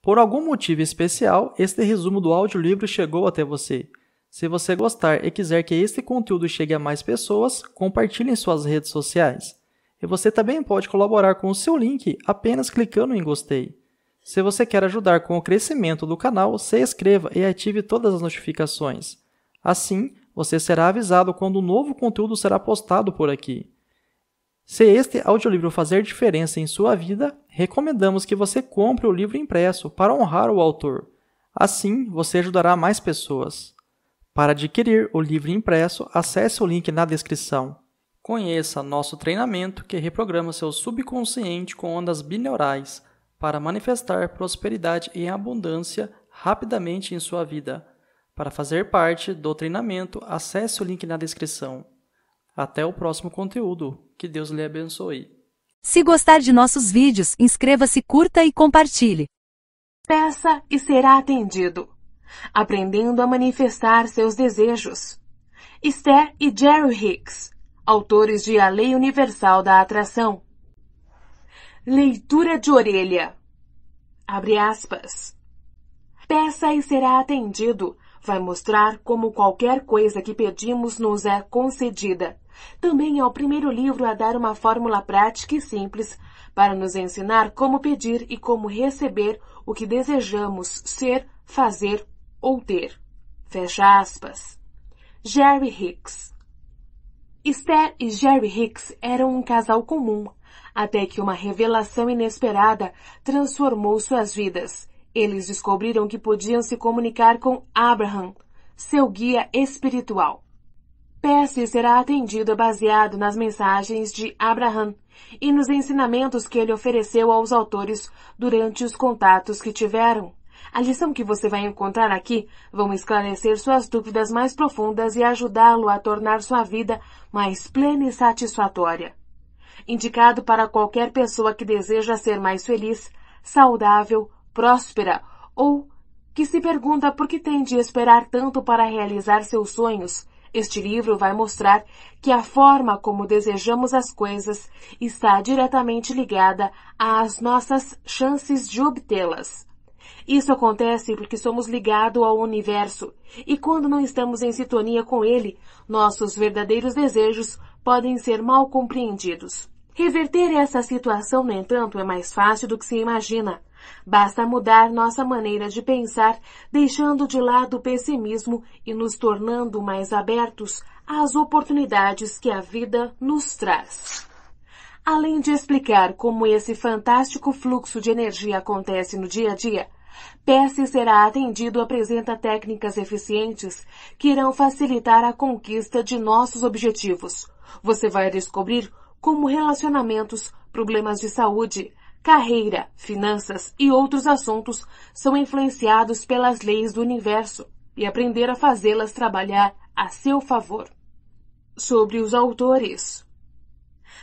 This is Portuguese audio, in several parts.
Por algum motivo especial, este resumo do audiolivro chegou até você. Se você gostar e quiser que este conteúdo chegue a mais pessoas, compartilhe em suas redes sociais. E você também pode colaborar com o seu link apenas clicando em gostei. Se você quer ajudar com o crescimento do canal, se inscreva e ative todas as notificações. Assim, você será avisado quando um novo conteúdo será postado por aqui. Se este audiolivro fazer diferença em sua vida, recomendamos que você compre o livro impresso para honrar o autor. Assim, você ajudará mais pessoas. Para adquirir o livro impresso, acesse o link na descrição. Conheça nosso treinamento que reprograma seu subconsciente com ondas bineurais para manifestar prosperidade e abundância rapidamente em sua vida. Para fazer parte do treinamento, acesse o link na descrição. Até o próximo conteúdo. Que Deus lhe abençoe. Se gostar de nossos vídeos, inscreva-se, curta e compartilhe. Peça e será atendido. Aprendendo a manifestar seus desejos. Esther e Jerry Hicks, autores de A Lei Universal da Atração. Leitura de orelha. Abre aspas. Peça e será atendido. Vai mostrar como qualquer coisa que pedimos nos é concedida também é o primeiro livro a dar uma fórmula prática e simples para nos ensinar como pedir e como receber o que desejamos ser, fazer ou ter. Fecha aspas. Jerry Hicks Esther e Jerry Hicks eram um casal comum, até que uma revelação inesperada transformou suas vidas. Eles descobriram que podiam se comunicar com Abraham, seu guia espiritual. Percy será atendido baseado nas mensagens de Abraham e nos ensinamentos que ele ofereceu aos autores durante os contatos que tiveram. A lição que você vai encontrar aqui vão esclarecer suas dúvidas mais profundas e ajudá-lo a tornar sua vida mais plena e satisfatória. Indicado para qualquer pessoa que deseja ser mais feliz, saudável, próspera ou que se pergunta por que tem de esperar tanto para realizar seus sonhos este livro vai mostrar que a forma como desejamos as coisas está diretamente ligada às nossas chances de obtê-las. Isso acontece porque somos ligados ao universo, e quando não estamos em sintonia com ele, nossos verdadeiros desejos podem ser mal compreendidos. Reverter essa situação, no entanto, é mais fácil do que se imagina. Basta mudar nossa maneira de pensar, deixando de lado o pessimismo e nos tornando mais abertos às oportunidades que a vida nos traz. Além de explicar como esse fantástico fluxo de energia acontece no dia a dia, PES será atendido apresenta técnicas eficientes que irão facilitar a conquista de nossos objetivos. Você vai descobrir como relacionamentos, problemas de saúde, Carreira, finanças e outros assuntos são influenciados pelas leis do universo e aprender a fazê-las trabalhar a seu favor. Sobre os autores.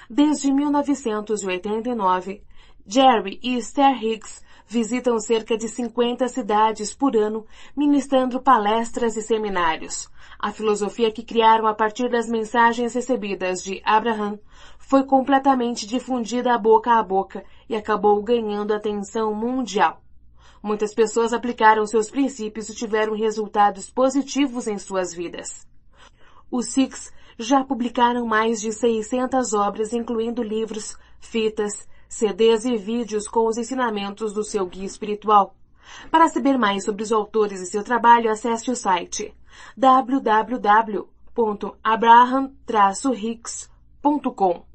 Desde 1989, Jerry e Esther Hicks visitam cerca de 50 cidades por ano, ministrando palestras e seminários. A filosofia que criaram a partir das mensagens recebidas de Abraham foi completamente difundida boca a boca e acabou ganhando atenção mundial. Muitas pessoas aplicaram seus princípios e tiveram resultados positivos em suas vidas. Os Sikhs já publicaram mais de 600 obras, incluindo livros, fitas, CDs e vídeos com os ensinamentos do seu guia espiritual. Para saber mais sobre os autores e seu trabalho, acesse o site www.abraham-hicks.com.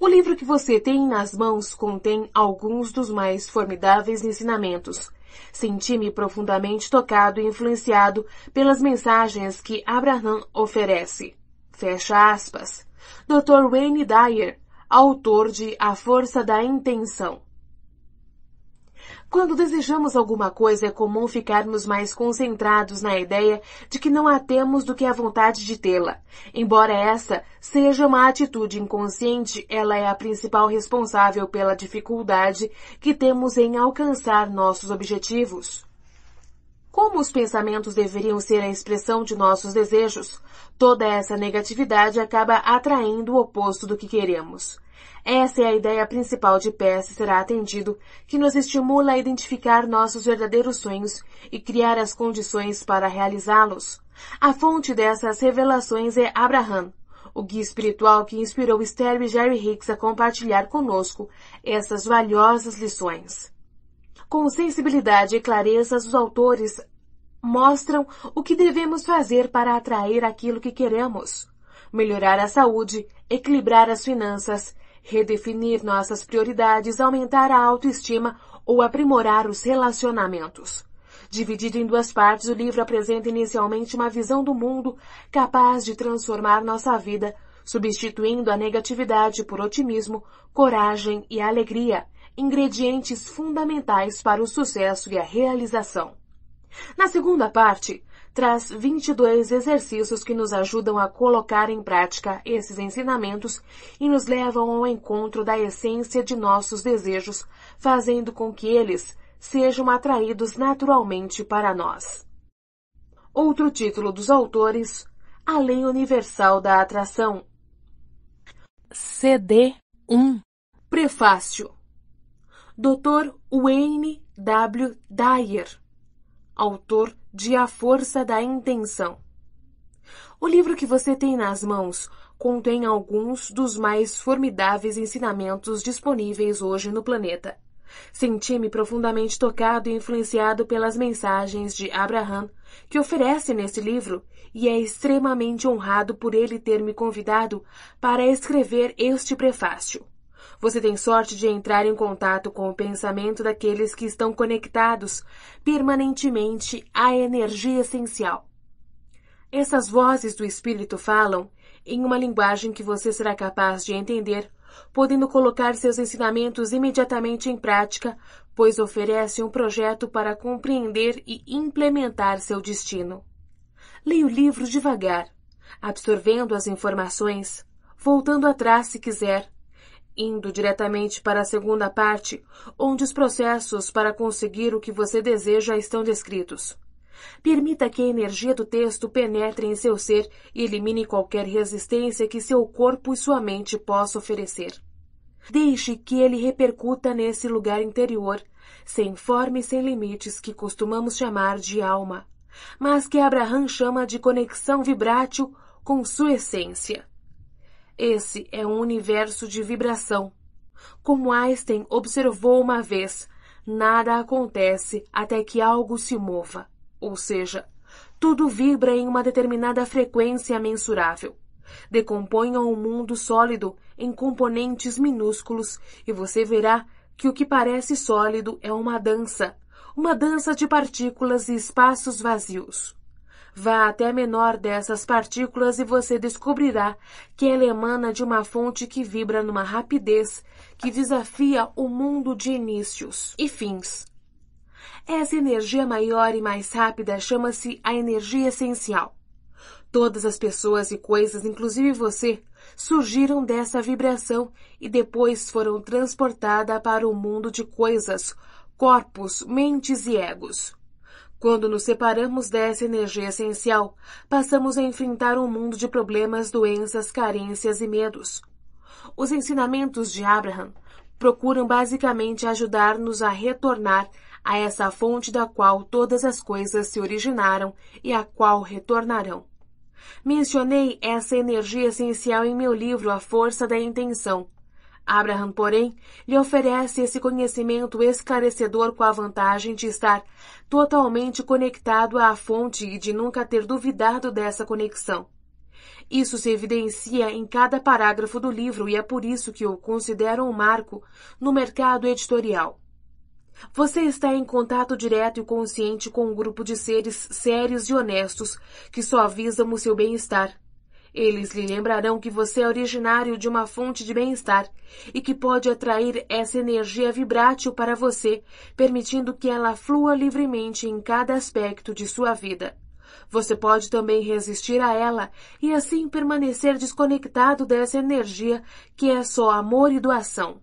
O livro que você tem nas mãos contém alguns dos mais formidáveis ensinamentos. Senti-me profundamente tocado e influenciado pelas mensagens que Abraham oferece. Fecha aspas. Dr. Wayne Dyer, autor de A Força da Intenção. Quando desejamos alguma coisa, é comum ficarmos mais concentrados na ideia de que não a temos do que a vontade de tê-la. Embora essa seja uma atitude inconsciente, ela é a principal responsável pela dificuldade que temos em alcançar nossos objetivos. Como os pensamentos deveriam ser a expressão de nossos desejos, toda essa negatividade acaba atraindo o oposto do que queremos. Essa é a ideia principal de PES será atendido, que nos estimula a identificar nossos verdadeiros sonhos e criar as condições para realizá-los. A fonte dessas revelações é Abraham, o guia espiritual que inspirou Esther e Jerry Hicks a compartilhar conosco essas valiosas lições. Com sensibilidade e clareza, os autores mostram o que devemos fazer para atrair aquilo que queremos. Melhorar a saúde, equilibrar as finanças, redefinir nossas prioridades, aumentar a autoestima ou aprimorar os relacionamentos. Dividido em duas partes, o livro apresenta inicialmente uma visão do mundo capaz de transformar nossa vida, substituindo a negatividade por otimismo, coragem e alegria, ingredientes fundamentais para o sucesso e a realização. Na segunda parte, traz 22 exercícios que nos ajudam a colocar em prática esses ensinamentos e nos levam ao encontro da essência de nossos desejos, fazendo com que eles sejam atraídos naturalmente para nós. Outro título dos autores, A Lei Universal da Atração. CD 1 Prefácio Dr. Wayne W. Dyer, autor de A Força da Intenção. O livro que você tem nas mãos contém alguns dos mais formidáveis ensinamentos disponíveis hoje no planeta. Senti-me profundamente tocado e influenciado pelas mensagens de Abraham, que oferece nesse livro, e é extremamente honrado por ele ter me convidado para escrever este prefácio. Você tem sorte de entrar em contato com o pensamento daqueles que estão conectados permanentemente à energia essencial. Essas vozes do espírito falam em uma linguagem que você será capaz de entender, podendo colocar seus ensinamentos imediatamente em prática, pois oferece um projeto para compreender e implementar seu destino. Leia o livro devagar, absorvendo as informações, voltando atrás se quiser, indo diretamente para a segunda parte, onde os processos para conseguir o que você deseja estão descritos. Permita que a energia do texto penetre em seu ser e elimine qualquer resistência que seu corpo e sua mente possam oferecer. Deixe que ele repercuta nesse lugar interior, sem forma e sem limites que costumamos chamar de alma, mas que Abraham chama de conexão vibrátil com sua essência. Esse é um universo de vibração. Como Einstein observou uma vez, nada acontece até que algo se mova, ou seja, tudo vibra em uma determinada frequência mensurável. Decomponham o mundo sólido em componentes minúsculos e você verá que o que parece sólido é uma dança, uma dança de partículas e espaços vazios. Vá até a menor dessas partículas e você descobrirá que ela emana de uma fonte que vibra numa rapidez que desafia o mundo de inícios e fins. Essa energia maior e mais rápida chama-se a energia essencial. Todas as pessoas e coisas, inclusive você, surgiram dessa vibração e depois foram transportadas para o mundo de coisas, corpos, mentes e egos. Quando nos separamos dessa energia essencial, passamos a enfrentar um mundo de problemas, doenças, carências e medos. Os ensinamentos de Abraham procuram basicamente ajudar-nos a retornar a essa fonte da qual todas as coisas se originaram e a qual retornarão. Mencionei essa energia essencial em meu livro A Força da Intenção, Abraham, porém, lhe oferece esse conhecimento esclarecedor com a vantagem de estar totalmente conectado à fonte e de nunca ter duvidado dessa conexão. Isso se evidencia em cada parágrafo do livro e é por isso que o considero um marco no mercado editorial. Você está em contato direto e consciente com um grupo de seres sérios e honestos que só avisam o seu bem-estar eles lhe lembrarão que você é originário de uma fonte de bem-estar e que pode atrair essa energia vibrátil para você, permitindo que ela flua livremente em cada aspecto de sua vida. Você pode também resistir a ela e assim permanecer desconectado dessa energia que é só amor e doação.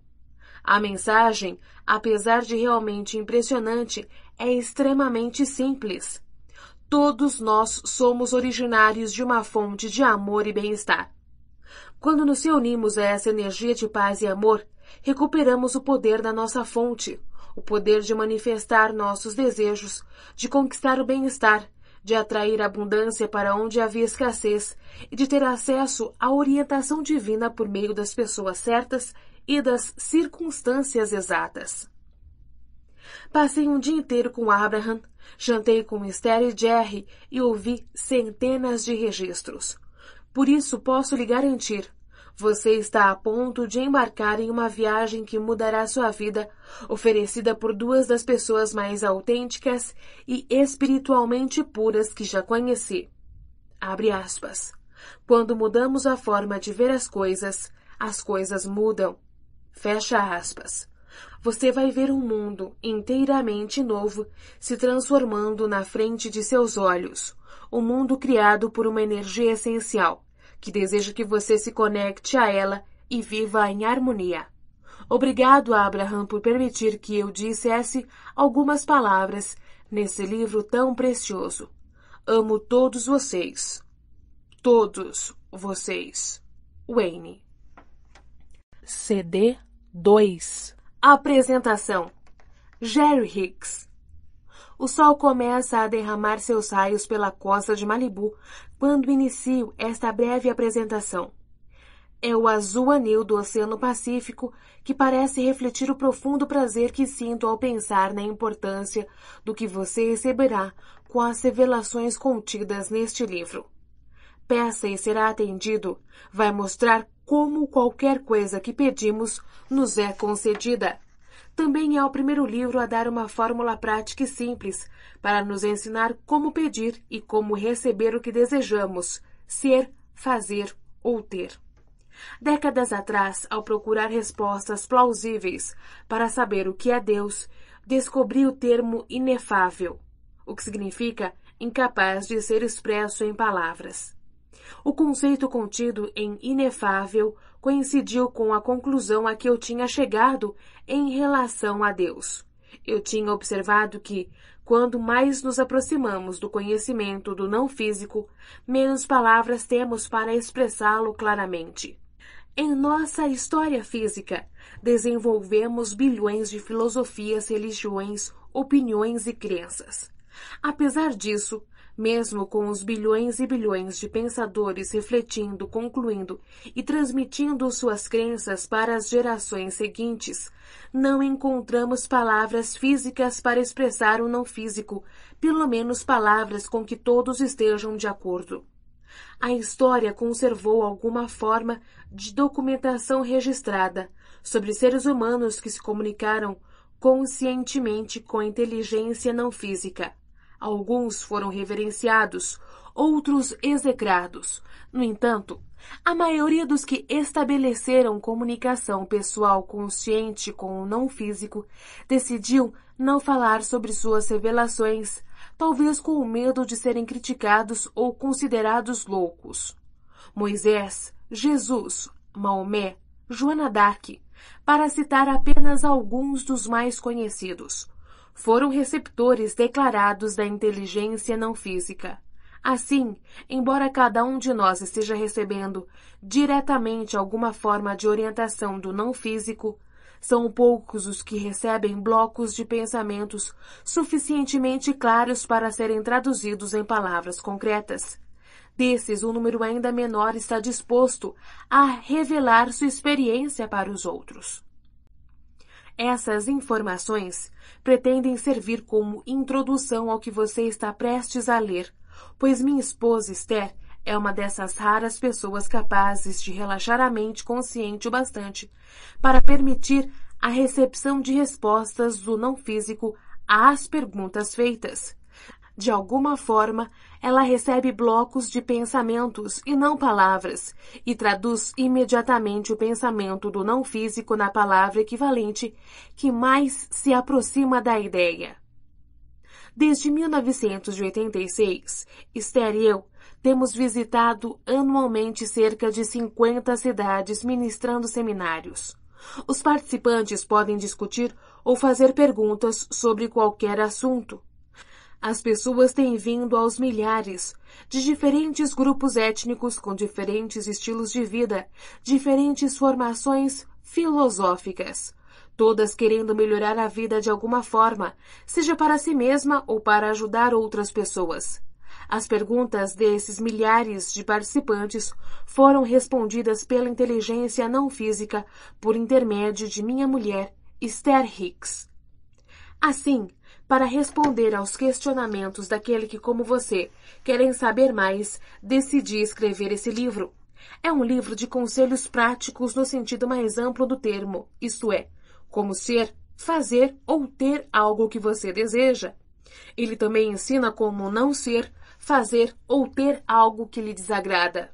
A mensagem, apesar de realmente impressionante, é extremamente simples. Todos nós somos originários de uma fonte de amor e bem-estar. Quando nos reunimos a essa energia de paz e amor, recuperamos o poder da nossa fonte, o poder de manifestar nossos desejos, de conquistar o bem-estar, de atrair abundância para onde havia escassez e de ter acesso à orientação divina por meio das pessoas certas e das circunstâncias exatas. Passei um dia inteiro com Abraham, Jantei com Esther e Jerry e ouvi centenas de registros. Por isso posso lhe garantir, você está a ponto de embarcar em uma viagem que mudará sua vida, oferecida por duas das pessoas mais autênticas e espiritualmente puras que já conheci. Abre aspas. Quando mudamos a forma de ver as coisas, as coisas mudam. Fecha aspas. Você vai ver um mundo inteiramente novo se transformando na frente de seus olhos. Um mundo criado por uma energia essencial, que deseja que você se conecte a ela e viva em harmonia. Obrigado, Abraham, por permitir que eu dissesse algumas palavras nesse livro tão precioso. Amo todos vocês. Todos vocês. Wayne. CD 2 Apresentação: Jerry Hicks. O sol começa a derramar seus raios pela costa de Malibu quando inicio esta breve apresentação. É o azul anil do Oceano Pacífico que parece refletir o profundo prazer que sinto ao pensar na importância do que você receberá com as revelações contidas neste livro. Peça e será atendido. Vai mostrar como qualquer coisa que pedimos nos é concedida. Também é o primeiro livro a dar uma fórmula prática e simples para nos ensinar como pedir e como receber o que desejamos, ser, fazer ou ter. Décadas atrás, ao procurar respostas plausíveis para saber o que é Deus, descobri o termo inefável, o que significa incapaz de ser expresso em palavras. O conceito contido em inefável coincidiu com a conclusão a que eu tinha chegado em relação a Deus. Eu tinha observado que, quando mais nos aproximamos do conhecimento do não físico, menos palavras temos para expressá-lo claramente. Em nossa história física, desenvolvemos bilhões de filosofias, religiões, opiniões e crenças. Apesar disso, mesmo com os bilhões e bilhões de pensadores refletindo, concluindo e transmitindo suas crenças para as gerações seguintes, não encontramos palavras físicas para expressar o não físico, pelo menos palavras com que todos estejam de acordo. A história conservou alguma forma de documentação registrada sobre seres humanos que se comunicaram conscientemente com inteligência não física. Alguns foram reverenciados, outros execrados. No entanto, a maioria dos que estabeleceram comunicação pessoal consciente com o não físico decidiu não falar sobre suas revelações, talvez com o medo de serem criticados ou considerados loucos. Moisés, Jesus, Maomé, Joana d'Arc, para citar apenas alguns dos mais conhecidos, foram receptores declarados da inteligência não física. Assim, embora cada um de nós esteja recebendo diretamente alguma forma de orientação do não físico, são poucos os que recebem blocos de pensamentos suficientemente claros para serem traduzidos em palavras concretas. Desses, um número ainda menor está disposto a revelar sua experiência para os outros. Essas informações pretendem servir como introdução ao que você está prestes a ler, pois minha esposa Esther é uma dessas raras pessoas capazes de relaxar a mente consciente o bastante para permitir a recepção de respostas do não físico às perguntas feitas. De alguma forma, ela recebe blocos de pensamentos e não palavras, e traduz imediatamente o pensamento do não físico na palavra equivalente que mais se aproxima da ideia. Desde 1986, Esther e eu temos visitado anualmente cerca de 50 cidades ministrando seminários. Os participantes podem discutir ou fazer perguntas sobre qualquer assunto as pessoas têm vindo aos milhares, de diferentes grupos étnicos com diferentes estilos de vida, diferentes formações filosóficas, todas querendo melhorar a vida de alguma forma, seja para si mesma ou para ajudar outras pessoas. As perguntas desses milhares de participantes foram respondidas pela inteligência não física por intermédio de minha mulher, Esther Hicks. Assim, para responder aos questionamentos daquele que, como você, querem saber mais, decidi escrever esse livro. É um livro de conselhos práticos no sentido mais amplo do termo, isto é, como ser, fazer ou ter algo que você deseja. Ele também ensina como não ser, fazer ou ter algo que lhe desagrada.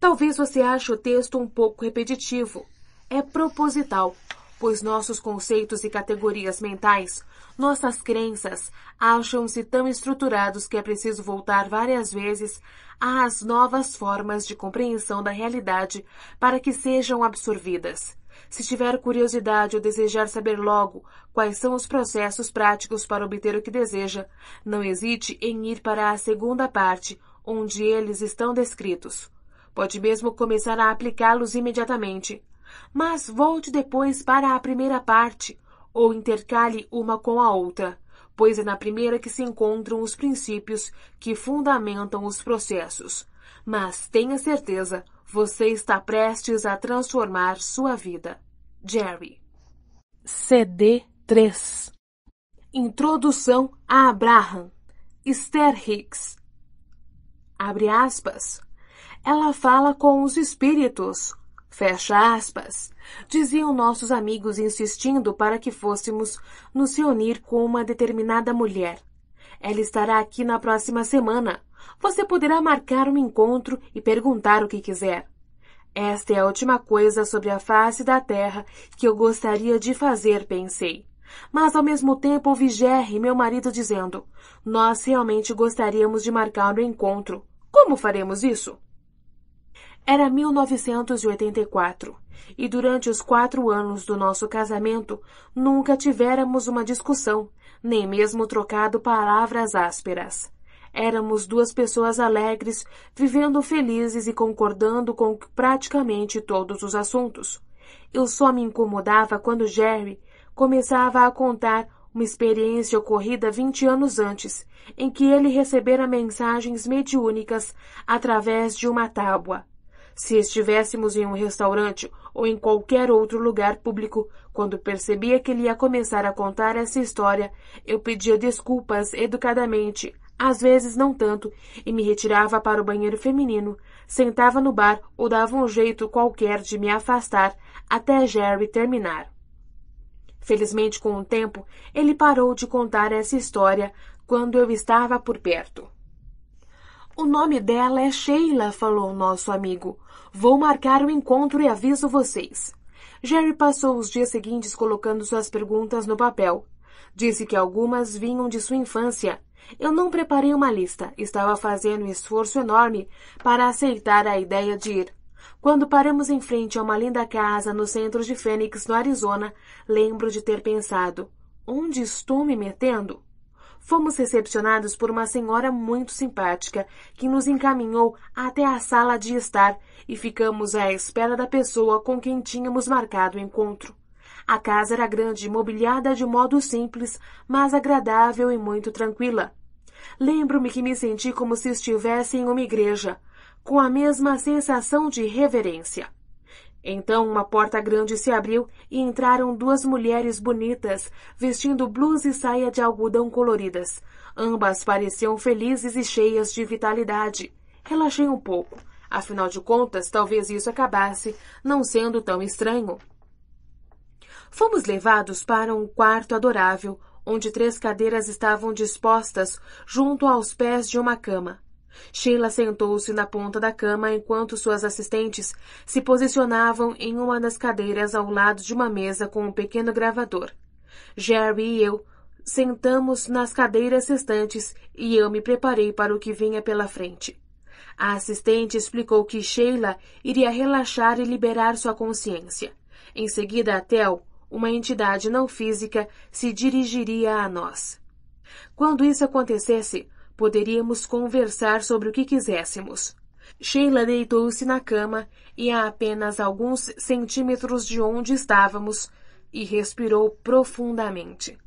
Talvez você ache o texto um pouco repetitivo. É proposital, pois nossos conceitos e categorias mentais nossas crenças acham-se tão estruturados que é preciso voltar várias vezes às novas formas de compreensão da realidade para que sejam absorvidas. Se tiver curiosidade ou desejar saber logo quais são os processos práticos para obter o que deseja, não hesite em ir para a segunda parte, onde eles estão descritos. Pode mesmo começar a aplicá-los imediatamente. Mas volte depois para a primeira parte, ou intercale uma com a outra, pois é na primeira que se encontram os princípios que fundamentam os processos. Mas tenha certeza, você está prestes a transformar sua vida. Jerry. CD 3 Introdução a Abraham. Esther Hicks. Abre aspas. Ela fala com os espíritos, Fecha aspas. Diziam nossos amigos insistindo para que fôssemos nos reunir com uma determinada mulher. Ela estará aqui na próxima semana. Você poderá marcar um encontro e perguntar o que quiser. Esta é a última coisa sobre a face da terra que eu gostaria de fazer, pensei. Mas ao mesmo tempo ouvi Jerry, meu marido, dizendo: Nós realmente gostaríamos de marcar um encontro. Como faremos isso? Era 1984 e durante os quatro anos do nosso casamento nunca tivéramos uma discussão, nem mesmo trocado palavras ásperas. Éramos duas pessoas alegres, vivendo felizes e concordando com praticamente todos os assuntos. Eu só me incomodava quando Jerry começava a contar uma experiência ocorrida vinte anos antes, em que ele recebera mensagens mediúnicas através de uma tábua. Se estivéssemos em um restaurante ou em qualquer outro lugar público, quando percebia que ele ia começar a contar essa história, eu pedia desculpas educadamente, às vezes não tanto, e me retirava para o banheiro feminino, sentava no bar ou dava um jeito qualquer de me afastar até Jerry terminar. Felizmente, com o tempo, ele parou de contar essa história quando eu estava por perto. O nome dela é Sheila, falou nosso amigo. Vou marcar o encontro e aviso vocês. Jerry passou os dias seguintes colocando suas perguntas no papel. Disse que algumas vinham de sua infância. Eu não preparei uma lista, estava fazendo um esforço enorme para aceitar a ideia de ir. Quando paramos em frente a uma linda casa no centro de Phoenix, no Arizona, lembro de ter pensado: onde estou me metendo? Fomos recepcionados por uma senhora muito simpática, que nos encaminhou até a sala de estar e ficamos à espera da pessoa com quem tínhamos marcado o encontro. A casa era grande, mobiliada de modo simples, mas agradável e muito tranquila. Lembro-me que me senti como se estivesse em uma igreja, com a mesma sensação de reverência. Então uma porta grande se abriu e entraram duas mulheres bonitas, vestindo blusa e saia de algodão coloridas. Ambas pareciam felizes e cheias de vitalidade. Relaxei um pouco. Afinal de contas, talvez isso acabasse não sendo tão estranho. Fomos levados para um quarto adorável, onde três cadeiras estavam dispostas junto aos pés de uma cama. Sheila sentou-se na ponta da cama enquanto suas assistentes se posicionavam em uma das cadeiras ao lado de uma mesa com um pequeno gravador. Jerry e eu sentamos nas cadeiras restantes e eu me preparei para o que vinha pela frente. A assistente explicou que Sheila iria relaxar e liberar sua consciência. Em seguida, a Tel, uma entidade não física, se dirigiria a nós. Quando isso acontecesse, Poderíamos conversar sobre o que quiséssemos. Sheila deitou-se na cama e a apenas alguns centímetros de onde estávamos e respirou profundamente.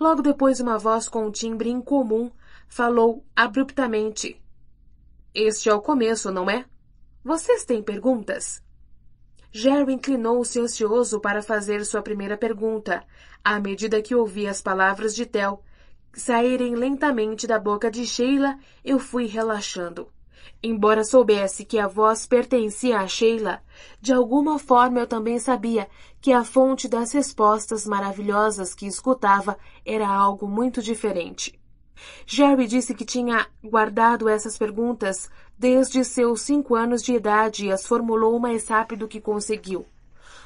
Logo depois, uma voz com um timbre incomum falou abruptamente: Este é o começo, não é? Vocês têm perguntas? Jerry inclinou-se ansioso para fazer sua primeira pergunta, à medida que ouvia as palavras de Tel, saírem lentamente da boca de Sheila, eu fui relaxando. Embora soubesse que a voz pertencia a Sheila, de alguma forma eu também sabia que a fonte das respostas maravilhosas que escutava era algo muito diferente. Jerry disse que tinha guardado essas perguntas desde seus cinco anos de idade e as formulou o mais rápido que conseguiu.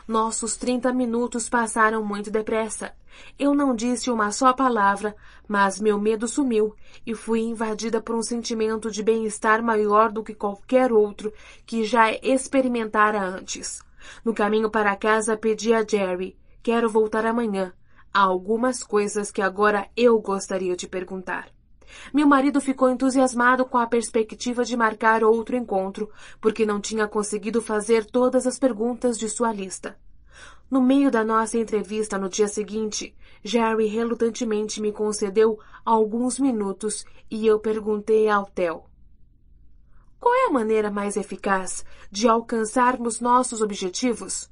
Nossos trinta minutos passaram muito depressa. Eu não disse uma só palavra, mas meu medo sumiu e fui invadida por um sentimento de bem-estar maior do que qualquer outro que já experimentara antes. No caminho para casa, pedi a Jerry: Quero voltar amanhã. Há algumas coisas que agora eu gostaria de perguntar. Meu marido ficou entusiasmado com a perspectiva de marcar outro encontro, porque não tinha conseguido fazer todas as perguntas de sua lista. No meio da nossa entrevista no dia seguinte, Jerry relutantemente me concedeu alguns minutos e eu perguntei ao Theo: Qual é a maneira mais eficaz de alcançarmos nossos objetivos?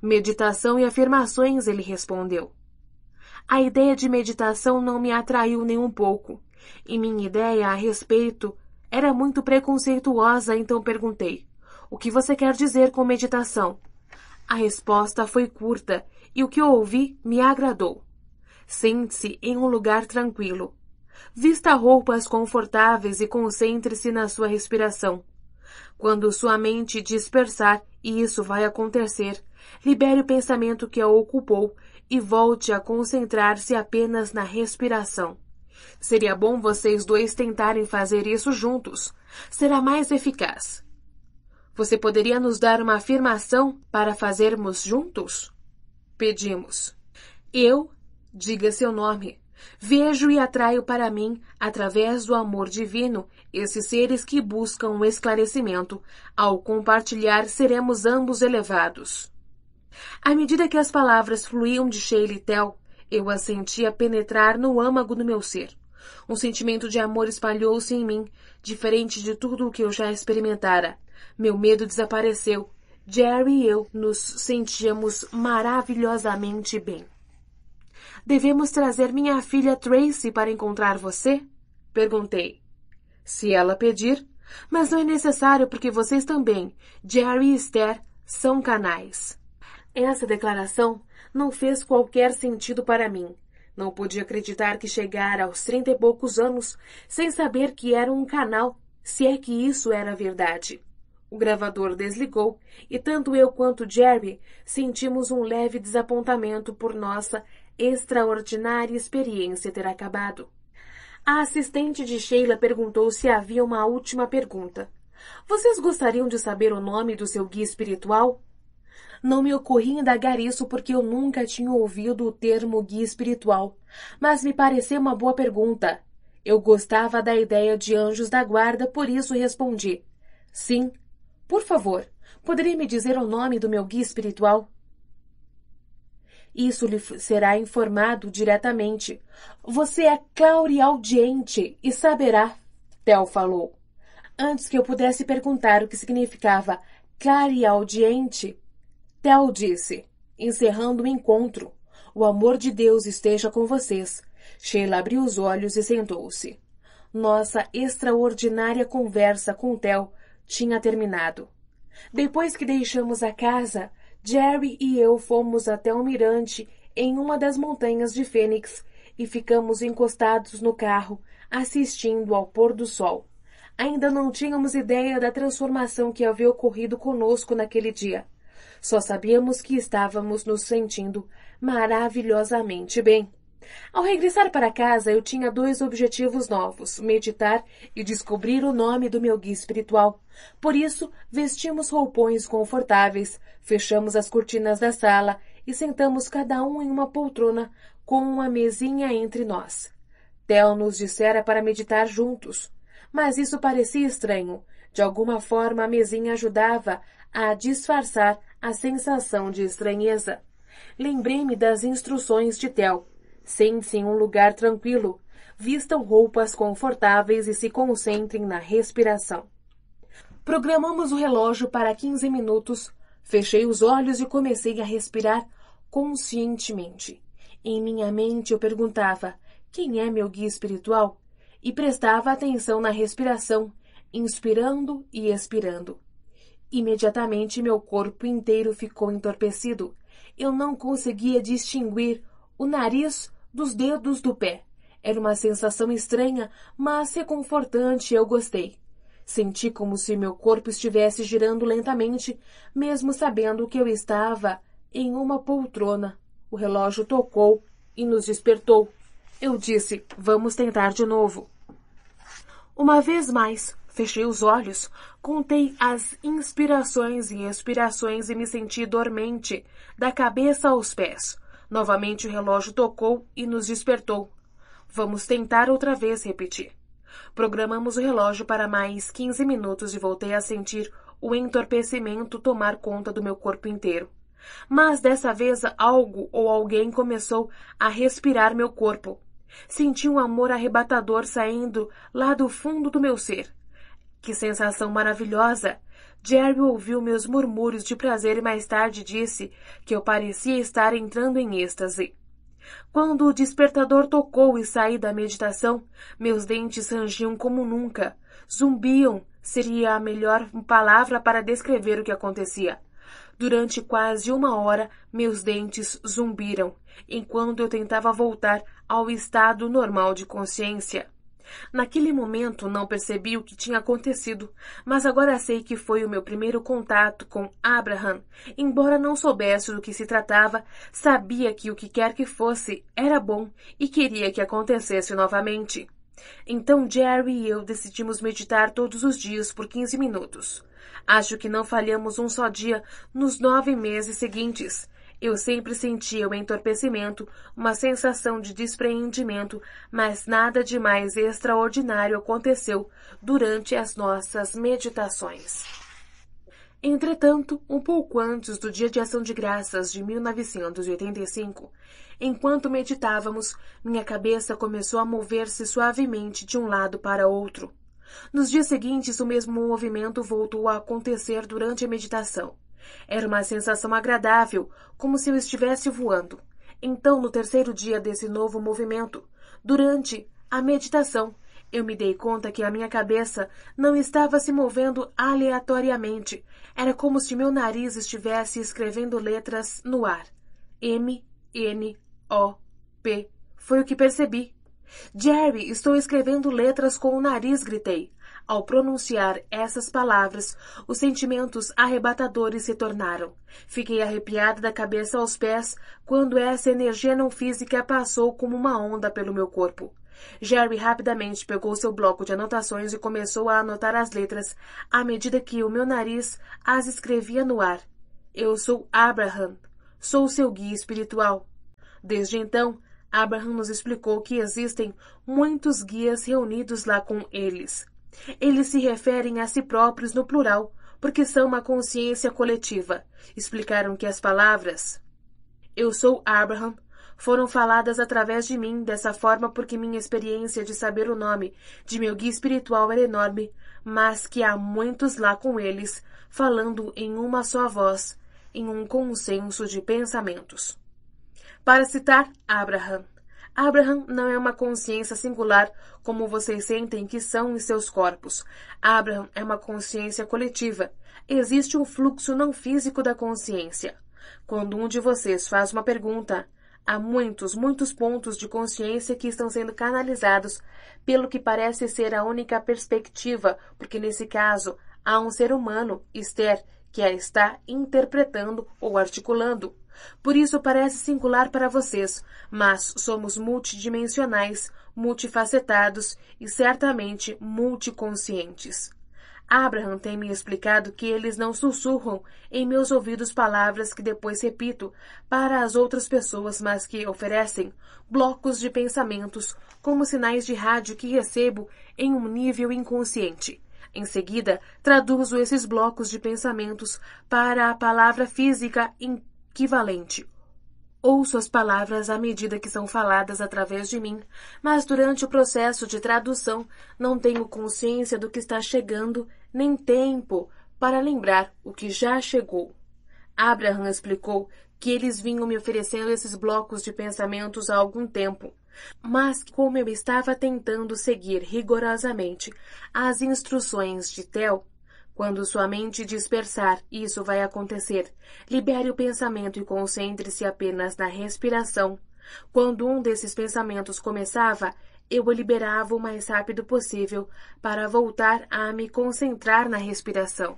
Meditação e afirmações, ele respondeu. A ideia de meditação não me atraiu nem um pouco, e minha ideia a respeito era muito preconceituosa, então perguntei: O que você quer dizer com meditação? A resposta foi curta e o que ouvi me agradou. Sente-se em um lugar tranquilo. Vista roupas confortáveis e concentre-se na sua respiração. Quando sua mente dispersar, e isso vai acontecer, libere o pensamento que a ocupou e volte a concentrar-se apenas na respiração. Seria bom vocês dois tentarem fazer isso juntos. Será mais eficaz. Você poderia nos dar uma afirmação para fazermos juntos? Pedimos. Eu, diga seu nome. Vejo e atraio para mim, através do amor divino, esses seres que buscam o esclarecimento. Ao compartilhar, seremos ambos elevados. À medida que as palavras fluíam de Sheila e Tel, eu as sentia penetrar no âmago do meu ser. Um sentimento de amor espalhou-se em mim, diferente de tudo o que eu já experimentara. Meu medo desapareceu. Jerry e eu nos sentíamos maravilhosamente bem. Devemos trazer minha filha Tracy para encontrar você? Perguntei. Se ela pedir. Mas não é necessário porque vocês também, Jerry e Esther, são canais. Essa declaração não fez qualquer sentido para mim. Não podia acreditar que chegara aos trinta e poucos anos sem saber que era um canal, se é que isso era verdade. O gravador desligou e tanto eu quanto Jerry sentimos um leve desapontamento por nossa extraordinária experiência ter acabado. A assistente de Sheila perguntou se havia uma última pergunta. Vocês gostariam de saber o nome do seu guia espiritual? Não me ocorria indagar isso porque eu nunca tinha ouvido o termo guia espiritual, mas me pareceu uma boa pergunta. Eu gostava da ideia de anjos da guarda, por isso respondi: Sim. Por favor, poderia me dizer o nome do meu guia espiritual? Isso lhe será informado diretamente. Você é clariaudiente e saberá, Tel falou. Antes que eu pudesse perguntar o que significava clareaudiente, Tel disse, encerrando o encontro. O amor de Deus esteja com vocês. Sheila abriu os olhos e sentou-se. Nossa extraordinária conversa com Tel tinha terminado. Depois que deixamos a casa, Jerry e eu fomos até um mirante em uma das montanhas de Fênix e ficamos encostados no carro, assistindo ao pôr do sol. Ainda não tínhamos ideia da transformação que havia ocorrido conosco naquele dia. Só sabíamos que estávamos nos sentindo maravilhosamente bem. Ao regressar para casa, eu tinha dois objetivos novos: meditar e descobrir o nome do meu guia espiritual. Por isso, vestimos roupões confortáveis, fechamos as cortinas da sala e sentamos cada um em uma poltrona com uma mesinha entre nós. Tel nos dissera para meditar juntos, mas isso parecia estranho. De alguma forma, a mesinha ajudava a disfarçar a sensação de estranheza. Lembrei-me das instruções de Tel. Sente-se em um lugar tranquilo, vistam roupas confortáveis e se concentrem na respiração. Programamos o relógio para 15 minutos, fechei os olhos e comecei a respirar conscientemente. Em minha mente eu perguntava: quem é meu guia espiritual? E prestava atenção na respiração, inspirando e expirando. Imediatamente meu corpo inteiro ficou entorpecido. Eu não conseguia distinguir o nariz dos dedos do pé. Era uma sensação estranha, mas reconfortante eu gostei. Senti como se meu corpo estivesse girando lentamente, mesmo sabendo que eu estava em uma poltrona. O relógio tocou e nos despertou. Eu disse: Vamos tentar de novo. Uma vez mais, Fechei os olhos, contei as inspirações e expirações e me senti dormente, da cabeça aos pés. Novamente o relógio tocou e nos despertou. Vamos tentar outra vez, repeti. Programamos o relógio para mais quinze minutos e voltei a sentir o entorpecimento tomar conta do meu corpo inteiro. Mas dessa vez algo ou alguém começou a respirar meu corpo. Senti um amor arrebatador saindo lá do fundo do meu ser. Que sensação maravilhosa! Jerry ouviu meus murmúrios de prazer e mais tarde disse que eu parecia estar entrando em êxtase. Quando o despertador tocou e saí da meditação, meus dentes rangiam como nunca. Zumbiam seria a melhor palavra para descrever o que acontecia. Durante quase uma hora, meus dentes zumbiram, enquanto eu tentava voltar ao estado normal de consciência. Naquele momento não percebi o que tinha acontecido, mas agora sei que foi o meu primeiro contato com Abraham. Embora não soubesse do que se tratava, sabia que o que quer que fosse era bom e queria que acontecesse novamente. Então Jerry e eu decidimos meditar todos os dias por 15 minutos. Acho que não falhamos um só dia nos nove meses seguintes. Eu sempre sentia o entorpecimento, uma sensação de despreendimento, mas nada de mais extraordinário aconteceu durante as nossas meditações. Entretanto, um pouco antes do Dia de Ação de Graças de 1985, enquanto meditávamos, minha cabeça começou a mover-se suavemente de um lado para outro. Nos dias seguintes, o mesmo movimento voltou a acontecer durante a meditação. Era uma sensação agradável, como se eu estivesse voando. Então, no terceiro dia desse novo movimento, durante a meditação, eu me dei conta que a minha cabeça não estava se movendo aleatoriamente. Era como se meu nariz estivesse escrevendo letras no ar. M, N, O, P. Foi o que percebi. Jerry, estou escrevendo letras com o nariz, gritei. Ao pronunciar essas palavras, os sentimentos arrebatadores se tornaram. Fiquei arrepiada da cabeça aos pés quando essa energia não física passou como uma onda pelo meu corpo. Jerry rapidamente pegou seu bloco de anotações e começou a anotar as letras à medida que o meu nariz as escrevia no ar. Eu sou Abraham. Sou seu guia espiritual. Desde então, Abraham nos explicou que existem muitos guias reunidos lá com eles. Eles se referem a si próprios no plural, porque são uma consciência coletiva. Explicaram que as palavras Eu sou Abraham foram faladas através de mim dessa forma porque minha experiência de saber o nome de meu guia espiritual era enorme, mas que há muitos lá com eles, falando em uma só voz, em um consenso de pensamentos. Para citar Abraham, Abraham não é uma consciência singular como vocês sentem que são em seus corpos. Abraham é uma consciência coletiva. Existe um fluxo não físico da consciência. Quando um de vocês faz uma pergunta, há muitos, muitos pontos de consciência que estão sendo canalizados pelo que parece ser a única perspectiva, porque nesse caso há um ser humano, Esther, que a está interpretando ou articulando. Por isso parece singular para vocês, mas somos multidimensionais, multifacetados e certamente multiconscientes. Abraham tem me explicado que eles não sussurram em meus ouvidos palavras que depois repito para as outras pessoas, mas que oferecem blocos de pensamentos como sinais de rádio que recebo em um nível inconsciente. Em seguida, traduzo esses blocos de pensamentos para a palavra física em equivalente. Ouço as palavras à medida que são faladas através de mim, mas durante o processo de tradução não tenho consciência do que está chegando, nem tempo para lembrar o que já chegou. Abraham explicou que eles vinham me oferecendo esses blocos de pensamentos há algum tempo, mas como eu estava tentando seguir rigorosamente as instruções de Tel, quando sua mente dispersar, isso vai acontecer. Libere o pensamento e concentre-se apenas na respiração. Quando um desses pensamentos começava, eu o liberava o mais rápido possível para voltar a me concentrar na respiração.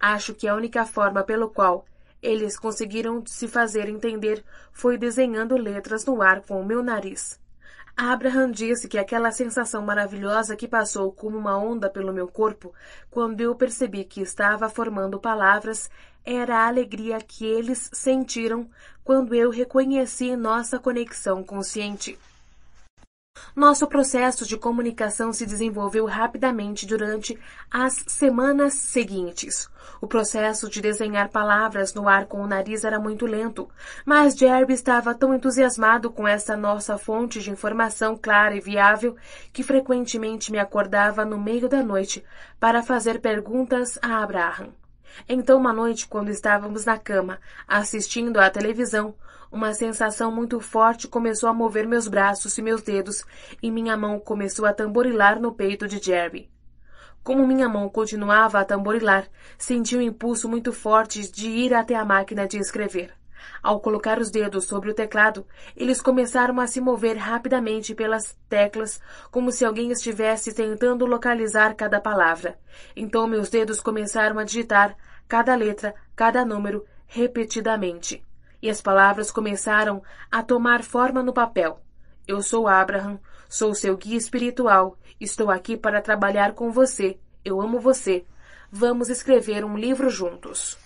Acho que a única forma pelo qual eles conseguiram se fazer entender foi desenhando letras no ar com o meu nariz. Abraham disse que aquela sensação maravilhosa que passou como uma onda pelo meu corpo, quando eu percebi que estava formando palavras, era a alegria que eles sentiram quando eu reconheci nossa conexão consciente. Nosso processo de comunicação se desenvolveu rapidamente durante as semanas seguintes. O processo de desenhar palavras no ar com o nariz era muito lento, mas Jerry estava tão entusiasmado com essa nossa fonte de informação clara e viável que frequentemente me acordava no meio da noite para fazer perguntas a Abraham. Então, uma noite, quando estávamos na cama, assistindo à televisão, uma sensação muito forte começou a mover meus braços e meus dedos, e minha mão começou a tamborilar no peito de Jerry. Como minha mão continuava a tamborilar, senti um impulso muito forte de ir até a máquina de escrever. Ao colocar os dedos sobre o teclado, eles começaram a se mover rapidamente pelas teclas, como se alguém estivesse tentando localizar cada palavra. Então meus dedos começaram a digitar cada letra, cada número, repetidamente. E as palavras começaram a tomar forma no papel. Eu sou Abraham, sou seu guia espiritual, estou aqui para trabalhar com você, eu amo você. Vamos escrever um livro juntos.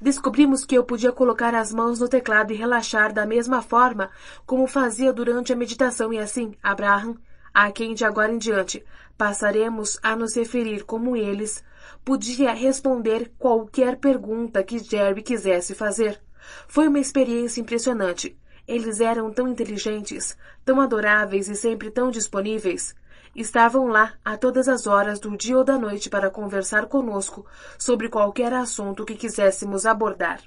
Descobrimos que eu podia colocar as mãos no teclado e relaxar da mesma forma como fazia durante a meditação, e assim, Abraham, a quem de agora em diante passaremos a nos referir como eles, podia responder qualquer pergunta que Jerry quisesse fazer. Foi uma experiência impressionante. Eles eram tão inteligentes, tão adoráveis e sempre tão disponíveis. Estavam lá a todas as horas do dia ou da noite para conversar conosco sobre qualquer assunto que quiséssemos abordar.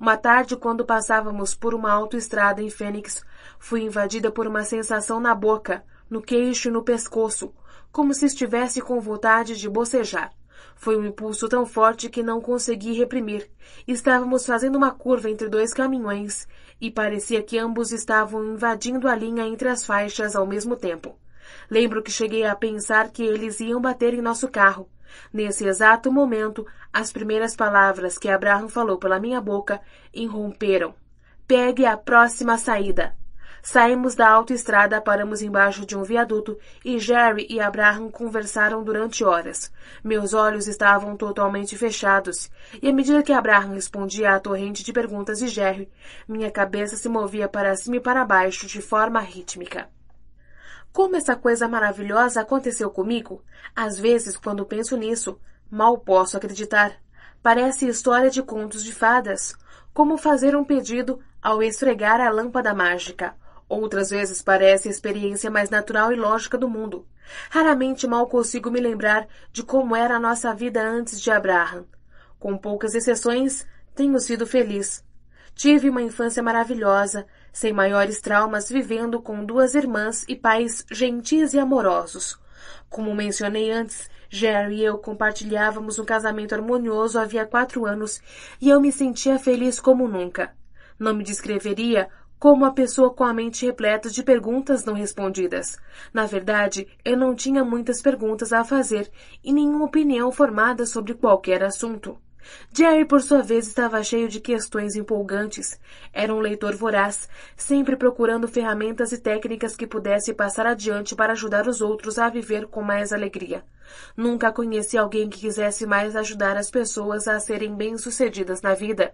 Uma tarde, quando passávamos por uma autoestrada em Fênix, fui invadida por uma sensação na boca, no queixo e no pescoço, como se estivesse com vontade de bocejar. Foi um impulso tão forte que não consegui reprimir. Estávamos fazendo uma curva entre dois caminhões, e parecia que ambos estavam invadindo a linha entre as faixas ao mesmo tempo. Lembro que cheguei a pensar que eles iam bater em nosso carro. Nesse exato momento, as primeiras palavras que Abraham falou pela minha boca irromperam. Pegue a próxima saída. Saímos da autoestrada, paramos embaixo de um viaduto e Jerry e Abraham conversaram durante horas. Meus olhos estavam totalmente fechados, e à medida que Abraham respondia à torrente de perguntas de Jerry, minha cabeça se movia para cima e para baixo de forma rítmica. Como essa coisa maravilhosa aconteceu comigo? Às vezes, quando penso nisso, mal posso acreditar. Parece história de contos de fadas. Como fazer um pedido ao esfregar a lâmpada mágica Outras vezes parece a experiência mais natural e lógica do mundo. Raramente mal consigo me lembrar de como era a nossa vida antes de Abraham. Com poucas exceções, tenho sido feliz. Tive uma infância maravilhosa, sem maiores traumas, vivendo com duas irmãs e pais gentis e amorosos. Como mencionei antes, Jerry e eu compartilhávamos um casamento harmonioso havia quatro anos e eu me sentia feliz como nunca. Não me descreveria como a pessoa com a mente repleta de perguntas não respondidas. Na verdade, eu não tinha muitas perguntas a fazer e nenhuma opinião formada sobre qualquer assunto. Jerry, por sua vez, estava cheio de questões empolgantes. Era um leitor voraz, sempre procurando ferramentas e técnicas que pudesse passar adiante para ajudar os outros a viver com mais alegria. Nunca conheci alguém que quisesse mais ajudar as pessoas a serem bem-sucedidas na vida.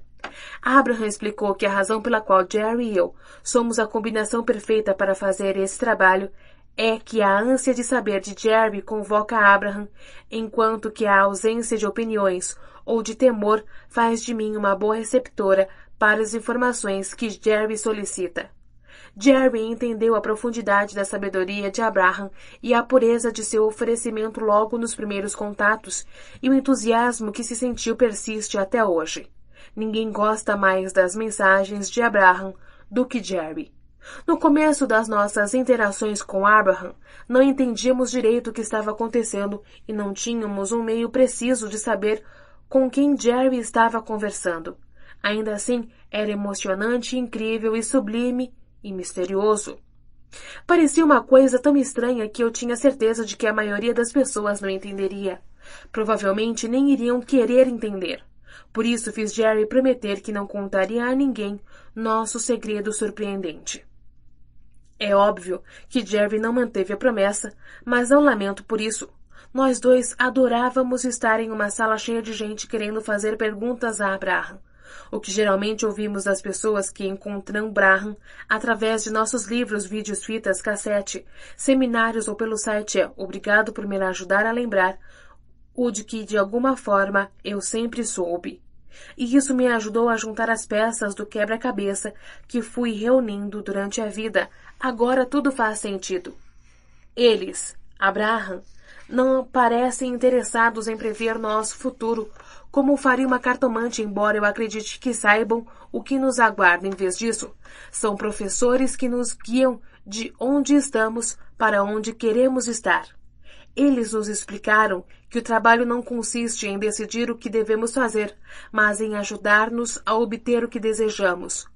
Abraham explicou que a razão pela qual Jerry e eu somos a combinação perfeita para fazer esse trabalho é que a ânsia de saber de Jerry convoca Abraham, enquanto que a ausência de opiniões ou de temor faz de mim uma boa receptora para as informações que Jerry solicita. Jerry entendeu a profundidade da sabedoria de Abraham e a pureza de seu oferecimento logo nos primeiros contatos, e o entusiasmo que se sentiu persiste até hoje. Ninguém gosta mais das mensagens de Abraham do que Jerry. No começo das nossas interações com Abraham, não entendíamos direito o que estava acontecendo e não tínhamos um meio preciso de saber com quem Jerry estava conversando. Ainda assim, era emocionante, incrível e sublime e misterioso. Parecia uma coisa tão estranha que eu tinha certeza de que a maioria das pessoas não entenderia. Provavelmente nem iriam querer entender. Por isso fiz Jerry prometer que não contaria a ninguém nosso segredo surpreendente. É óbvio que Jerry não manteve a promessa, mas não lamento por isso. Nós dois adorávamos estar em uma sala cheia de gente querendo fazer perguntas a Abraham, o que geralmente ouvimos das pessoas que encontram Abraham através de nossos livros, vídeos, fitas, cassete, seminários ou pelo site é obrigado por me ajudar a lembrar o de que de alguma forma eu sempre soube. E isso me ajudou a juntar as peças do quebra-cabeça que fui reunindo durante a vida. Agora tudo faz sentido. Eles, Abraham, não parecem interessados em prever nosso futuro, como faria uma cartomante, embora eu acredite que saibam o que nos aguarda em vez disso. São professores que nos guiam de onde estamos para onde queremos estar. Eles nos explicaram que o trabalho não consiste em decidir o que devemos fazer, mas em ajudar-nos a obter o que desejamos.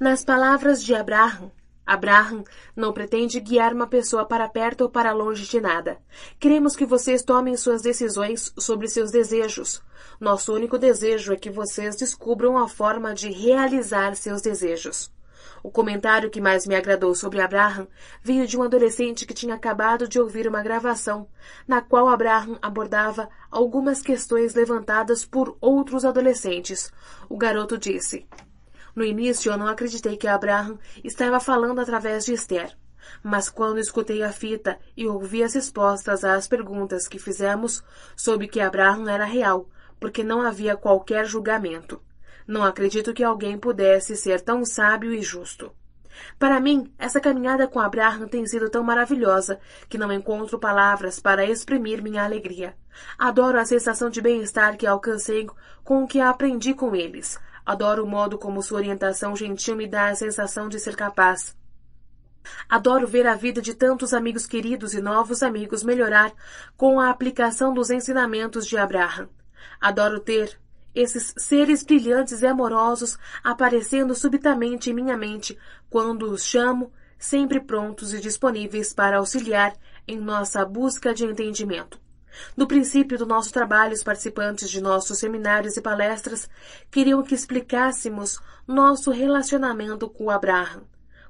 Nas palavras de Abraham, Abraham não pretende guiar uma pessoa para perto ou para longe de nada. Queremos que vocês tomem suas decisões sobre seus desejos. Nosso único desejo é que vocês descubram a forma de realizar seus desejos. O comentário que mais me agradou sobre Abraham veio de um adolescente que tinha acabado de ouvir uma gravação, na qual Abraham abordava algumas questões levantadas por outros adolescentes. O garoto disse: No início eu não acreditei que Abraham estava falando através de Esther. Mas quando escutei a fita e ouvi as respostas às perguntas que fizemos, soube que Abraham era real, porque não havia qualquer julgamento. Não acredito que alguém pudesse ser tão sábio e justo. Para mim, essa caminhada com Abraham tem sido tão maravilhosa que não encontro palavras para exprimir minha alegria. Adoro a sensação de bem-estar que alcancei com o que aprendi com eles. Adoro o modo como sua orientação gentil me dá a sensação de ser capaz. Adoro ver a vida de tantos amigos queridos e novos amigos melhorar com a aplicação dos ensinamentos de Abraham. Adoro ter, esses seres brilhantes e amorosos aparecendo subitamente em minha mente quando os chamo, sempre prontos e disponíveis para auxiliar em nossa busca de entendimento. No princípio do nosso trabalho, os participantes de nossos seminários e palestras queriam que explicássemos nosso relacionamento com Abraham.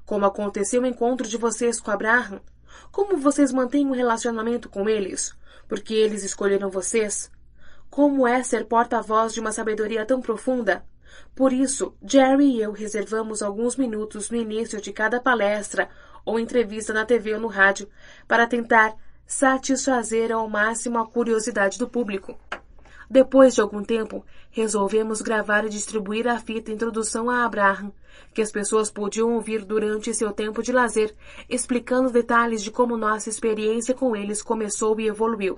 Como aconteceu o encontro de vocês com Abraham? Como vocês mantêm um relacionamento com eles? Porque eles escolheram vocês? Como é ser porta-voz de uma sabedoria tão profunda? Por isso, Jerry e eu reservamos alguns minutos no início de cada palestra ou entrevista na TV ou no rádio para tentar satisfazer ao máximo a curiosidade do público. Depois de algum tempo, resolvemos gravar e distribuir a fita Introdução a Abraham, que as pessoas podiam ouvir durante seu tempo de lazer, explicando detalhes de como nossa experiência com eles começou e evoluiu.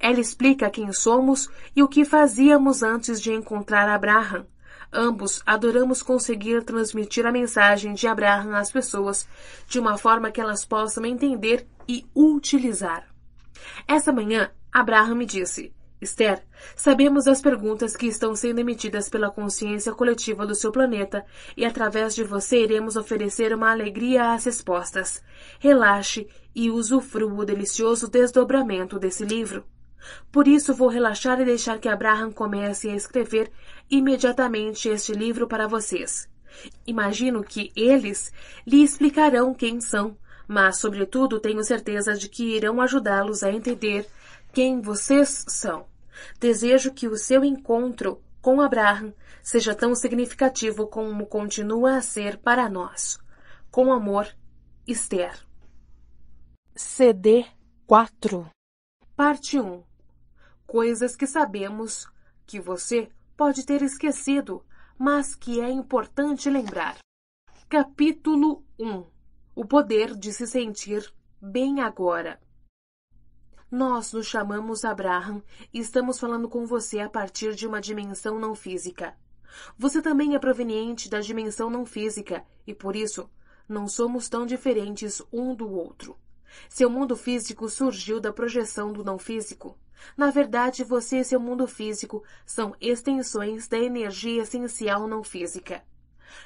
Ela explica quem somos e o que fazíamos antes de encontrar Abraham. Ambos adoramos conseguir transmitir a mensagem de Abraham às pessoas de uma forma que elas possam entender e utilizar. Essa manhã, Abraham me disse: Esther, sabemos das perguntas que estão sendo emitidas pela consciência coletiva do seu planeta e através de você iremos oferecer uma alegria às respostas. Relaxe e usufrua o delicioso desdobramento desse livro. Por isso vou relaxar e deixar que Abraham comece a escrever imediatamente este livro para vocês. Imagino que eles lhe explicarão quem são, mas, sobretudo, tenho certeza de que irão ajudá-los a entender quem vocês são. Desejo que o seu encontro com Abraham seja tão significativo como continua a ser para nós. Com amor, Esther. CD 4 Parte 1 coisas que sabemos que você pode ter esquecido, mas que é importante lembrar. Capítulo 1 O poder de se sentir bem agora. Nós nos chamamos Abraham e estamos falando com você a partir de uma dimensão não física. Você também é proveniente da dimensão não física e, por isso, não somos tão diferentes um do outro. Seu mundo físico surgiu da projeção do não físico. Na verdade, você e seu mundo físico são extensões da energia essencial não física.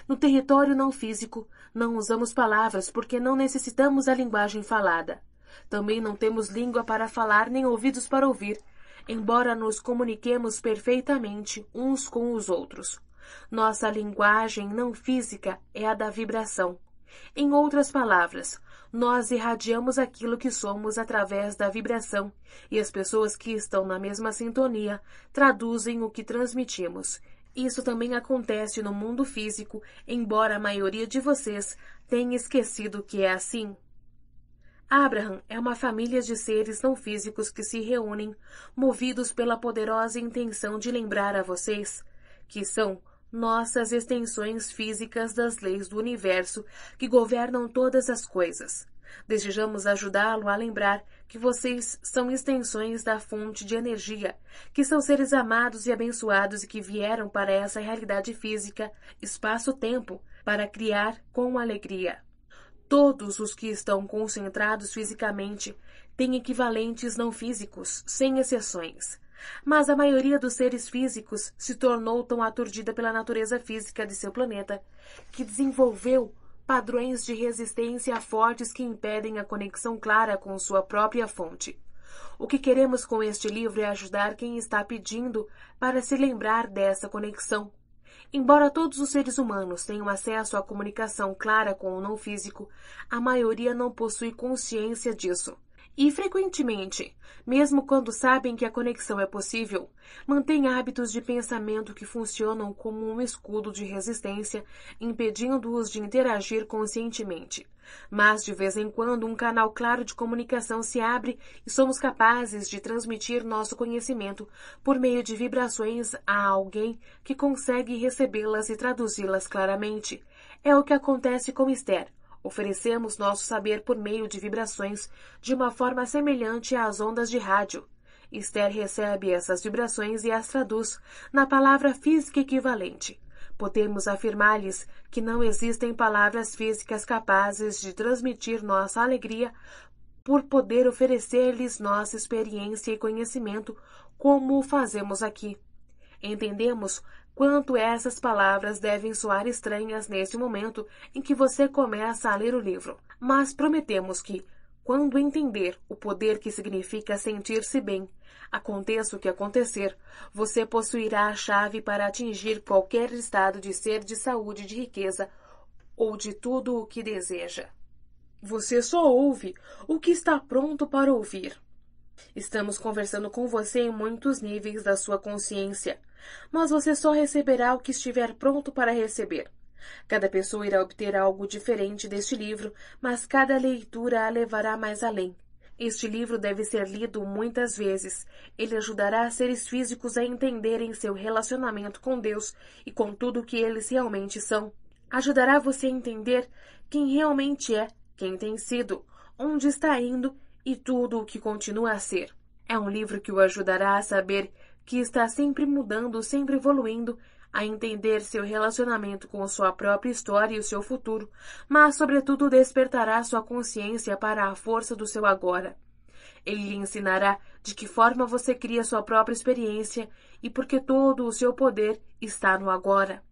No território não físico, não usamos palavras porque não necessitamos da linguagem falada. Também não temos língua para falar nem ouvidos para ouvir, embora nos comuniquemos perfeitamente uns com os outros. Nossa linguagem não física é a da vibração. Em outras palavras, nós irradiamos aquilo que somos através da vibração, e as pessoas que estão na mesma sintonia traduzem o que transmitimos. Isso também acontece no mundo físico, embora a maioria de vocês tenha esquecido que é assim. Abraham é uma família de seres não físicos que se reúnem, movidos pela poderosa intenção de lembrar a vocês que são nossas extensões físicas das leis do universo que governam todas as coisas. Desejamos ajudá-lo a lembrar que vocês são extensões da fonte de energia, que são seres amados e abençoados e que vieram para essa realidade física, espaço-tempo, para criar com alegria. Todos os que estão concentrados fisicamente têm equivalentes não físicos, sem exceções. Mas a maioria dos seres físicos se tornou tão aturdida pela natureza física de seu planeta que desenvolveu padrões de resistência fortes que impedem a conexão clara com sua própria fonte. O que queremos com este livro é ajudar quem está pedindo para se lembrar dessa conexão. Embora todos os seres humanos tenham acesso à comunicação clara com o não físico, a maioria não possui consciência disso. E frequentemente, mesmo quando sabem que a conexão é possível, mantêm hábitos de pensamento que funcionam como um escudo de resistência, impedindo-os de interagir conscientemente. Mas de vez em quando um canal claro de comunicação se abre e somos capazes de transmitir nosso conhecimento por meio de vibrações a alguém que consegue recebê-las e traduzi-las claramente. É o que acontece com Esther, Oferecemos nosso saber por meio de vibrações, de uma forma semelhante às ondas de rádio. Esther recebe essas vibrações e as traduz na palavra física equivalente. Podemos afirmar-lhes que não existem palavras físicas capazes de transmitir nossa alegria por poder oferecer-lhes nossa experiência e conhecimento, como o fazemos aqui. Entendemos quanto essas palavras devem soar estranhas neste momento em que você começa a ler o livro. Mas prometemos que, quando entender o poder que significa sentir-se bem, aconteça o que acontecer, você possuirá a chave para atingir qualquer estado de ser, de saúde, de riqueza ou de tudo o que deseja. Você só ouve o que está pronto para ouvir. Estamos conversando com você em muitos níveis da sua consciência, mas você só receberá o que estiver pronto para receber. Cada pessoa irá obter algo diferente deste livro, mas cada leitura a levará mais além. Este livro deve ser lido muitas vezes. Ele ajudará seres físicos a entenderem seu relacionamento com Deus e com tudo o que eles realmente são. Ajudará você a entender quem realmente é, quem tem sido, onde está indo e tudo o que continua a ser. É um livro que o ajudará a saber que está sempre mudando, sempre evoluindo, a entender seu relacionamento com sua própria história e o seu futuro, mas, sobretudo, despertará sua consciência para a força do seu agora. Ele lhe ensinará de que forma você cria sua própria experiência e porque todo o seu poder está no agora.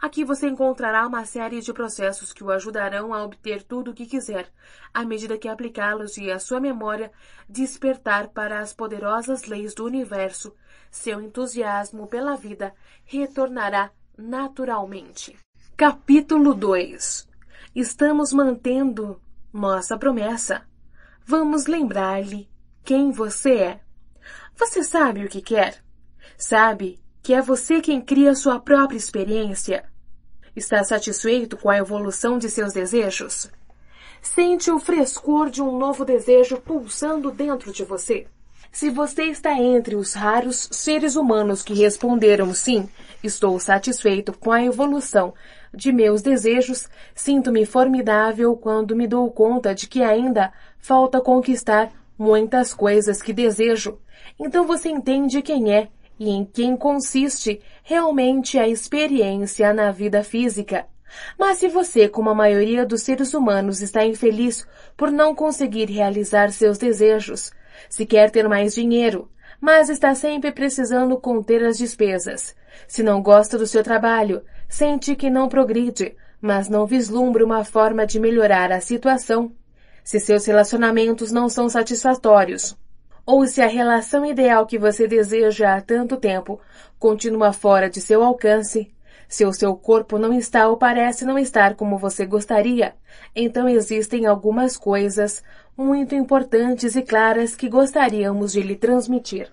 Aqui você encontrará uma série de processos que o ajudarão a obter tudo o que quiser, à medida que aplicá-los e a sua memória despertar para as poderosas leis do universo. Seu entusiasmo pela vida retornará naturalmente. Capítulo 2 Estamos mantendo nossa promessa. Vamos lembrar-lhe quem você é. Você sabe o que quer? Sabe que é você quem cria sua própria experiência. Está satisfeito com a evolução de seus desejos? Sente o frescor de um novo desejo pulsando dentro de você. Se você está entre os raros seres humanos que responderam sim, estou satisfeito com a evolução de meus desejos, sinto-me formidável quando me dou conta de que ainda falta conquistar muitas coisas que desejo. Então você entende quem é e em quem consiste realmente a experiência na vida física. Mas se você, como a maioria dos seres humanos, está infeliz por não conseguir realizar seus desejos, se quer ter mais dinheiro, mas está sempre precisando conter as despesas, se não gosta do seu trabalho, sente que não progride, mas não vislumbra uma forma de melhorar a situação, se seus relacionamentos não são satisfatórios, ou se a relação ideal que você deseja há tanto tempo continua fora de seu alcance, se o seu corpo não está ou parece não estar como você gostaria, então existem algumas coisas muito importantes e claras que gostaríamos de lhe transmitir.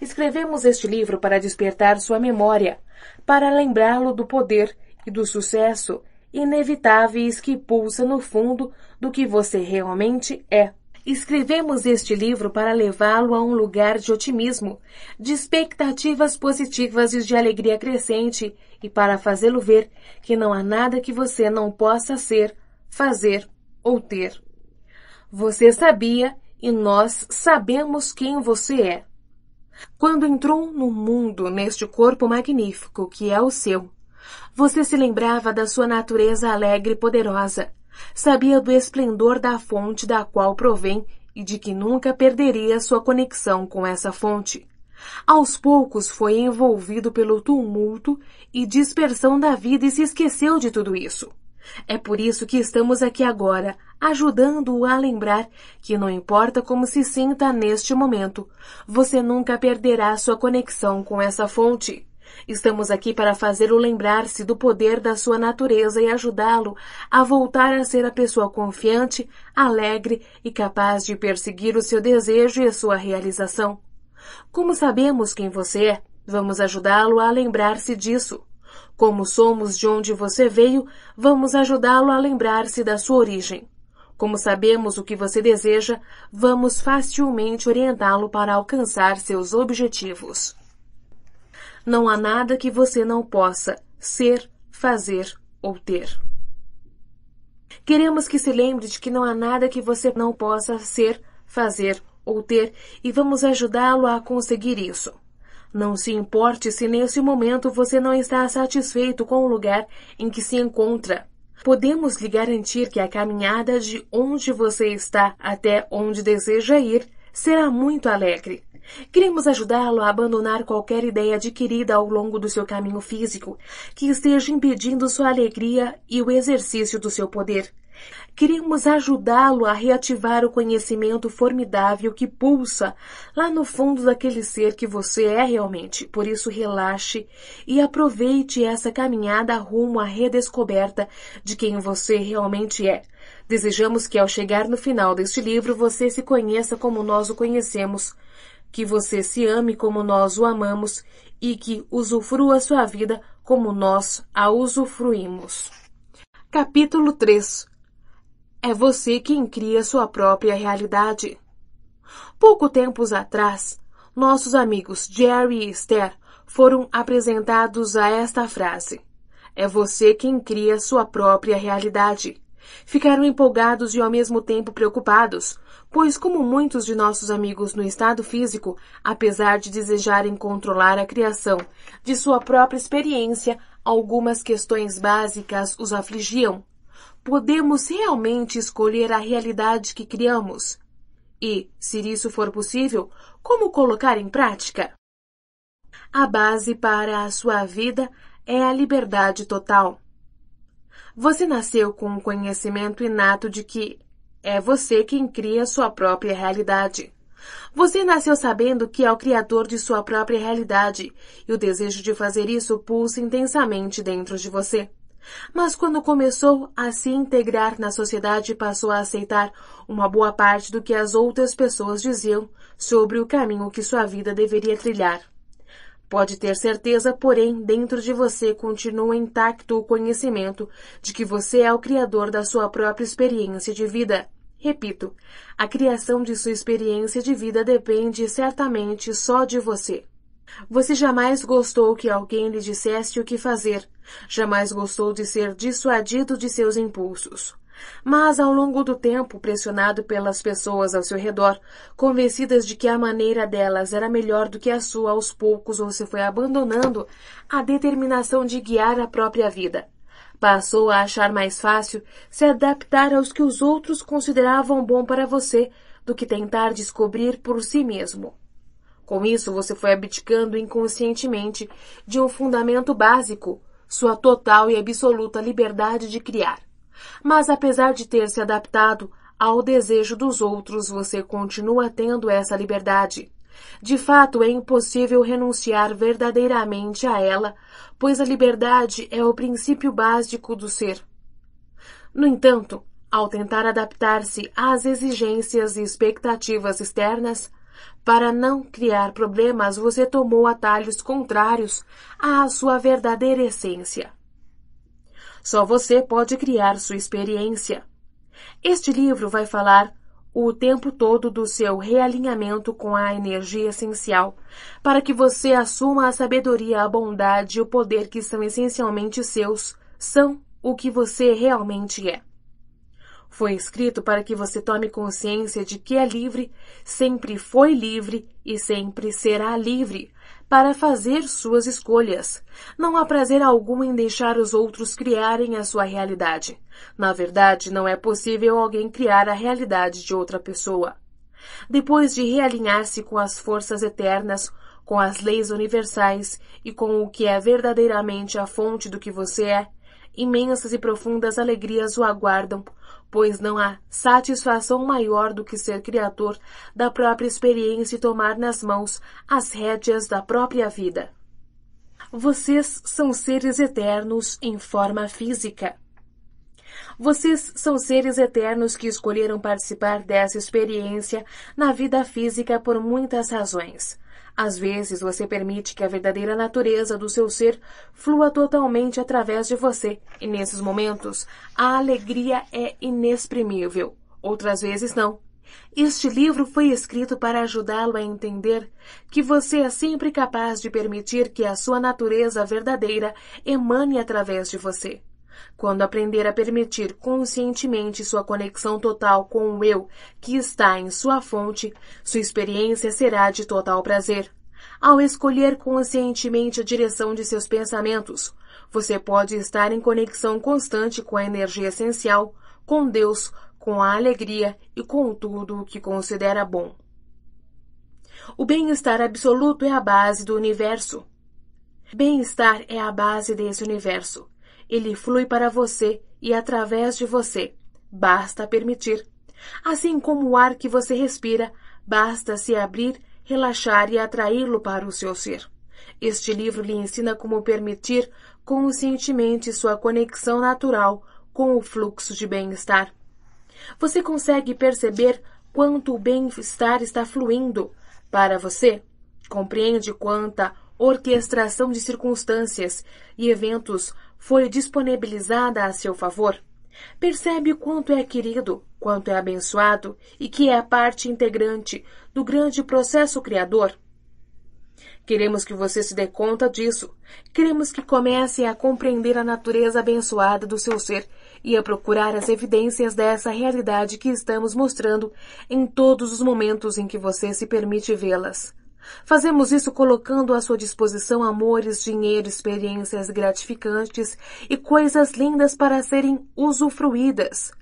Escrevemos este livro para despertar sua memória, para lembrá-lo do poder e do sucesso inevitáveis que pulsa no fundo do que você realmente é. Escrevemos este livro para levá-lo a um lugar de otimismo, de expectativas positivas e de alegria crescente, e para fazê-lo ver que não há nada que você não possa ser, fazer ou ter. Você sabia e nós sabemos quem você é. Quando entrou no mundo neste corpo magnífico que é o seu, você se lembrava da sua natureza alegre e poderosa, sabia do esplendor da fonte da qual provém e de que nunca perderia sua conexão com essa fonte. Aos poucos foi envolvido pelo tumulto e dispersão da vida e se esqueceu de tudo isso. É por isso que estamos aqui agora, ajudando-o a lembrar que não importa como se sinta neste momento, você nunca perderá sua conexão com essa fonte. Estamos aqui para fazê-lo lembrar-se do poder da sua natureza e ajudá-lo a voltar a ser a pessoa confiante, alegre e capaz de perseguir o seu desejo e a sua realização. Como sabemos quem você é, vamos ajudá-lo a lembrar-se disso. Como somos de onde você veio, vamos ajudá-lo a lembrar-se da sua origem. Como sabemos o que você deseja, vamos facilmente orientá-lo para alcançar seus objetivos. Não há nada que você não possa ser, fazer ou ter. Queremos que se lembre de que não há nada que você não possa ser, fazer ou ter e vamos ajudá-lo a conseguir isso. Não se importe se nesse momento você não está satisfeito com o lugar em que se encontra. Podemos lhe garantir que a caminhada de onde você está até onde deseja ir será muito alegre. Queremos ajudá-lo a abandonar qualquer ideia adquirida ao longo do seu caminho físico que esteja impedindo sua alegria e o exercício do seu poder. Queremos ajudá-lo a reativar o conhecimento formidável que pulsa lá no fundo daquele ser que você é realmente. Por isso, relaxe e aproveite essa caminhada rumo à redescoberta de quem você realmente é. Desejamos que, ao chegar no final deste livro, você se conheça como nós o conhecemos que você se ame como nós o amamos e que usufrua sua vida como nós a usufruímos. Capítulo 3 É você quem cria sua própria realidade. Pouco tempos atrás, nossos amigos Jerry e Esther foram apresentados a esta frase: É você quem cria sua própria realidade. Ficaram empolgados e ao mesmo tempo preocupados, pois, como muitos de nossos amigos no estado físico, apesar de desejarem controlar a criação de sua própria experiência, algumas questões básicas os afligiam. Podemos realmente escolher a realidade que criamos? E, se isso for possível, como colocar em prática? A base para a sua vida é a liberdade total. Você nasceu com o conhecimento inato de que é você quem cria sua própria realidade. Você nasceu sabendo que é o criador de sua própria realidade, e o desejo de fazer isso pulsa intensamente dentro de você. Mas quando começou a se integrar na sociedade, passou a aceitar uma boa parte do que as outras pessoas diziam sobre o caminho que sua vida deveria trilhar. Pode ter certeza, porém, dentro de você continua intacto o conhecimento de que você é o criador da sua própria experiência de vida. Repito, a criação de sua experiência de vida depende certamente só de você. Você jamais gostou que alguém lhe dissesse o que fazer, jamais gostou de ser dissuadido de seus impulsos. Mas, ao longo do tempo, pressionado pelas pessoas ao seu redor, convencidas de que a maneira delas era melhor do que a sua, aos poucos ou se foi abandonando a determinação de guiar a própria vida. Passou a achar mais fácil se adaptar aos que os outros consideravam bom para você do que tentar descobrir por si mesmo. Com isso, você foi abdicando inconscientemente de um fundamento básico, sua total e absoluta liberdade de criar. Mas apesar de ter se adaptado ao desejo dos outros, você continua tendo essa liberdade. De fato, é impossível renunciar verdadeiramente a ela, pois a liberdade é o princípio básico do ser. No entanto, ao tentar adaptar-se às exigências e expectativas externas, para não criar problemas, você tomou atalhos contrários à sua verdadeira essência. Só você pode criar sua experiência. Este livro vai falar o tempo todo do seu realinhamento com a energia essencial, para que você assuma a sabedoria, a bondade e o poder que são essencialmente seus, são o que você realmente é. Foi escrito para que você tome consciência de que é livre, sempre foi livre e sempre será livre, para fazer suas escolhas. Não há prazer algum em deixar os outros criarem a sua realidade. Na verdade, não é possível alguém criar a realidade de outra pessoa. Depois de realinhar-se com as forças eternas, com as leis universais e com o que é verdadeiramente a fonte do que você é, imensas e profundas alegrias o aguardam pois não há satisfação maior do que ser criador da própria experiência e tomar nas mãos as rédeas da própria vida. Vocês são seres eternos em forma física. Vocês são seres eternos que escolheram participar dessa experiência na vida física por muitas razões. Às vezes você permite que a verdadeira natureza do seu ser flua totalmente através de você, e nesses momentos a alegria é inexprimível. Outras vezes não. Este livro foi escrito para ajudá-lo a entender que você é sempre capaz de permitir que a sua natureza verdadeira emane através de você quando aprender a permitir conscientemente sua conexão total com o eu que está em sua fonte, sua experiência será de total prazer. Ao escolher conscientemente a direção de seus pensamentos, você pode estar em conexão constante com a energia essencial, com Deus, com a alegria e com tudo o que considera bom. O bem-estar absoluto é a base do universo. Bem-estar é a base desse universo. Ele flui para você e através de você. Basta permitir. Assim como o ar que você respira, basta se abrir, relaxar e atraí-lo para o seu ser. Este livro lhe ensina como permitir conscientemente sua conexão natural com o fluxo de bem-estar. Você consegue perceber quanto o bem-estar está fluindo para você? Compreende quanta orquestração de circunstâncias e eventos foi disponibilizada a seu favor, percebe quanto é querido, quanto é abençoado e que é a parte integrante do grande processo criador. Queremos que você se dê conta disso. Queremos que comece a compreender a natureza abençoada do seu ser e a procurar as evidências dessa realidade que estamos mostrando em todos os momentos em que você se permite vê-las. Fazemos isso colocando à sua disposição amores, dinheiro, experiências gratificantes e coisas lindas para serem usufruídas.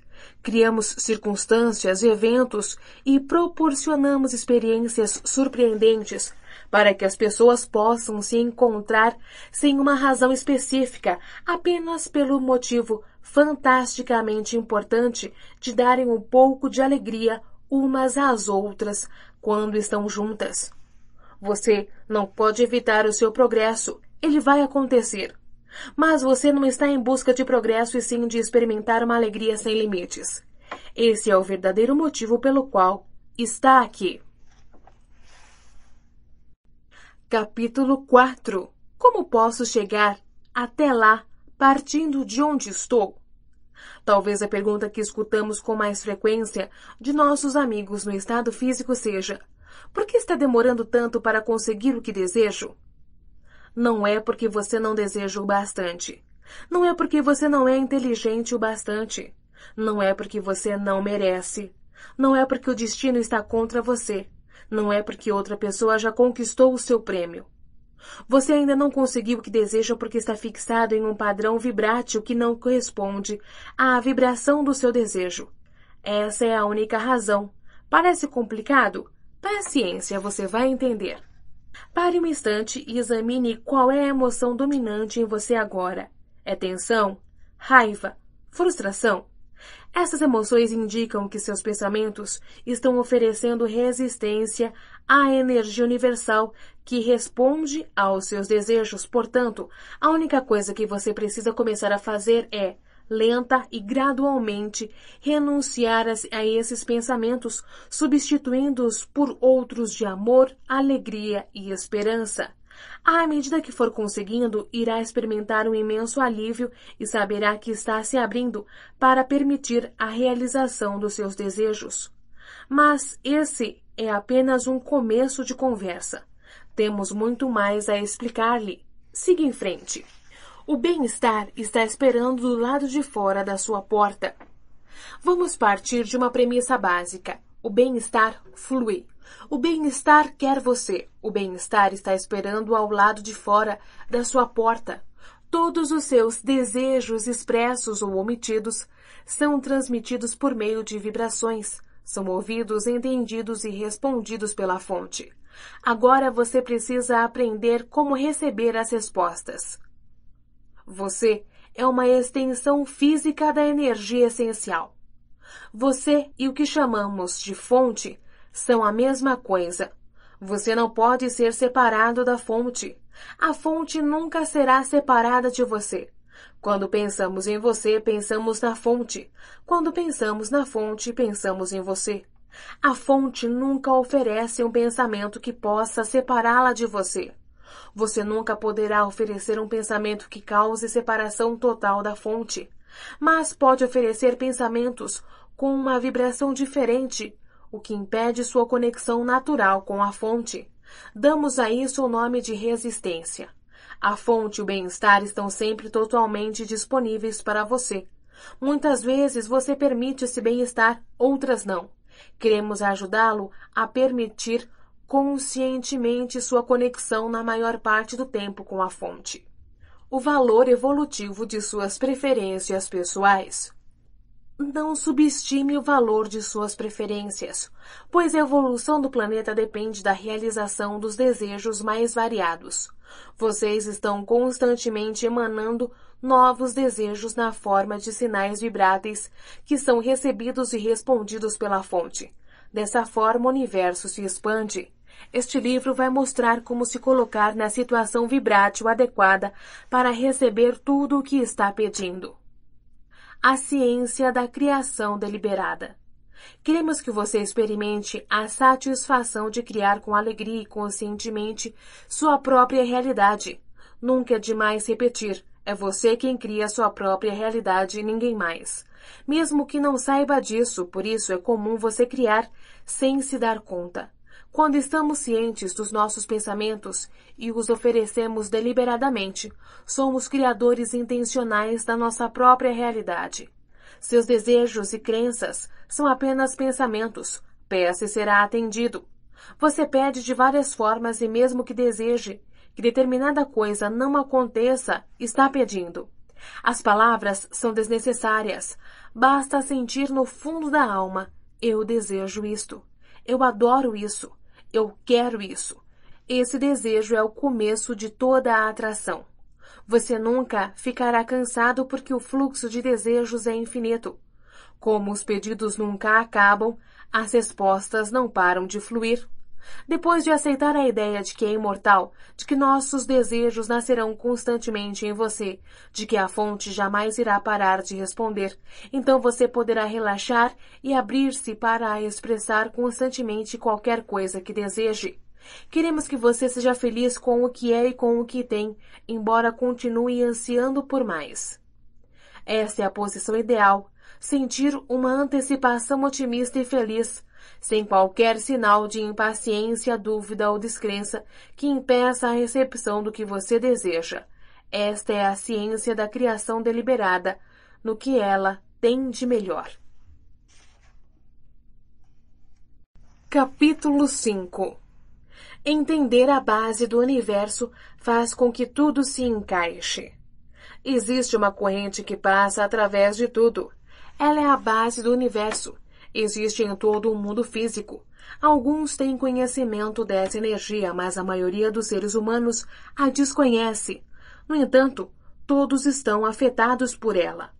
Criamos circunstâncias e eventos e proporcionamos experiências surpreendentes para que as pessoas possam se encontrar sem uma razão específica, apenas pelo motivo fantasticamente importante de darem um pouco de alegria umas às outras quando estão juntas. Você não pode evitar o seu progresso, ele vai acontecer. Mas você não está em busca de progresso e sim de experimentar uma alegria sem limites. Esse é o verdadeiro motivo pelo qual está aqui. Capítulo 4 Como posso chegar até lá partindo de onde estou? Talvez a pergunta que escutamos com mais frequência de nossos amigos no estado físico seja: por que está demorando tanto para conseguir o que desejo? Não é porque você não deseja o bastante. Não é porque você não é inteligente o bastante. Não é porque você não merece. Não é porque o destino está contra você. Não é porque outra pessoa já conquistou o seu prêmio. Você ainda não conseguiu o que deseja porque está fixado em um padrão vibrátil que não corresponde à vibração do seu desejo. Essa é a única razão. Parece complicado? Paciência, você vai entender. Pare um instante e examine qual é a emoção dominante em você agora. É tensão? Raiva? Frustração? Essas emoções indicam que seus pensamentos estão oferecendo resistência à energia universal que responde aos seus desejos. Portanto, a única coisa que você precisa começar a fazer é lenta e gradualmente, renunciar a esses pensamentos, substituindo-os por outros de amor, alegria e esperança. À medida que for conseguindo, irá experimentar um imenso alívio e saberá que está se abrindo para permitir a realização dos seus desejos. Mas esse é apenas um começo de conversa. Temos muito mais a explicar-lhe. Siga em frente. O bem-estar está esperando do lado de fora da sua porta. Vamos partir de uma premissa básica. O bem-estar flui. O bem-estar quer você. O bem-estar está esperando ao lado de fora da sua porta. Todos os seus desejos expressos ou omitidos são transmitidos por meio de vibrações, são ouvidos, entendidos e respondidos pela fonte. Agora você precisa aprender como receber as respostas. Você é uma extensão física da energia essencial. Você e o que chamamos de fonte são a mesma coisa. Você não pode ser separado da fonte. A fonte nunca será separada de você. Quando pensamos em você, pensamos na fonte. Quando pensamos na fonte, pensamos em você. A fonte nunca oferece um pensamento que possa separá-la de você. Você nunca poderá oferecer um pensamento que cause separação total da fonte, mas pode oferecer pensamentos com uma vibração diferente, o que impede sua conexão natural com a fonte. Damos a isso o nome de resistência. A fonte e o bem-estar estão sempre totalmente disponíveis para você. Muitas vezes você permite esse bem-estar, outras não. Queremos ajudá-lo a permitir conscientemente sua conexão na maior parte do tempo com a fonte. O valor evolutivo de suas preferências pessoais. Não subestime o valor de suas preferências, pois a evolução do planeta depende da realização dos desejos mais variados. Vocês estão constantemente emanando novos desejos na forma de sinais vibráteis que são recebidos e respondidos pela fonte. Dessa forma, o universo se expande. Este livro vai mostrar como se colocar na situação vibrátil adequada para receber tudo o que está pedindo. A ciência da criação deliberada. Queremos que você experimente a satisfação de criar com alegria e conscientemente sua própria realidade. Nunca é demais repetir: é você quem cria sua própria realidade e ninguém mais. Mesmo que não saiba disso, por isso é comum você criar sem se dar conta. Quando estamos cientes dos nossos pensamentos e os oferecemos deliberadamente, somos criadores intencionais da nossa própria realidade. Seus desejos e crenças são apenas pensamentos. Peça e será atendido. Você pede de várias formas e, mesmo que deseje que determinada coisa não aconteça, está pedindo. As palavras são desnecessárias. Basta sentir no fundo da alma: eu desejo isto. Eu adoro isso. Eu quero isso. Esse desejo é o começo de toda a atração. Você nunca ficará cansado porque o fluxo de desejos é infinito. Como os pedidos nunca acabam, as respostas não param de fluir. Depois de aceitar a ideia de que é imortal, de que nossos desejos nascerão constantemente em você, de que a fonte jamais irá parar de responder, então você poderá relaxar e abrir-se para expressar constantemente qualquer coisa que deseje. Queremos que você seja feliz com o que é e com o que tem, embora continue ansiando por mais. Esta é a posição ideal. Sentir uma antecipação otimista e feliz, sem qualquer sinal de impaciência, dúvida ou descrença que impeça a recepção do que você deseja. Esta é a ciência da criação deliberada, no que ela tem de melhor. Capítulo 5 Entender a base do universo faz com que tudo se encaixe. Existe uma corrente que passa através de tudo. Ela é a base do universo existe em todo o mundo físico. Alguns têm conhecimento dessa energia, mas a maioria dos seres humanos a desconhece. No entanto, todos estão afetados por ela.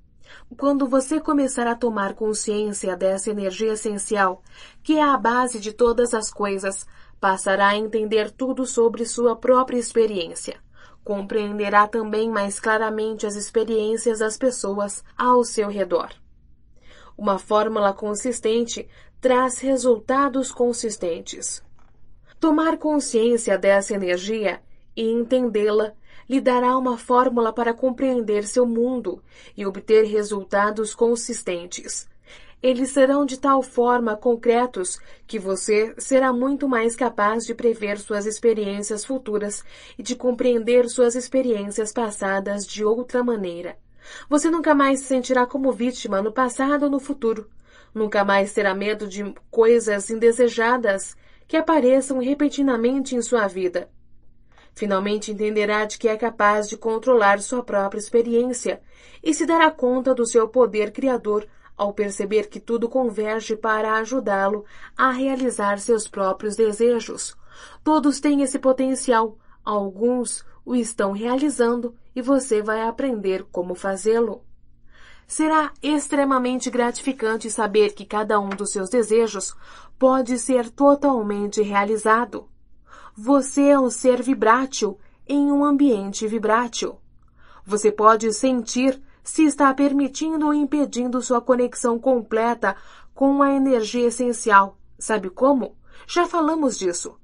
Quando você começar a tomar consciência dessa energia essencial, que é a base de todas as coisas, passará a entender tudo sobre sua própria experiência. Compreenderá também mais claramente as experiências das pessoas ao seu redor. Uma fórmula consistente traz resultados consistentes. Tomar consciência dessa energia e entendê-la lhe dará uma fórmula para compreender seu mundo e obter resultados consistentes. Eles serão de tal forma concretos que você será muito mais capaz de prever suas experiências futuras e de compreender suas experiências passadas de outra maneira. Você nunca mais se sentirá como vítima no passado ou no futuro. Nunca mais terá medo de coisas indesejadas que apareçam repentinamente em sua vida. Finalmente entenderá de que é capaz de controlar sua própria experiência e se dará conta do seu poder criador ao perceber que tudo converge para ajudá-lo a realizar seus próprios desejos. Todos têm esse potencial, alguns o estão realizando e você vai aprender como fazê-lo. Será extremamente gratificante saber que cada um dos seus desejos pode ser totalmente realizado. Você é um ser vibrátil em um ambiente vibrátil. Você pode sentir se está permitindo ou impedindo sua conexão completa com a energia essencial. Sabe como? Já falamos disso.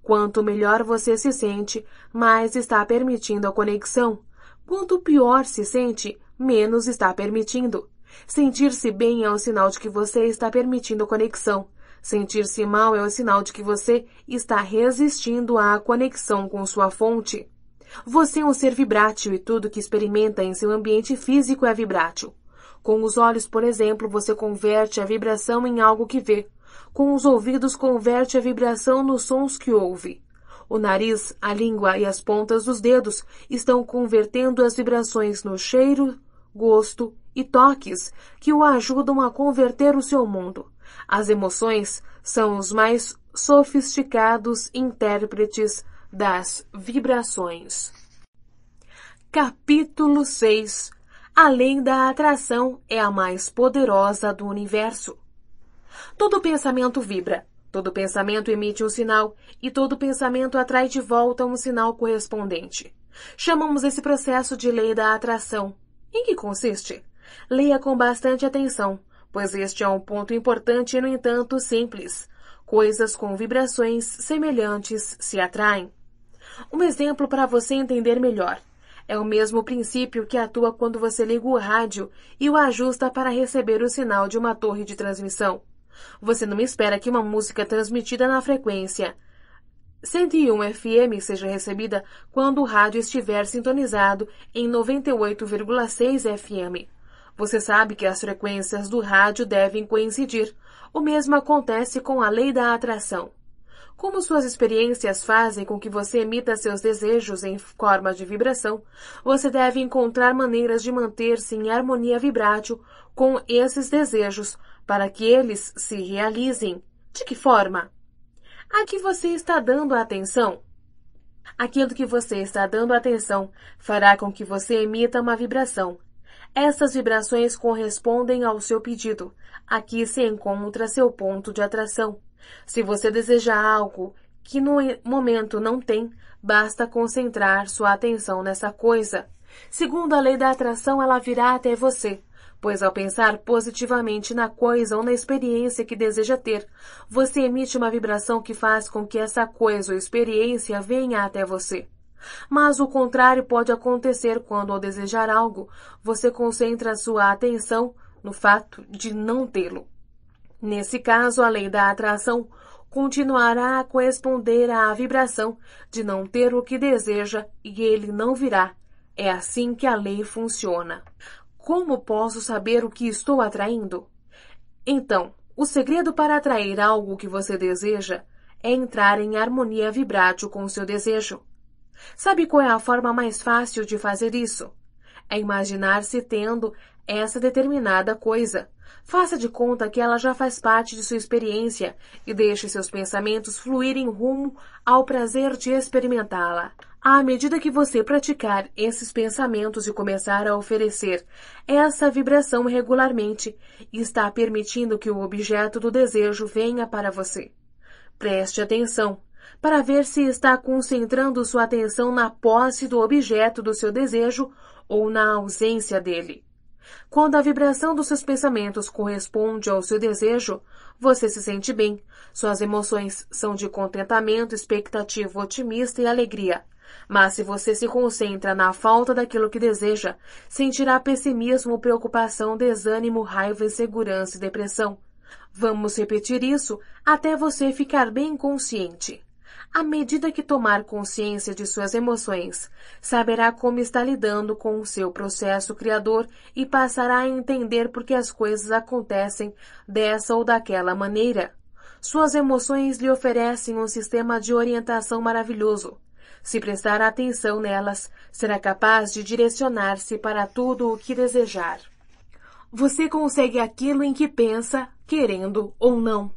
Quanto melhor você se sente, mais está permitindo a conexão. Quanto pior se sente, menos está permitindo. Sentir-se bem é o sinal de que você está permitindo conexão. Sentir-se mal é o sinal de que você está resistindo à conexão com sua fonte. Você é um ser vibrátil e tudo que experimenta em seu ambiente físico é vibrátil. Com os olhos, por exemplo, você converte a vibração em algo que vê. Com os ouvidos, converte a vibração nos sons que ouve. O nariz, a língua e as pontas dos dedos estão convertendo as vibrações no cheiro, gosto e toques que o ajudam a converter o seu mundo. As emoções são os mais sofisticados intérpretes das vibrações. Capítulo 6 Além da atração é a mais poderosa do universo. Todo pensamento vibra, Todo pensamento emite um sinal e todo pensamento atrai de volta um sinal correspondente. Chamamos esse processo de lei da atração. Em que consiste? Leia com bastante atenção, pois este é um ponto importante e, no entanto, simples. Coisas com vibrações semelhantes se atraem. Um exemplo para você entender melhor. É o mesmo princípio que atua quando você liga o rádio e o ajusta para receber o sinal de uma torre de transmissão. Você não espera que uma música transmitida na frequência 101 FM seja recebida quando o rádio estiver sintonizado em 98,6 FM. Você sabe que as frequências do rádio devem coincidir. O mesmo acontece com a lei da atração. Como suas experiências fazem com que você emita seus desejos em forma de vibração, você deve encontrar maneiras de manter-se em harmonia vibrátil com esses desejos para que eles se realizem. De que forma? A que você está dando atenção. Aquilo que você está dando atenção fará com que você emita uma vibração. Essas vibrações correspondem ao seu pedido. Aqui se encontra seu ponto de atração. Se você deseja algo que no momento não tem, basta concentrar sua atenção nessa coisa. Segundo a lei da atração, ela virá até você pois ao pensar positivamente na coisa ou na experiência que deseja ter, você emite uma vibração que faz com que essa coisa ou experiência venha até você. Mas o contrário pode acontecer quando, ao desejar algo, você concentra sua atenção no fato de não tê-lo. Nesse caso, a lei da atração continuará a corresponder à vibração de não ter o que deseja e ele não virá. É assim que a lei funciona. Como posso saber o que estou atraindo? Então, o segredo para atrair algo que você deseja é entrar em harmonia vibrátil com o seu desejo. Sabe qual é a forma mais fácil de fazer isso? É imaginar-se tendo essa determinada coisa. Faça de conta que ela já faz parte de sua experiência e deixe seus pensamentos fluírem rumo ao prazer de experimentá-la. À medida que você praticar esses pensamentos e começar a oferecer essa vibração regularmente, está permitindo que o objeto do desejo venha para você. Preste atenção para ver se está concentrando sua atenção na posse do objeto do seu desejo ou na ausência dele. Quando a vibração dos seus pensamentos corresponde ao seu desejo, você se sente bem. Suas emoções são de contentamento, expectativa, otimista e alegria. Mas se você se concentra na falta daquilo que deseja, sentirá pessimismo, preocupação, desânimo, raiva, insegurança e depressão. Vamos repetir isso até você ficar bem consciente. À medida que tomar consciência de suas emoções, saberá como está lidando com o seu processo criador e passará a entender por que as coisas acontecem dessa ou daquela maneira. Suas emoções lhe oferecem um sistema de orientação maravilhoso. Se prestar atenção nelas, será capaz de direcionar-se para tudo o que desejar. Você consegue aquilo em que pensa, querendo ou não.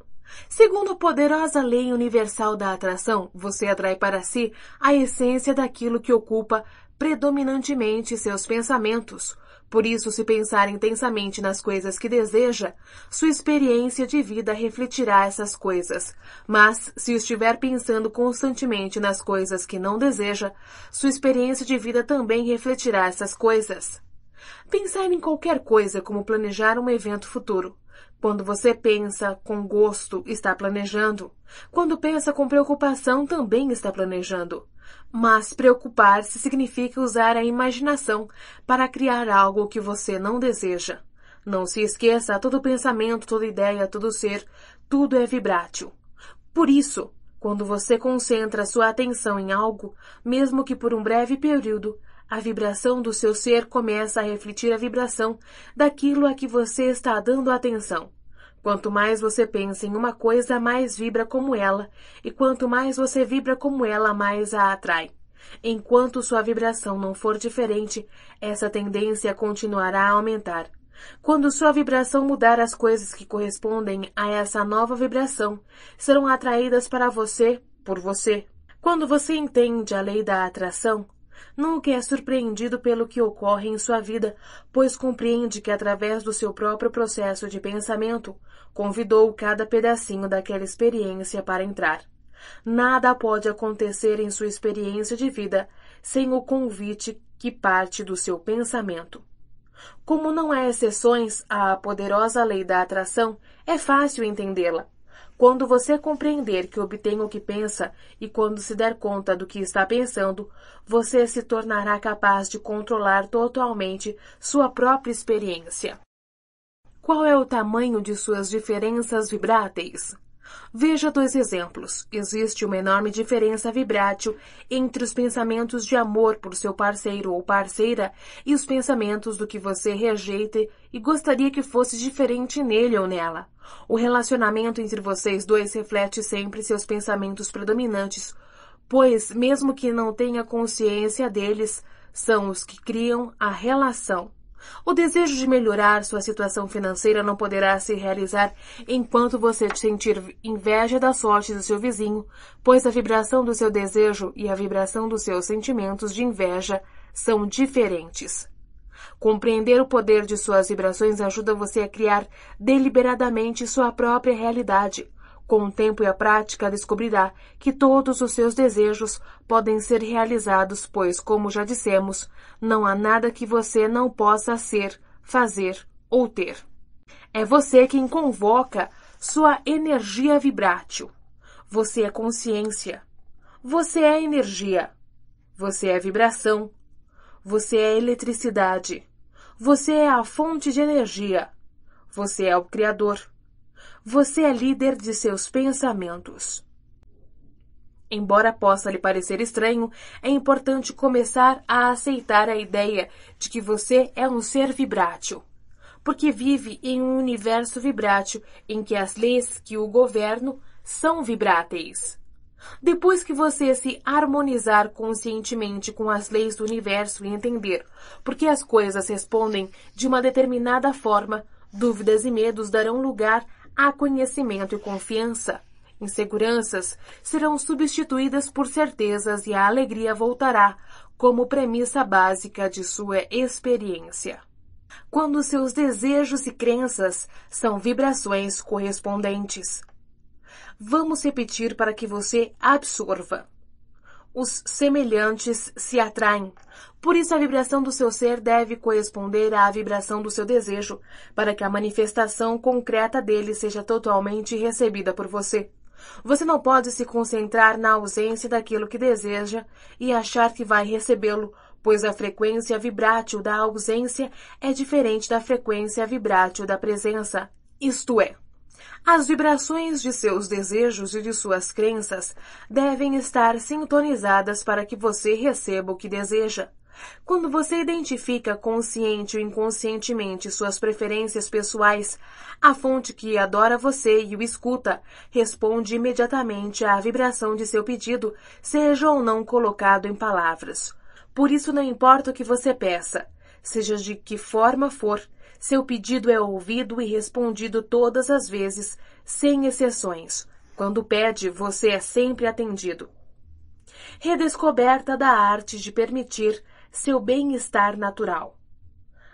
Segundo a poderosa lei universal da atração, você atrai para si a essência daquilo que ocupa predominantemente seus pensamentos, por isso, se pensar intensamente nas coisas que deseja, sua experiência de vida refletirá essas coisas. Mas, se estiver pensando constantemente nas coisas que não deseja, sua experiência de vida também refletirá essas coisas. Pensar em qualquer coisa como planejar um evento futuro. Quando você pensa com gosto, está planejando. Quando pensa com preocupação, também está planejando. Mas preocupar-se significa usar a imaginação para criar algo que você não deseja. Não se esqueça, todo pensamento, toda ideia, todo ser, tudo é vibrátil. Por isso, quando você concentra sua atenção em algo, mesmo que por um breve período, a vibração do seu ser começa a refletir a vibração daquilo a que você está dando atenção. Quanto mais você pensa em uma coisa, mais vibra como ela, e quanto mais você vibra como ela, mais a atrai. Enquanto sua vibração não for diferente, essa tendência continuará a aumentar. Quando sua vibração mudar, as coisas que correspondem a essa nova vibração serão atraídas para você por você. Quando você entende a lei da atração, Nunca é surpreendido pelo que ocorre em sua vida, pois compreende que, através do seu próprio processo de pensamento, convidou cada pedacinho daquela experiência para entrar. Nada pode acontecer em sua experiência de vida sem o convite que parte do seu pensamento. Como não há exceções à poderosa lei da atração, é fácil entendê-la. Quando você compreender que obtém o que pensa e quando se der conta do que está pensando, você se tornará capaz de controlar totalmente sua própria experiência. Qual é o tamanho de suas diferenças vibráteis? Veja dois exemplos. Existe uma enorme diferença vibrátil entre os pensamentos de amor por seu parceiro ou parceira e os pensamentos do que você rejeita e gostaria que fosse diferente nele ou nela. O relacionamento entre vocês dois reflete sempre seus pensamentos predominantes, pois, mesmo que não tenha consciência deles, são os que criam a relação. O desejo de melhorar sua situação financeira não poderá se realizar enquanto você sentir inveja da sorte do seu vizinho, pois a vibração do seu desejo e a vibração dos seus sentimentos de inveja são diferentes. Compreender o poder de suas vibrações ajuda você a criar deliberadamente sua própria realidade, com o tempo e a prática, descobrirá que todos os seus desejos podem ser realizados, pois, como já dissemos, não há nada que você não possa ser, fazer ou ter. É você quem convoca sua energia vibrátil. Você é consciência. Você é energia. Você é vibração. Você é eletricidade. Você é a fonte de energia. Você é o Criador. Você é líder de seus pensamentos. Embora possa lhe parecer estranho, é importante começar a aceitar a ideia de que você é um ser vibrátil, porque vive em um universo vibrátil em que as leis que o governam são vibráteis. Depois que você se harmonizar conscientemente com as leis do universo e entender por que as coisas respondem de uma determinada forma, dúvidas e medos darão lugar há conhecimento e confiança. Inseguranças serão substituídas por certezas e a alegria voltará como premissa básica de sua experiência. Quando seus desejos e crenças são vibrações correspondentes. Vamos repetir para que você absorva os semelhantes se atraem. Por isso, a vibração do seu ser deve corresponder à vibração do seu desejo, para que a manifestação concreta dele seja totalmente recebida por você. Você não pode se concentrar na ausência daquilo que deseja e achar que vai recebê-lo, pois a frequência vibrátil da ausência é diferente da frequência vibrátil da presença, isto é, as vibrações de seus desejos e de suas crenças devem estar sintonizadas para que você receba o que deseja. Quando você identifica consciente ou inconscientemente suas preferências pessoais, a fonte que adora você e o escuta responde imediatamente à vibração de seu pedido, seja ou não colocado em palavras. Por isso, não importa o que você peça, seja de que forma for, seu pedido é ouvido e respondido todas as vezes, sem exceções. Quando pede, você é sempre atendido. Redescoberta da arte de permitir seu bem-estar natural.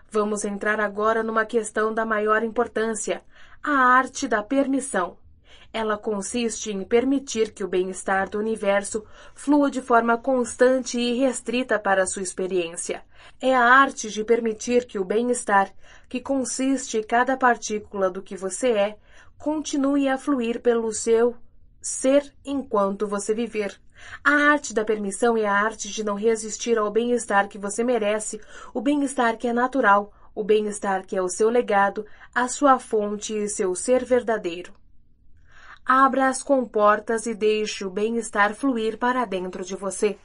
Vamos entrar agora numa questão da maior importância: a arte da permissão. Ela consiste em permitir que o bem-estar do universo flua de forma constante e restrita para sua experiência. É a arte de permitir que o bem-estar, que consiste em cada partícula do que você é, continue a fluir pelo seu ser enquanto você viver. A arte da permissão é a arte de não resistir ao bem-estar que você merece, o bem-estar que é natural, o bem-estar que é o seu legado, a sua fonte e seu ser verdadeiro. Abra as comportas e deixe o bem-estar fluir para dentro de você.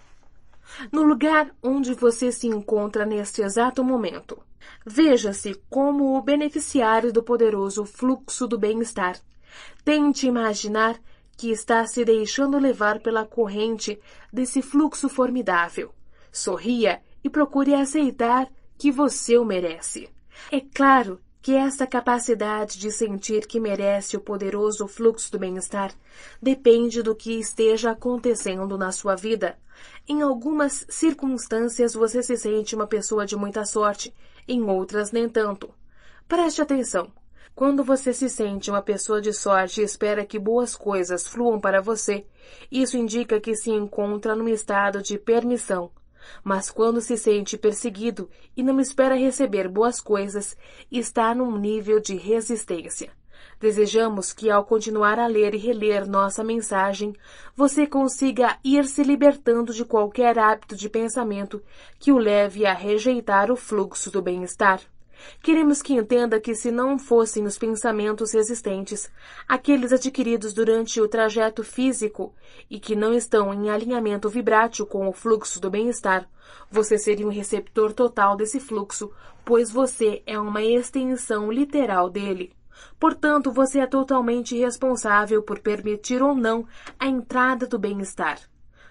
No lugar onde você se encontra neste exato momento, veja-se como o beneficiário do poderoso fluxo do bem-estar. Tente imaginar que está se deixando levar pela corrente desse fluxo formidável. Sorria e procure aceitar que você o merece. É claro que essa capacidade de sentir que merece o poderoso fluxo do bem-estar depende do que esteja acontecendo na sua vida. Em algumas circunstâncias você se sente uma pessoa de muita sorte, em outras nem tanto. Preste atenção. Quando você se sente uma pessoa de sorte e espera que boas coisas fluam para você, isso indica que se encontra num estado de permissão, mas quando se sente perseguido e não espera receber boas coisas, está num nível de resistência. Desejamos que, ao continuar a ler e reler nossa mensagem, você consiga ir se libertando de qualquer hábito de pensamento que o leve a rejeitar o fluxo do bem-estar. Queremos que entenda que, se não fossem os pensamentos resistentes, aqueles adquiridos durante o trajeto físico e que não estão em alinhamento vibrátil com o fluxo do bem-estar, você seria um receptor total desse fluxo, pois você é uma extensão literal dele. Portanto, você é totalmente responsável por permitir ou não a entrada do bem-estar.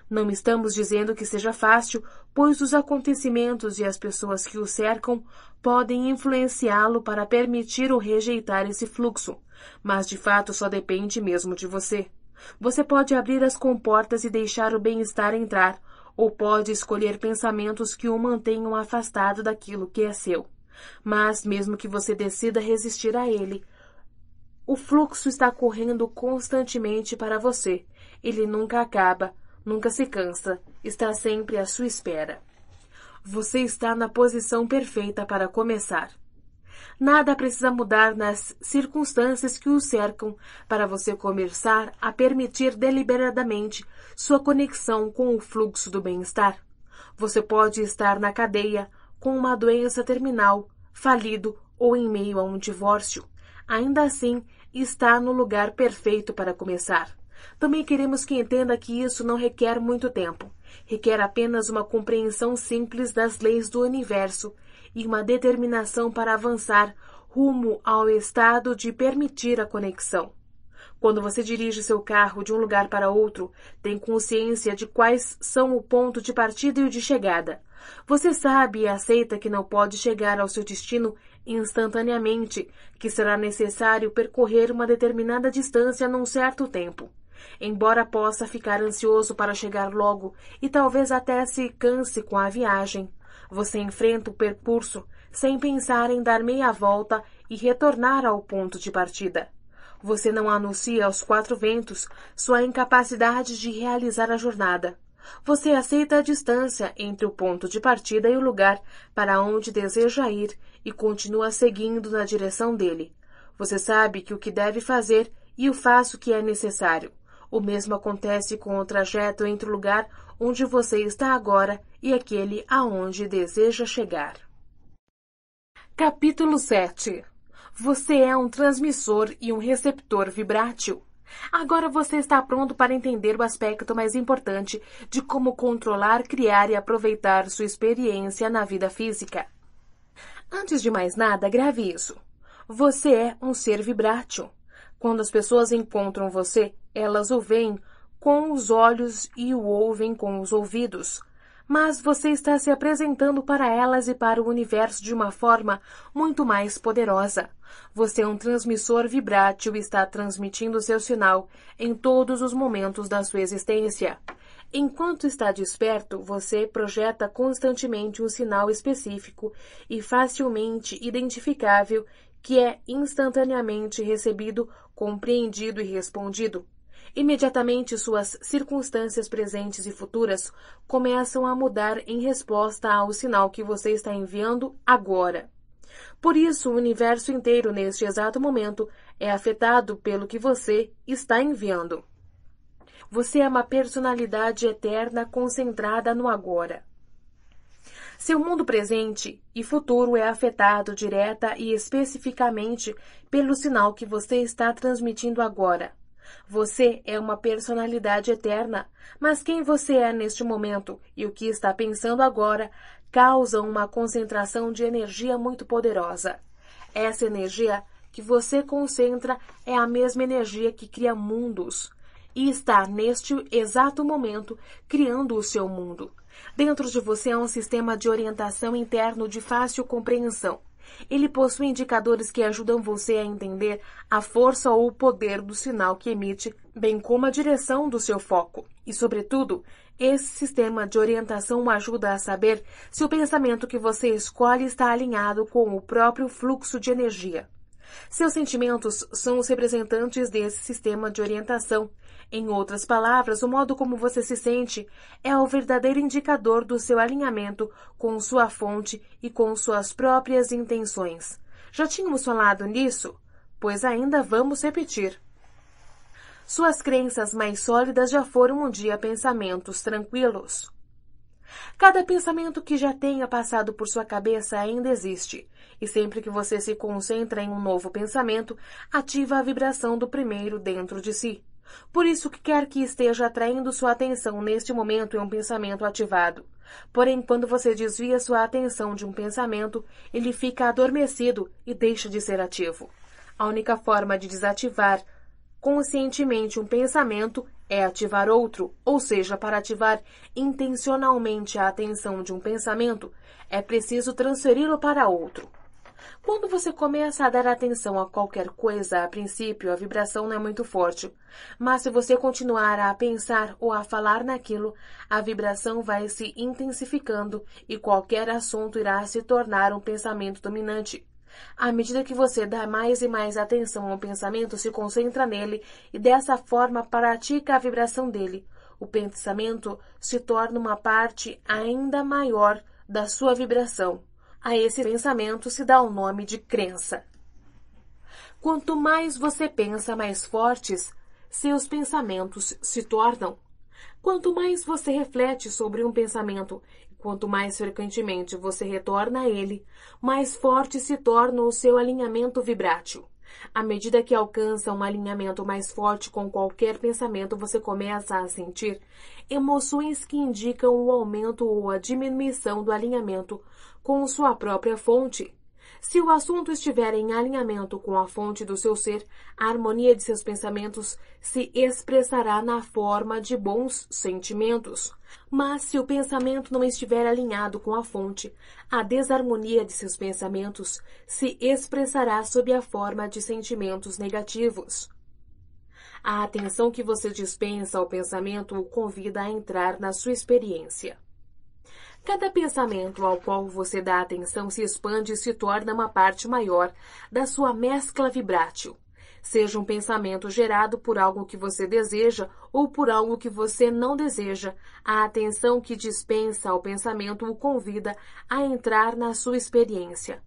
Não estamos dizendo que seja fácil, pois os acontecimentos e as pessoas que o cercam podem influenciá-lo para permitir ou rejeitar esse fluxo, mas de fato só depende mesmo de você. Você pode abrir as comportas e deixar o bem-estar entrar, ou pode escolher pensamentos que o mantenham afastado daquilo que é seu. Mas, mesmo que você decida resistir a ele, o fluxo está correndo constantemente para você. Ele nunca acaba, nunca se cansa, está sempre à sua espera. Você está na posição perfeita para começar. Nada precisa mudar nas circunstâncias que o cercam para você começar a permitir deliberadamente sua conexão com o fluxo do bem-estar. Você pode estar na cadeia, com uma doença terminal, falido ou em meio a um divórcio. Ainda assim, está no lugar perfeito para começar. Também queremos que entenda que isso não requer muito tempo. Requer apenas uma compreensão simples das leis do universo e uma determinação para avançar rumo ao estado de permitir a conexão. Quando você dirige seu carro de um lugar para outro, tem consciência de quais são o ponto de partida e o de chegada. Você sabe e aceita que não pode chegar ao seu destino instantaneamente, que será necessário percorrer uma determinada distância num certo tempo. Embora possa ficar ansioso para chegar logo e talvez até se canse com a viagem, você enfrenta o percurso sem pensar em dar meia volta e retornar ao ponto de partida. Você não anuncia aos quatro ventos sua incapacidade de realizar a jornada. Você aceita a distância entre o ponto de partida e o lugar para onde deseja ir e continua seguindo na direção dele. Você sabe que o que deve fazer e o faz o que é necessário. O mesmo acontece com o trajeto entre o lugar onde você está agora e aquele aonde deseja chegar. Capítulo 7 Você é um transmissor e um receptor vibrátil. Agora você está pronto para entender o aspecto mais importante de como controlar, criar e aproveitar sua experiência na vida física. Antes de mais nada, grave isso. Você é um ser vibrátil. Quando as pessoas encontram você, elas o veem com os olhos e o ouvem com os ouvidos. Mas você está se apresentando para elas e para o universo de uma forma muito mais poderosa. Você é um transmissor vibrátil e está transmitindo seu sinal em todos os momentos da sua existência. Enquanto está desperto, você projeta constantemente um sinal específico e facilmente identificável que é instantaneamente recebido, compreendido e respondido. Imediatamente suas circunstâncias presentes e futuras começam a mudar em resposta ao sinal que você está enviando agora. Por isso, o universo inteiro, neste exato momento, é afetado pelo que você está enviando. Você é uma personalidade eterna concentrada no agora. Seu mundo presente e futuro é afetado direta e especificamente pelo sinal que você está transmitindo agora. Você é uma personalidade eterna, mas quem você é neste momento e o que está pensando agora causam uma concentração de energia muito poderosa. Essa energia que você concentra é a mesma energia que cria mundos e está neste exato momento criando o seu mundo. Dentro de você há um sistema de orientação interno de fácil compreensão. Ele possui indicadores que ajudam você a entender a força ou o poder do sinal que emite, bem como a direção do seu foco. E, sobretudo, esse sistema de orientação ajuda a saber se o pensamento que você escolhe está alinhado com o próprio fluxo de energia. Seus sentimentos são os representantes desse sistema de orientação em outras palavras, o modo como você se sente é o verdadeiro indicador do seu alinhamento com sua fonte e com suas próprias intenções. Já tínhamos falado nisso? Pois ainda vamos repetir. Suas crenças mais sólidas já foram um dia pensamentos tranquilos. Cada pensamento que já tenha passado por sua cabeça ainda existe, e sempre que você se concentra em um novo pensamento, ativa a vibração do primeiro dentro de si. Por isso, que quer que esteja atraindo sua atenção neste momento é um pensamento ativado. Porém, quando você desvia sua atenção de um pensamento, ele fica adormecido e deixa de ser ativo. A única forma de desativar conscientemente um pensamento é ativar outro, ou seja, para ativar intencionalmente a atenção de um pensamento, é preciso transferi-lo para outro. Quando você começa a dar atenção a qualquer coisa, a princípio a vibração não é muito forte. Mas se você continuar a pensar ou a falar naquilo, a vibração vai se intensificando e qualquer assunto irá se tornar um pensamento dominante. À medida que você dá mais e mais atenção ao pensamento, se concentra nele e dessa forma pratica a vibração dele. O pensamento se torna uma parte ainda maior da sua vibração. A esse pensamento se dá o nome de crença. Quanto mais você pensa, mais fortes seus pensamentos se tornam. Quanto mais você reflete sobre um pensamento e quanto mais frequentemente você retorna a ele, mais forte se torna o seu alinhamento vibrátil. À medida que alcança um alinhamento mais forte com qualquer pensamento, você começa a sentir emoções que indicam o aumento ou a diminuição do alinhamento com sua própria fonte. Se o assunto estiver em alinhamento com a fonte do seu ser, a harmonia de seus pensamentos se expressará na forma de bons sentimentos. Mas se o pensamento não estiver alinhado com a fonte, a desarmonia de seus pensamentos se expressará sob a forma de sentimentos negativos. A atenção que você dispensa ao pensamento o convida a entrar na sua experiência. Cada pensamento ao qual você dá atenção se expande e se torna uma parte maior da sua mescla vibrátil. Seja um pensamento gerado por algo que você deseja ou por algo que você não deseja, a atenção que dispensa ao pensamento o convida a entrar na sua experiência.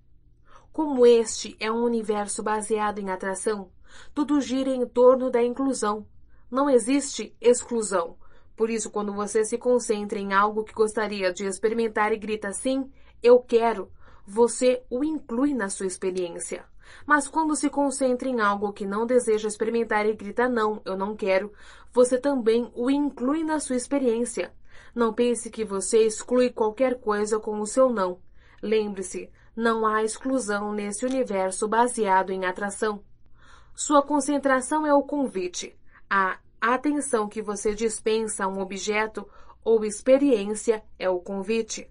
Como este é um universo baseado em atração, tudo gira em torno da inclusão. Não existe exclusão, por isso, quando você se concentra em algo que gostaria de experimentar e grita sim eu quero, você o inclui na sua experiência. Mas quando se concentra em algo que não deseja experimentar e grita não, eu não quero, você também o inclui na sua experiência. Não pense que você exclui qualquer coisa com o seu não. Lembre-se, não há exclusão nesse universo baseado em atração. Sua concentração é o convite, a a atenção que você dispensa a um objeto ou experiência é o convite.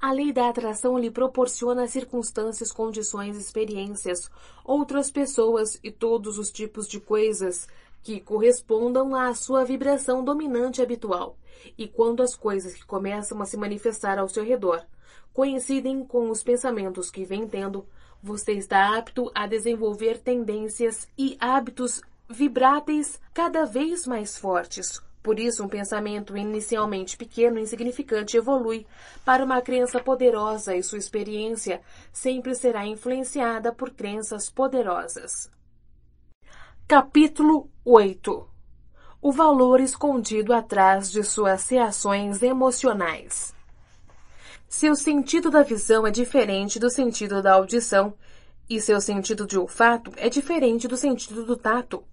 A lei da atração lhe proporciona circunstâncias, condições, experiências, outras pessoas e todos os tipos de coisas que correspondam à sua vibração dominante habitual. E quando as coisas que começam a se manifestar ao seu redor coincidem com os pensamentos que vem tendo, você está apto a desenvolver tendências e hábitos vibráteis cada vez mais fortes. Por isso, um pensamento inicialmente pequeno e insignificante evolui para uma crença poderosa e sua experiência sempre será influenciada por crenças poderosas. Capítulo 8 O valor escondido atrás de suas reações emocionais. Seu sentido da visão é diferente do sentido da audição e seu sentido de olfato é diferente do sentido do tato.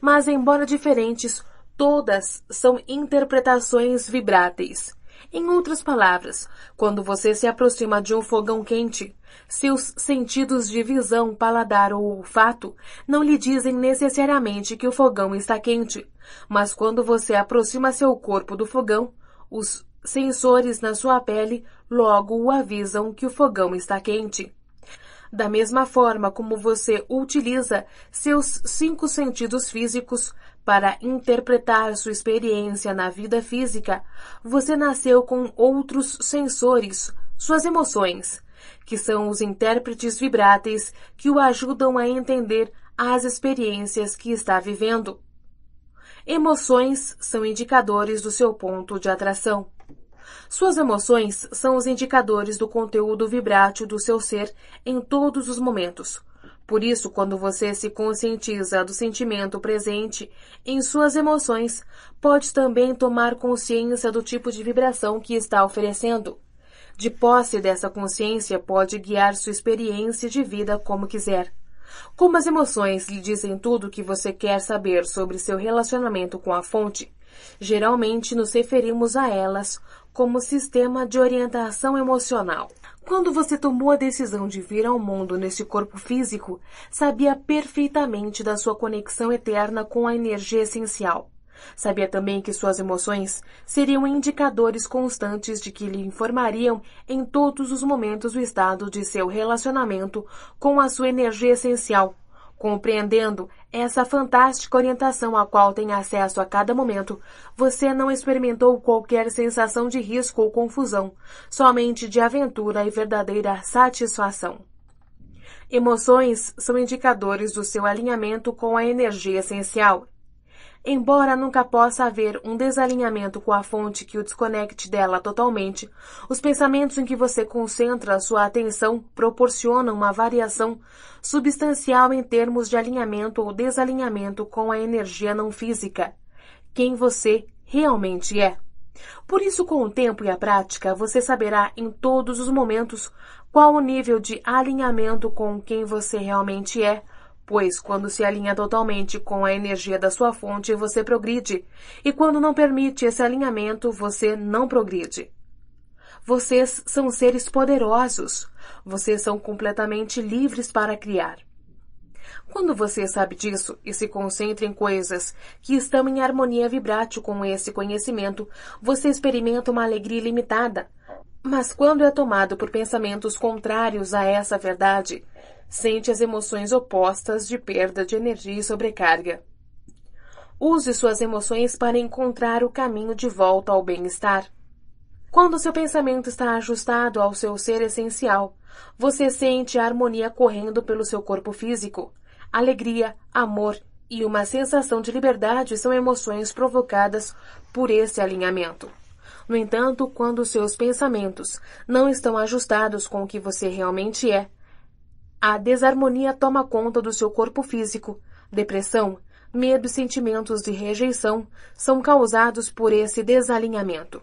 Mas, embora diferentes, todas são interpretações vibráteis. Em outras palavras, quando você se aproxima de um fogão quente, seus sentidos de visão, paladar ou olfato não lhe dizem necessariamente que o fogão está quente, mas quando você aproxima seu corpo do fogão, os sensores na sua pele logo o avisam que o fogão está quente. Da mesma forma como você utiliza seus cinco sentidos físicos para interpretar sua experiência na vida física, você nasceu com outros sensores, suas emoções, que são os intérpretes vibráteis que o ajudam a entender as experiências que está vivendo. Emoções são indicadores do seu ponto de atração. Suas emoções são os indicadores do conteúdo vibrátil do seu ser em todos os momentos. Por isso, quando você se conscientiza do sentimento presente em suas emoções, pode também tomar consciência do tipo de vibração que está oferecendo. De posse dessa consciência, pode guiar sua experiência de vida como quiser. Como as emoções lhe dizem tudo o que você quer saber sobre seu relacionamento com a fonte, Geralmente nos referimos a elas como sistema de orientação emocional. Quando você tomou a decisão de vir ao mundo neste corpo físico, sabia perfeitamente da sua conexão eterna com a energia essencial. Sabia também que suas emoções seriam indicadores constantes de que lhe informariam em todos os momentos o estado de seu relacionamento com a sua energia essencial, compreendendo essa fantástica orientação a qual tem acesso a cada momento, você não experimentou qualquer sensação de risco ou confusão, somente de aventura e verdadeira satisfação. Emoções são indicadores do seu alinhamento com a energia essencial Embora nunca possa haver um desalinhamento com a fonte que o desconecte dela totalmente, os pensamentos em que você concentra sua atenção proporcionam uma variação substancial em termos de alinhamento ou desalinhamento com a energia não física, quem você realmente é. Por isso, com o tempo e a prática, você saberá em todos os momentos qual o nível de alinhamento com quem você realmente é pois quando se alinha totalmente com a energia da sua fonte, você progride, e quando não permite esse alinhamento, você não progride. Vocês são seres poderosos. Vocês são completamente livres para criar. Quando você sabe disso e se concentra em coisas que estão em harmonia vibrátil com esse conhecimento, você experimenta uma alegria limitada. Mas quando é tomado por pensamentos contrários a essa verdade, sente as emoções opostas de perda de energia e sobrecarga. Use suas emoções para encontrar o caminho de volta ao bem-estar. Quando seu pensamento está ajustado ao seu ser essencial, você sente a harmonia correndo pelo seu corpo físico. Alegria, amor e uma sensação de liberdade são emoções provocadas por esse alinhamento. No entanto, quando seus pensamentos não estão ajustados com o que você realmente é, a desarmonia toma conta do seu corpo físico. Depressão, medo e sentimentos de rejeição são causados por esse desalinhamento.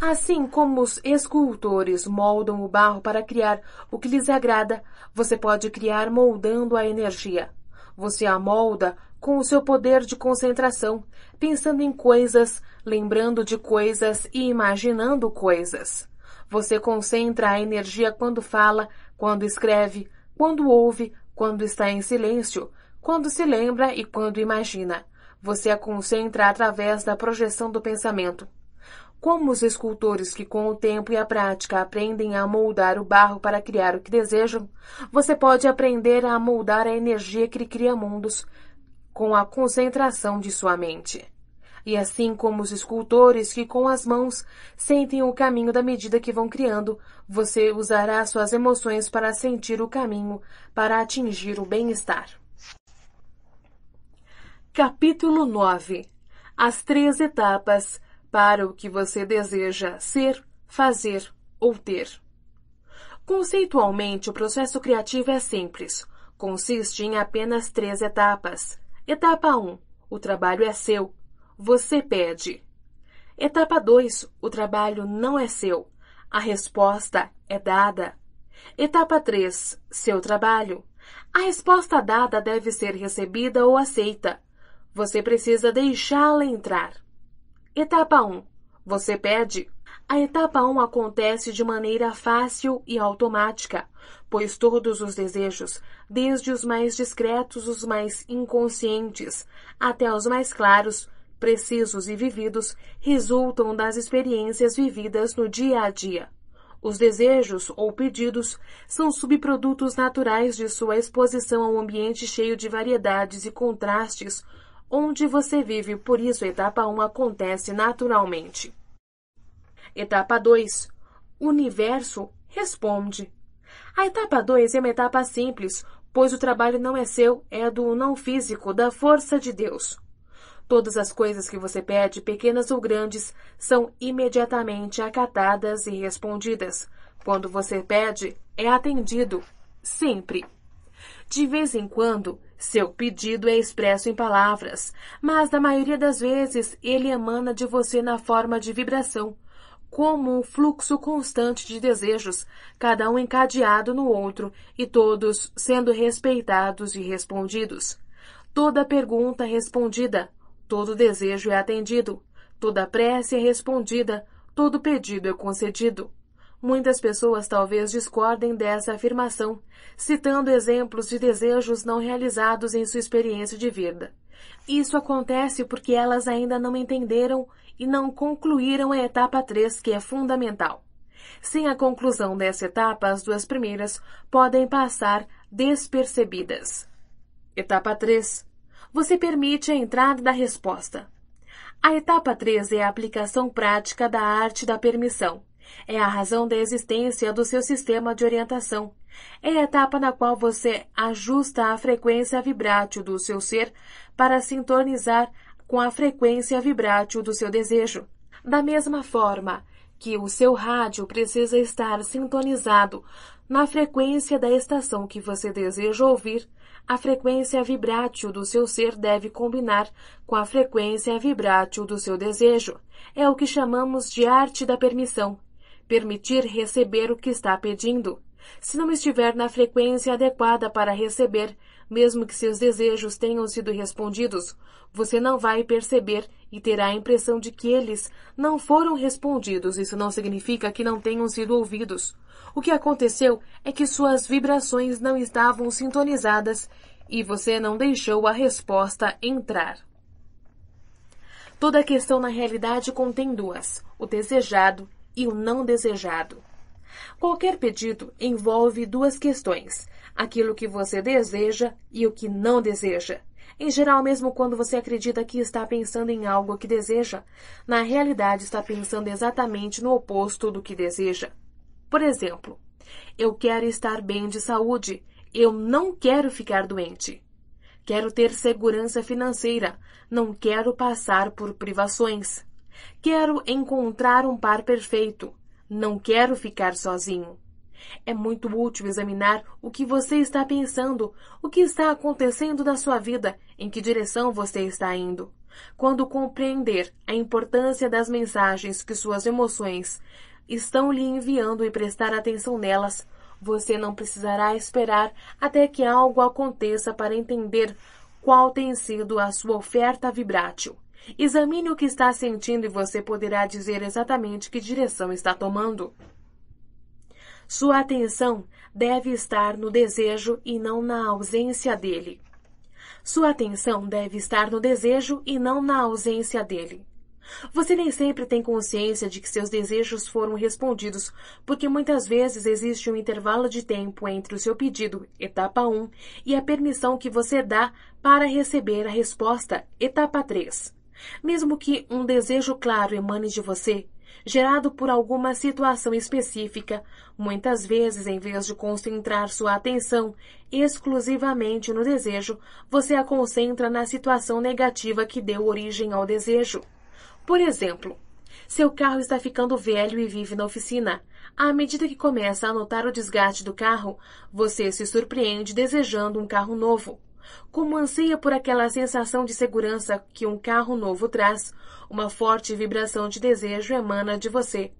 Assim como os escultores moldam o barro para criar o que lhes agrada, você pode criar moldando a energia. Você a molda com o seu poder de concentração, pensando em coisas, lembrando de coisas e imaginando coisas. Você concentra a energia quando fala, quando escreve, quando ouve, quando está em silêncio, quando se lembra e quando imagina. Você a concentra através da projeção do pensamento. Como os escultores que com o tempo e a prática aprendem a moldar o barro para criar o que desejam, você pode aprender a moldar a energia que cria mundos com a concentração de sua mente. E assim como os escultores que com as mãos sentem o caminho da medida que vão criando, você usará suas emoções para sentir o caminho, para atingir o bem-estar. Capítulo 9 As três etapas para o que você deseja ser, fazer ou ter. Conceitualmente, o processo criativo é simples. Consiste em apenas três etapas. Etapa 1. O trabalho é seu. Você pede. Etapa 2. O trabalho não é seu. A resposta é dada. Etapa 3. Seu trabalho. A resposta dada deve ser recebida ou aceita. Você precisa deixá-la entrar. Etapa 1. Você pede. A etapa 1 acontece de maneira fácil e automática, pois todos os desejos, desde os mais discretos, os mais inconscientes, até os mais claros, precisos e vividos resultam das experiências vividas no dia a dia. Os desejos ou pedidos são subprodutos naturais de sua exposição a um ambiente cheio de variedades e contrastes onde você vive, por isso etapa 1 acontece naturalmente. Etapa 2. Universo responde. A etapa 2 é uma etapa simples, pois o trabalho não é seu, é do não físico, da força de Deus. Todas as coisas que você pede, pequenas ou grandes, são imediatamente acatadas e respondidas. Quando você pede, é atendido, sempre. De vez em quando, seu pedido é expresso em palavras, mas na maioria das vezes ele emana de você na forma de vibração, como um fluxo constante de desejos, cada um encadeado no outro e todos sendo respeitados e respondidos. Toda pergunta respondida, Todo desejo é atendido, toda prece é respondida, todo pedido é concedido. Muitas pessoas talvez discordem dessa afirmação, citando exemplos de desejos não realizados em sua experiência de vida. Isso acontece porque elas ainda não entenderam e não concluíram a etapa 3, que é fundamental. Sem a conclusão dessa etapa, as duas primeiras podem passar despercebidas. Etapa 3 você permite a entrada da resposta. A etapa 3 é a aplicação prática da arte da permissão. É a razão da existência do seu sistema de orientação. É a etapa na qual você ajusta a frequência vibrátil do seu ser para sintonizar com a frequência vibrátil do seu desejo. Da mesma forma que o seu rádio precisa estar sintonizado na frequência da estação que você deseja ouvir, a frequência vibrátil do seu ser deve combinar com a frequência vibrátil do seu desejo. É o que chamamos de arte da permissão. Permitir receber o que está pedindo. Se não estiver na frequência adequada para receber, mesmo que seus desejos tenham sido respondidos, você não vai perceber e terá a impressão de que eles não foram respondidos. Isso não significa que não tenham sido ouvidos. O que aconteceu é que suas vibrações não estavam sintonizadas e você não deixou a resposta entrar. Toda questão na realidade contém duas: o desejado e o não desejado. Qualquer pedido envolve duas questões: aquilo que você deseja e o que não deseja. Em geral, mesmo quando você acredita que está pensando em algo que deseja, na realidade está pensando exatamente no oposto do que deseja. Por exemplo, eu quero estar bem de saúde, eu não quero ficar doente. Quero ter segurança financeira, não quero passar por privações. Quero encontrar um par perfeito, não quero ficar sozinho. É muito útil examinar o que você está pensando, o que está acontecendo na sua vida, em que direção você está indo. Quando compreender a importância das mensagens que suas emoções estão lhe enviando e prestar atenção nelas, você não precisará esperar até que algo aconteça para entender qual tem sido a sua oferta vibrátil. Examine o que está sentindo e você poderá dizer exatamente que direção está tomando. Sua atenção deve estar no desejo e não na ausência dele. Sua atenção deve estar no desejo e não na ausência dele. Você nem sempre tem consciência de que seus desejos foram respondidos, porque muitas vezes existe um intervalo de tempo entre o seu pedido, etapa 1, e a permissão que você dá para receber a resposta, etapa 3. Mesmo que um desejo claro emane de você, gerado por alguma situação específica, muitas vezes, em vez de concentrar sua atenção exclusivamente no desejo, você a concentra na situação negativa que deu origem ao desejo. Por exemplo, seu carro está ficando velho e vive na oficina. À medida que começa a notar o desgaste do carro, você se surpreende desejando um carro novo. Como anseia por aquela sensação de segurança que um carro novo traz, uma forte vibração de desejo emana de você.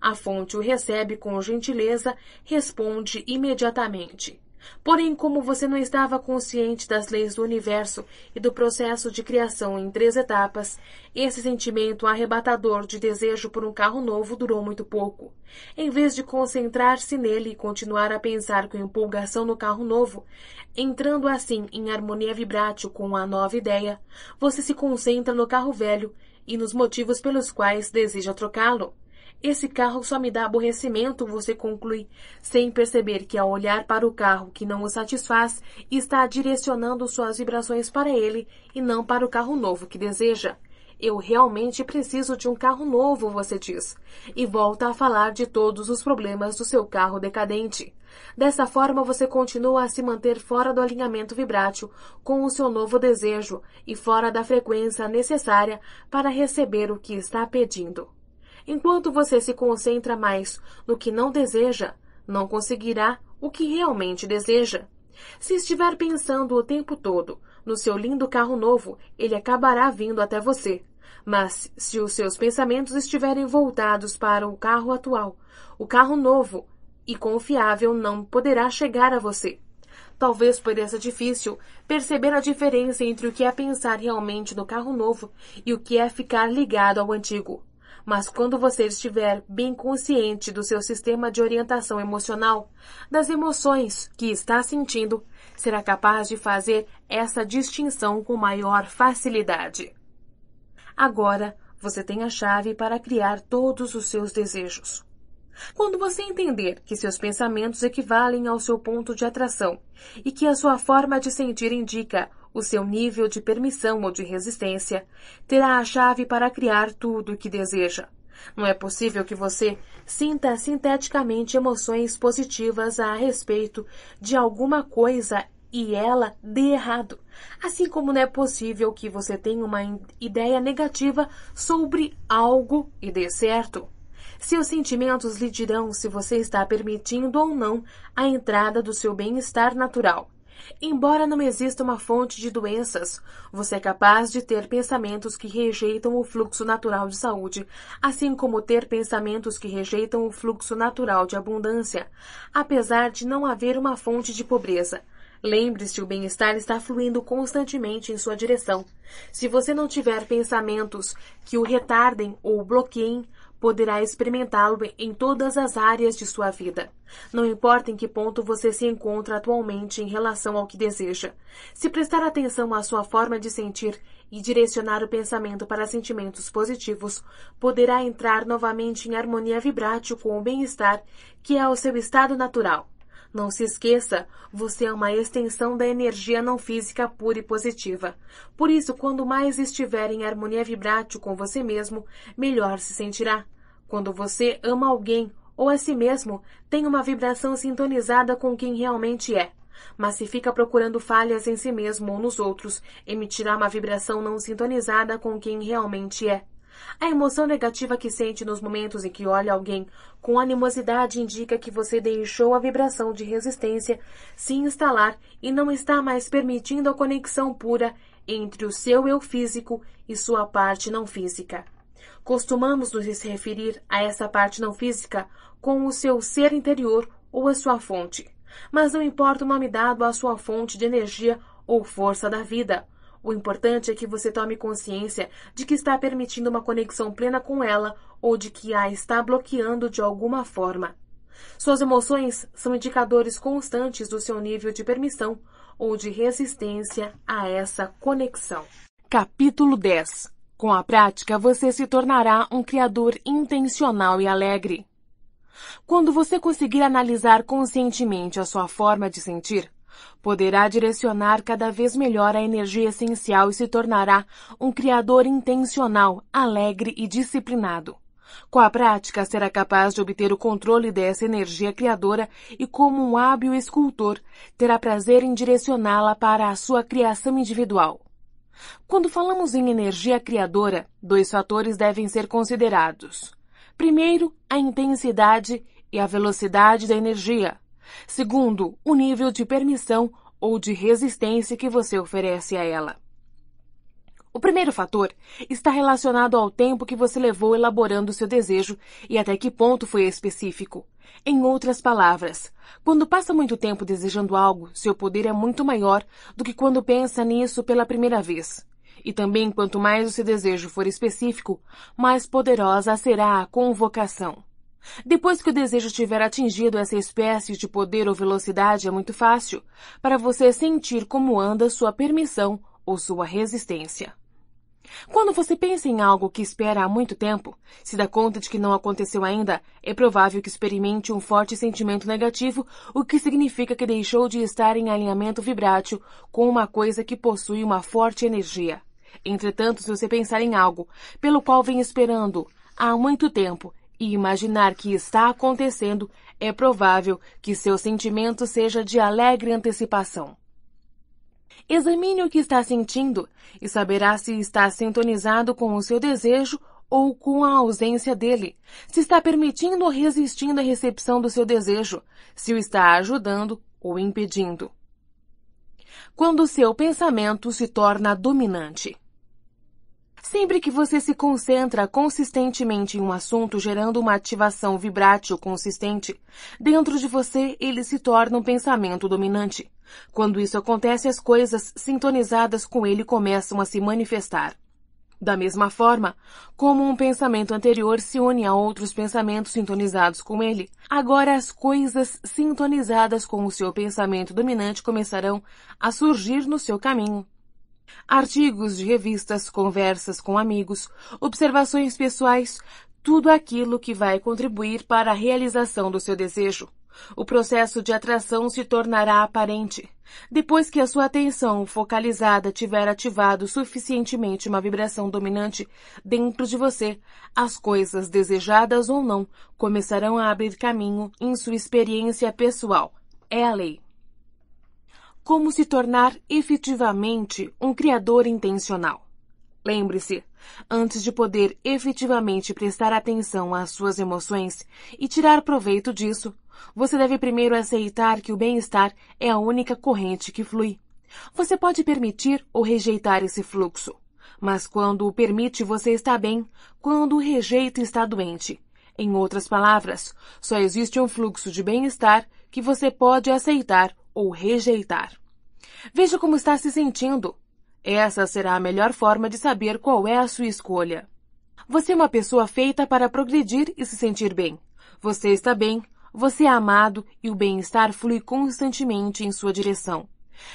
A fonte o recebe com gentileza, responde imediatamente. Porém, como você não estava consciente das leis do universo e do processo de criação em três etapas, esse sentimento arrebatador de desejo por um carro novo durou muito pouco. Em vez de concentrar-se nele e continuar a pensar com empolgação no carro novo, entrando assim em harmonia vibrátil com a nova ideia, você se concentra no carro velho e nos motivos pelos quais deseja trocá-lo. Esse carro só me dá aborrecimento, você conclui, sem perceber que ao olhar para o carro que não o satisfaz, está direcionando suas vibrações para ele e não para o carro novo que deseja. Eu realmente preciso de um carro novo, você diz, e volta a falar de todos os problemas do seu carro decadente. Dessa forma, você continua a se manter fora do alinhamento vibrátil com o seu novo desejo e fora da frequência necessária para receber o que está pedindo. Enquanto você se concentra mais no que não deseja, não conseguirá o que realmente deseja. Se estiver pensando o tempo todo no seu lindo carro novo, ele acabará vindo até você. Mas se os seus pensamentos estiverem voltados para o carro atual, o carro novo e confiável não poderá chegar a você. Talvez pareça difícil perceber a diferença entre o que é pensar realmente no carro novo e o que é ficar ligado ao antigo. Mas quando você estiver bem consciente do seu sistema de orientação emocional, das emoções que está sentindo, será capaz de fazer essa distinção com maior facilidade. Agora, você tem a chave para criar todos os seus desejos. Quando você entender que seus pensamentos equivalem ao seu ponto de atração e que a sua forma de sentir indica o seu nível de permissão ou de resistência, terá a chave para criar tudo o que deseja. Não é possível que você sinta sinteticamente emoções positivas a respeito de alguma coisa e ela dê errado, assim como não é possível que você tenha uma ideia negativa sobre algo e dê certo. Seus sentimentos lhe dirão se você está permitindo ou não a entrada do seu bem-estar natural Embora não exista uma fonte de doenças, você é capaz de ter pensamentos que rejeitam o fluxo natural de saúde, assim como ter pensamentos que rejeitam o fluxo natural de abundância, apesar de não haver uma fonte de pobreza. Lembre-se, o bem-estar está fluindo constantemente em sua direção. Se você não tiver pensamentos que o retardem ou bloqueiem, poderá experimentá-lo em todas as áreas de sua vida. Não importa em que ponto você se encontra atualmente em relação ao que deseja, se prestar atenção à sua forma de sentir e direcionar o pensamento para sentimentos positivos, poderá entrar novamente em harmonia vibrátil com o bem-estar, que é o seu estado natural. Não se esqueça, você é uma extensão da energia não física pura e positiva. Por isso, quando mais estiver em harmonia vibrátil com você mesmo, melhor se sentirá. Quando você ama alguém ou a si mesmo, tem uma vibração sintonizada com quem realmente é. Mas se fica procurando falhas em si mesmo ou nos outros, emitirá uma vibração não sintonizada com quem realmente é. A emoção negativa que sente nos momentos em que olha alguém com animosidade indica que você deixou a vibração de resistência se instalar e não está mais permitindo a conexão pura entre o seu eu físico e sua parte não física. Costumamos nos referir a essa parte não física com o seu ser interior ou a sua fonte. Mas não importa o nome dado à sua fonte de energia ou força da vida. O importante é que você tome consciência de que está permitindo uma conexão plena com ela ou de que a está bloqueando de alguma forma. Suas emoções são indicadores constantes do seu nível de permissão ou de resistência a essa conexão. Capítulo 10 com a prática, você se tornará um criador intencional e alegre. Quando você conseguir analisar conscientemente a sua forma de sentir, poderá direcionar cada vez melhor a energia essencial e se tornará um criador intencional, alegre e disciplinado. Com a prática, será capaz de obter o controle dessa energia criadora e, como um hábil escultor, terá prazer em direcioná-la para a sua criação individual. Quando falamos em energia criadora, dois fatores devem ser considerados. Primeiro, a intensidade e a velocidade da energia. Segundo, o nível de permissão ou de resistência que você oferece a ela. O primeiro fator está relacionado ao tempo que você levou elaborando seu desejo e até que ponto foi específico. Em outras palavras, quando passa muito tempo desejando algo, seu poder é muito maior do que quando pensa nisso pela primeira vez. E também, quanto mais o seu desejo for específico, mais poderosa será a convocação. Depois que o desejo tiver atingido essa espécie de poder ou velocidade, é muito fácil para você sentir como anda sua permissão ou sua resistência. Quando você pensa em algo que espera há muito tempo, se dá conta de que não aconteceu ainda, é provável que experimente um forte sentimento negativo, o que significa que deixou de estar em alinhamento vibrátil com uma coisa que possui uma forte energia. Entretanto, se você pensar em algo pelo qual vem esperando há muito tempo e imaginar que está acontecendo, é provável que seu sentimento seja de alegre antecipação. Examine o que está sentindo e saberá se está sintonizado com o seu desejo ou com a ausência dele, se está permitindo ou resistindo à recepção do seu desejo, se o está ajudando ou impedindo. Quando o seu pensamento se torna dominante. Sempre que você se concentra consistentemente em um assunto, gerando uma ativação vibrátil consistente, dentro de você ele se torna um pensamento dominante. Quando isso acontece, as coisas sintonizadas com ele começam a se manifestar. Da mesma forma, como um pensamento anterior se une a outros pensamentos sintonizados com ele, agora as coisas sintonizadas com o seu pensamento dominante começarão a surgir no seu caminho. Artigos de revistas, conversas com amigos, observações pessoais, tudo aquilo que vai contribuir para a realização do seu desejo. O processo de atração se tornará aparente depois que a sua atenção focalizada tiver ativado suficientemente uma vibração dominante dentro de você. As coisas, desejadas ou não, começarão a abrir caminho em sua experiência pessoal. É a lei. Como se tornar efetivamente um criador intencional? Lembre-se, antes de poder efetivamente prestar atenção às suas emoções e tirar proveito disso, você deve primeiro aceitar que o bem-estar é a única corrente que flui. Você pode permitir ou rejeitar esse fluxo. Mas quando o permite, você está bem, quando o rejeita, está doente. Em outras palavras, só existe um fluxo de bem-estar que você pode aceitar ou rejeitar. Veja como está se sentindo. Essa será a melhor forma de saber qual é a sua escolha. Você é uma pessoa feita para progredir e se sentir bem. Você está bem você é amado e o bem-estar flui constantemente em sua direção.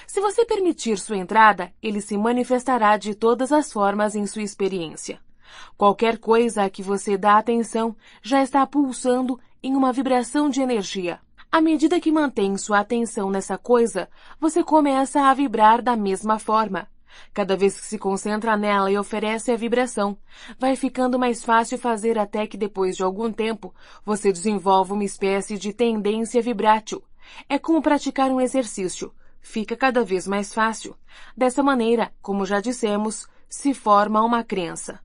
Se você permitir sua entrada, ele se manifestará de todas as formas em sua experiência. Qualquer coisa a que você dá atenção já está pulsando em uma vibração de energia. À medida que mantém sua atenção nessa coisa, você começa a vibrar da mesma forma. Cada vez que se concentra nela e oferece a vibração, vai ficando mais fácil fazer até que depois de algum tempo você desenvolve uma espécie de tendência vibrátil. É como praticar um exercício. Fica cada vez mais fácil. Dessa maneira, como já dissemos, se forma uma crença.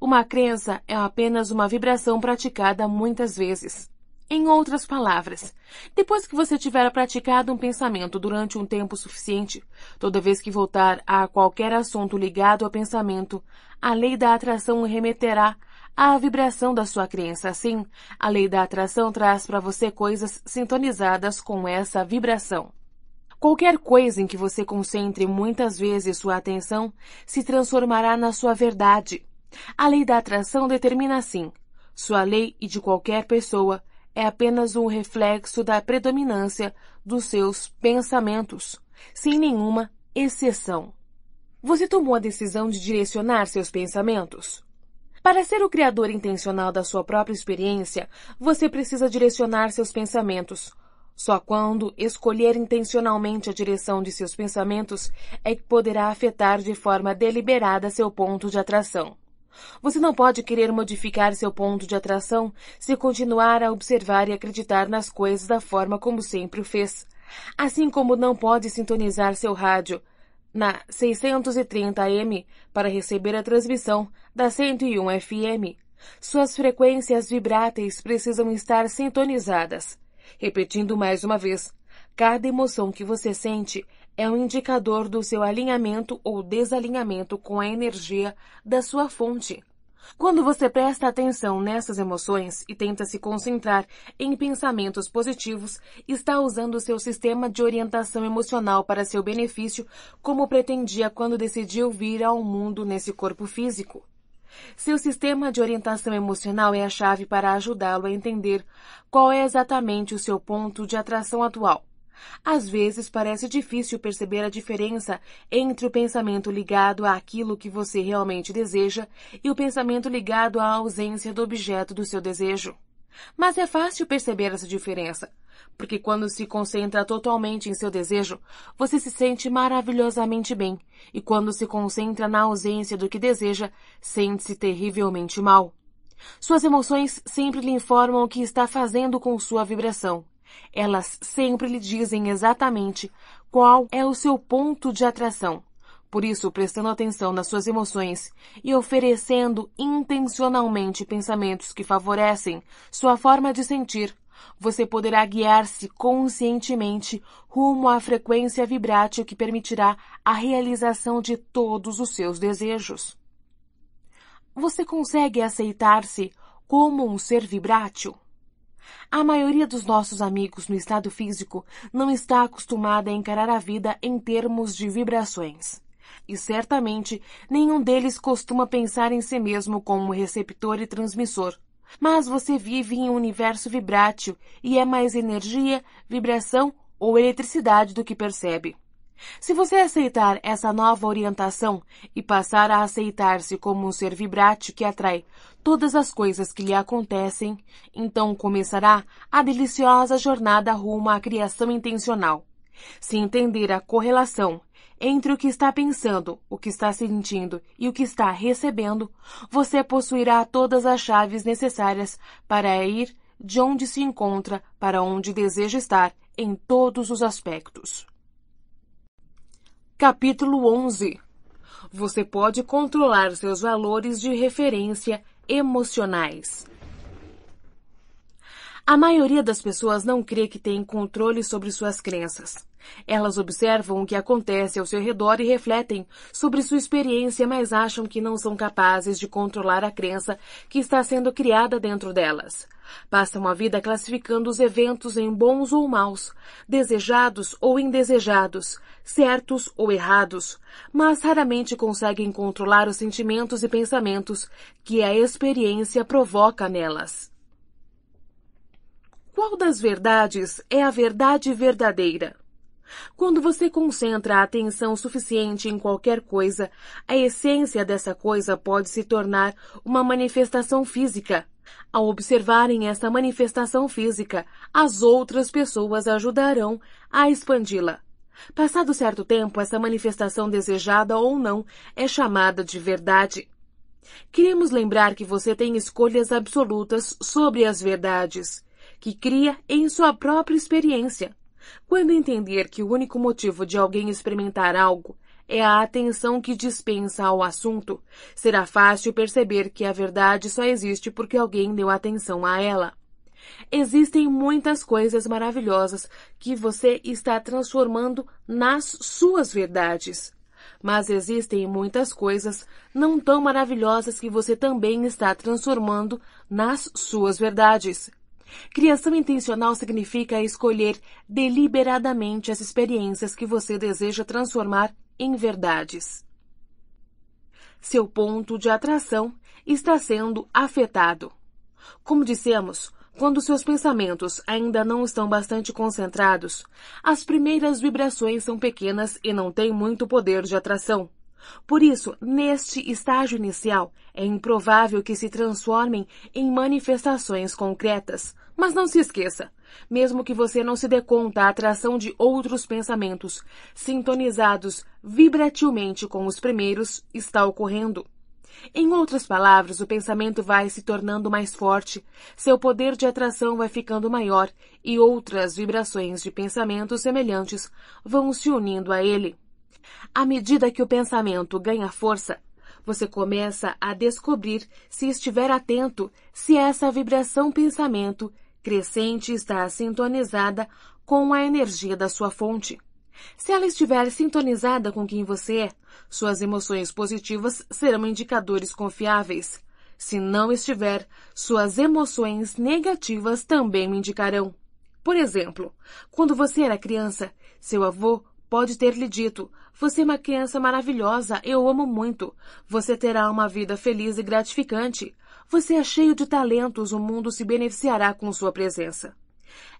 Uma crença é apenas uma vibração praticada muitas vezes. Em outras palavras, depois que você tiver praticado um pensamento durante um tempo suficiente, toda vez que voltar a qualquer assunto ligado a pensamento, a lei da atração remeterá à vibração da sua crença. Assim, a lei da atração traz para você coisas sintonizadas com essa vibração. Qualquer coisa em que você concentre muitas vezes sua atenção se transformará na sua verdade. A lei da atração determina assim: sua lei e de qualquer pessoa é apenas um reflexo da predominância dos seus pensamentos, sem nenhuma exceção. Você tomou a decisão de direcionar seus pensamentos? Para ser o criador intencional da sua própria experiência, você precisa direcionar seus pensamentos. Só quando escolher intencionalmente a direção de seus pensamentos é que poderá afetar de forma deliberada seu ponto de atração. Você não pode querer modificar seu ponto de atração se continuar a observar e acreditar nas coisas da forma como sempre o fez. Assim como não pode sintonizar seu rádio na 630 AM para receber a transmissão da 101 FM. Suas frequências vibráteis precisam estar sintonizadas. Repetindo mais uma vez, cada emoção que você sente é um indicador do seu alinhamento ou desalinhamento com a energia da sua fonte. Quando você presta atenção nessas emoções e tenta se concentrar em pensamentos positivos, está usando seu sistema de orientação emocional para seu benefício, como pretendia quando decidiu vir ao mundo nesse corpo físico. Seu sistema de orientação emocional é a chave para ajudá-lo a entender qual é exatamente o seu ponto de atração atual às vezes parece difícil perceber a diferença entre o pensamento ligado àquilo que você realmente deseja e o pensamento ligado à ausência do objeto do seu desejo. Mas é fácil perceber essa diferença, porque quando se concentra totalmente em seu desejo, você se sente maravilhosamente bem, e quando se concentra na ausência do que deseja, sente-se terrivelmente mal. Suas emoções sempre lhe informam o que está fazendo com sua vibração. Elas sempre lhe dizem exatamente qual é o seu ponto de atração. Por isso, prestando atenção nas suas emoções e oferecendo intencionalmente pensamentos que favorecem sua forma de sentir, você poderá guiar-se conscientemente rumo à frequência vibrátil que permitirá a realização de todos os seus desejos. Você consegue aceitar-se como um ser vibrátil? A maioria dos nossos amigos no estado físico não está acostumada a encarar a vida em termos de vibrações. E certamente nenhum deles costuma pensar em si mesmo como receptor e transmissor. Mas você vive em um universo vibrátil e é mais energia, vibração ou eletricidade do que percebe. Se você aceitar essa nova orientação e passar a aceitar-se como um ser vibrante que atrai todas as coisas que lhe acontecem, então começará a deliciosa jornada rumo à criação intencional. Se entender a correlação entre o que está pensando, o que está sentindo e o que está recebendo, você possuirá todas as chaves necessárias para ir de onde se encontra para onde deseja estar em todos os aspectos. Capítulo 11 Você pode controlar seus valores de referência emocionais. A maioria das pessoas não crê que tem controle sobre suas crenças. Elas observam o que acontece ao seu redor e refletem sobre sua experiência, mas acham que não são capazes de controlar a crença que está sendo criada dentro delas. Passam a vida classificando os eventos em bons ou maus, desejados ou indesejados, certos ou errados, mas raramente conseguem controlar os sentimentos e pensamentos que a experiência provoca nelas. Qual das verdades é a verdade verdadeira? Quando você concentra a atenção suficiente em qualquer coisa, a essência dessa coisa pode se tornar uma manifestação física. Ao observarem essa manifestação física, as outras pessoas ajudarão a expandi-la. Passado certo tempo, essa manifestação desejada ou não é chamada de verdade. Queremos lembrar que você tem escolhas absolutas sobre as verdades, que cria em sua própria experiência. Quando entender que o único motivo de alguém experimentar algo é a atenção que dispensa ao assunto, será fácil perceber que a verdade só existe porque alguém deu atenção a ela. Existem muitas coisas maravilhosas que você está transformando nas suas verdades. Mas existem muitas coisas não tão maravilhosas que você também está transformando nas suas verdades. Criação intencional significa escolher deliberadamente as experiências que você deseja transformar em verdades. Seu ponto de atração está sendo afetado. Como dissemos, quando seus pensamentos ainda não estão bastante concentrados, as primeiras vibrações são pequenas e não têm muito poder de atração. Por isso, neste estágio inicial, é improvável que se transformem em manifestações concretas, mas não se esqueça, mesmo que você não se dê conta, a atração de outros pensamentos, sintonizados vibratilmente com os primeiros, está ocorrendo. Em outras palavras, o pensamento vai se tornando mais forte, seu poder de atração vai ficando maior e outras vibrações de pensamentos semelhantes vão se unindo a ele. À medida que o pensamento ganha força, você começa a descobrir, se estiver atento, se essa vibração pensamento crescente está sintonizada com a energia da sua fonte. Se ela estiver sintonizada com quem você é, suas emoções positivas serão indicadores confiáveis. Se não estiver, suas emoções negativas também me indicarão. Por exemplo, quando você era criança, seu avô pode ter lhe dito: Você é uma criança maravilhosa, eu amo muito. Você terá uma vida feliz e gratificante. Você é cheio de talentos, o mundo se beneficiará com sua presença.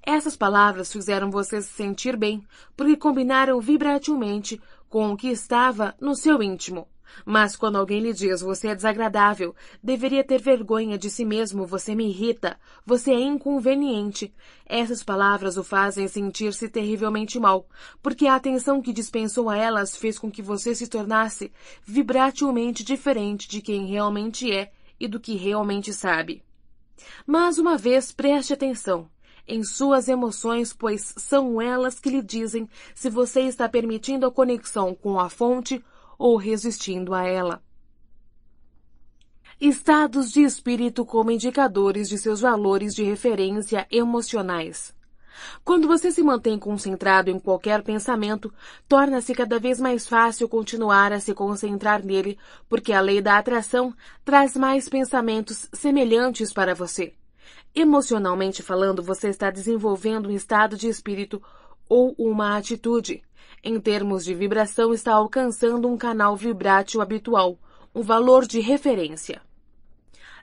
Essas palavras fizeram você se sentir bem, porque combinaram vibratilmente com o que estava no seu íntimo. Mas quando alguém lhe diz você é desagradável, deveria ter vergonha de si mesmo, você me irrita, você é inconveniente. Essas palavras o fazem sentir-se terrivelmente mal, porque a atenção que dispensou a elas fez com que você se tornasse vibratilmente diferente de quem realmente é e do que realmente sabe. Mas uma vez preste atenção em suas emoções, pois são elas que lhe dizem se você está permitindo a conexão com a fonte ou resistindo a ela. Estados de espírito como indicadores de seus valores de referência emocionais. Quando você se mantém concentrado em qualquer pensamento, torna-se cada vez mais fácil continuar a se concentrar nele, porque a lei da atração traz mais pensamentos semelhantes para você. Emocionalmente falando, você está desenvolvendo um estado de espírito ou uma atitude. Em termos de vibração, está alcançando um canal vibrátil habitual, um valor de referência.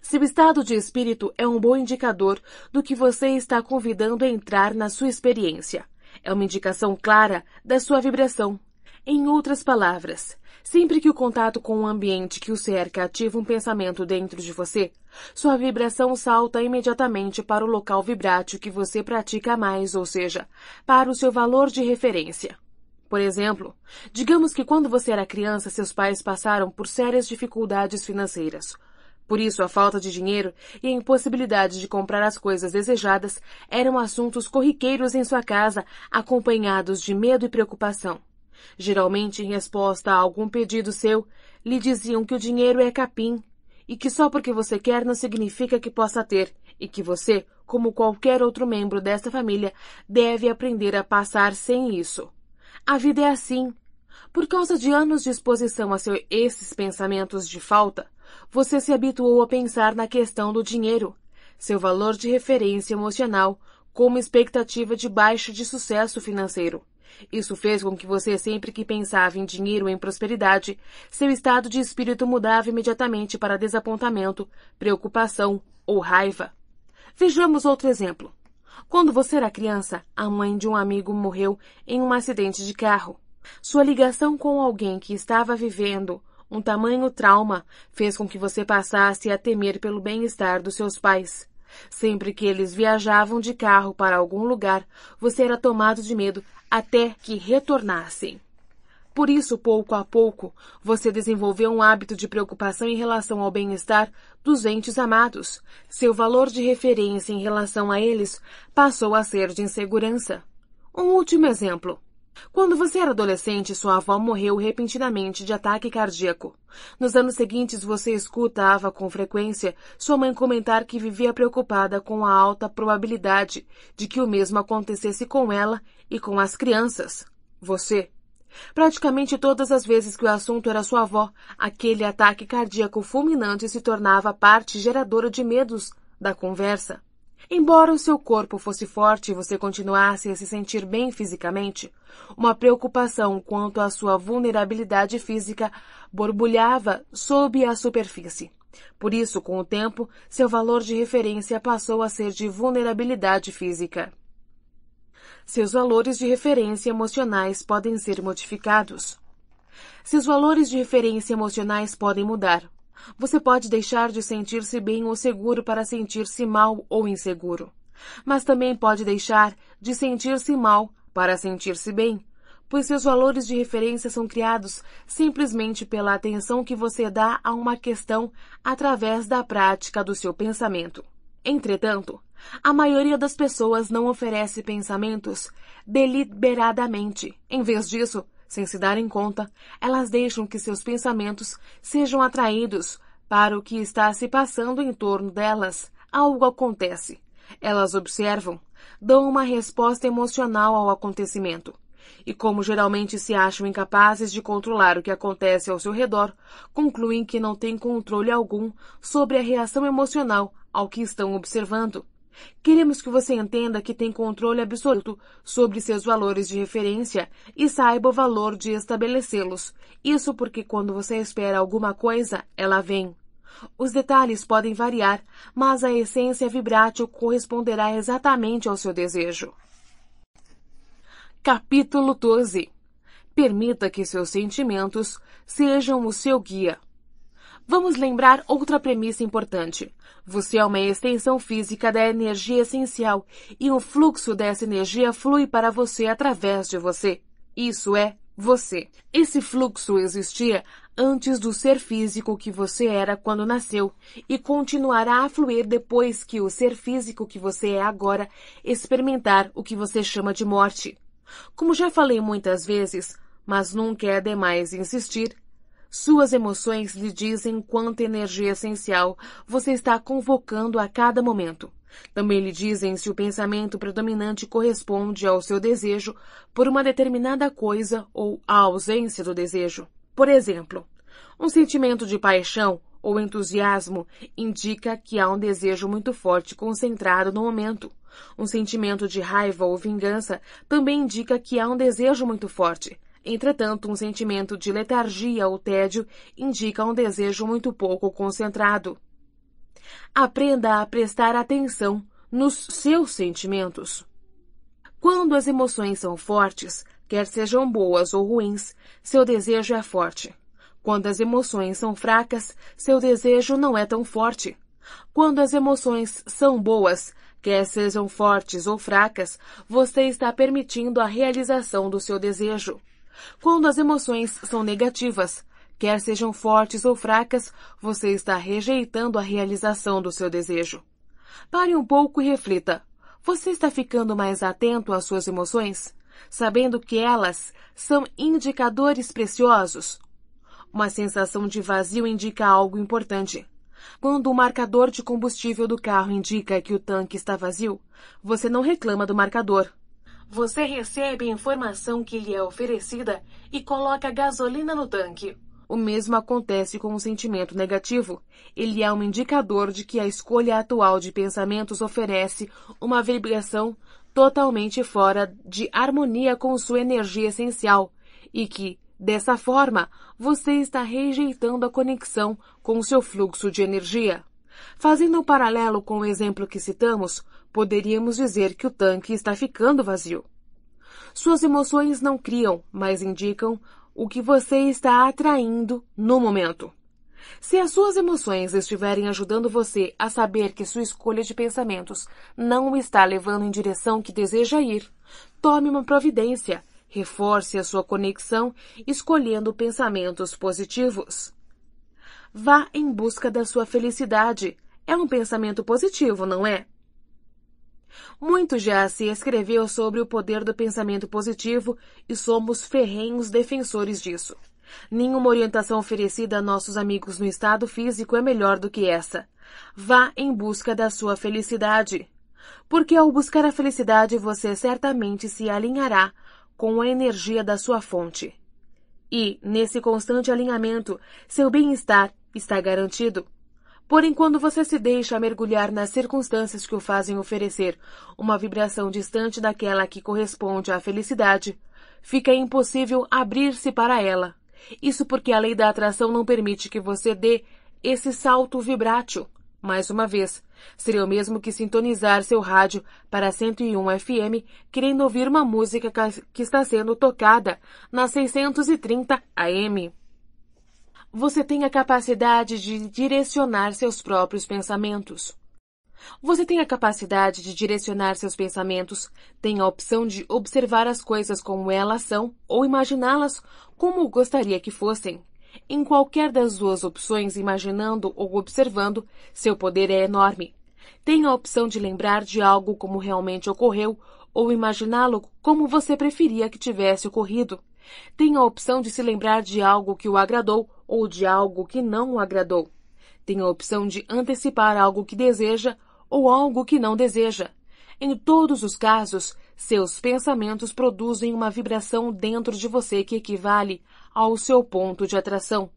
Seu estado de espírito é um bom indicador do que você está convidando a entrar na sua experiência. É uma indicação clara da sua vibração. Em outras palavras, sempre que o contato com o ambiente que o cerca ativa um pensamento dentro de você, sua vibração salta imediatamente para o local vibrátil que você pratica mais, ou seja, para o seu valor de referência. Por exemplo, digamos que quando você era criança, seus pais passaram por sérias dificuldades financeiras, por isso, a falta de dinheiro e a impossibilidade de comprar as coisas desejadas eram assuntos corriqueiros em sua casa, acompanhados de medo e preocupação. Geralmente, em resposta a algum pedido seu, lhe diziam que o dinheiro é capim e que só porque você quer não significa que possa ter e que você, como qualquer outro membro desta família, deve aprender a passar sem isso. A vida é assim. Por causa de anos de exposição a seu, esses pensamentos de falta, você se habituou a pensar na questão do dinheiro, seu valor de referência emocional, como expectativa de baixo de sucesso financeiro. Isso fez com que você, sempre que pensava em dinheiro ou em prosperidade, seu estado de espírito mudava imediatamente para desapontamento, preocupação ou raiva. Vejamos outro exemplo. Quando você era criança, a mãe de um amigo morreu em um acidente de carro. Sua ligação com alguém que estava vivendo um tamanho trauma fez com que você passasse a temer pelo bem-estar dos seus pais. Sempre que eles viajavam de carro para algum lugar, você era tomado de medo até que retornassem. Por isso, pouco a pouco, você desenvolveu um hábito de preocupação em relação ao bem-estar dos entes amados. Seu valor de referência em relação a eles passou a ser de insegurança. Um último exemplo. Quando você era adolescente, sua avó morreu repentinamente de ataque cardíaco. Nos anos seguintes, você escutava com frequência sua mãe comentar que vivia preocupada com a alta probabilidade de que o mesmo acontecesse com ela e com as crianças. Você. Praticamente todas as vezes que o assunto era sua avó, aquele ataque cardíaco fulminante se tornava parte geradora de medos da conversa. Embora o seu corpo fosse forte e você continuasse a se sentir bem fisicamente, uma preocupação quanto à sua vulnerabilidade física borbulhava sob a superfície. Por isso, com o tempo, seu valor de referência passou a ser de vulnerabilidade física. Seus valores de referência emocionais podem ser modificados. Seus valores de referência emocionais podem mudar, você pode deixar de sentir-se bem ou seguro para sentir-se mal ou inseguro. Mas também pode deixar de sentir-se mal para sentir-se bem, pois seus valores de referência são criados simplesmente pela atenção que você dá a uma questão através da prática do seu pensamento. Entretanto, a maioria das pessoas não oferece pensamentos deliberadamente. Em vez disso, sem se darem conta, elas deixam que seus pensamentos sejam atraídos para o que está se passando em torno delas. Algo acontece. Elas observam, dão uma resposta emocional ao acontecimento. E como geralmente se acham incapazes de controlar o que acontece ao seu redor, concluem que não têm controle algum sobre a reação emocional ao que estão observando. Queremos que você entenda que tem controle absoluto sobre seus valores de referência e saiba o valor de estabelecê-los. Isso porque quando você espera alguma coisa, ela vem. Os detalhes podem variar, mas a essência vibrátil corresponderá exatamente ao seu desejo. Capítulo 12 Permita que seus sentimentos sejam o seu guia. Vamos lembrar outra premissa importante. Você é uma extensão física da energia essencial e o fluxo dessa energia flui para você através de você. Isso é você. Esse fluxo existia antes do ser físico que você era quando nasceu e continuará a fluir depois que o ser físico que você é agora experimentar o que você chama de morte. Como já falei muitas vezes, mas nunca é demais insistir, suas emoções lhe dizem quanta energia essencial você está convocando a cada momento. Também lhe dizem se o pensamento predominante corresponde ao seu desejo por uma determinada coisa ou à ausência do desejo. Por exemplo, um sentimento de paixão ou entusiasmo indica que há um desejo muito forte concentrado no momento. Um sentimento de raiva ou vingança também indica que há um desejo muito forte. Entretanto, um sentimento de letargia ou tédio indica um desejo muito pouco concentrado. Aprenda a prestar atenção nos seus sentimentos. Quando as emoções são fortes, quer sejam boas ou ruins, seu desejo é forte. Quando as emoções são fracas, seu desejo não é tão forte. Quando as emoções são boas, quer sejam fortes ou fracas, você está permitindo a realização do seu desejo. Quando as emoções são negativas, quer sejam fortes ou fracas, você está rejeitando a realização do seu desejo. Pare um pouco e reflita. Você está ficando mais atento às suas emoções, sabendo que elas são indicadores preciosos? Uma sensação de vazio indica algo importante. Quando o marcador de combustível do carro indica que o tanque está vazio, você não reclama do marcador você recebe a informação que lhe é oferecida e coloca gasolina no tanque. O mesmo acontece com o sentimento negativo. Ele é um indicador de que a escolha atual de pensamentos oferece uma vibração totalmente fora de harmonia com sua energia essencial e que, dessa forma, você está rejeitando a conexão com seu fluxo de energia. Fazendo um paralelo com o exemplo que citamos, poderíamos dizer que o tanque está ficando vazio. Suas emoções não criam, mas indicam o que você está atraindo no momento. Se as suas emoções estiverem ajudando você a saber que sua escolha de pensamentos não o está levando em direção que deseja ir, tome uma providência, reforce a sua conexão escolhendo pensamentos positivos. Vá em busca da sua felicidade. É um pensamento positivo, não é? Muito já se escreveu sobre o poder do pensamento positivo e somos ferrenhos defensores disso. Nenhuma orientação oferecida a nossos amigos no estado físico é melhor do que essa. Vá em busca da sua felicidade. Porque ao buscar a felicidade você certamente se alinhará com a energia da sua fonte. E, nesse constante alinhamento, seu bem-estar está garantido. Porém, quando você se deixa mergulhar nas circunstâncias que o fazem oferecer uma vibração distante daquela que corresponde à felicidade, fica impossível abrir-se para ela. Isso porque a lei da atração não permite que você dê esse salto vibrátil. Mais uma vez, seria o mesmo que sintonizar seu rádio para 101 FM querendo ouvir uma música que está sendo tocada na 630 AM. Você tem a capacidade de direcionar seus próprios pensamentos. Você tem a capacidade de direcionar seus pensamentos, tem a opção de observar as coisas como elas são ou imaginá-las como gostaria que fossem. Em qualquer das duas opções, imaginando ou observando, seu poder é enorme. Tem a opção de lembrar de algo como realmente ocorreu ou imaginá-lo como você preferia que tivesse ocorrido. Tem a opção de se lembrar de algo que o agradou ou de algo que não o agradou. Tem a opção de antecipar algo que deseja ou algo que não deseja. Em todos os casos, seus pensamentos produzem uma vibração dentro de você que equivale ao seu ponto de atração.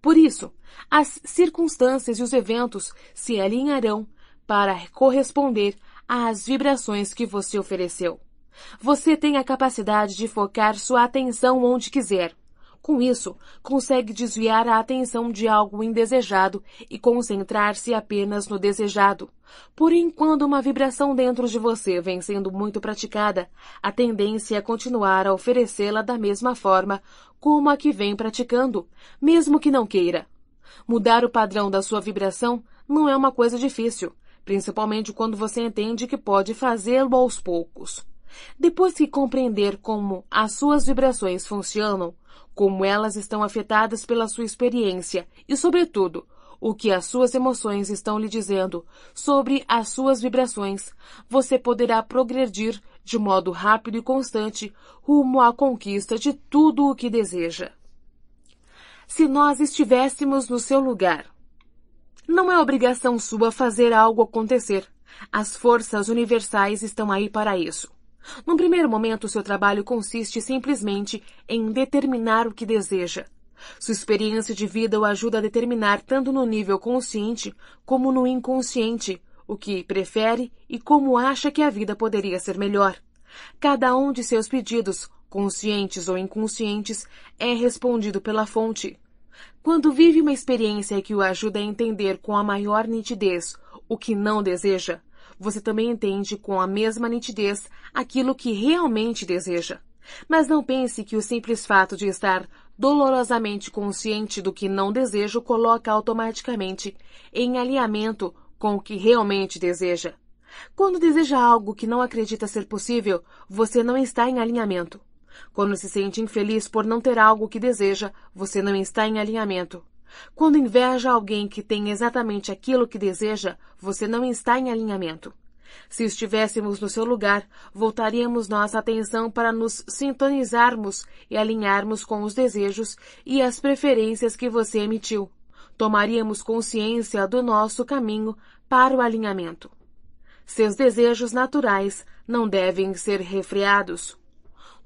Por isso, as circunstâncias e os eventos se alinharão para corresponder às vibrações que você ofereceu. Você tem a capacidade de focar sua atenção onde quiser. Com isso, consegue desviar a atenção de algo indesejado e concentrar-se apenas no desejado. Porém, quando uma vibração dentro de você vem sendo muito praticada, a tendência é continuar a oferecê-la da mesma forma como a que vem praticando, mesmo que não queira. Mudar o padrão da sua vibração não é uma coisa difícil, principalmente quando você entende que pode fazê-lo aos poucos. Depois que compreender como as suas vibrações funcionam, como elas estão afetadas pela sua experiência e, sobretudo, o que as suas emoções estão lhe dizendo sobre as suas vibrações, você poderá progredir de modo rápido e constante rumo à conquista de tudo o que deseja. Se nós estivéssemos no seu lugar, não é obrigação sua fazer algo acontecer. As forças universais estão aí para isso. Num primeiro momento, seu trabalho consiste simplesmente em determinar o que deseja. Sua experiência de vida o ajuda a determinar tanto no nível consciente como no inconsciente o que prefere e como acha que a vida poderia ser melhor. Cada um de seus pedidos, conscientes ou inconscientes, é respondido pela fonte. Quando vive uma experiência que o ajuda a entender com a maior nitidez o que não deseja, você também entende com a mesma nitidez aquilo que realmente deseja. Mas não pense que o simples fato de estar dolorosamente consciente do que não desejo coloca automaticamente em alinhamento com o que realmente deseja. Quando deseja algo que não acredita ser possível, você não está em alinhamento. Quando se sente infeliz por não ter algo que deseja, você não está em alinhamento. Quando inveja alguém que tem exatamente aquilo que deseja, você não está em alinhamento. Se estivéssemos no seu lugar, voltaríamos nossa atenção para nos sintonizarmos e alinharmos com os desejos e as preferências que você emitiu. Tomaríamos consciência do nosso caminho para o alinhamento. Seus desejos naturais não devem ser refreados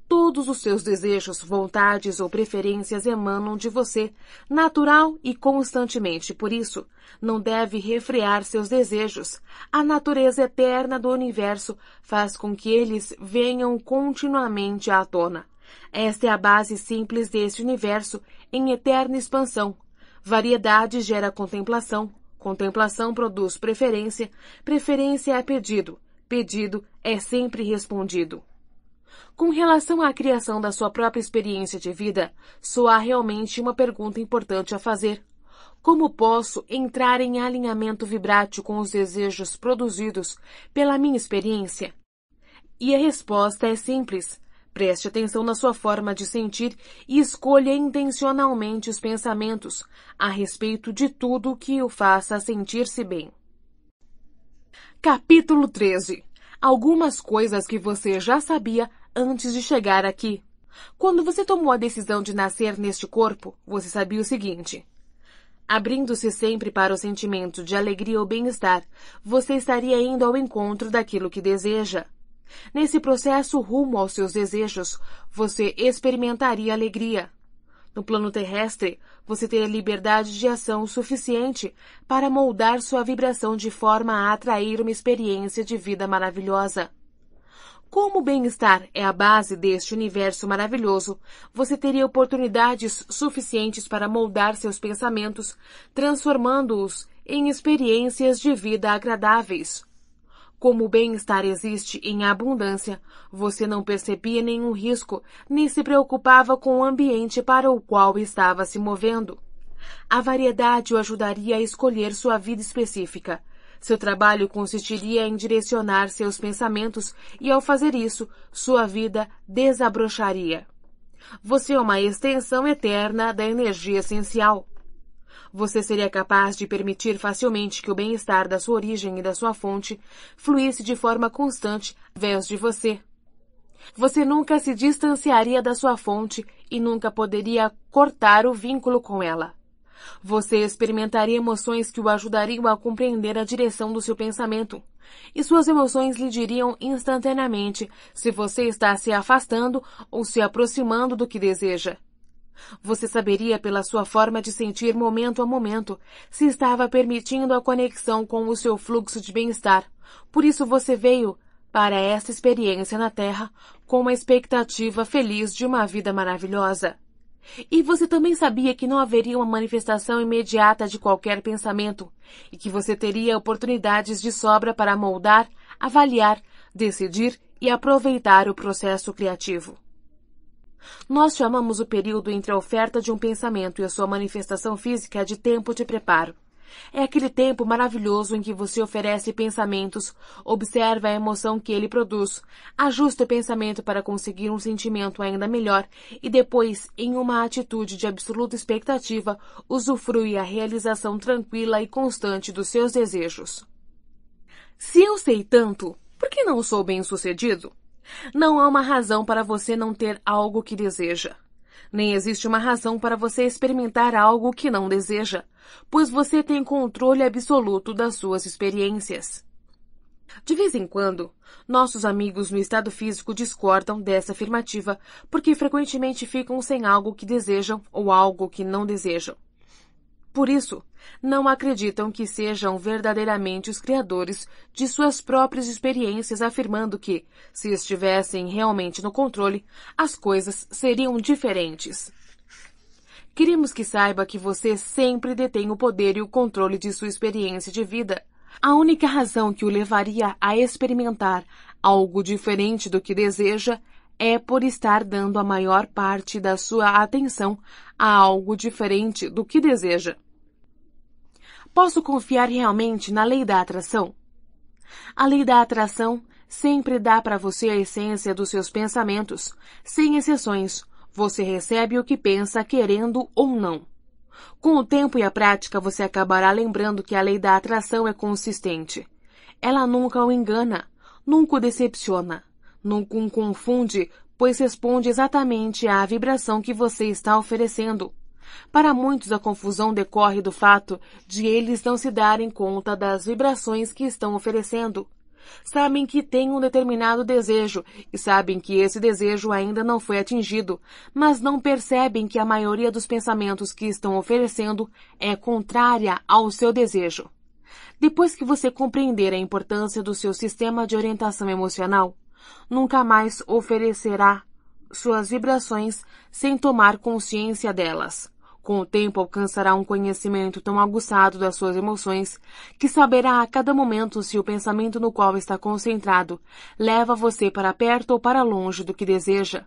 Todos os seus desejos, vontades ou preferências emanam de você, natural e constantemente. Por isso, não deve refrear seus desejos. A natureza eterna do universo faz com que eles venham continuamente à tona. Esta é a base simples deste universo em eterna expansão. Variedade gera contemplação, contemplação produz preferência, preferência é pedido, pedido é sempre respondido. Com relação à criação da sua própria experiência de vida, só há realmente uma pergunta importante a fazer. Como posso entrar em alinhamento vibrátil com os desejos produzidos pela minha experiência? E a resposta é simples. Preste atenção na sua forma de sentir e escolha intencionalmente os pensamentos a respeito de tudo que o faça sentir-se bem. Capítulo 13 algumas coisas que você já sabia antes de chegar aqui. Quando você tomou a decisão de nascer neste corpo, você sabia o seguinte: abrindo-se sempre para o sentimento de alegria ou bem-estar, você estaria indo ao encontro daquilo que deseja. Nesse processo rumo aos seus desejos, você experimentaria alegria. No plano terrestre, você tem a liberdade de ação suficiente para moldar sua vibração de forma a atrair uma experiência de vida maravilhosa. Como o bem-estar é a base deste universo maravilhoso, você teria oportunidades suficientes para moldar seus pensamentos, transformando-os em experiências de vida agradáveis, como o bem-estar existe em abundância, você não percebia nenhum risco, nem se preocupava com o ambiente para o qual estava se movendo. A variedade o ajudaria a escolher sua vida específica. Seu trabalho consistiria em direcionar seus pensamentos e, ao fazer isso, sua vida desabrocharia. Você é uma extensão eterna da energia essencial você seria capaz de permitir facilmente que o bem-estar da sua origem e da sua fonte fluísse de forma constante vez de você. Você nunca se distanciaria da sua fonte e nunca poderia cortar o vínculo com ela. Você experimentaria emoções que o ajudariam a compreender a direção do seu pensamento, e suas emoções lhe diriam instantaneamente se você está se afastando ou se aproximando do que deseja. Você saberia pela sua forma de sentir momento a momento se estava permitindo a conexão com o seu fluxo de bem-estar. Por isso você veio para esta experiência na Terra com uma expectativa feliz de uma vida maravilhosa. E você também sabia que não haveria uma manifestação imediata de qualquer pensamento e que você teria oportunidades de sobra para moldar, avaliar, decidir e aproveitar o processo criativo. Nós chamamos o período entre a oferta de um pensamento e a sua manifestação física de tempo de preparo. É aquele tempo maravilhoso em que você oferece pensamentos, observa a emoção que ele produz, ajusta o pensamento para conseguir um sentimento ainda melhor e depois, em uma atitude de absoluta expectativa, usufrui a realização tranquila e constante dos seus desejos. Se eu sei tanto, por que não sou bem-sucedido? Não há uma razão para você não ter algo que deseja. Nem existe uma razão para você experimentar algo que não deseja, pois você tem controle absoluto das suas experiências. De vez em quando, nossos amigos no estado físico discordam dessa afirmativa porque frequentemente ficam sem algo que desejam ou algo que não desejam. Por isso, não acreditam que sejam verdadeiramente os criadores de suas próprias experiências, afirmando que, se estivessem realmente no controle, as coisas seriam diferentes. Queremos que saiba que você sempre detém o poder e o controle de sua experiência de vida. A única razão que o levaria a experimentar algo diferente do que deseja é por estar dando a maior parte da sua atenção a algo diferente do que deseja. Posso confiar realmente na lei da atração? A lei da atração sempre dá para você a essência dos seus pensamentos, sem exceções. Você recebe o que pensa, querendo ou não. Com o tempo e a prática, você acabará lembrando que a lei da atração é consistente. Ela nunca o engana, nunca o decepciona, nunca o confunde, pois responde exatamente à vibração que você está oferecendo. Para muitos, a confusão decorre do fato de eles não se darem conta das vibrações que estão oferecendo. Sabem que têm um determinado desejo e sabem que esse desejo ainda não foi atingido, mas não percebem que a maioria dos pensamentos que estão oferecendo é contrária ao seu desejo. Depois que você compreender a importância do seu sistema de orientação emocional, nunca mais oferecerá suas vibrações sem tomar consciência delas. Com o tempo, alcançará um conhecimento tão aguçado das suas emoções que saberá a cada momento se o pensamento no qual está concentrado leva você para perto ou para longe do que deseja.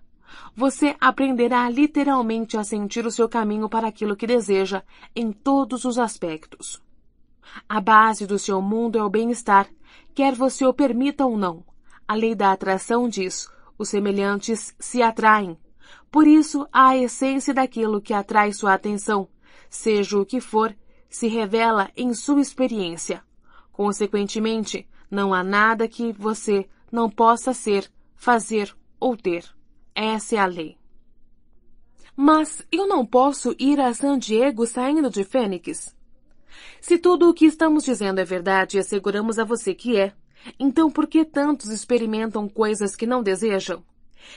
Você aprenderá literalmente a sentir o seu caminho para aquilo que deseja em todos os aspectos. A base do seu mundo é o bem-estar, quer você o permita ou não. A lei da atração diz: os semelhantes se atraem. Por isso, a essência daquilo que atrai sua atenção, seja o que for, se revela em sua experiência. Consequentemente, não há nada que você não possa ser, fazer ou ter. Essa é a lei. Mas eu não posso ir a San Diego saindo de Fênix. Se tudo o que estamos dizendo é verdade e asseguramos a você que é, então por que tantos experimentam coisas que não desejam?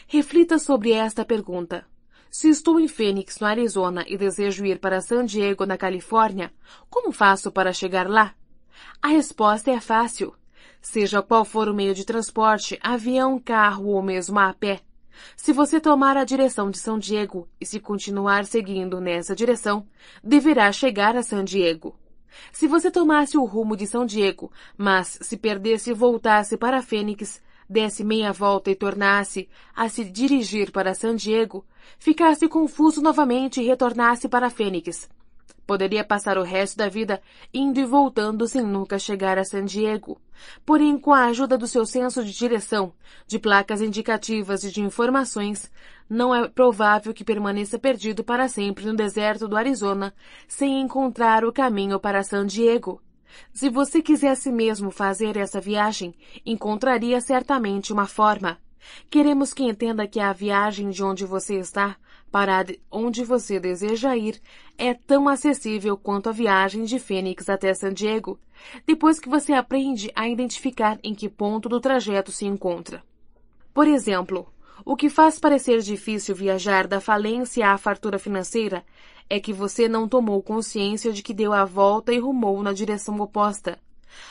Reflita sobre esta pergunta. Se estou em Phoenix, no Arizona, e desejo ir para San Diego, na Califórnia, como faço para chegar lá? A resposta é fácil. Seja qual for o meio de transporte, avião, carro ou mesmo a pé. Se você tomar a direção de São Diego e se continuar seguindo nessa direção, deverá chegar a San Diego. Se você tomasse o rumo de São Diego, mas se perdesse e voltasse para Fênix, desse meia volta e tornasse a se dirigir para San Diego, ficasse confuso novamente e retornasse para Fênix. Poderia passar o resto da vida indo e voltando sem nunca chegar a San Diego. Porém, com a ajuda do seu senso de direção, de placas indicativas e de informações, não é provável que permaneça perdido para sempre no deserto do Arizona sem encontrar o caminho para San Diego. Se você quisesse mesmo fazer essa viagem, encontraria certamente uma forma. Queremos que entenda que a viagem de onde você está para onde você deseja ir é tão acessível quanto a viagem de Fênix até San Diego, depois que você aprende a identificar em que ponto do trajeto se encontra. Por exemplo, o que faz parecer difícil viajar da falência à fartura financeira é que você não tomou consciência de que deu a volta e rumou na direção oposta.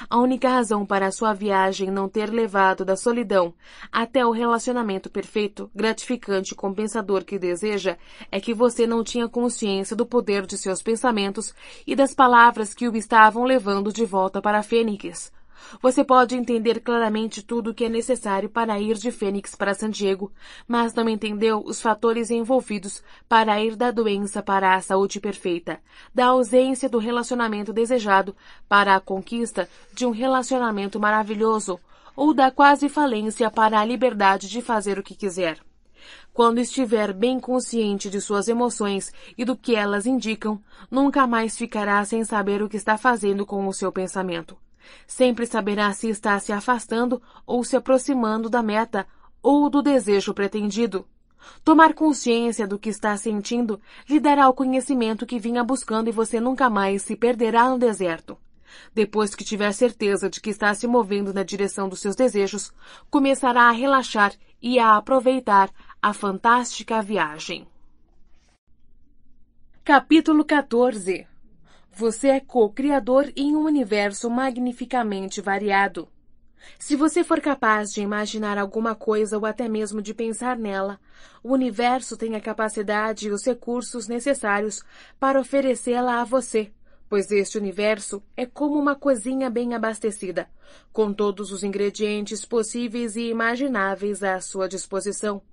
A única razão para a sua viagem não ter levado da solidão até o relacionamento perfeito, gratificante e compensador que deseja é que você não tinha consciência do poder de seus pensamentos e das palavras que o estavam levando de volta para Fênix, você pode entender claramente tudo o que é necessário para ir de Fênix para San Diego, mas não entendeu os fatores envolvidos para ir da doença para a saúde perfeita, da ausência do relacionamento desejado para a conquista de um relacionamento maravilhoso, ou da quase falência para a liberdade de fazer o que quiser. Quando estiver bem consciente de suas emoções e do que elas indicam, nunca mais ficará sem saber o que está fazendo com o seu pensamento. Sempre saberá se está se afastando ou se aproximando da meta ou do desejo pretendido. Tomar consciência do que está sentindo lhe dará o conhecimento que vinha buscando e você nunca mais se perderá no deserto. Depois que tiver certeza de que está se movendo na direção dos seus desejos, começará a relaxar e a aproveitar a fantástica viagem. Capítulo 14 você é co-criador em um universo magnificamente variado. Se você for capaz de imaginar alguma coisa ou até mesmo de pensar nela, o universo tem a capacidade e os recursos necessários para oferecê-la a você, pois este universo é como uma cozinha bem abastecida, com todos os ingredientes possíveis e imagináveis à sua disposição.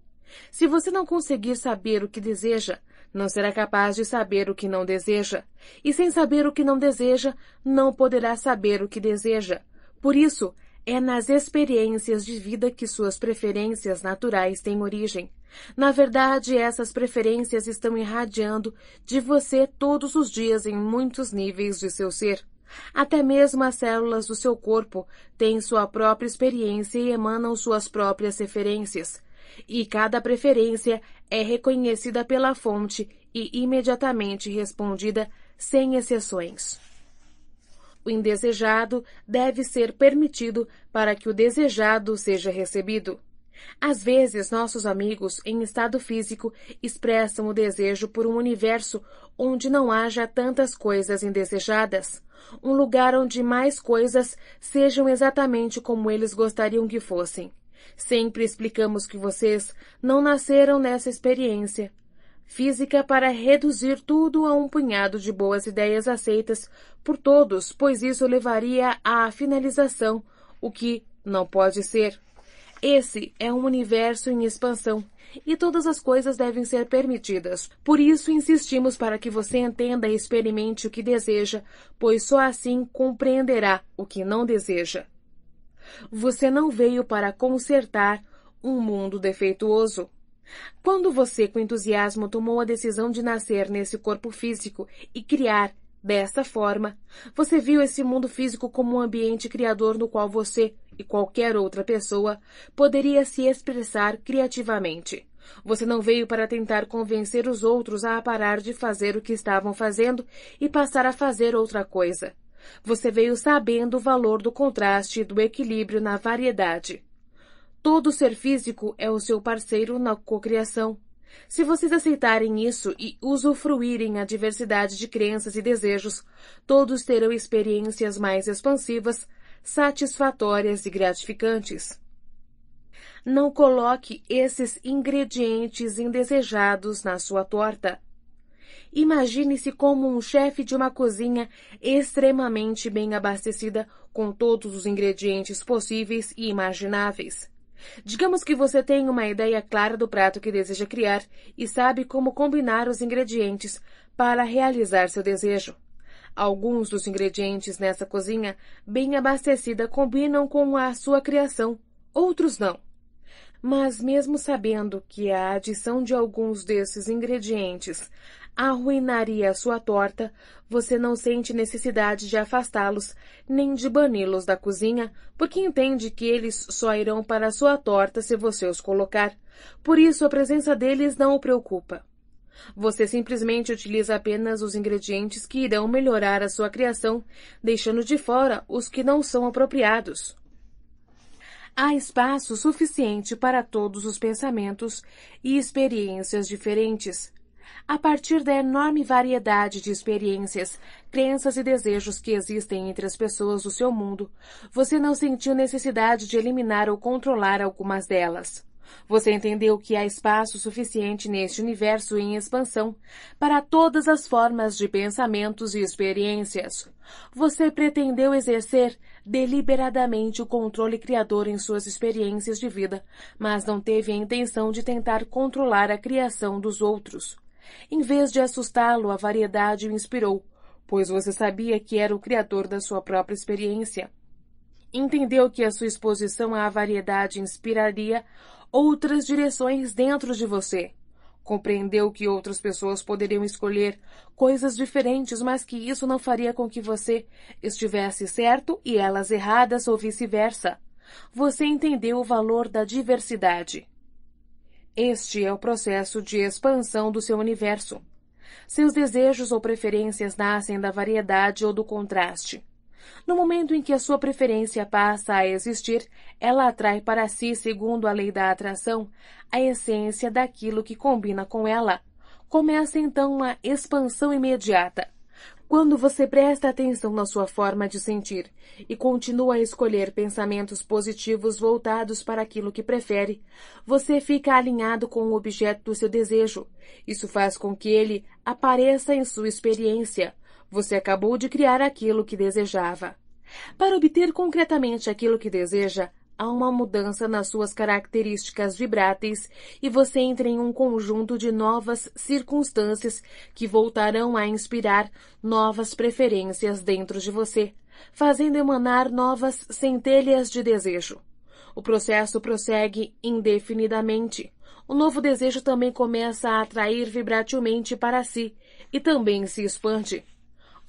Se você não conseguir saber o que deseja, não será capaz de saber o que não deseja, e sem saber o que não deseja, não poderá saber o que deseja. Por isso, é nas experiências de vida que suas preferências naturais têm origem. Na verdade, essas preferências estão irradiando de você todos os dias em muitos níveis de seu ser. Até mesmo as células do seu corpo têm sua própria experiência e emanam suas próprias referências e cada preferência é reconhecida pela fonte e imediatamente respondida sem exceções. O indesejado deve ser permitido para que o desejado seja recebido. Às vezes, nossos amigos, em estado físico, expressam o desejo por um universo onde não haja tantas coisas indesejadas, um lugar onde mais coisas sejam exatamente como eles gostariam que fossem. Sempre explicamos que vocês não nasceram nessa experiência. Física para reduzir tudo a um punhado de boas ideias aceitas por todos, pois isso levaria à finalização, o que não pode ser. Esse é um universo em expansão e todas as coisas devem ser permitidas. Por isso insistimos para que você entenda e experimente o que deseja, pois só assim compreenderá o que não deseja. Você não veio para consertar um mundo defeituoso. Quando você, com entusiasmo, tomou a decisão de nascer nesse corpo físico e criar dessa forma, você viu esse mundo físico como um ambiente criador no qual você e qualquer outra pessoa poderia se expressar criativamente. Você não veio para tentar convencer os outros a parar de fazer o que estavam fazendo e passar a fazer outra coisa. Você veio sabendo o valor do contraste e do equilíbrio na variedade. Todo ser físico é o seu parceiro na cocriação. Se vocês aceitarem isso e usufruírem a diversidade de crenças e desejos, todos terão experiências mais expansivas, satisfatórias e gratificantes. Não coloque esses ingredientes indesejados na sua torta. Imagine-se como um chefe de uma cozinha extremamente bem abastecida com todos os ingredientes possíveis e imagináveis. Digamos que você tem uma ideia clara do prato que deseja criar e sabe como combinar os ingredientes para realizar seu desejo. Alguns dos ingredientes nessa cozinha bem abastecida combinam com a sua criação, outros não. Mas, mesmo sabendo que a adição de alguns desses ingredientes arruinaria sua torta, você não sente necessidade de afastá-los, nem de bani-los da cozinha, porque entende que eles só irão para a sua torta se você os colocar. Por isso, a presença deles não o preocupa. Você simplesmente utiliza apenas os ingredientes que irão melhorar a sua criação, deixando de fora os que não são apropriados. Há espaço suficiente para todos os pensamentos e experiências diferentes, a partir da enorme variedade de experiências, crenças e desejos que existem entre as pessoas do seu mundo, você não sentiu necessidade de eliminar ou controlar algumas delas. Você entendeu que há espaço suficiente neste universo em expansão para todas as formas de pensamentos e experiências. Você pretendeu exercer deliberadamente o controle criador em suas experiências de vida, mas não teve a intenção de tentar controlar a criação dos outros. Em vez de assustá-lo, a variedade o inspirou, pois você sabia que era o criador da sua própria experiência. Entendeu que a sua exposição à variedade inspiraria outras direções dentro de você. Compreendeu que outras pessoas poderiam escolher coisas diferentes, mas que isso não faria com que você estivesse certo e elas erradas ou vice-versa. Você entendeu o valor da diversidade. Este é o processo de expansão do seu universo. Seus desejos ou preferências nascem da variedade ou do contraste. No momento em que a sua preferência passa a existir, ela atrai para si, segundo a lei da atração, a essência daquilo que combina com ela. Começa então uma expansão imediata. Quando você presta atenção na sua forma de sentir e continua a escolher pensamentos positivos voltados para aquilo que prefere, você fica alinhado com o objeto do seu desejo. Isso faz com que ele apareça em sua experiência. Você acabou de criar aquilo que desejava. Para obter concretamente aquilo que deseja, há uma mudança nas suas características vibráteis e você entra em um conjunto de novas circunstâncias que voltarão a inspirar novas preferências dentro de você, fazendo emanar novas centelhas de desejo. O processo prossegue indefinidamente. O novo desejo também começa a atrair vibratilmente para si e também se expande.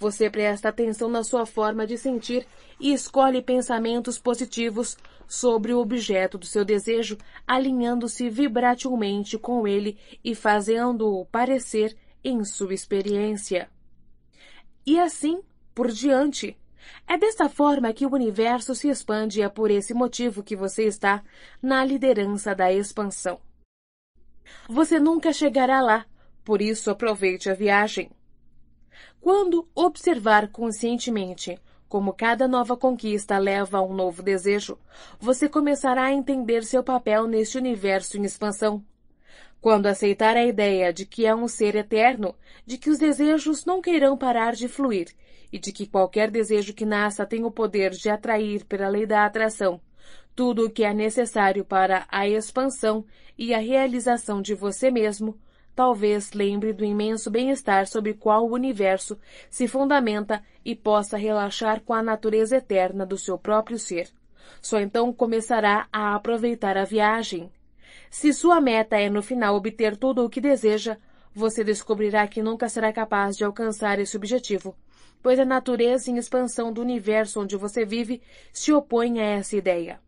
Você presta atenção na sua forma de sentir e escolhe pensamentos positivos sobre o objeto do seu desejo, alinhando-se vibratilmente com ele e fazendo-o parecer em sua experiência. E assim por diante. É desta forma que o universo se expande e é por esse motivo que você está na liderança da expansão. Você nunca chegará lá, por isso aproveite a viagem. Quando observar conscientemente como cada nova conquista leva a um novo desejo, você começará a entender seu papel neste universo em expansão. Quando aceitar a ideia de que é um ser eterno, de que os desejos não irão parar de fluir e de que qualquer desejo que nasça tem o poder de atrair pela lei da atração tudo o que é necessário para a expansão e a realização de você mesmo, talvez lembre do imenso bem-estar sobre qual o universo se fundamenta e possa relaxar com a natureza eterna do seu próprio ser. Só então começará a aproveitar a viagem. Se sua meta é no final obter tudo o que deseja, você descobrirá que nunca será capaz de alcançar esse objetivo, pois a natureza em expansão do universo onde você vive se opõe a essa ideia.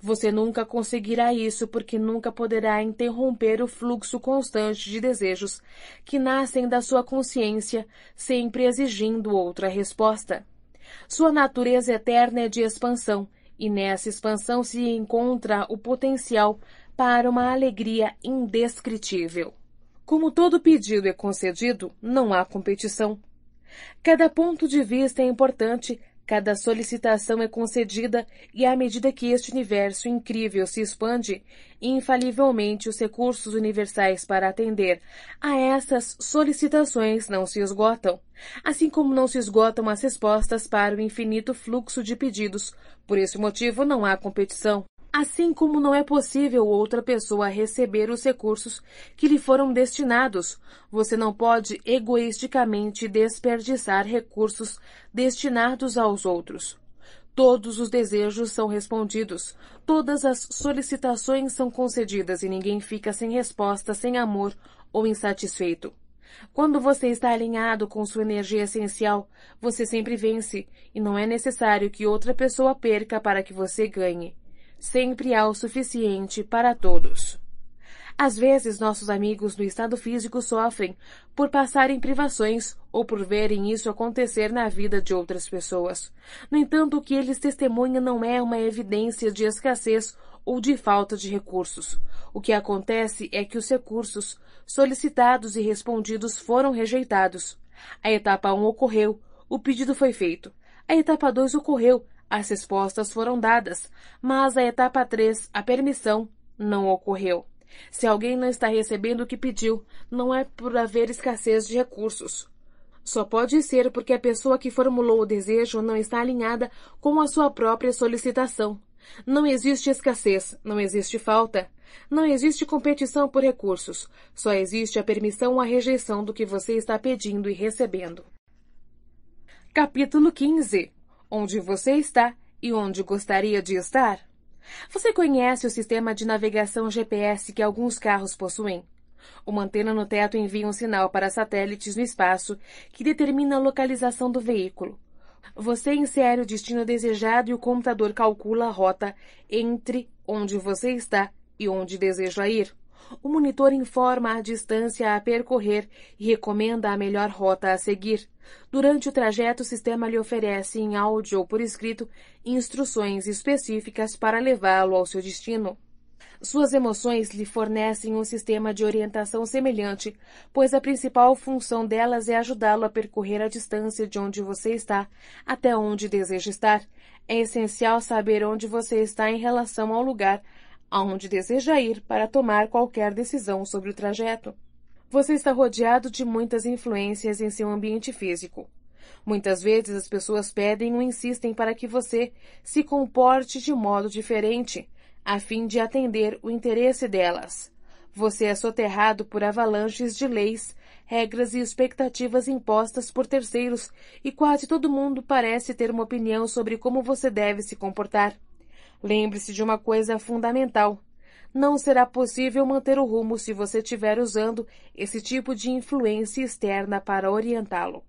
Você nunca conseguirá isso porque nunca poderá interromper o fluxo constante de desejos que nascem da sua consciência, sempre exigindo outra resposta. Sua natureza eterna é de expansão, e nessa expansão se encontra o potencial para uma alegria indescritível. Como todo pedido é concedido, não há competição. Cada ponto de vista é importante, Cada solicitação é concedida e, à medida que este universo incrível se expande, infalivelmente os recursos universais para atender a essas solicitações não se esgotam, assim como não se esgotam as respostas para o infinito fluxo de pedidos. Por esse motivo, não há competição. Assim como não é possível outra pessoa receber os recursos que lhe foram destinados, você não pode egoisticamente desperdiçar recursos destinados aos outros. Todos os desejos são respondidos, todas as solicitações são concedidas e ninguém fica sem resposta, sem amor ou insatisfeito. Quando você está alinhado com sua energia essencial, você sempre vence e não é necessário que outra pessoa perca para que você ganhe. Sempre há o suficiente para todos. Às vezes, nossos amigos no estado físico sofrem por passarem privações ou por verem isso acontecer na vida de outras pessoas. No entanto, o que eles testemunham não é uma evidência de escassez ou de falta de recursos. O que acontece é que os recursos solicitados e respondidos foram rejeitados. A etapa 1 ocorreu, o pedido foi feito. A etapa 2 ocorreu, as respostas foram dadas, mas a etapa 3, a permissão, não ocorreu. Se alguém não está recebendo o que pediu, não é por haver escassez de recursos. Só pode ser porque a pessoa que formulou o desejo não está alinhada com a sua própria solicitação. Não existe escassez, não existe falta, não existe competição por recursos, só existe a permissão ou a rejeição do que você está pedindo e recebendo. Capítulo 15 onde você está e onde gostaria de estar? Você conhece o sistema de navegação GPS que alguns carros possuem? Uma antena no teto envia um sinal para satélites no espaço que determina a localização do veículo. Você insere o destino desejado e o computador calcula a rota entre onde você está e onde deseja ir o monitor informa a distância a percorrer e recomenda a melhor rota a seguir. Durante o trajeto, o sistema lhe oferece, em áudio ou por escrito, instruções específicas para levá-lo ao seu destino. Suas emoções lhe fornecem um sistema de orientação semelhante, pois a principal função delas é ajudá-lo a percorrer a distância de onde você está até onde deseja estar. É essencial saber onde você está em relação ao lugar aonde deseja ir para tomar qualquer decisão sobre o trajeto. Você está rodeado de muitas influências em seu ambiente físico. Muitas vezes as pessoas pedem ou insistem para que você se comporte de modo diferente, a fim de atender o interesse delas. Você é soterrado por avalanches de leis, regras e expectativas impostas por terceiros, e quase todo mundo parece ter uma opinião sobre como você deve se comportar. Lembre-se de uma coisa fundamental. Não será possível manter o rumo se você estiver usando esse tipo de influência externa para orientá-lo.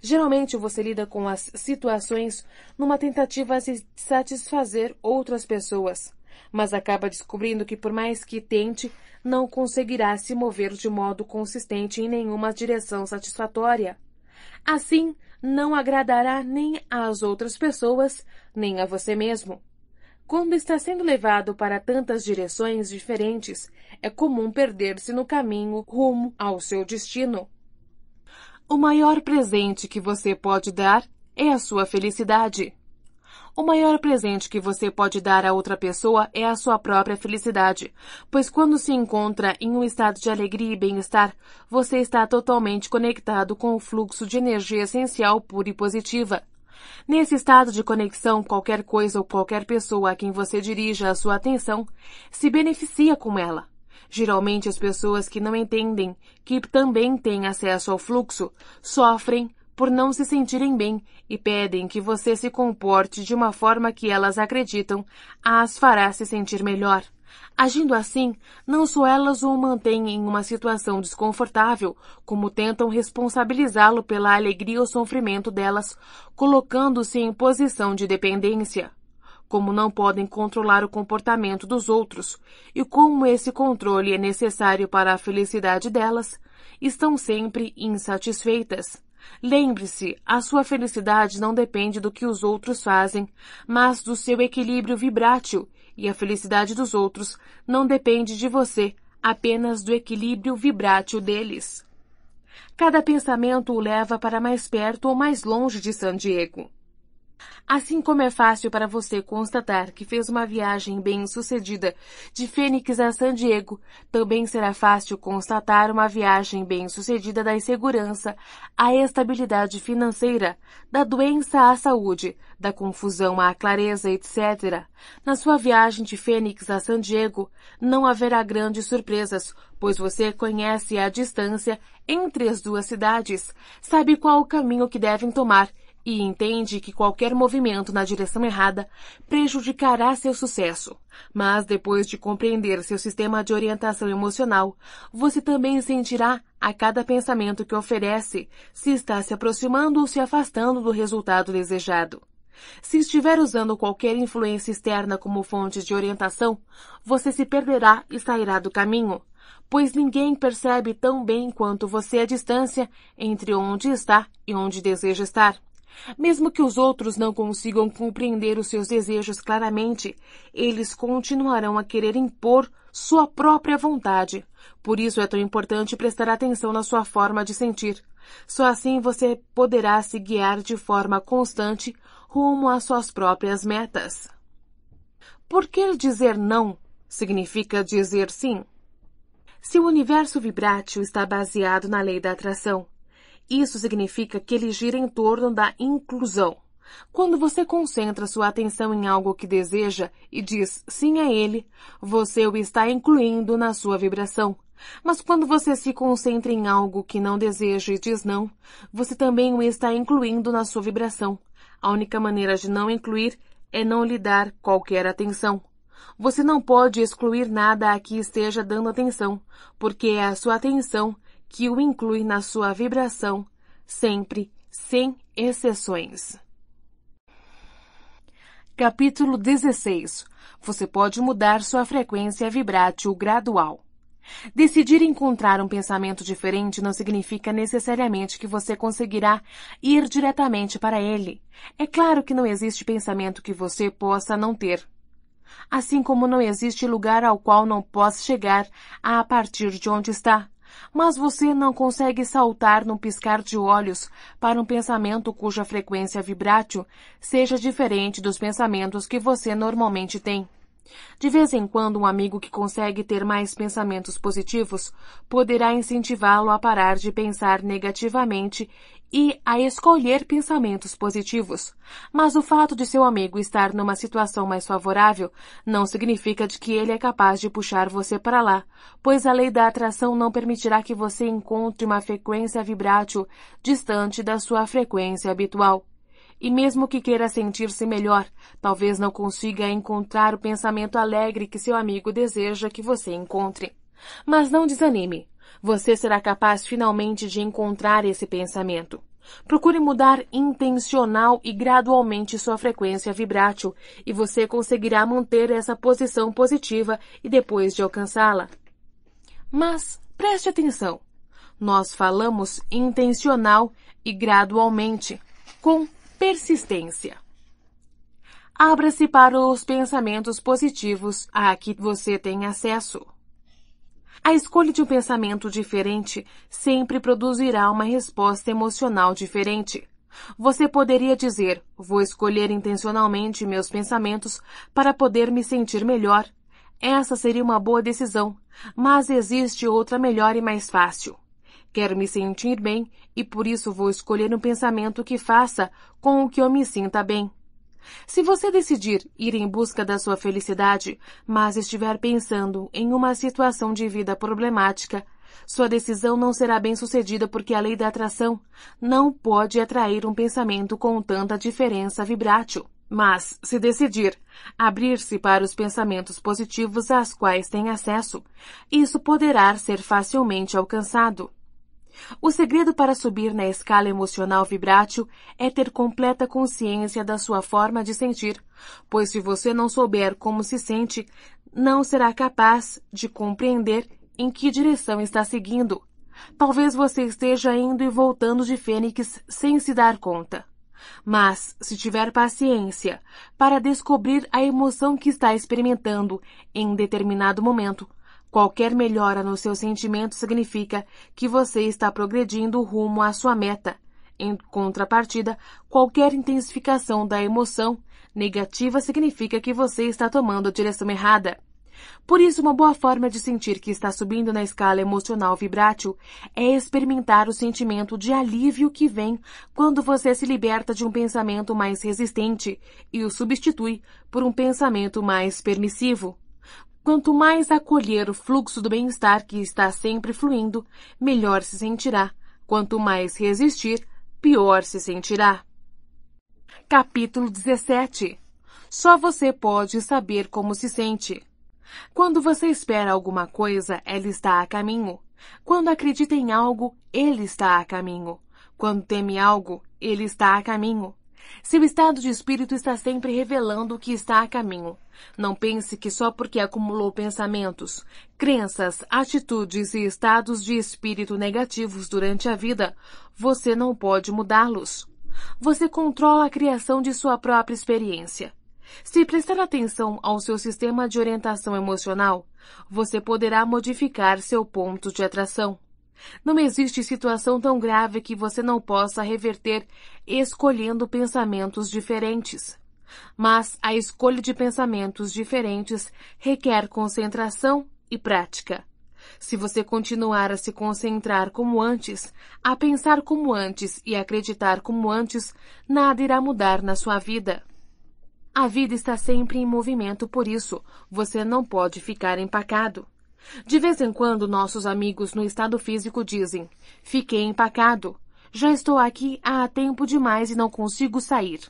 Geralmente você lida com as situações numa tentativa de satisfazer outras pessoas, mas acaba descobrindo que, por mais que tente, não conseguirá se mover de modo consistente em nenhuma direção satisfatória. Assim, não agradará nem às outras pessoas, nem a você mesmo. Quando está sendo levado para tantas direções diferentes, é comum perder-se no caminho rumo ao seu destino. O maior presente que você pode dar é a sua felicidade. O maior presente que você pode dar a outra pessoa é a sua própria felicidade, pois quando se encontra em um estado de alegria e bem-estar, você está totalmente conectado com o fluxo de energia essencial pura e positiva. Nesse estado de conexão, qualquer coisa ou qualquer pessoa a quem você dirija a sua atenção se beneficia com ela. Geralmente as pessoas que não entendem que também têm acesso ao fluxo sofrem por não se sentirem bem e pedem que você se comporte de uma forma que elas acreditam as fará se sentir melhor. Agindo assim, não só elas o mantêm em uma situação desconfortável, como tentam responsabilizá-lo pela alegria ou sofrimento delas, colocando-se em posição de dependência. Como não podem controlar o comportamento dos outros, e como esse controle é necessário para a felicidade delas, estão sempre insatisfeitas. Lembre-se, a sua felicidade não depende do que os outros fazem, mas do seu equilíbrio vibrátil e a felicidade dos outros não depende de você, apenas do equilíbrio vibrátil deles. Cada pensamento o leva para mais perto ou mais longe de San Diego. Assim como é fácil para você constatar que fez uma viagem bem sucedida de Fênix a San Diego, também será fácil constatar uma viagem bem sucedida da insegurança à estabilidade financeira, da doença à saúde, da confusão à clareza, etc. Na sua viagem de Fênix a San Diego, não haverá grandes surpresas, pois você conhece a distância entre as duas cidades, sabe qual o caminho que devem tomar e entende que qualquer movimento na direção errada prejudicará seu sucesso. Mas depois de compreender seu sistema de orientação emocional, você também sentirá a cada pensamento que oferece se está se aproximando ou se afastando do resultado desejado. Se estiver usando qualquer influência externa como fonte de orientação, você se perderá e sairá do caminho, pois ninguém percebe tão bem quanto você a distância entre onde está e onde deseja estar. Mesmo que os outros não consigam compreender os seus desejos claramente, eles continuarão a querer impor sua própria vontade. Por isso é tão importante prestar atenção na sua forma de sentir. Só assim você poderá se guiar de forma constante rumo às suas próprias metas. Por que dizer não significa dizer sim? Se o universo vibrátil está baseado na lei da atração, isso significa que ele gira em torno da inclusão. Quando você concentra sua atenção em algo que deseja e diz sim a ele, você o está incluindo na sua vibração. Mas quando você se concentra em algo que não deseja e diz não, você também o está incluindo na sua vibração. A única maneira de não incluir é não lhe dar qualquer atenção. Você não pode excluir nada a que esteja dando atenção, porque é a sua atenção que o inclui na sua vibração, sempre, sem exceções. Capítulo 16. Você pode mudar sua frequência vibrátil gradual. Decidir encontrar um pensamento diferente não significa necessariamente que você conseguirá ir diretamente para ele. É claro que não existe pensamento que você possa não ter. Assim como não existe lugar ao qual não possa chegar a partir de onde está mas você não consegue saltar num piscar de olhos para um pensamento cuja frequência vibrátil seja diferente dos pensamentos que você normalmente tem. De vez em quando, um amigo que consegue ter mais pensamentos positivos poderá incentivá-lo a parar de pensar negativamente e a escolher pensamentos positivos. Mas o fato de seu amigo estar numa situação mais favorável não significa de que ele é capaz de puxar você para lá, pois a lei da atração não permitirá que você encontre uma frequência vibrátil distante da sua frequência habitual. E mesmo que queira sentir-se melhor, talvez não consiga encontrar o pensamento alegre que seu amigo deseja que você encontre. Mas não desanime você será capaz finalmente de encontrar esse pensamento. Procure mudar intencional e gradualmente sua frequência vibrátil e você conseguirá manter essa posição positiva e depois de alcançá-la. Mas preste atenção. Nós falamos intencional e gradualmente, com persistência. Abra-se para os pensamentos positivos a que você tem acesso. A escolha de um pensamento diferente sempre produzirá uma resposta emocional diferente. Você poderia dizer, vou escolher intencionalmente meus pensamentos para poder me sentir melhor. Essa seria uma boa decisão, mas existe outra melhor e mais fácil. Quero me sentir bem e por isso vou escolher um pensamento que faça com o que eu me sinta bem. Se você decidir ir em busca da sua felicidade, mas estiver pensando em uma situação de vida problemática, sua decisão não será bem sucedida porque a lei da atração não pode atrair um pensamento com tanta diferença vibrátil. Mas, se decidir abrir-se para os pensamentos positivos às quais tem acesso, isso poderá ser facilmente alcançado. O segredo para subir na escala emocional vibrátil é ter completa consciência da sua forma de sentir, pois se você não souber como se sente, não será capaz de compreender em que direção está seguindo. Talvez você esteja indo e voltando de Fênix sem se dar conta. Mas, se tiver paciência para descobrir a emoção que está experimentando em determinado momento, Qualquer melhora no seu sentimento significa que você está progredindo rumo à sua meta. Em contrapartida, qualquer intensificação da emoção negativa significa que você está tomando a direção errada. Por isso, uma boa forma de sentir que está subindo na escala emocional vibrátil é experimentar o sentimento de alívio que vem quando você se liberta de um pensamento mais resistente e o substitui por um pensamento mais permissivo. Quanto mais acolher o fluxo do bem-estar que está sempre fluindo, melhor se sentirá. Quanto mais resistir, pior se sentirá. Capítulo 17 Só você pode saber como se sente. Quando você espera alguma coisa, ela está a caminho. Quando acredita em algo, ele está a caminho. Quando teme algo, ele está a caminho. Seu estado de espírito está sempre revelando o que está a caminho. Não pense que só porque acumulou pensamentos, crenças, atitudes e estados de espírito negativos durante a vida, você não pode mudá-los. Você controla a criação de sua própria experiência. Se prestar atenção ao seu sistema de orientação emocional, você poderá modificar seu ponto de atração. Não existe situação tão grave que você não possa reverter escolhendo pensamentos diferentes. Mas a escolha de pensamentos diferentes requer concentração e prática. Se você continuar a se concentrar como antes, a pensar como antes e acreditar como antes, nada irá mudar na sua vida. A vida está sempre em movimento, por isso, você não pode ficar empacado. De vez em quando, nossos amigos no estado físico dizem: Fiquei empacado. Já estou aqui há tempo demais e não consigo sair.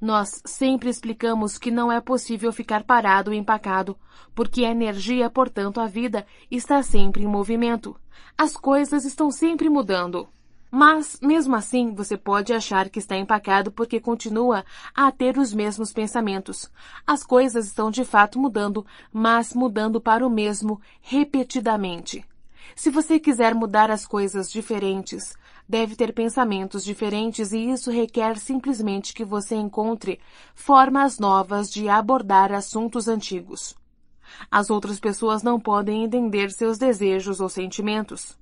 Nós sempre explicamos que não é possível ficar parado e empacado, porque a energia, portanto, a vida, está sempre em movimento. As coisas estão sempre mudando. Mas, mesmo assim, você pode achar que está empacado porque continua a ter os mesmos pensamentos. As coisas estão de fato mudando, mas mudando para o mesmo repetidamente. Se você quiser mudar as coisas diferentes, deve ter pensamentos diferentes e isso requer simplesmente que você encontre formas novas de abordar assuntos antigos. As outras pessoas não podem entender seus desejos ou sentimentos.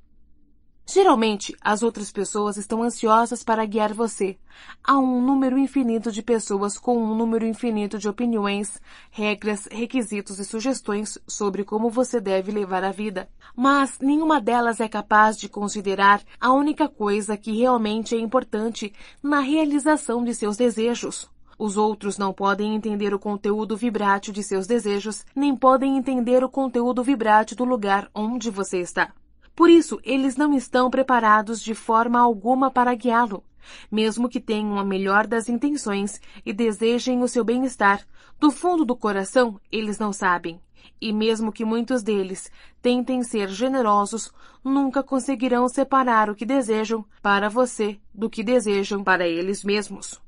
Geralmente, as outras pessoas estão ansiosas para guiar você. Há um número infinito de pessoas com um número infinito de opiniões, regras, requisitos e sugestões sobre como você deve levar a vida. Mas nenhuma delas é capaz de considerar a única coisa que realmente é importante na realização de seus desejos. Os outros não podem entender o conteúdo vibrátil de seus desejos, nem podem entender o conteúdo vibrátil do lugar onde você está. Por isso, eles não estão preparados de forma alguma para guiá-lo. Mesmo que tenham a melhor das intenções e desejem o seu bem-estar, do fundo do coração eles não sabem. E mesmo que muitos deles tentem ser generosos, nunca conseguirão separar o que desejam para você do que desejam para eles mesmos.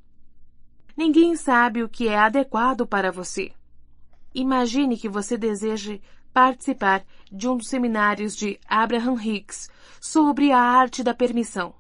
Ninguém sabe o que é adequado para você. Imagine que você deseje participar de um dos seminários de Abraham Hicks sobre a arte da permissão.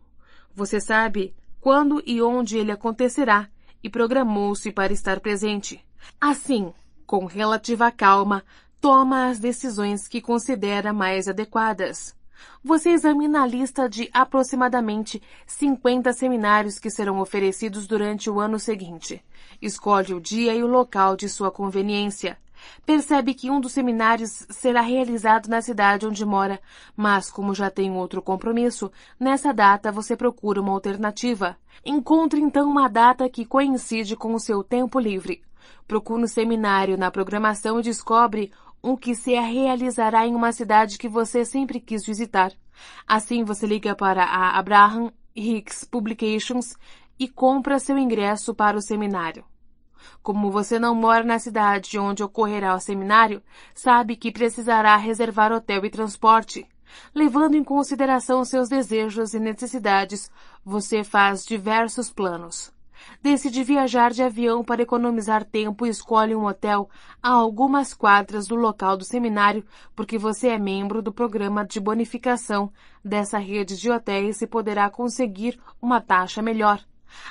Você sabe quando e onde ele acontecerá e programou-se para estar presente. Assim, com relativa calma, toma as decisões que considera mais adequadas. Você examina a lista de aproximadamente 50 seminários que serão oferecidos durante o ano seguinte. Escolhe o dia e o local de sua conveniência percebe que um dos seminários será realizado na cidade onde mora, mas como já tem outro compromisso, nessa data você procura uma alternativa. Encontre então uma data que coincide com o seu tempo livre. Procure um seminário na programação e descobre o que se realizará em uma cidade que você sempre quis visitar. Assim você liga para a Abraham Hicks Publications e compra seu ingresso para o seminário. Como você não mora na cidade onde ocorrerá o seminário, sabe que precisará reservar hotel e transporte. Levando em consideração seus desejos e necessidades, você faz diversos planos. Decide viajar de avião para economizar tempo e escolhe um hotel a algumas quadras do local do seminário, porque você é membro do programa de bonificação dessa rede de hotéis e poderá conseguir uma taxa melhor.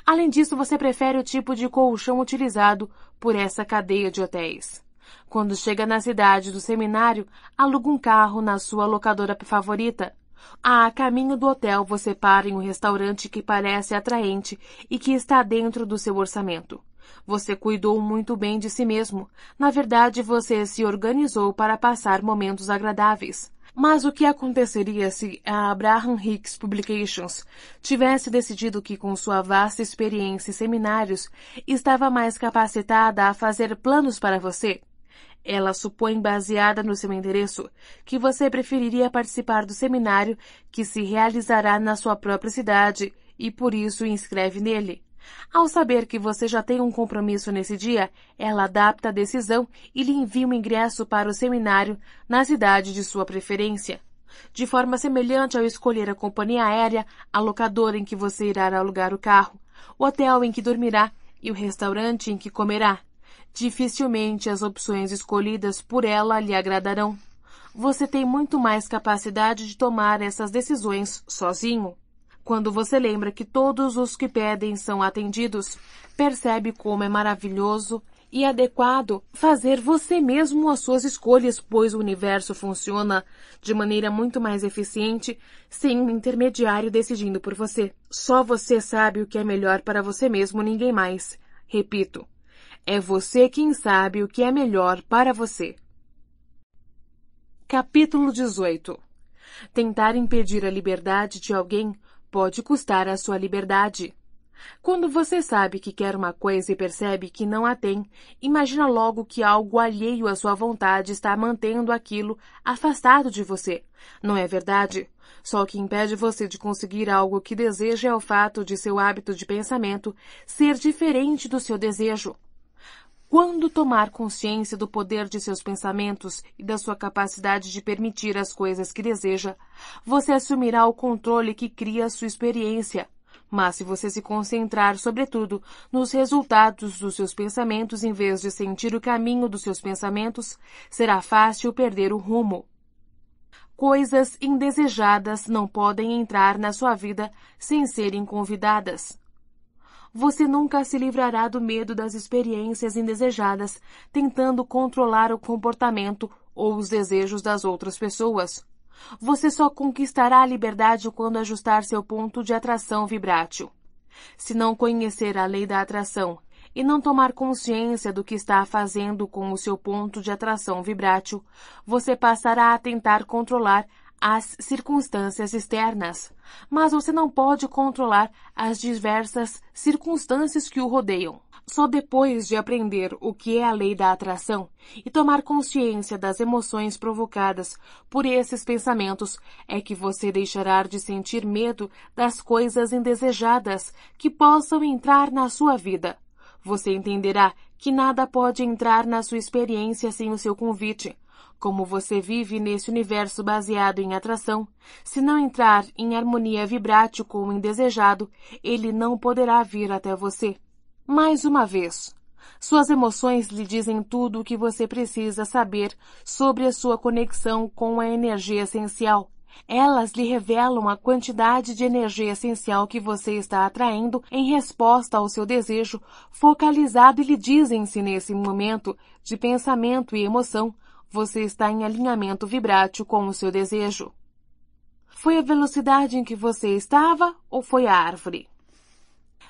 Além disso, você prefere o tipo de colchão utilizado por essa cadeia de hotéis. Quando chega na cidade do seminário, aluga um carro na sua locadora favorita. A caminho do hotel, você para em um restaurante que parece atraente e que está dentro do seu orçamento. Você cuidou muito bem de si mesmo. Na verdade, você se organizou para passar momentos agradáveis. Mas o que aconteceria se a Abraham Hicks Publications tivesse decidido que, com sua vasta experiência em seminários, estava mais capacitada a fazer planos para você? Ela supõe, baseada no seu endereço, que você preferiria participar do seminário que se realizará na sua própria cidade e por isso inscreve nele. Ao saber que você já tem um compromisso nesse dia, ela adapta a decisão e lhe envia um ingresso para o seminário na cidade de sua preferência. De forma semelhante ao escolher a companhia aérea, a locadora em que você irá alugar o carro, o hotel em que dormirá e o restaurante em que comerá. Dificilmente as opções escolhidas por ela lhe agradarão. Você tem muito mais capacidade de tomar essas decisões sozinho. Quando você lembra que todos os que pedem são atendidos, percebe como é maravilhoso e adequado fazer você mesmo as suas escolhas, pois o universo funciona de maneira muito mais eficiente sem um intermediário decidindo por você. Só você sabe o que é melhor para você mesmo, ninguém mais. Repito, é você quem sabe o que é melhor para você. Capítulo 18 Tentar impedir a liberdade de alguém pode custar a sua liberdade. Quando você sabe que quer uma coisa e percebe que não a tem, imagina logo que algo alheio à sua vontade está mantendo aquilo afastado de você. Não é verdade? Só o que impede você de conseguir algo que deseja é o fato de seu hábito de pensamento ser diferente do seu desejo. Quando tomar consciência do poder de seus pensamentos e da sua capacidade de permitir as coisas que deseja, você assumirá o controle que cria a sua experiência. Mas se você se concentrar, sobretudo, nos resultados dos seus pensamentos em vez de sentir o caminho dos seus pensamentos, será fácil perder o rumo. Coisas indesejadas não podem entrar na sua vida sem serem convidadas. Você nunca se livrará do medo das experiências indesejadas, tentando controlar o comportamento ou os desejos das outras pessoas. Você só conquistará a liberdade quando ajustar seu ponto de atração vibrátil. Se não conhecer a lei da atração e não tomar consciência do que está fazendo com o seu ponto de atração vibrátil, você passará a tentar controlar as circunstâncias externas, mas você não pode controlar as diversas circunstâncias que o rodeiam. Só depois de aprender o que é a lei da atração e tomar consciência das emoções provocadas por esses pensamentos é que você deixará de sentir medo das coisas indesejadas que possam entrar na sua vida. Você entenderá que nada pode entrar na sua experiência sem o seu convite, como você vive nesse universo baseado em atração, se não entrar em harmonia vibrátil com o indesejado, ele não poderá vir até você. Mais uma vez, suas emoções lhe dizem tudo o que você precisa saber sobre a sua conexão com a energia essencial. Elas lhe revelam a quantidade de energia essencial que você está atraindo em resposta ao seu desejo focalizado e lhe dizem se nesse momento de pensamento e emoção você está em alinhamento vibrátil com o seu desejo. Foi a velocidade em que você estava ou foi a árvore?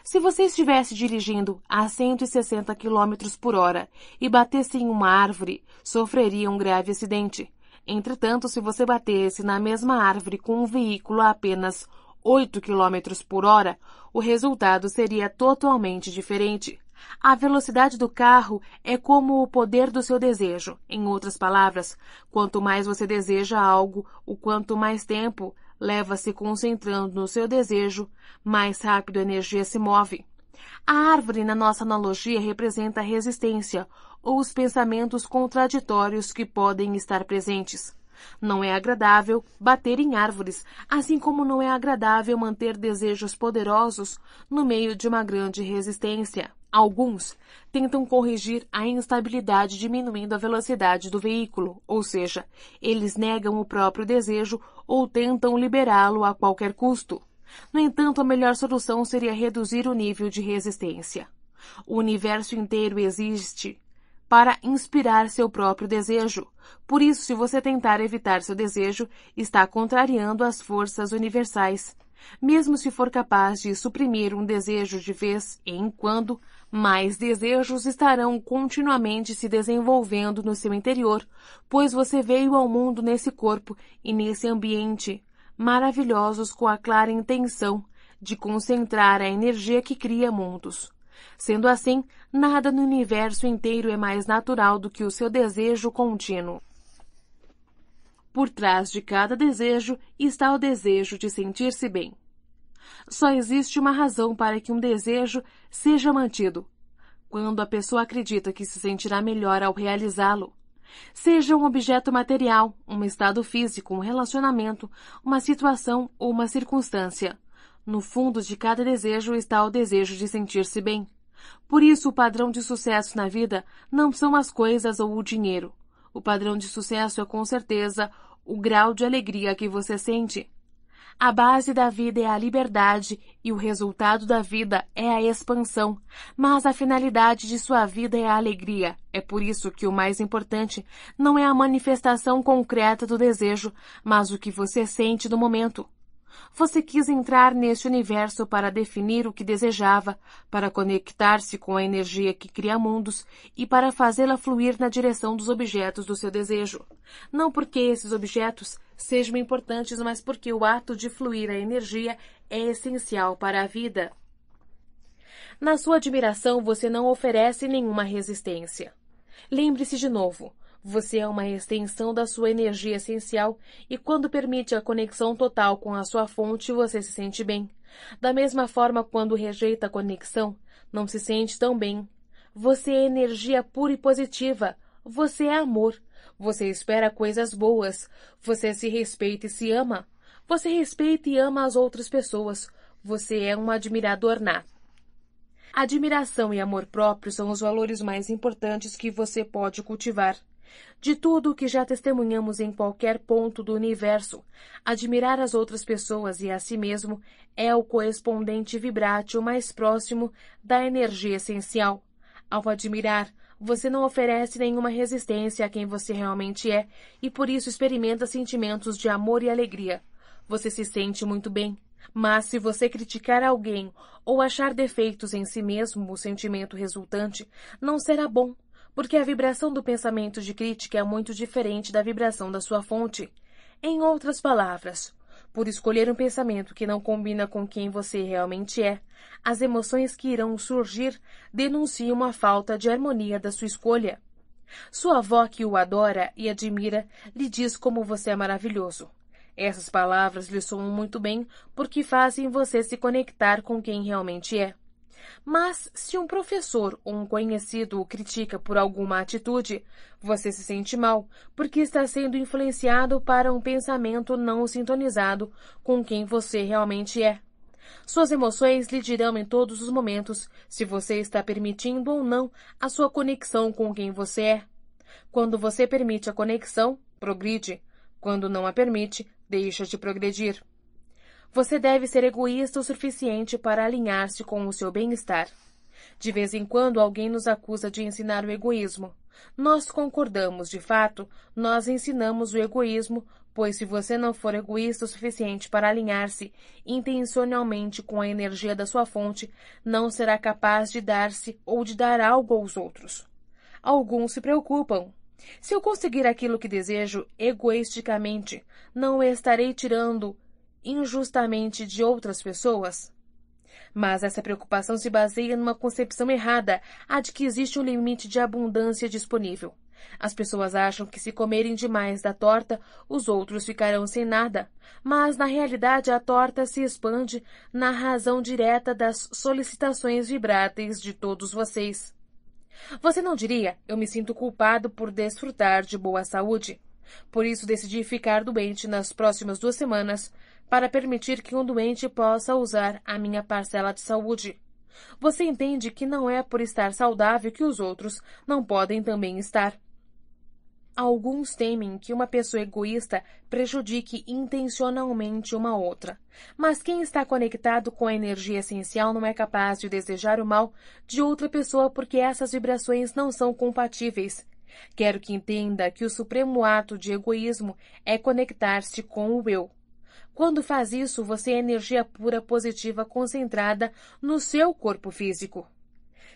Se você estivesse dirigindo a 160 km por hora e batesse em uma árvore, sofreria um grave acidente. Entretanto, se você batesse na mesma árvore com um veículo a apenas 8 km por hora, o resultado seria totalmente diferente. A velocidade do carro é como o poder do seu desejo. Em outras palavras, quanto mais você deseja algo, o quanto mais tempo leva se concentrando no seu desejo, mais rápido a energia se move. A árvore, na nossa analogia, representa a resistência ou os pensamentos contraditórios que podem estar presentes. Não é agradável bater em árvores, assim como não é agradável manter desejos poderosos no meio de uma grande resistência. Alguns tentam corrigir a instabilidade diminuindo a velocidade do veículo, ou seja, eles negam o próprio desejo ou tentam liberá-lo a qualquer custo. No entanto, a melhor solução seria reduzir o nível de resistência. O universo inteiro existe para inspirar seu próprio desejo. Por isso, se você tentar evitar seu desejo, está contrariando as forças universais. Mesmo se for capaz de suprimir um desejo de vez em quando, mais desejos estarão continuamente se desenvolvendo no seu interior, pois você veio ao mundo nesse corpo e nesse ambiente, maravilhosos com a clara intenção de concentrar a energia que cria mundos. Sendo assim, nada no universo inteiro é mais natural do que o seu desejo contínuo. Por trás de cada desejo está o desejo de sentir-se bem. Só existe uma razão para que um desejo seja mantido: quando a pessoa acredita que se sentirá melhor ao realizá-lo. Seja um objeto material, um estado físico, um relacionamento, uma situação ou uma circunstância. No fundo de cada desejo está o desejo de sentir-se bem. Por isso, o padrão de sucesso na vida não são as coisas ou o dinheiro. O padrão de sucesso é com certeza o grau de alegria que você sente. A base da vida é a liberdade e o resultado da vida é a expansão, mas a finalidade de sua vida é a alegria. É por isso que o mais importante não é a manifestação concreta do desejo, mas o que você sente no momento. Você quis entrar neste universo para definir o que desejava, para conectar-se com a energia que cria mundos e para fazê-la fluir na direção dos objetos do seu desejo. Não porque esses objetos sejam importantes, mas porque o ato de fluir a energia é essencial para a vida. Na sua admiração, você não oferece nenhuma resistência. Lembre-se de novo, você é uma extensão da sua energia essencial e quando permite a conexão total com a sua fonte, você se sente bem. Da mesma forma, quando rejeita a conexão, não se sente tão bem. Você é energia pura e positiva. Você é amor. Você espera coisas boas. Você se respeita e se ama. Você respeita e ama as outras pessoas. Você é um admirador nato. Admiração e amor próprio são os valores mais importantes que você pode cultivar de tudo o que já testemunhamos em qualquer ponto do universo. Admirar as outras pessoas e a si mesmo é o correspondente vibrátil mais próximo da energia essencial. Ao admirar, você não oferece nenhuma resistência a quem você realmente é e por isso experimenta sentimentos de amor e alegria. Você se sente muito bem. Mas se você criticar alguém ou achar defeitos em si mesmo, o sentimento resultante não será bom, porque a vibração do pensamento de crítica é muito diferente da vibração da sua fonte. Em outras palavras, por escolher um pensamento que não combina com quem você realmente é, as emoções que irão surgir denunciam uma falta de harmonia da sua escolha. Sua avó, que o adora e admira, lhe diz como você é maravilhoso. Essas palavras lhe soam muito bem porque fazem você se conectar com quem realmente é. Mas se um professor ou um conhecido o critica por alguma atitude, você se sente mal, porque está sendo influenciado para um pensamento não sintonizado com quem você realmente é. Suas emoções lhe dirão em todos os momentos se você está permitindo ou não a sua conexão com quem você é. Quando você permite a conexão, progride. Quando não a permite, deixa de progredir. Você deve ser egoísta o suficiente para alinhar-se com o seu bem-estar. De vez em quando alguém nos acusa de ensinar o egoísmo. Nós concordamos, de fato, nós ensinamos o egoísmo, pois se você não for egoísta o suficiente para alinhar-se intencionalmente com a energia da sua fonte, não será capaz de dar-se ou de dar algo aos outros. Alguns se preocupam. Se eu conseguir aquilo que desejo egoisticamente, não estarei tirando injustamente de outras pessoas. Mas essa preocupação se baseia numa concepção errada, a de que existe um limite de abundância disponível. As pessoas acham que se comerem demais da torta, os outros ficarão sem nada, mas na realidade a torta se expande na razão direta das solicitações vibráteis de todos vocês. Você não diria, eu me sinto culpado por desfrutar de boa saúde? Por isso decidi ficar doente nas próximas duas semanas para permitir que um doente possa usar a minha parcela de saúde. Você entende que não é por estar saudável que os outros não podem também estar. Alguns temem que uma pessoa egoísta prejudique intencionalmente uma outra, mas quem está conectado com a energia essencial não é capaz de desejar o mal de outra pessoa porque essas vibrações não são compatíveis. Quero que entenda que o supremo ato de egoísmo é conectar-se com o eu. Quando faz isso, você é energia pura positiva concentrada no seu corpo físico.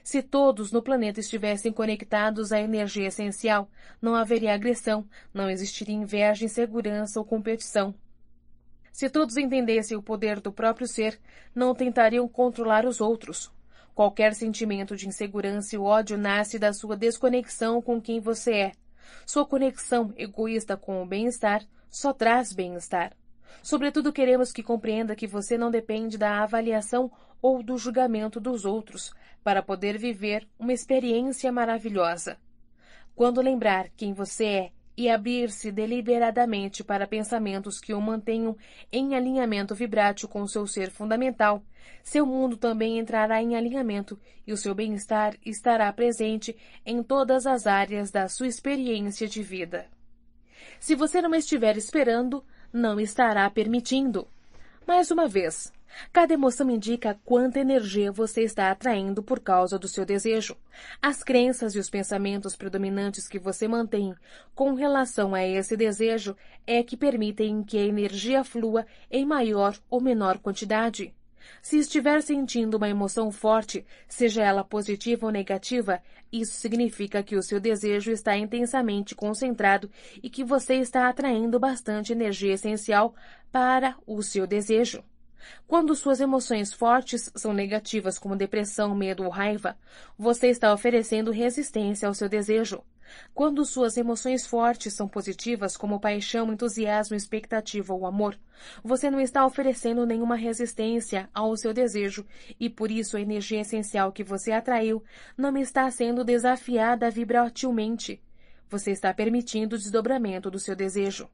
Se todos no planeta estivessem conectados à energia essencial, não haveria agressão, não existiria inveja, insegurança ou competição. Se todos entendessem o poder do próprio ser, não tentariam controlar os outros. Qualquer sentimento de insegurança e ódio nasce da sua desconexão com quem você é. Sua conexão egoísta com o bem-estar só traz bem-estar. Sobretudo, queremos que compreenda que você não depende da avaliação ou do julgamento dos outros para poder viver uma experiência maravilhosa. Quando lembrar quem você é e abrir-se deliberadamente para pensamentos que o mantenham em alinhamento vibrático com seu ser fundamental, seu mundo também entrará em alinhamento e o seu bem-estar estará presente em todas as áreas da sua experiência de vida. Se você não estiver esperando, não estará permitindo. Mais uma vez, cada emoção indica quanta energia você está atraindo por causa do seu desejo. As crenças e os pensamentos predominantes que você mantém com relação a esse desejo é que permitem que a energia flua em maior ou menor quantidade. Se estiver sentindo uma emoção forte, seja ela positiva ou negativa, isso significa que o seu desejo está intensamente concentrado e que você está atraindo bastante energia essencial para o seu desejo. Quando suas emoções fortes são negativas, como depressão, medo ou raiva, você está oferecendo resistência ao seu desejo. Quando suas emoções fortes são positivas, como paixão, entusiasmo, expectativa ou amor, você não está oferecendo nenhuma resistência ao seu desejo e por isso a energia essencial que você atraiu não está sendo desafiada vibratilmente. Você está permitindo o desdobramento do seu desejo.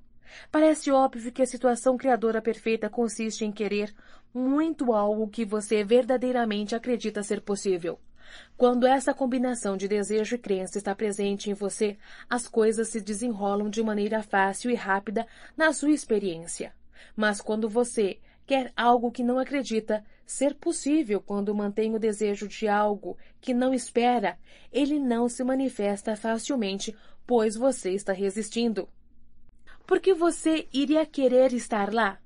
Parece óbvio que a situação criadora perfeita consiste em querer muito algo que você verdadeiramente acredita ser possível. Quando essa combinação de desejo e crença está presente em você, as coisas se desenrolam de maneira fácil e rápida na sua experiência. Mas quando você quer algo que não acredita ser possível quando mantém o desejo de algo que não espera, ele não se manifesta facilmente, pois você está resistindo. por que você iria querer estar lá?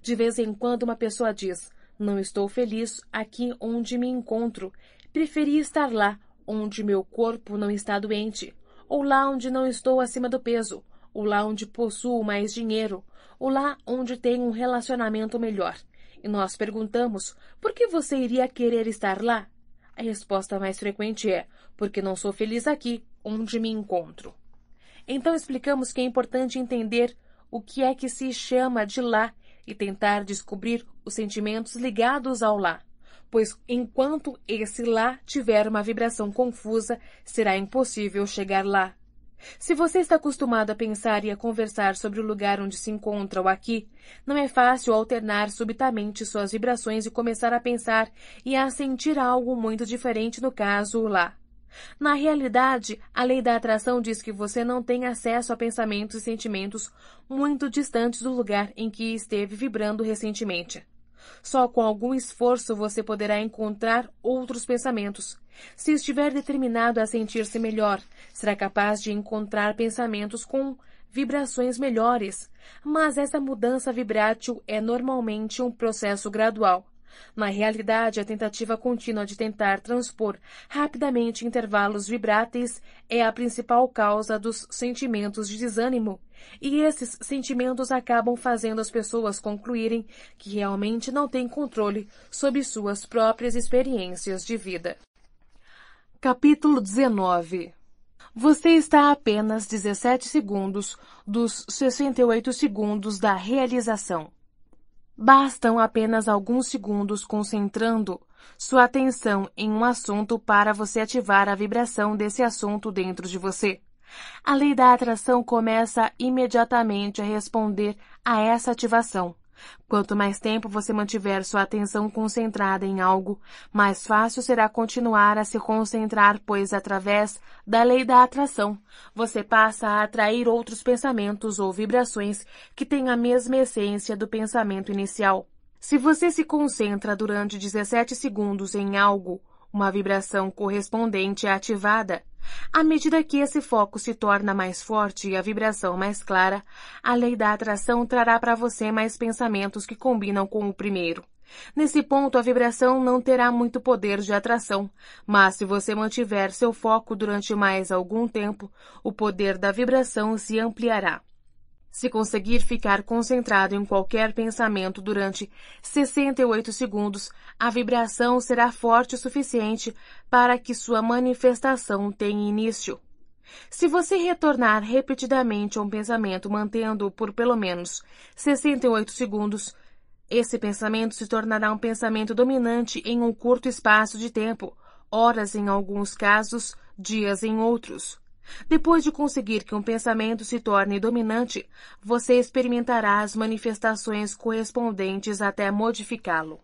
De vez em quando uma pessoa diz: Não estou feliz aqui onde me encontro. Preferi estar lá, onde meu corpo não está doente, ou lá onde não estou acima do peso, ou lá onde possuo mais dinheiro, ou lá onde tenho um relacionamento melhor. E nós perguntamos: por que você iria querer estar lá? A resposta mais frequente é: porque não sou feliz aqui, onde me encontro. Então explicamos que é importante entender o que é que se chama de lá e tentar descobrir os sentimentos ligados ao lá pois enquanto esse lá tiver uma vibração confusa, será impossível chegar lá. Se você está acostumado a pensar e a conversar sobre o lugar onde se encontra ou aqui, não é fácil alternar subitamente suas vibrações e começar a pensar e a sentir algo muito diferente no caso lá. Na realidade, a lei da atração diz que você não tem acesso a pensamentos e sentimentos muito distantes do lugar em que esteve vibrando recentemente. Só com algum esforço você poderá encontrar outros pensamentos. Se estiver determinado a sentir-se melhor, será capaz de encontrar pensamentos com vibrações melhores. Mas essa mudança vibrátil é normalmente um processo gradual. Na realidade, é a tentativa contínua de tentar transpor rapidamente intervalos vibráteis é a principal causa dos sentimentos de desânimo, e esses sentimentos acabam fazendo as pessoas concluírem que realmente não têm controle sobre suas próprias experiências de vida. Capítulo 19 você está a apenas 17 segundos dos 68 segundos da realização. Bastam apenas alguns segundos concentrando sua atenção em um assunto para você ativar a vibração desse assunto dentro de você. A lei da atração começa imediatamente a responder a essa ativação. Quanto mais tempo você mantiver sua atenção concentrada em algo, mais fácil será continuar a se concentrar, pois através da lei da atração, você passa a atrair outros pensamentos ou vibrações que têm a mesma essência do pensamento inicial. Se você se concentra durante 17 segundos em algo, uma vibração correspondente é ativada à medida que esse foco se torna mais forte e a vibração mais clara, a lei da atração trará para você mais pensamentos que combinam com o primeiro. Nesse ponto, a vibração não terá muito poder de atração, mas se você mantiver seu foco durante mais algum tempo, o poder da vibração se ampliará. Se conseguir ficar concentrado em qualquer pensamento durante 68 segundos, a vibração será forte o suficiente para que sua manifestação tenha início. Se você retornar repetidamente a um pensamento mantendo-o por pelo menos 68 segundos, esse pensamento se tornará um pensamento dominante em um curto espaço de tempo, horas em alguns casos, dias em outros. Depois de conseguir que um pensamento se torne dominante, você experimentará as manifestações correspondentes até modificá-lo.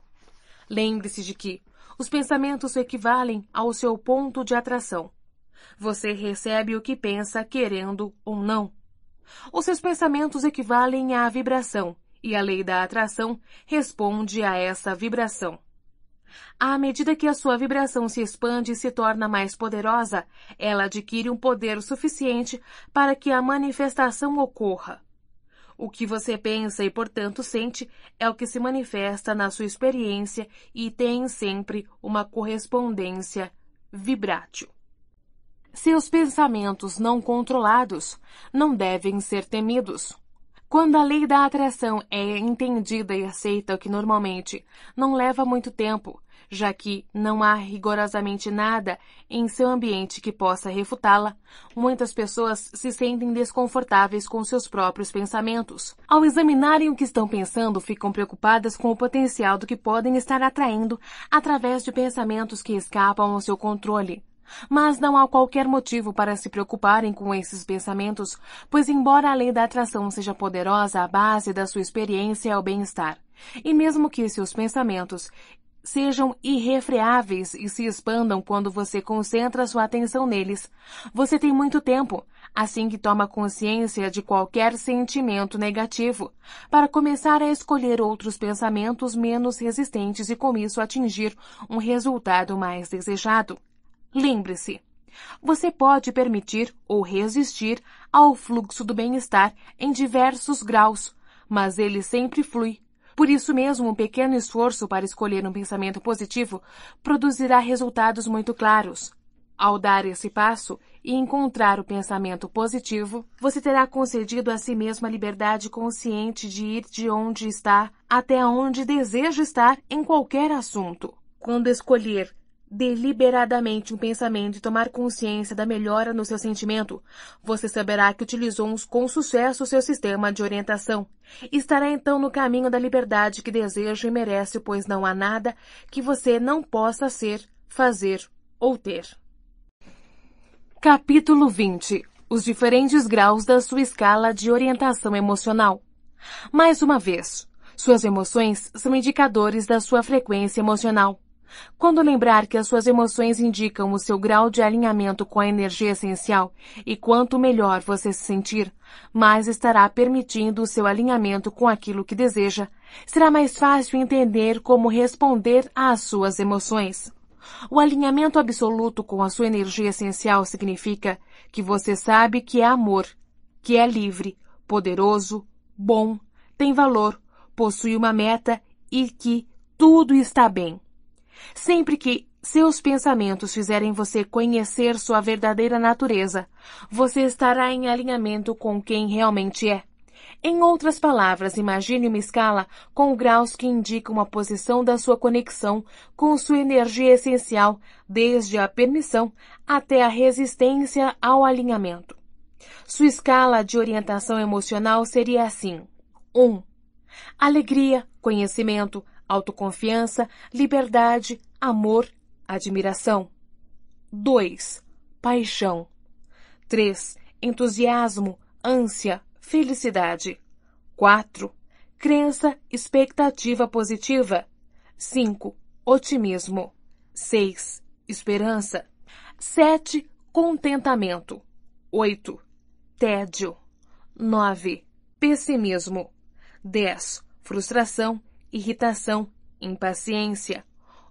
Lembre-se de que os pensamentos equivalem ao seu ponto de atração. Você recebe o que pensa, querendo ou não. Os seus pensamentos equivalem à vibração, e a lei da atração responde a essa vibração. À medida que a sua vibração se expande e se torna mais poderosa, ela adquire um poder suficiente para que a manifestação ocorra. O que você pensa e, portanto, sente é o que se manifesta na sua experiência e tem sempre uma correspondência vibrátil. Seus pensamentos não controlados não devem ser temidos. Quando a lei da atração é entendida e aceita, o que normalmente não leva muito tempo, já que não há rigorosamente nada em seu ambiente que possa refutá-la, muitas pessoas se sentem desconfortáveis com seus próprios pensamentos. Ao examinarem o que estão pensando, ficam preocupadas com o potencial do que podem estar atraindo através de pensamentos que escapam ao seu controle. Mas não há qualquer motivo para se preocuparem com esses pensamentos, pois embora a lei da atração seja poderosa, a base da sua experiência é o bem-estar. E mesmo que seus pensamentos sejam irrefreáveis e se expandam quando você concentra sua atenção neles, você tem muito tempo, assim que toma consciência de qualquer sentimento negativo, para começar a escolher outros pensamentos menos resistentes e com isso atingir um resultado mais desejado. Lembre-se, você pode permitir ou resistir ao fluxo do bem-estar em diversos graus, mas ele sempre flui. Por isso mesmo, um pequeno esforço para escolher um pensamento positivo produzirá resultados muito claros. Ao dar esse passo e encontrar o pensamento positivo, você terá concedido a si mesmo a liberdade consciente de ir de onde está até onde deseja estar em qualquer assunto. Quando escolher deliberadamente um pensamento e tomar consciência da melhora no seu sentimento, você saberá que utilizou com sucesso o seu sistema de orientação. Estará então no caminho da liberdade que deseja e merece, pois não há nada que você não possa ser, fazer ou ter. Capítulo 20 Os diferentes graus da sua escala de orientação emocional. Mais uma vez, suas emoções são indicadores da sua frequência emocional. Quando lembrar que as suas emoções indicam o seu grau de alinhamento com a energia essencial, e quanto melhor você se sentir, mais estará permitindo o seu alinhamento com aquilo que deseja, será mais fácil entender como responder às suas emoções. O alinhamento absoluto com a sua energia essencial significa que você sabe que é amor, que é livre, poderoso, bom, tem valor, possui uma meta e que tudo está bem. Sempre que seus pensamentos fizerem você conhecer sua verdadeira natureza, você estará em alinhamento com quem realmente é. Em outras palavras, imagine uma escala com graus que indicam a posição da sua conexão com sua energia essencial, desde a permissão até a resistência ao alinhamento. Sua escala de orientação emocional seria assim: 1. Um, alegria, conhecimento, autoconfiança, liberdade, amor, admiração. 2. Paixão. 3. Entusiasmo, ânsia, felicidade. 4. Crença, expectativa positiva. 5. Otimismo. 6. Esperança. 7. Contentamento. 8. Tédio. 9. Pessimismo. 10. Frustração irritação, impaciência.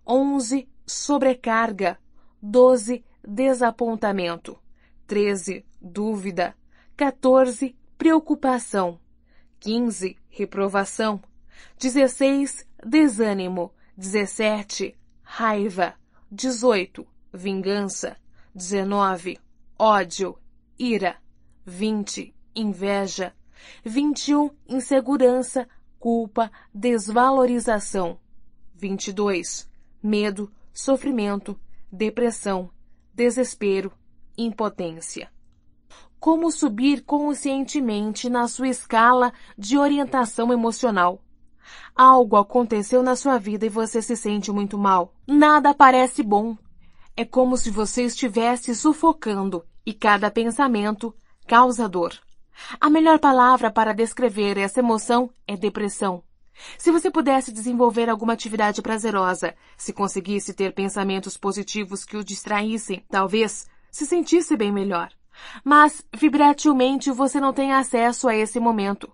11, sobrecarga. 12, desapontamento. 13, dúvida. 14, preocupação. 15, reprovação. 16, desânimo. 17, raiva. 18, vingança. 19, ódio, ira. 20, inveja. 21, insegurança, culpa, desvalorização. 22. Medo, sofrimento, depressão, desespero, impotência. Como subir conscientemente na sua escala de orientação emocional? Algo aconteceu na sua vida e você se sente muito mal. Nada parece bom. É como se você estivesse sufocando e cada pensamento causa dor. A melhor palavra para descrever essa emoção é depressão. Se você pudesse desenvolver alguma atividade prazerosa, se conseguisse ter pensamentos positivos que o distraíssem, talvez se sentisse bem melhor. Mas, vibratilmente, você não tem acesso a esse momento.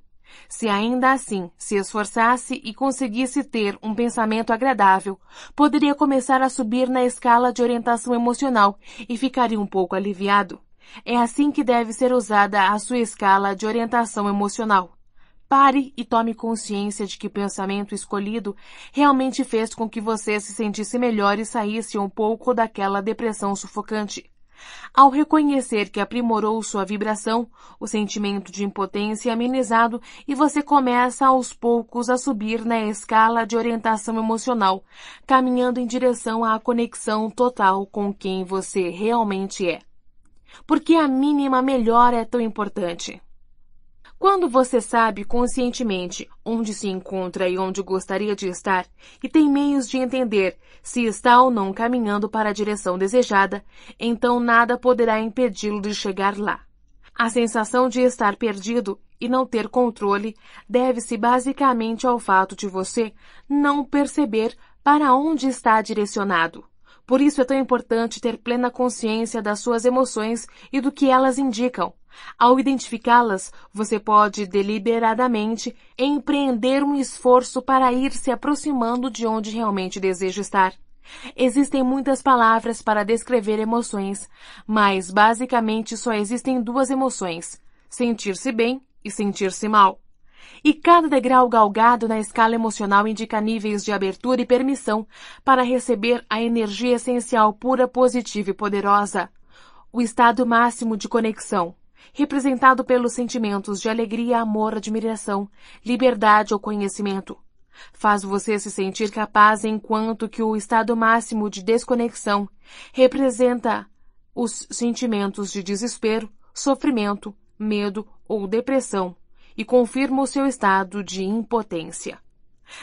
Se ainda assim se esforçasse e conseguisse ter um pensamento agradável, poderia começar a subir na escala de orientação emocional e ficaria um pouco aliviado. É assim que deve ser usada a sua escala de orientação emocional. Pare e tome consciência de que pensamento escolhido realmente fez com que você se sentisse melhor e saísse um pouco daquela depressão sufocante. Ao reconhecer que aprimorou sua vibração, o sentimento de impotência é amenizado e você começa aos poucos a subir na escala de orientação emocional, caminhando em direção à conexão total com quem você realmente é porque a mínima melhora é tão importante. Quando você sabe conscientemente onde se encontra e onde gostaria de estar, e tem meios de entender se está ou não caminhando para a direção desejada, então nada poderá impedi-lo de chegar lá. A sensação de estar perdido e não ter controle deve-se basicamente ao fato de você não perceber para onde está direcionado. Por isso é tão importante ter plena consciência das suas emoções e do que elas indicam. Ao identificá-las, você pode deliberadamente empreender um esforço para ir se aproximando de onde realmente deseja estar. Existem muitas palavras para descrever emoções, mas basicamente só existem duas emoções: sentir-se bem e sentir-se mal e cada degrau galgado na escala emocional indica níveis de abertura e permissão para receber a energia essencial pura, positiva e poderosa. O estado máximo de conexão, representado pelos sentimentos de alegria, amor, admiração, liberdade ou conhecimento. Faz você se sentir capaz enquanto que o estado máximo de desconexão representa os sentimentos de desespero, sofrimento, medo ou depressão e confirma o seu estado de impotência.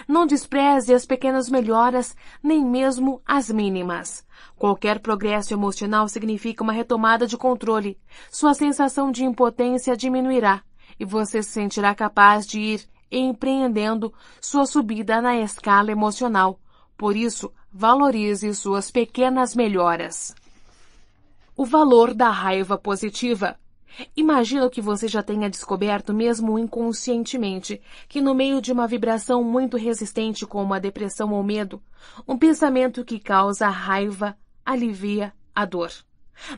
Não despreze as pequenas melhoras, nem mesmo as mínimas. Qualquer progresso emocional significa uma retomada de controle. Sua sensação de impotência diminuirá e você se sentirá capaz de ir empreendendo sua subida na escala emocional. Por isso, valorize suas pequenas melhoras. O valor da raiva positiva. Imagino que você já tenha descoberto, mesmo inconscientemente, que no meio de uma vibração muito resistente como a depressão ou medo, um pensamento que causa raiva alivia a dor.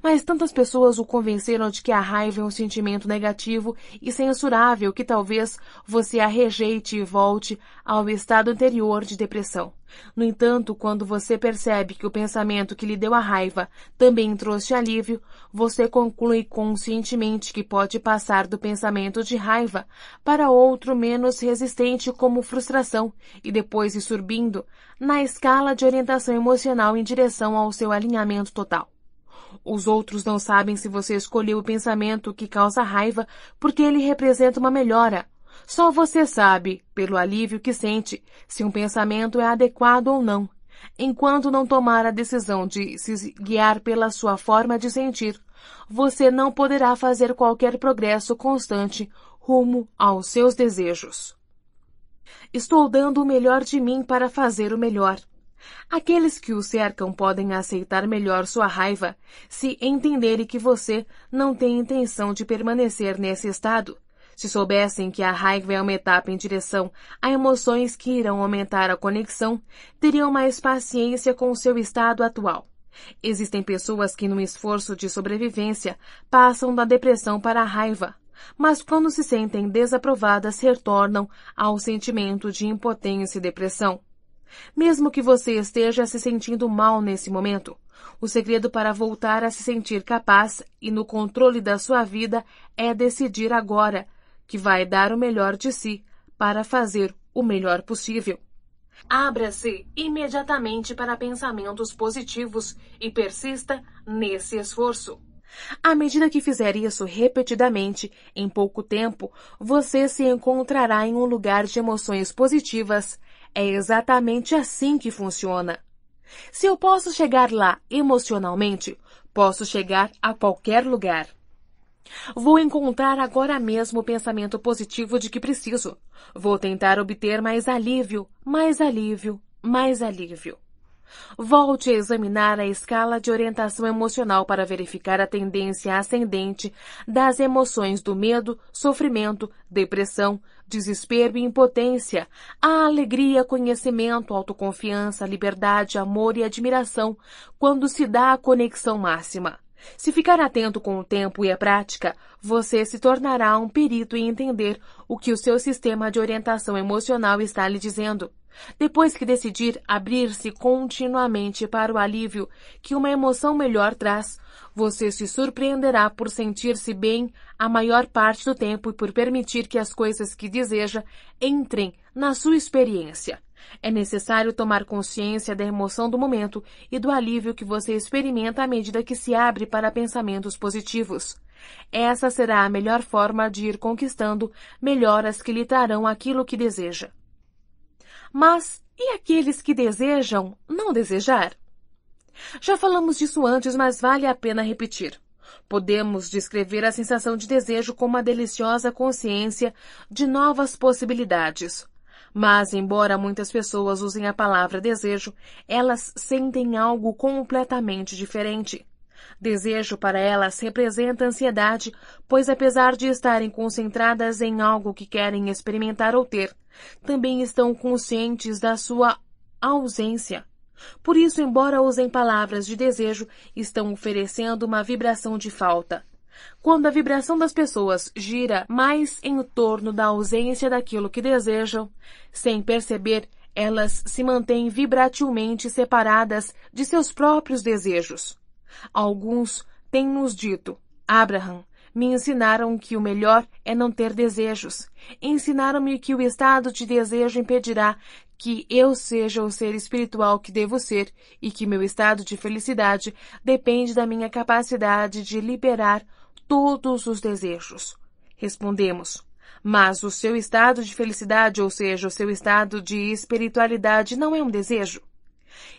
Mas tantas pessoas o convenceram de que a raiva é um sentimento negativo e censurável que talvez você a rejeite e volte ao estado anterior de depressão. No entanto, quando você percebe que o pensamento que lhe deu a raiva também trouxe alívio, você conclui conscientemente que pode passar do pensamento de raiva para outro menos resistente como frustração e depois ir subindo na escala de orientação emocional em direção ao seu alinhamento total. Os outros não sabem se você escolheu o pensamento que causa raiva porque ele representa uma melhora. Só você sabe, pelo alívio que sente, se um pensamento é adequado ou não. Enquanto não tomar a decisão de se guiar pela sua forma de sentir, você não poderá fazer qualquer progresso constante rumo aos seus desejos. Estou dando o melhor de mim para fazer o melhor. Aqueles que o cercam podem aceitar melhor sua raiva se entenderem que você não tem intenção de permanecer nesse estado. Se soubessem que a raiva é uma etapa em direção a emoções que irão aumentar a conexão, teriam mais paciência com seu estado atual. Existem pessoas que, num esforço de sobrevivência, passam da depressão para a raiva, mas quando se sentem desaprovadas, retornam ao sentimento de impotência e depressão. Mesmo que você esteja se sentindo mal nesse momento, o segredo para voltar a se sentir capaz e no controle da sua vida é decidir agora que vai dar o melhor de si para fazer o melhor possível. Abra-se imediatamente para pensamentos positivos e persista nesse esforço. À medida que fizer isso repetidamente, em pouco tempo, você se encontrará em um lugar de emoções positivas é exatamente assim que funciona. Se eu posso chegar lá emocionalmente, posso chegar a qualquer lugar. Vou encontrar agora mesmo o pensamento positivo de que preciso. Vou tentar obter mais alívio, mais alívio, mais alívio. Volte a examinar a escala de orientação emocional para verificar a tendência ascendente das emoções do medo, sofrimento, depressão, desespero e impotência, a alegria, conhecimento, autoconfiança, liberdade, amor e admiração, quando se dá a conexão máxima. Se ficar atento com o tempo e a prática, você se tornará um perito em entender o que o seu sistema de orientação emocional está lhe dizendo. Depois que decidir abrir-se continuamente para o alívio que uma emoção melhor traz, você se surpreenderá por sentir-se bem a maior parte do tempo e por permitir que as coisas que deseja entrem na sua experiência. É necessário tomar consciência da emoção do momento e do alívio que você experimenta à medida que se abre para pensamentos positivos. Essa será a melhor forma de ir conquistando melhoras que lhe trarão aquilo que deseja. Mas e aqueles que desejam não desejar? Já falamos disso antes, mas vale a pena repetir. Podemos descrever a sensação de desejo como a deliciosa consciência de novas possibilidades. Mas, embora muitas pessoas usem a palavra desejo, elas sentem algo completamente diferente. Desejo para elas representa ansiedade, pois apesar de estarem concentradas em algo que querem experimentar ou ter, também estão conscientes da sua ausência. Por isso, embora usem palavras de desejo, estão oferecendo uma vibração de falta. Quando a vibração das pessoas gira mais em torno da ausência daquilo que desejam, sem perceber, elas se mantêm vibratilmente separadas de seus próprios desejos. Alguns têm nos dito, Abraham, me ensinaram que o melhor é não ter desejos. Ensinaram-me que o estado de desejo impedirá que eu seja o ser espiritual que devo ser e que meu estado de felicidade depende da minha capacidade de liberar todos os desejos. Respondemos. Mas o seu estado de felicidade, ou seja, o seu estado de espiritualidade, não é um desejo.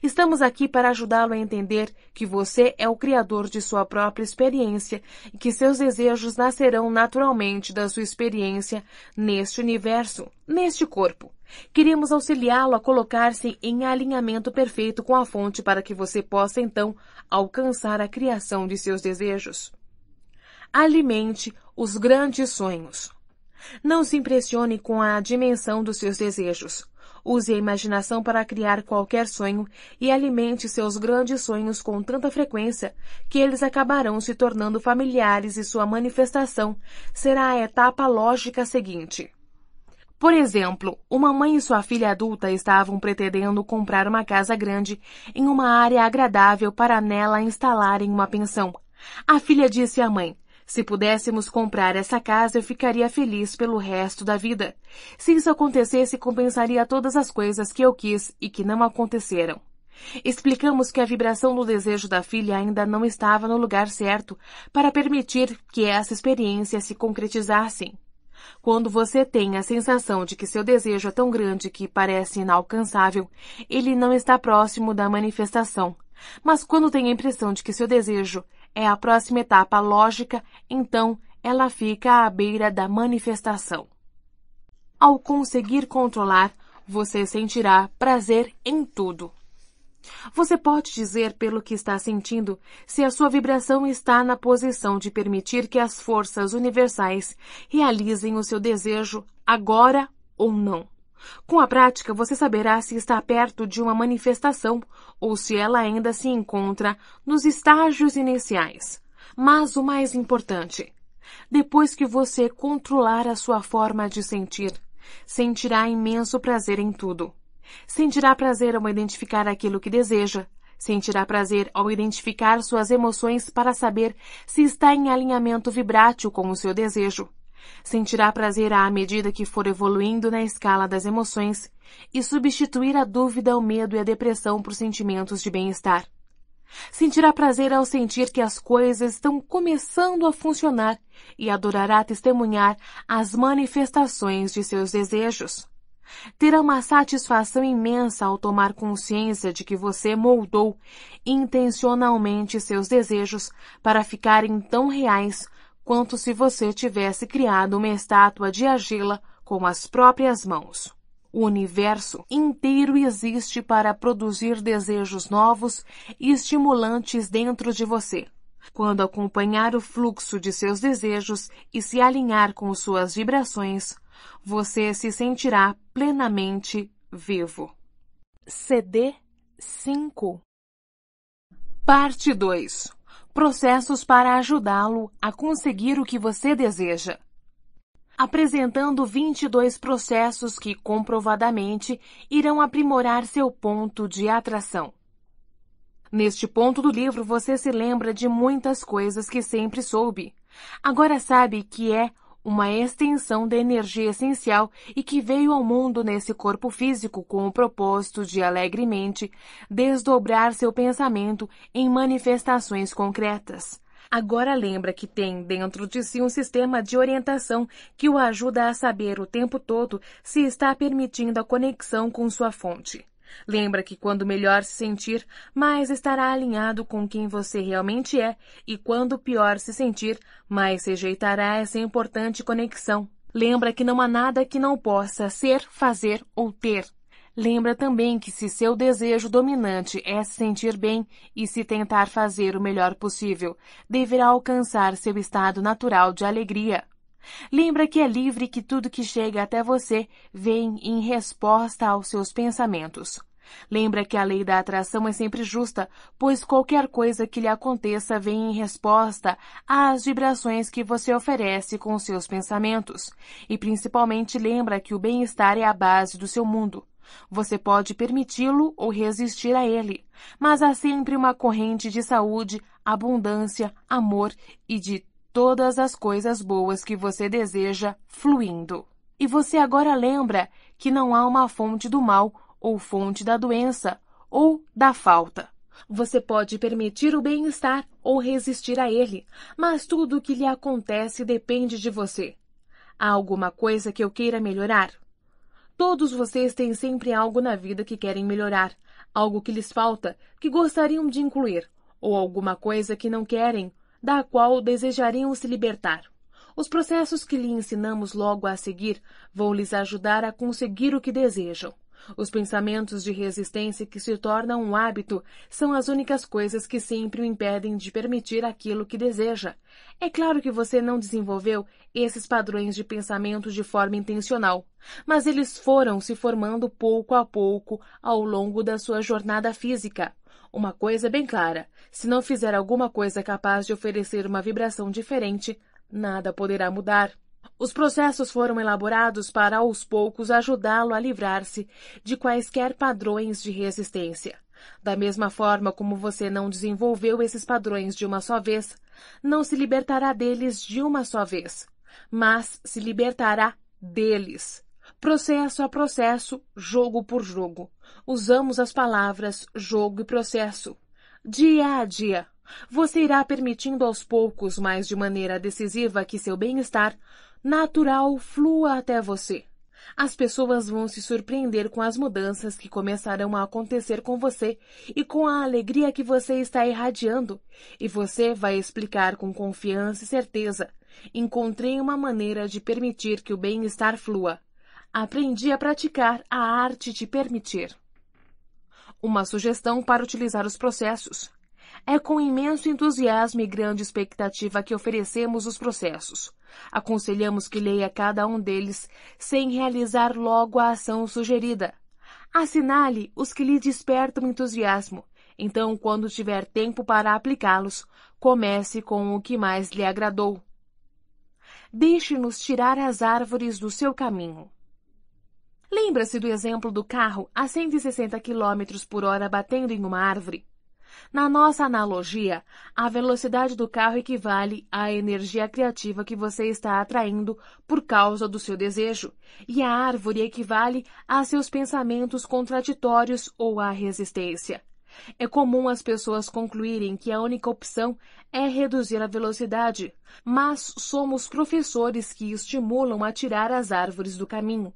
Estamos aqui para ajudá-lo a entender que você é o criador de sua própria experiência e que seus desejos nascerão naturalmente da sua experiência neste universo, neste corpo. Queremos auxiliá-lo a colocar-se em alinhamento perfeito com a fonte para que você possa então alcançar a criação de seus desejos. Alimente os grandes sonhos. Não se impressione com a dimensão dos seus desejos. Use a imaginação para criar qualquer sonho e alimente seus grandes sonhos com tanta frequência que eles acabarão se tornando familiares e sua manifestação será a etapa lógica seguinte. Por exemplo, uma mãe e sua filha adulta estavam pretendendo comprar uma casa grande em uma área agradável para nela instalarem uma pensão. A filha disse à mãe: se pudéssemos comprar essa casa, eu ficaria feliz pelo resto da vida. Se isso acontecesse, compensaria todas as coisas que eu quis e que não aconteceram. Explicamos que a vibração do desejo da filha ainda não estava no lugar certo para permitir que essa experiência se concretizasse. Quando você tem a sensação de que seu desejo é tão grande que parece inalcançável, ele não está próximo da manifestação. Mas quando tem a impressão de que seu desejo é a próxima etapa lógica, então ela fica à beira da manifestação. Ao conseguir controlar, você sentirá prazer em tudo. Você pode dizer pelo que está sentindo se a sua vibração está na posição de permitir que as forças universais realizem o seu desejo agora ou não. Com a prática, você saberá se está perto de uma manifestação ou se ela ainda se encontra nos estágios iniciais. Mas o mais importante, depois que você controlar a sua forma de sentir, sentirá imenso prazer em tudo. Sentirá prazer ao identificar aquilo que deseja, sentirá prazer ao identificar suas emoções para saber se está em alinhamento vibrátil com o seu desejo Sentirá prazer à medida que for evoluindo na escala das emoções e substituir a dúvida, o medo e a depressão por sentimentos de bem-estar. Sentirá prazer ao sentir que as coisas estão começando a funcionar e adorará testemunhar as manifestações de seus desejos terá uma satisfação imensa ao tomar consciência de que você moldou intencionalmente seus desejos para ficarem tão reais quanto se você tivesse criado uma estátua de argila com as próprias mãos. O universo inteiro existe para produzir desejos novos e estimulantes dentro de você. Quando acompanhar o fluxo de seus desejos e se alinhar com suas vibrações, você se sentirá plenamente vivo. CD 5 Parte 2 processos para ajudá-lo a conseguir o que você deseja. Apresentando 22 processos que comprovadamente irão aprimorar seu ponto de atração. Neste ponto do livro você se lembra de muitas coisas que sempre soube. Agora sabe que é uma extensão da energia essencial e que veio ao mundo nesse corpo físico com o propósito de alegremente desdobrar seu pensamento em manifestações concretas. Agora lembra que tem dentro de si um sistema de orientação que o ajuda a saber o tempo todo se está permitindo a conexão com sua fonte. Lembra que quando melhor se sentir, mais estará alinhado com quem você realmente é, e quando pior se sentir, mais rejeitará essa importante conexão. Lembra que não há nada que não possa ser, fazer ou ter. Lembra também que se seu desejo dominante é se sentir bem e se tentar fazer o melhor possível, deverá alcançar seu estado natural de alegria. Lembra que é livre e que tudo que chega até você vem em resposta aos seus pensamentos. Lembra que a lei da atração é sempre justa, pois qualquer coisa que lhe aconteça vem em resposta às vibrações que você oferece com os seus pensamentos. E principalmente lembra que o bem-estar é a base do seu mundo. Você pode permiti-lo ou resistir a ele, mas há sempre uma corrente de saúde, abundância, amor e de todas as coisas boas que você deseja fluindo. E você agora lembra que não há uma fonte do mal ou fonte da doença ou da falta. Você pode permitir o bem-estar ou resistir a ele, mas tudo o que lhe acontece depende de você. Há alguma coisa que eu queira melhorar? Todos vocês têm sempre algo na vida que querem melhorar, algo que lhes falta, que gostariam de incluir, ou alguma coisa que não querem, da qual desejariam se libertar. Os processos que lhe ensinamos logo a seguir vão lhes ajudar a conseguir o que desejam. Os pensamentos de resistência que se tornam um hábito são as únicas coisas que sempre o impedem de permitir aquilo que deseja. É claro que você não desenvolveu esses padrões de pensamento de forma intencional, mas eles foram se formando pouco a pouco ao longo da sua jornada física. Uma coisa é bem clara: se não fizer alguma coisa capaz de oferecer uma vibração diferente, nada poderá mudar. Os processos foram elaborados para, aos poucos, ajudá-lo a livrar-se de quaisquer padrões de resistência. Da mesma forma como você não desenvolveu esses padrões de uma só vez, não se libertará deles de uma só vez, mas se libertará deles processo a processo, jogo por jogo. Usamos as palavras jogo e processo. Dia a dia, você irá permitindo aos poucos, mas de maneira decisiva, que seu bem-estar natural flua até você. As pessoas vão se surpreender com as mudanças que começarão a acontecer com você e com a alegria que você está irradiando, e você vai explicar com confiança e certeza. Encontrei uma maneira de permitir que o bem-estar flua. Aprendi a praticar a arte de permitir. Uma sugestão para utilizar os processos. É com imenso entusiasmo e grande expectativa que oferecemos os processos. Aconselhamos que leia cada um deles sem realizar logo a ação sugerida. Assinale os que lhe despertam entusiasmo. Então, quando tiver tempo para aplicá-los, comece com o que mais lhe agradou. Deixe-nos tirar as árvores do seu caminho. Lembra-se do exemplo do carro a 160 km por hora batendo em uma árvore? Na nossa analogia, a velocidade do carro equivale à energia criativa que você está atraindo por causa do seu desejo, e a árvore equivale a seus pensamentos contraditórios ou à resistência. É comum as pessoas concluírem que a única opção é reduzir a velocidade, mas somos professores que estimulam a tirar as árvores do caminho.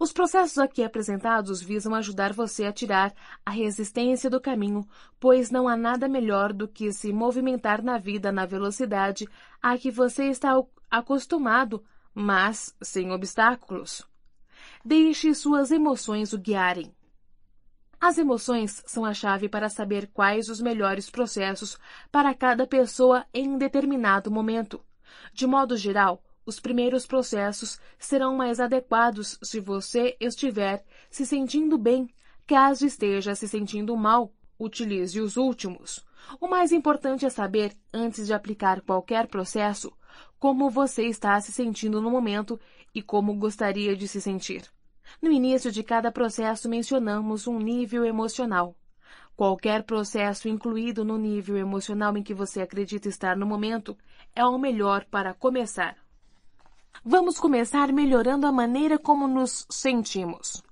Os processos aqui apresentados visam ajudar você a tirar a resistência do caminho, pois não há nada melhor do que se movimentar na vida na velocidade a que você está acostumado, mas sem obstáculos. Deixe suas emoções o guiarem. As emoções são a chave para saber quais os melhores processos para cada pessoa em determinado momento. De modo geral, os primeiros processos serão mais adequados se você estiver se sentindo bem. Caso esteja se sentindo mal, utilize os últimos. O mais importante é saber, antes de aplicar qualquer processo, como você está se sentindo no momento e como gostaria de se sentir. No início de cada processo mencionamos um nível emocional. Qualquer processo incluído no nível emocional em que você acredita estar no momento é o melhor para começar. Vamos começar melhorando a maneira como nos sentimos.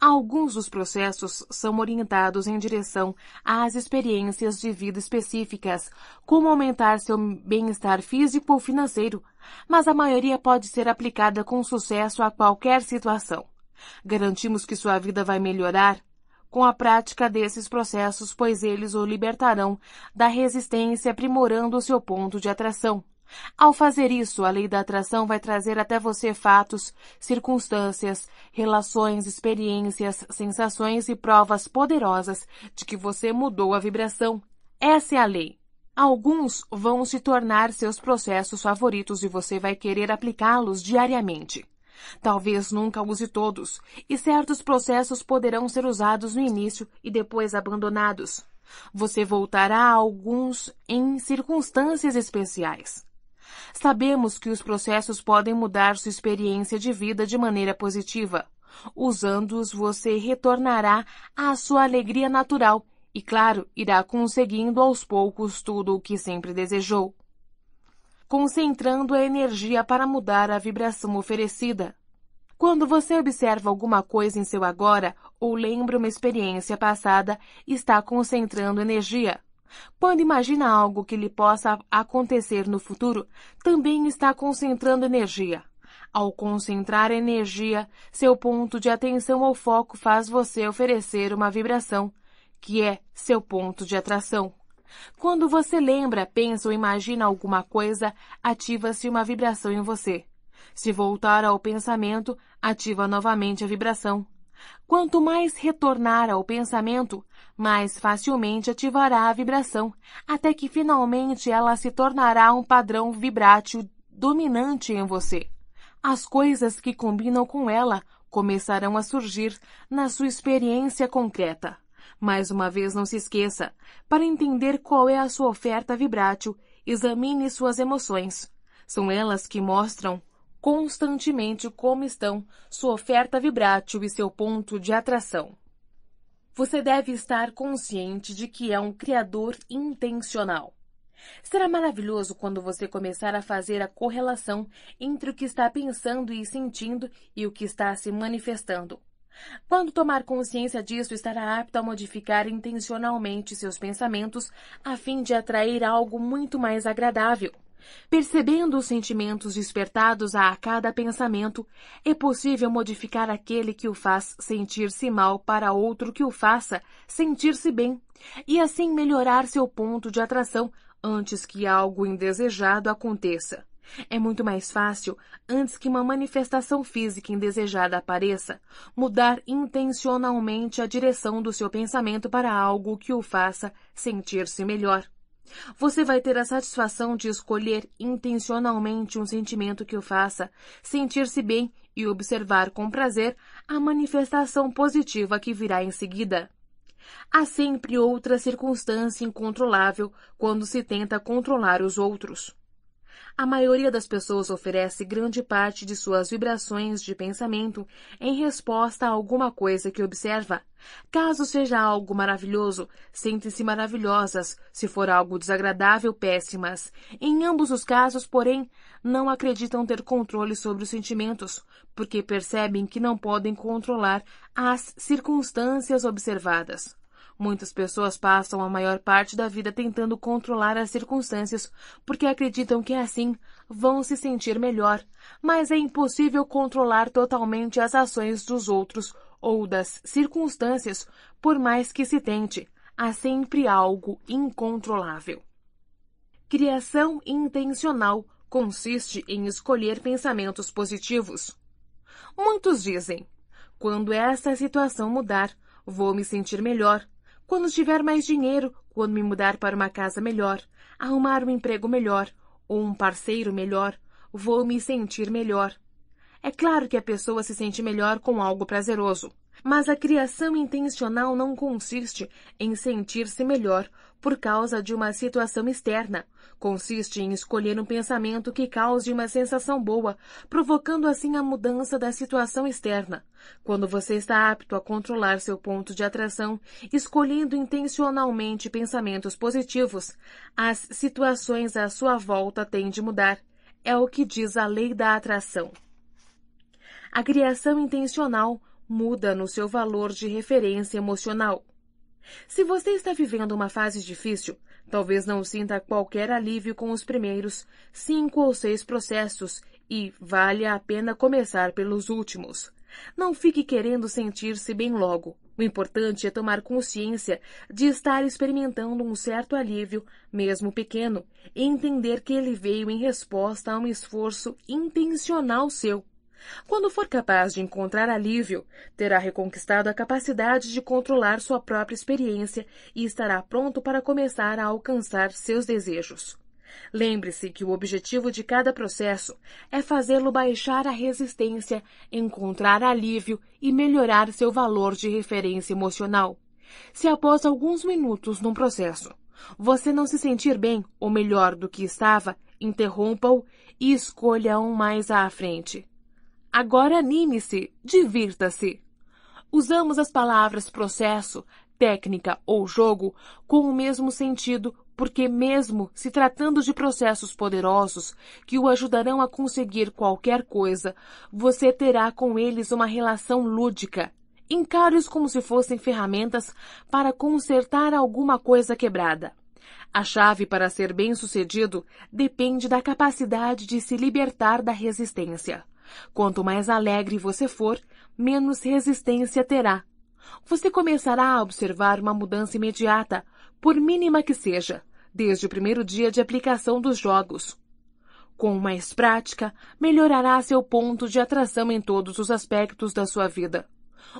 Alguns dos processos são orientados em direção às experiências de vida específicas, como aumentar seu bem-estar físico ou financeiro, mas a maioria pode ser aplicada com sucesso a qualquer situação. Garantimos que sua vida vai melhorar com a prática desses processos, pois eles o libertarão da resistência, aprimorando seu ponto de atração. Ao fazer isso, a lei da atração vai trazer até você fatos, circunstâncias, relações, experiências, sensações e provas poderosas de que você mudou a vibração. Essa é a lei. Alguns vão se tornar seus processos favoritos e você vai querer aplicá-los diariamente. Talvez nunca use todos, e certos processos poderão ser usados no início e depois abandonados. Você voltará a alguns em circunstâncias especiais. Sabemos que os processos podem mudar sua experiência de vida de maneira positiva. Usando-os, você retornará à sua alegria natural e, claro, irá conseguindo aos poucos tudo o que sempre desejou. Concentrando a energia para mudar a vibração oferecida. Quando você observa alguma coisa em seu agora ou lembra uma experiência passada, está concentrando energia. Quando imagina algo que lhe possa acontecer no futuro, também está concentrando energia. Ao concentrar energia, seu ponto de atenção ou foco faz você oferecer uma vibração, que é seu ponto de atração. Quando você lembra, pensa ou imagina alguma coisa, ativa-se uma vibração em você. Se voltar ao pensamento, ativa novamente a vibração. Quanto mais retornar ao pensamento, mais facilmente ativará a vibração, até que finalmente ela se tornará um padrão vibrátil dominante em você. As coisas que combinam com ela começarão a surgir na sua experiência concreta. Mais uma vez, não se esqueça: para entender qual é a sua oferta vibrátil, examine suas emoções. São elas que mostram constantemente como estão sua oferta vibrátil e seu ponto de atração. Você deve estar consciente de que é um criador intencional. Será maravilhoso quando você começar a fazer a correlação entre o que está pensando e sentindo e o que está se manifestando. Quando tomar consciência disso, estará apto a modificar intencionalmente seus pensamentos a fim de atrair algo muito mais agradável. Percebendo os sentimentos despertados a cada pensamento, é possível modificar aquele que o faz sentir-se mal para outro que o faça sentir-se bem, e assim melhorar seu ponto de atração antes que algo indesejado aconteça. É muito mais fácil, antes que uma manifestação física indesejada apareça, mudar intencionalmente a direção do seu pensamento para algo que o faça sentir-se melhor. Você vai ter a satisfação de escolher intencionalmente um sentimento que o faça sentir-se bem e observar com prazer a manifestação positiva que virá em seguida. Há sempre outra circunstância incontrolável quando se tenta controlar os outros. A maioria das pessoas oferece grande parte de suas vibrações de pensamento em resposta a alguma coisa que observa. Caso seja algo maravilhoso, sentem-se maravilhosas. Se for algo desagradável, péssimas. Em ambos os casos, porém, não acreditam ter controle sobre os sentimentos, porque percebem que não podem controlar as circunstâncias observadas. Muitas pessoas passam a maior parte da vida tentando controlar as circunstâncias, porque acreditam que assim vão se sentir melhor, mas é impossível controlar totalmente as ações dos outros ou das circunstâncias, por mais que se tente. Há sempre algo incontrolável. Criação intencional consiste em escolher pensamentos positivos. Muitos dizem: quando esta situação mudar, vou me sentir melhor, quando tiver mais dinheiro, quando me mudar para uma casa melhor, arrumar um emprego melhor ou um parceiro melhor, vou me sentir melhor. É claro que a pessoa se sente melhor com algo prazeroso, mas a criação intencional não consiste em sentir-se melhor por causa de uma situação externa. Consiste em escolher um pensamento que cause uma sensação boa, provocando assim a mudança da situação externa. Quando você está apto a controlar seu ponto de atração, escolhendo intencionalmente pensamentos positivos, as situações à sua volta têm de mudar. É o que diz a lei da atração. A criação intencional muda no seu valor de referência emocional. Se você está vivendo uma fase difícil, talvez não sinta qualquer alívio com os primeiros cinco ou seis processos e vale a pena começar pelos últimos. Não fique querendo sentir-se bem logo. O importante é tomar consciência de estar experimentando um certo alívio, mesmo pequeno, e entender que ele veio em resposta a um esforço intencional seu. Quando for capaz de encontrar alívio, terá reconquistado a capacidade de controlar sua própria experiência e estará pronto para começar a alcançar seus desejos. Lembre-se que o objetivo de cada processo é fazê-lo baixar a resistência, encontrar alívio e melhorar seu valor de referência emocional. Se após alguns minutos num processo você não se sentir bem ou melhor do que estava, interrompa-o e escolha um mais à frente. Agora anime-se, divirta-se. Usamos as palavras processo, técnica ou jogo com o mesmo sentido, porque, mesmo se tratando de processos poderosos que o ajudarão a conseguir qualquer coisa, você terá com eles uma relação lúdica. Encare-os como se fossem ferramentas para consertar alguma coisa quebrada. A chave para ser bem-sucedido depende da capacidade de se libertar da resistência. Quanto mais alegre você for, menos resistência terá. Você começará a observar uma mudança imediata, por mínima que seja, desde o primeiro dia de aplicação dos jogos. Com mais prática, melhorará seu ponto de atração em todos os aspectos da sua vida.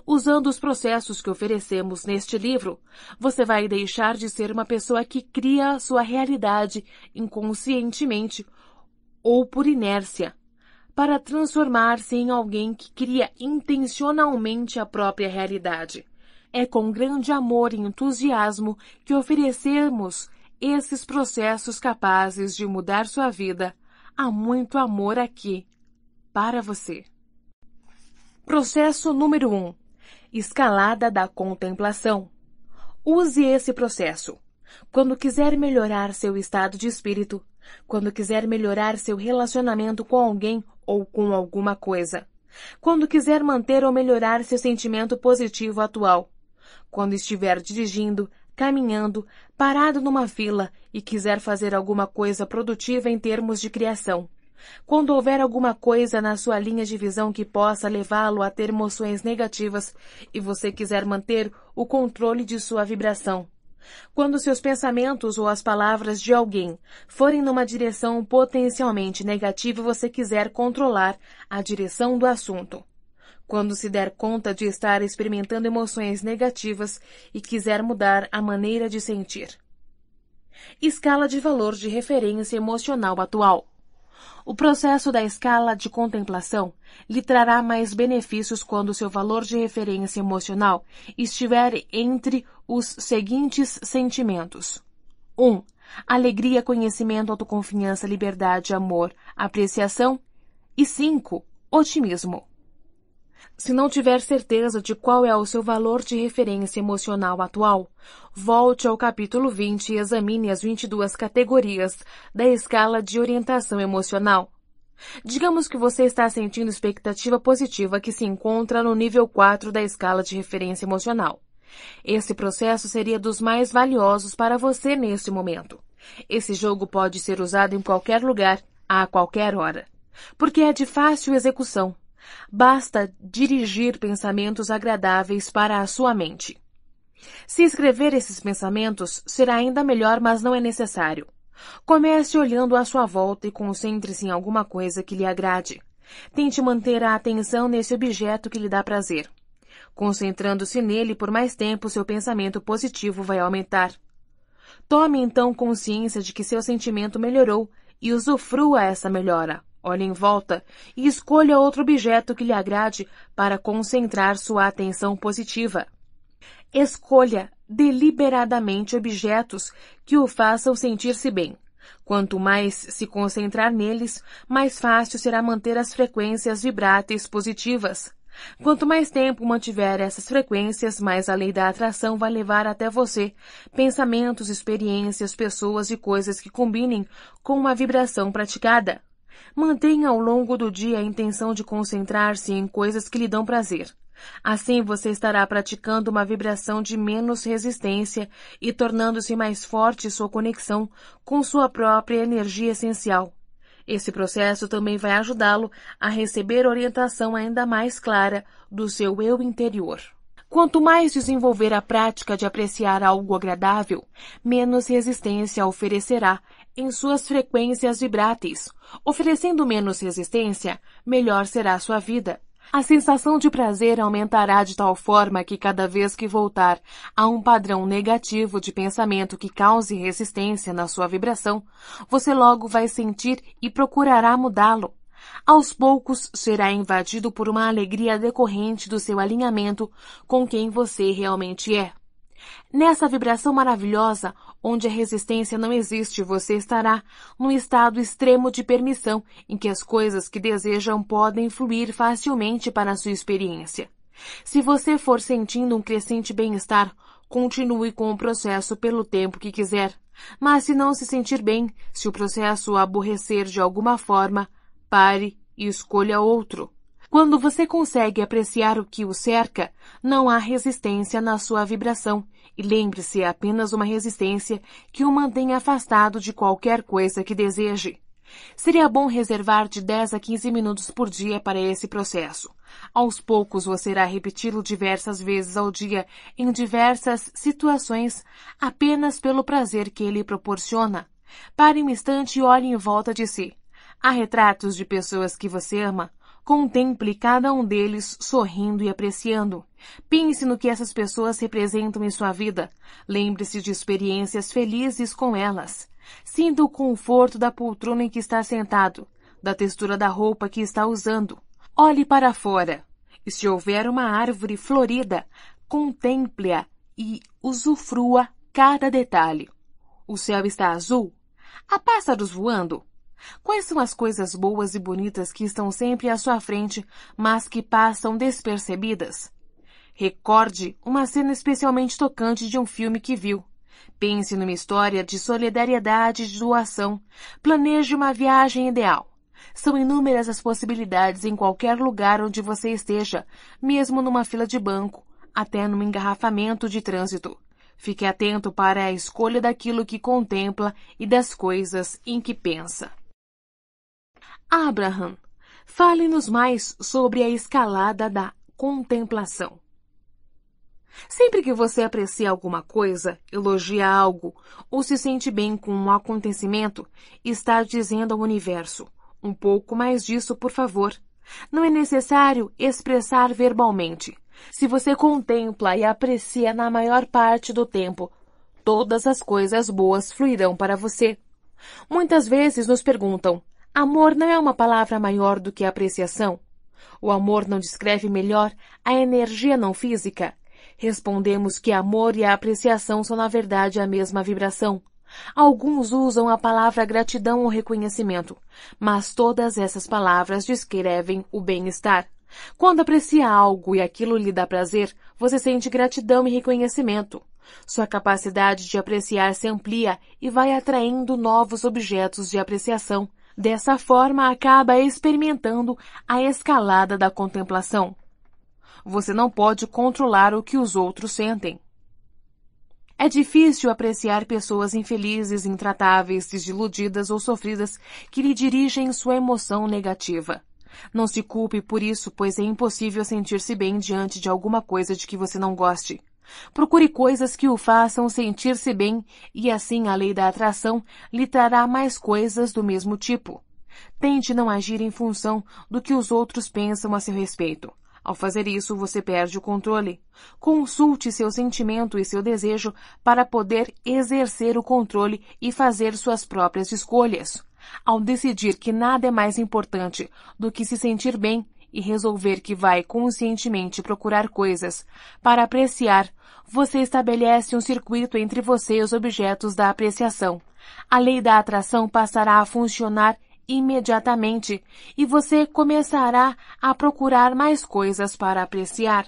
Usando os processos que oferecemos neste livro, você vai deixar de ser uma pessoa que cria sua realidade inconscientemente ou por inércia para transformar-se em alguém que cria intencionalmente a própria realidade. É com grande amor e entusiasmo que oferecemos esses processos capazes de mudar sua vida. Há muito amor aqui para você. Processo número 1: um, Escalada da contemplação. Use esse processo. Quando quiser melhorar seu estado de espírito, quando quiser melhorar seu relacionamento com alguém ou com alguma coisa. Quando quiser manter ou melhorar seu sentimento positivo atual. Quando estiver dirigindo, caminhando, parado numa fila e quiser fazer alguma coisa produtiva em termos de criação. Quando houver alguma coisa na sua linha de visão que possa levá-lo a ter emoções negativas e você quiser manter o controle de sua vibração. Quando seus pensamentos ou as palavras de alguém forem numa direção potencialmente negativa, você quiser controlar a direção do assunto. Quando se der conta de estar experimentando emoções negativas e quiser mudar a maneira de sentir. Escala de valor de referência emocional atual. O processo da escala de contemplação lhe trará mais benefícios quando seu valor de referência emocional estiver entre os seguintes sentimentos: 1. Um, alegria, conhecimento, autoconfiança, liberdade, amor, apreciação. E 5. Otimismo. Se não tiver certeza de qual é o seu valor de referência emocional atual, volte ao capítulo 20 e examine as 22 categorias da escala de orientação emocional. Digamos que você está sentindo expectativa positiva que se encontra no nível 4 da escala de referência emocional. Esse processo seria dos mais valiosos para você neste momento. Esse jogo pode ser usado em qualquer lugar, a qualquer hora, porque é de fácil execução. Basta dirigir pensamentos agradáveis para a sua mente. Se escrever esses pensamentos será ainda melhor, mas não é necessário. Comece olhando à sua volta e concentre-se em alguma coisa que lhe agrade. Tente manter a atenção nesse objeto que lhe dá prazer. Concentrando-se nele por mais tempo, seu pensamento positivo vai aumentar. Tome então consciência de que seu sentimento melhorou e usufrua essa melhora. Olhe em volta e escolha outro objeto que lhe agrade para concentrar sua atenção positiva. Escolha deliberadamente objetos que o façam sentir-se bem. Quanto mais se concentrar neles, mais fácil será manter as frequências vibráteis positivas. Quanto mais tempo mantiver essas frequências, mais a lei da atração vai levar até você pensamentos, experiências, pessoas e coisas que combinem com uma vibração praticada. Mantenha ao longo do dia a intenção de concentrar-se em coisas que lhe dão prazer. Assim você estará praticando uma vibração de menos resistência e tornando-se mais forte sua conexão com sua própria energia essencial. Esse processo também vai ajudá-lo a receber orientação ainda mais clara do seu eu interior. Quanto mais desenvolver a prática de apreciar algo agradável, menos resistência oferecerá em suas frequências vibráteis. Oferecendo menos resistência, melhor será sua vida. A sensação de prazer aumentará de tal forma que cada vez que voltar a um padrão negativo de pensamento que cause resistência na sua vibração, você logo vai sentir e procurará mudá-lo. Aos poucos será invadido por uma alegria decorrente do seu alinhamento com quem você realmente é. Nessa vibração maravilhosa, onde a resistência não existe, você estará num estado extremo de permissão, em que as coisas que desejam podem fluir facilmente para a sua experiência. Se você for sentindo um crescente bem-estar, continue com o processo pelo tempo que quiser. Mas se não se sentir bem, se o processo aborrecer de alguma forma, pare e escolha outro. Quando você consegue apreciar o que o cerca, não há resistência na sua vibração, e lembre-se, é apenas uma resistência que o mantém afastado de qualquer coisa que deseje. Seria bom reservar de 10 a 15 minutos por dia para esse processo. Aos poucos você irá repeti-lo diversas vezes ao dia, em diversas situações, apenas pelo prazer que ele proporciona. Pare um instante e olhe em volta de si. Há retratos de pessoas que você ama, Contemple cada um deles sorrindo e apreciando. Pense no que essas pessoas representam em sua vida. Lembre-se de experiências felizes com elas. Sinta o conforto da poltrona em que está sentado, da textura da roupa que está usando. Olhe para fora. E se houver uma árvore florida, contemple-a e usufrua cada detalhe. O céu está azul? Há pássaros voando? Quais são as coisas boas e bonitas que estão sempre à sua frente, mas que passam despercebidas? Recorde uma cena especialmente tocante de um filme que viu. Pense numa história de solidariedade e de doação. Planeje uma viagem ideal. São inúmeras as possibilidades em qualquer lugar onde você esteja, mesmo numa fila de banco, até num engarrafamento de trânsito. Fique atento para a escolha daquilo que contempla e das coisas em que pensa. Abraham, fale-nos mais sobre a escalada da contemplação. Sempre que você aprecia alguma coisa, elogia algo ou se sente bem com um acontecimento, está dizendo ao universo: um pouco mais disso, por favor. Não é necessário expressar verbalmente. Se você contempla e aprecia na maior parte do tempo, todas as coisas boas fluirão para você. Muitas vezes nos perguntam: Amor não é uma palavra maior do que apreciação. O amor não descreve melhor a energia não física. Respondemos que amor e apreciação são na verdade a mesma vibração. Alguns usam a palavra gratidão ou reconhecimento, mas todas essas palavras descrevem o bem-estar. Quando aprecia algo e aquilo lhe dá prazer, você sente gratidão e reconhecimento. Sua capacidade de apreciar se amplia e vai atraindo novos objetos de apreciação, Dessa forma, acaba experimentando a escalada da contemplação. Você não pode controlar o que os outros sentem. É difícil apreciar pessoas infelizes, intratáveis, desiludidas ou sofridas que lhe dirigem sua emoção negativa. Não se culpe por isso, pois é impossível sentir-se bem diante de alguma coisa de que você não goste. Procure coisas que o façam sentir-se bem e assim a lei da atração lhe trará mais coisas do mesmo tipo. Tente não agir em função do que os outros pensam a seu respeito. Ao fazer isso, você perde o controle. Consulte seu sentimento e seu desejo para poder exercer o controle e fazer suas próprias escolhas. Ao decidir que nada é mais importante do que se sentir bem e resolver que vai conscientemente procurar coisas para apreciar você estabelece um circuito entre você e os objetos da apreciação. A lei da atração passará a funcionar imediatamente e você começará a procurar mais coisas para apreciar.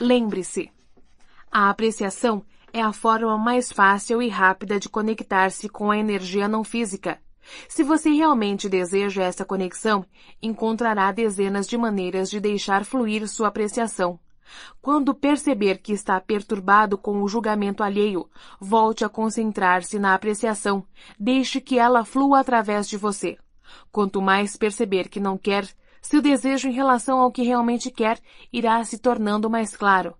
Lembre-se, a apreciação é a forma mais fácil e rápida de conectar-se com a energia não física. Se você realmente deseja essa conexão, encontrará dezenas de maneiras de deixar fluir sua apreciação. Quando perceber que está perturbado com o julgamento alheio, volte a concentrar-se na apreciação, deixe que ela flua através de você. Quanto mais perceber que não quer, seu desejo em relação ao que realmente quer irá se tornando mais claro.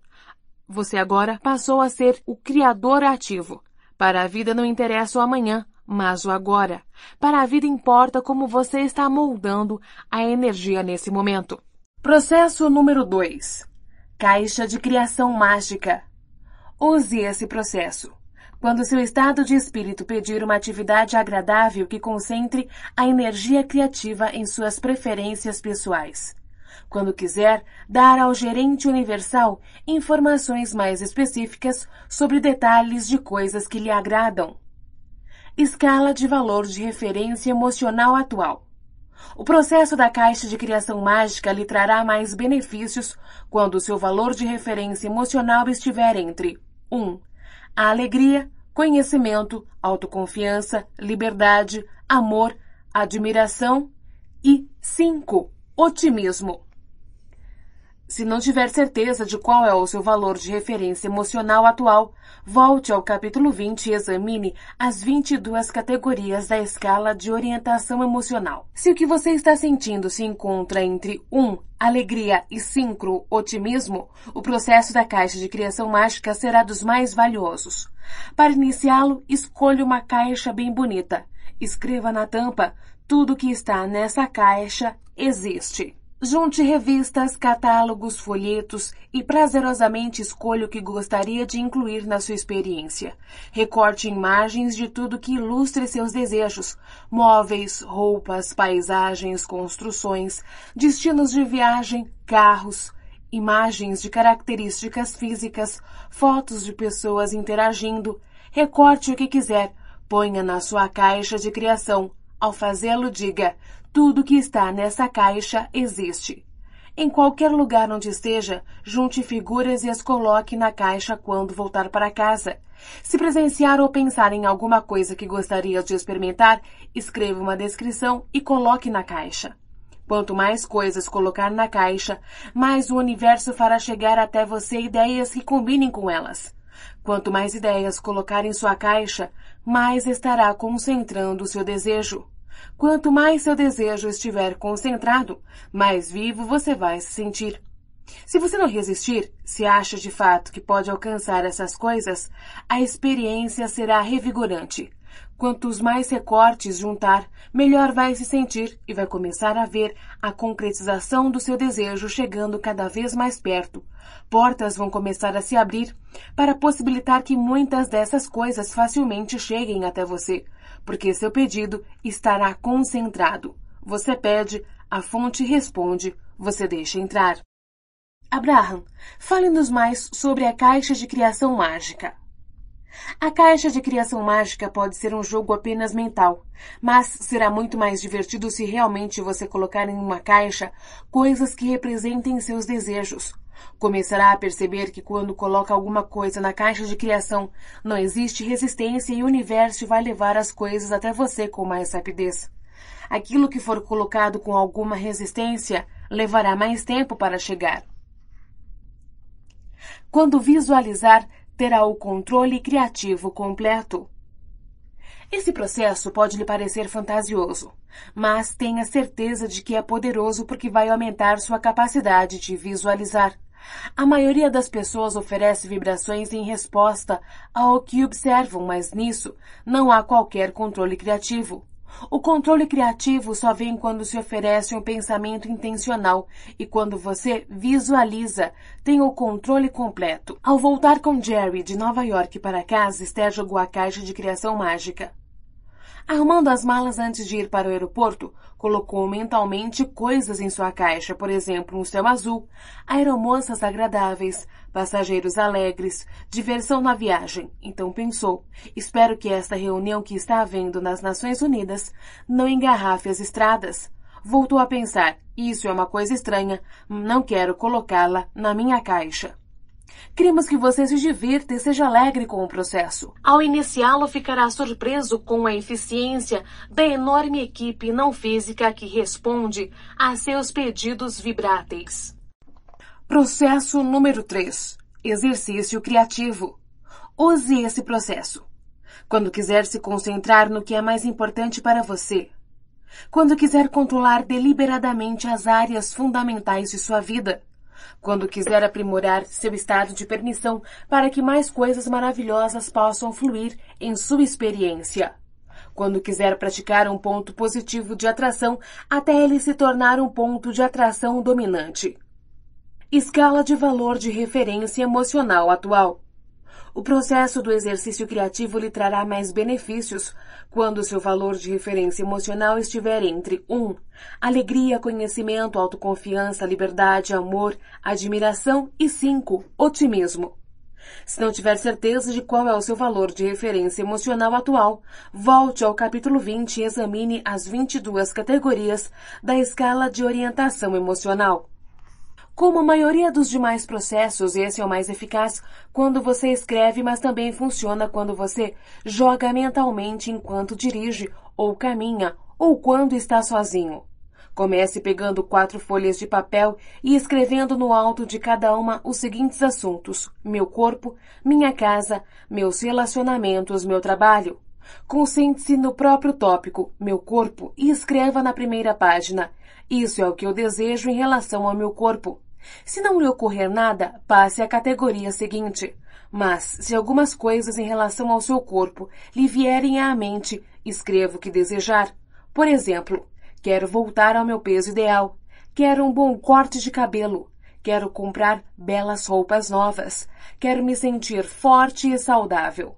Você agora passou a ser o criador ativo. Para a vida não interessa o amanhã, mas o agora. Para a vida importa como você está moldando a energia nesse momento. Processo número 2. Caixa de criação mágica. Use esse processo. Quando seu estado de espírito pedir uma atividade agradável que concentre a energia criativa em suas preferências pessoais. Quando quiser, dar ao gerente universal informações mais específicas sobre detalhes de coisas que lhe agradam. Escala de valor de referência emocional atual. O processo da Caixa de Criação Mágica lhe trará mais benefícios quando seu valor de referência emocional estiver entre 1. Um, a alegria, conhecimento, autoconfiança, liberdade, amor, admiração e 5. Otimismo. Se não tiver certeza de qual é o seu valor de referência emocional atual, volte ao capítulo 20 e examine as 22 categorias da escala de orientação emocional. Se o que você está sentindo se encontra entre 1, alegria e 5, otimismo, o processo da caixa de criação mágica será dos mais valiosos. Para iniciá-lo, escolha uma caixa bem bonita. Escreva na tampa: tudo que está nessa caixa existe. Junte revistas, catálogos, folhetos e prazerosamente escolha o que gostaria de incluir na sua experiência. Recorte imagens de tudo que ilustre seus desejos: móveis, roupas, paisagens, construções, destinos de viagem, carros, imagens de características físicas, fotos de pessoas interagindo. Recorte o que quiser, ponha na sua caixa de criação. Ao fazê-lo, diga: tudo que está nessa caixa existe. Em qualquer lugar onde esteja, junte figuras e as coloque na caixa quando voltar para casa. Se presenciar ou pensar em alguma coisa que gostaria de experimentar, escreva uma descrição e coloque na caixa. Quanto mais coisas colocar na caixa, mais o universo fará chegar até você ideias que combinem com elas. Quanto mais ideias colocar em sua caixa, mais estará concentrando seu desejo. Quanto mais seu desejo estiver concentrado, mais vivo você vai se sentir. Se você não resistir, se acha de fato que pode alcançar essas coisas, a experiência será revigorante. Quantos mais recortes juntar, melhor vai se sentir e vai começar a ver a concretização do seu desejo chegando cada vez mais perto. Portas vão começar a se abrir para possibilitar que muitas dessas coisas facilmente cheguem até você porque seu pedido estará concentrado. Você pede, a fonte responde, você deixa entrar. Abraham, fale-nos mais sobre a Caixa de Criação Mágica. A Caixa de Criação Mágica pode ser um jogo apenas mental, mas será muito mais divertido se realmente você colocar em uma caixa coisas que representem seus desejos, Começará a perceber que quando coloca alguma coisa na caixa de criação, não existe resistência e o universo vai levar as coisas até você com mais rapidez. Aquilo que for colocado com alguma resistência levará mais tempo para chegar. Quando visualizar, terá o controle criativo completo. Esse processo pode lhe parecer fantasioso, mas tenha certeza de que é poderoso porque vai aumentar sua capacidade de visualizar. A maioria das pessoas oferece vibrações em resposta ao que observam, mas nisso não há qualquer controle criativo. O controle criativo só vem quando se oferece um pensamento intencional e quando você visualiza, tem o controle completo. Ao voltar com Jerry de Nova York para casa, Esther jogou a caixa de criação mágica. Arrumando as malas antes de ir para o aeroporto, colocou mentalmente coisas em sua caixa, por exemplo, um céu azul, aeromoças agradáveis, passageiros alegres, diversão na viagem. Então pensou: espero que esta reunião que está havendo nas Nações Unidas não engarrafe as estradas. Voltou a pensar: isso é uma coisa estranha, não quero colocá-la na minha caixa. Queremos que você se divirta e seja alegre com o processo. Ao iniciá-lo, ficará surpreso com a eficiência da enorme equipe não física que responde a seus pedidos vibráteis. Processo número 3: Exercício criativo. Use esse processo. Quando quiser se concentrar no que é mais importante para você, quando quiser controlar deliberadamente as áreas fundamentais de sua vida, quando quiser aprimorar seu estado de permissão para que mais coisas maravilhosas possam fluir em sua experiência. Quando quiser praticar um ponto positivo de atração até ele se tornar um ponto de atração dominante. Escala de valor de referência emocional atual. O processo do exercício criativo lhe trará mais benefícios quando seu valor de referência emocional estiver entre 1. Um, alegria, conhecimento, autoconfiança, liberdade, amor, admiração e 5. Otimismo. Se não tiver certeza de qual é o seu valor de referência emocional atual, volte ao capítulo 20 e examine as 22 categorias da escala de orientação emocional. Como a maioria dos demais processos, esse é o mais eficaz quando você escreve, mas também funciona quando você joga mentalmente enquanto dirige ou caminha ou quando está sozinho. Comece pegando quatro folhas de papel e escrevendo no alto de cada uma os seguintes assuntos: meu corpo, minha casa, meus relacionamentos, meu trabalho. Consente-se no próprio tópico, meu corpo, e escreva na primeira página. Isso é o que eu desejo em relação ao meu corpo. Se não lhe ocorrer nada, passe à categoria seguinte. Mas, se algumas coisas em relação ao seu corpo lhe vierem à mente, escreva o que desejar. Por exemplo, quero voltar ao meu peso ideal, quero um bom corte de cabelo, quero comprar belas roupas novas, quero me sentir forte e saudável.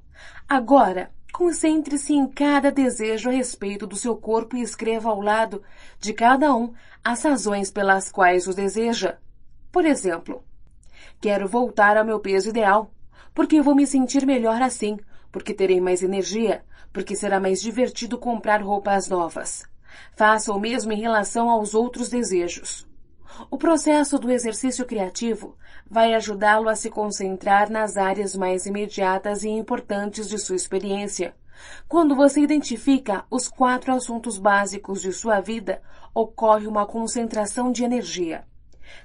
Agora, concentre-se em cada desejo a respeito do seu corpo e escreva ao lado de cada um as razões pelas quais o deseja. Por exemplo, quero voltar ao meu peso ideal, porque vou me sentir melhor assim, porque terei mais energia, porque será mais divertido comprar roupas novas. Faça o mesmo em relação aos outros desejos. O processo do exercício criativo vai ajudá-lo a se concentrar nas áreas mais imediatas e importantes de sua experiência. Quando você identifica os quatro assuntos básicos de sua vida, ocorre uma concentração de energia.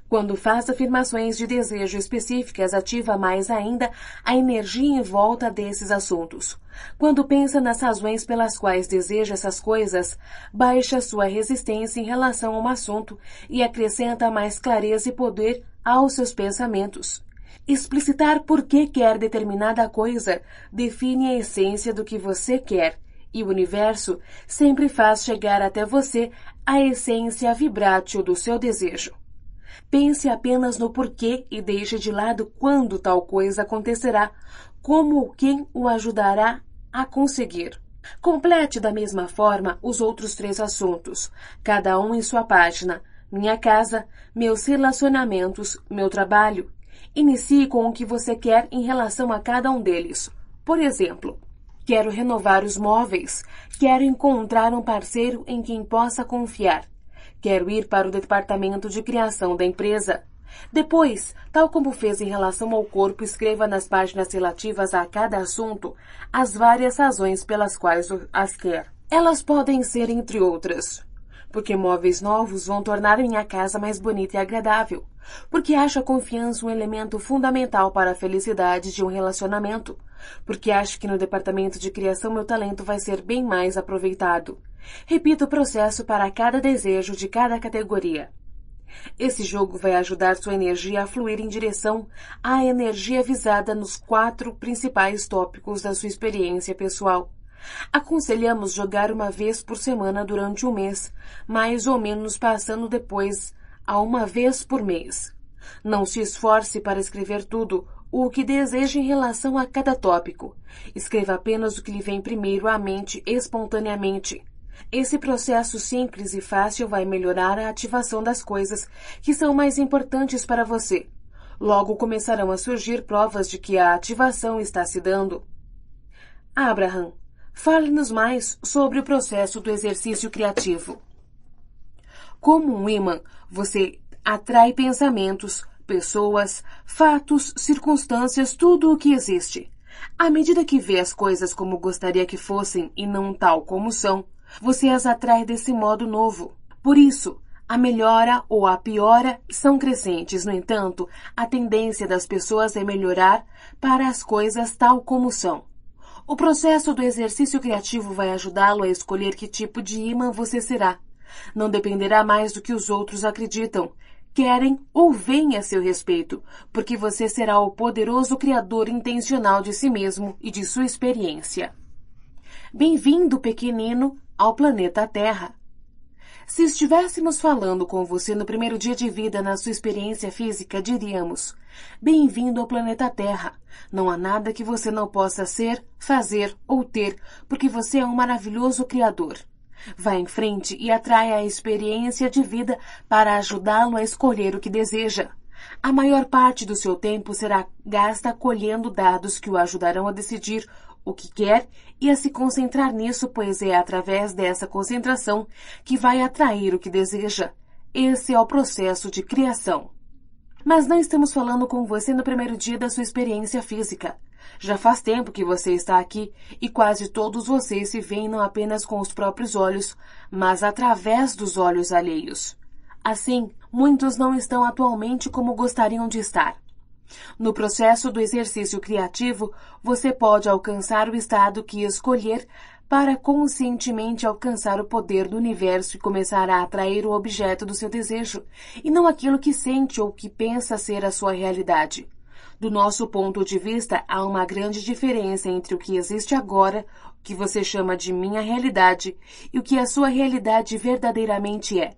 Quando faz afirmações de desejo específicas, ativa mais ainda a energia em volta desses assuntos. Quando pensa nas razões pelas quais deseja essas coisas, baixa sua resistência em relação a um assunto e acrescenta mais clareza e poder aos seus pensamentos. Explicitar por que quer determinada coisa define a essência do que você quer, e o universo sempre faz chegar até você a essência vibrátil do seu desejo. Pense apenas no porquê e deixe de lado quando tal coisa acontecerá, como ou quem o ajudará a conseguir. Complete da mesma forma os outros três assuntos, cada um em sua página: minha casa, meus relacionamentos, meu trabalho. Inicie com o que você quer em relação a cada um deles. Por exemplo, quero renovar os móveis, quero encontrar um parceiro em quem possa confiar. Quero ir para o departamento de criação da empresa. Depois, tal como fez em relação ao corpo, escreva nas páginas relativas a cada assunto as várias razões pelas quais as quer. Elas podem ser, entre outras, porque móveis novos vão tornar minha casa mais bonita e agradável, porque acho a confiança um elemento fundamental para a felicidade de um relacionamento, porque acho que no departamento de criação meu talento vai ser bem mais aproveitado. Repito o processo para cada desejo de cada categoria. Esse jogo vai ajudar sua energia a fluir em direção à energia visada nos quatro principais tópicos da sua experiência pessoal. Aconselhamos jogar uma vez por semana durante um mês, mais ou menos passando depois a uma vez por mês. Não se esforce para escrever tudo o que deseja em relação a cada tópico. Escreva apenas o que lhe vem primeiro à mente espontaneamente. Esse processo simples e fácil vai melhorar a ativação das coisas que são mais importantes para você. Logo começarão a surgir provas de que a ativação está se dando. Abraham, Fale-nos mais sobre o processo do exercício criativo. Como um imã, você atrai pensamentos, pessoas, fatos, circunstâncias, tudo o que existe. À medida que vê as coisas como gostaria que fossem e não tal como são, você as atrai desse modo novo. Por isso, a melhora ou a piora são crescentes. No entanto, a tendência das pessoas é melhorar para as coisas tal como são. O processo do exercício criativo vai ajudá-lo a escolher que tipo de imã você será. Não dependerá mais do que os outros acreditam, querem ou veem a seu respeito, porque você será o poderoso criador intencional de si mesmo e de sua experiência. Bem-vindo, pequenino, ao planeta Terra. Se estivéssemos falando com você no primeiro dia de vida na sua experiência física, diríamos: Bem-vindo ao planeta Terra. Não há nada que você não possa ser, fazer ou ter, porque você é um maravilhoso Criador. Vá em frente e atraia a experiência de vida para ajudá-lo a escolher o que deseja. A maior parte do seu tempo será gasta colhendo dados que o ajudarão a decidir o que quer e a se concentrar nisso, pois é através dessa concentração que vai atrair o que deseja. Esse é o processo de criação. Mas não estamos falando com você no primeiro dia da sua experiência física. Já faz tempo que você está aqui e quase todos vocês se veem não apenas com os próprios olhos, mas através dos olhos alheios. Assim, muitos não estão atualmente como gostariam de estar. No processo do exercício criativo, você pode alcançar o estado que escolher para conscientemente alcançar o poder do universo e começar a atrair o objeto do seu desejo, e não aquilo que sente ou que pensa ser a sua realidade. Do nosso ponto de vista, há uma grande diferença entre o que existe agora, o que você chama de minha realidade, e o que a sua realidade verdadeiramente é.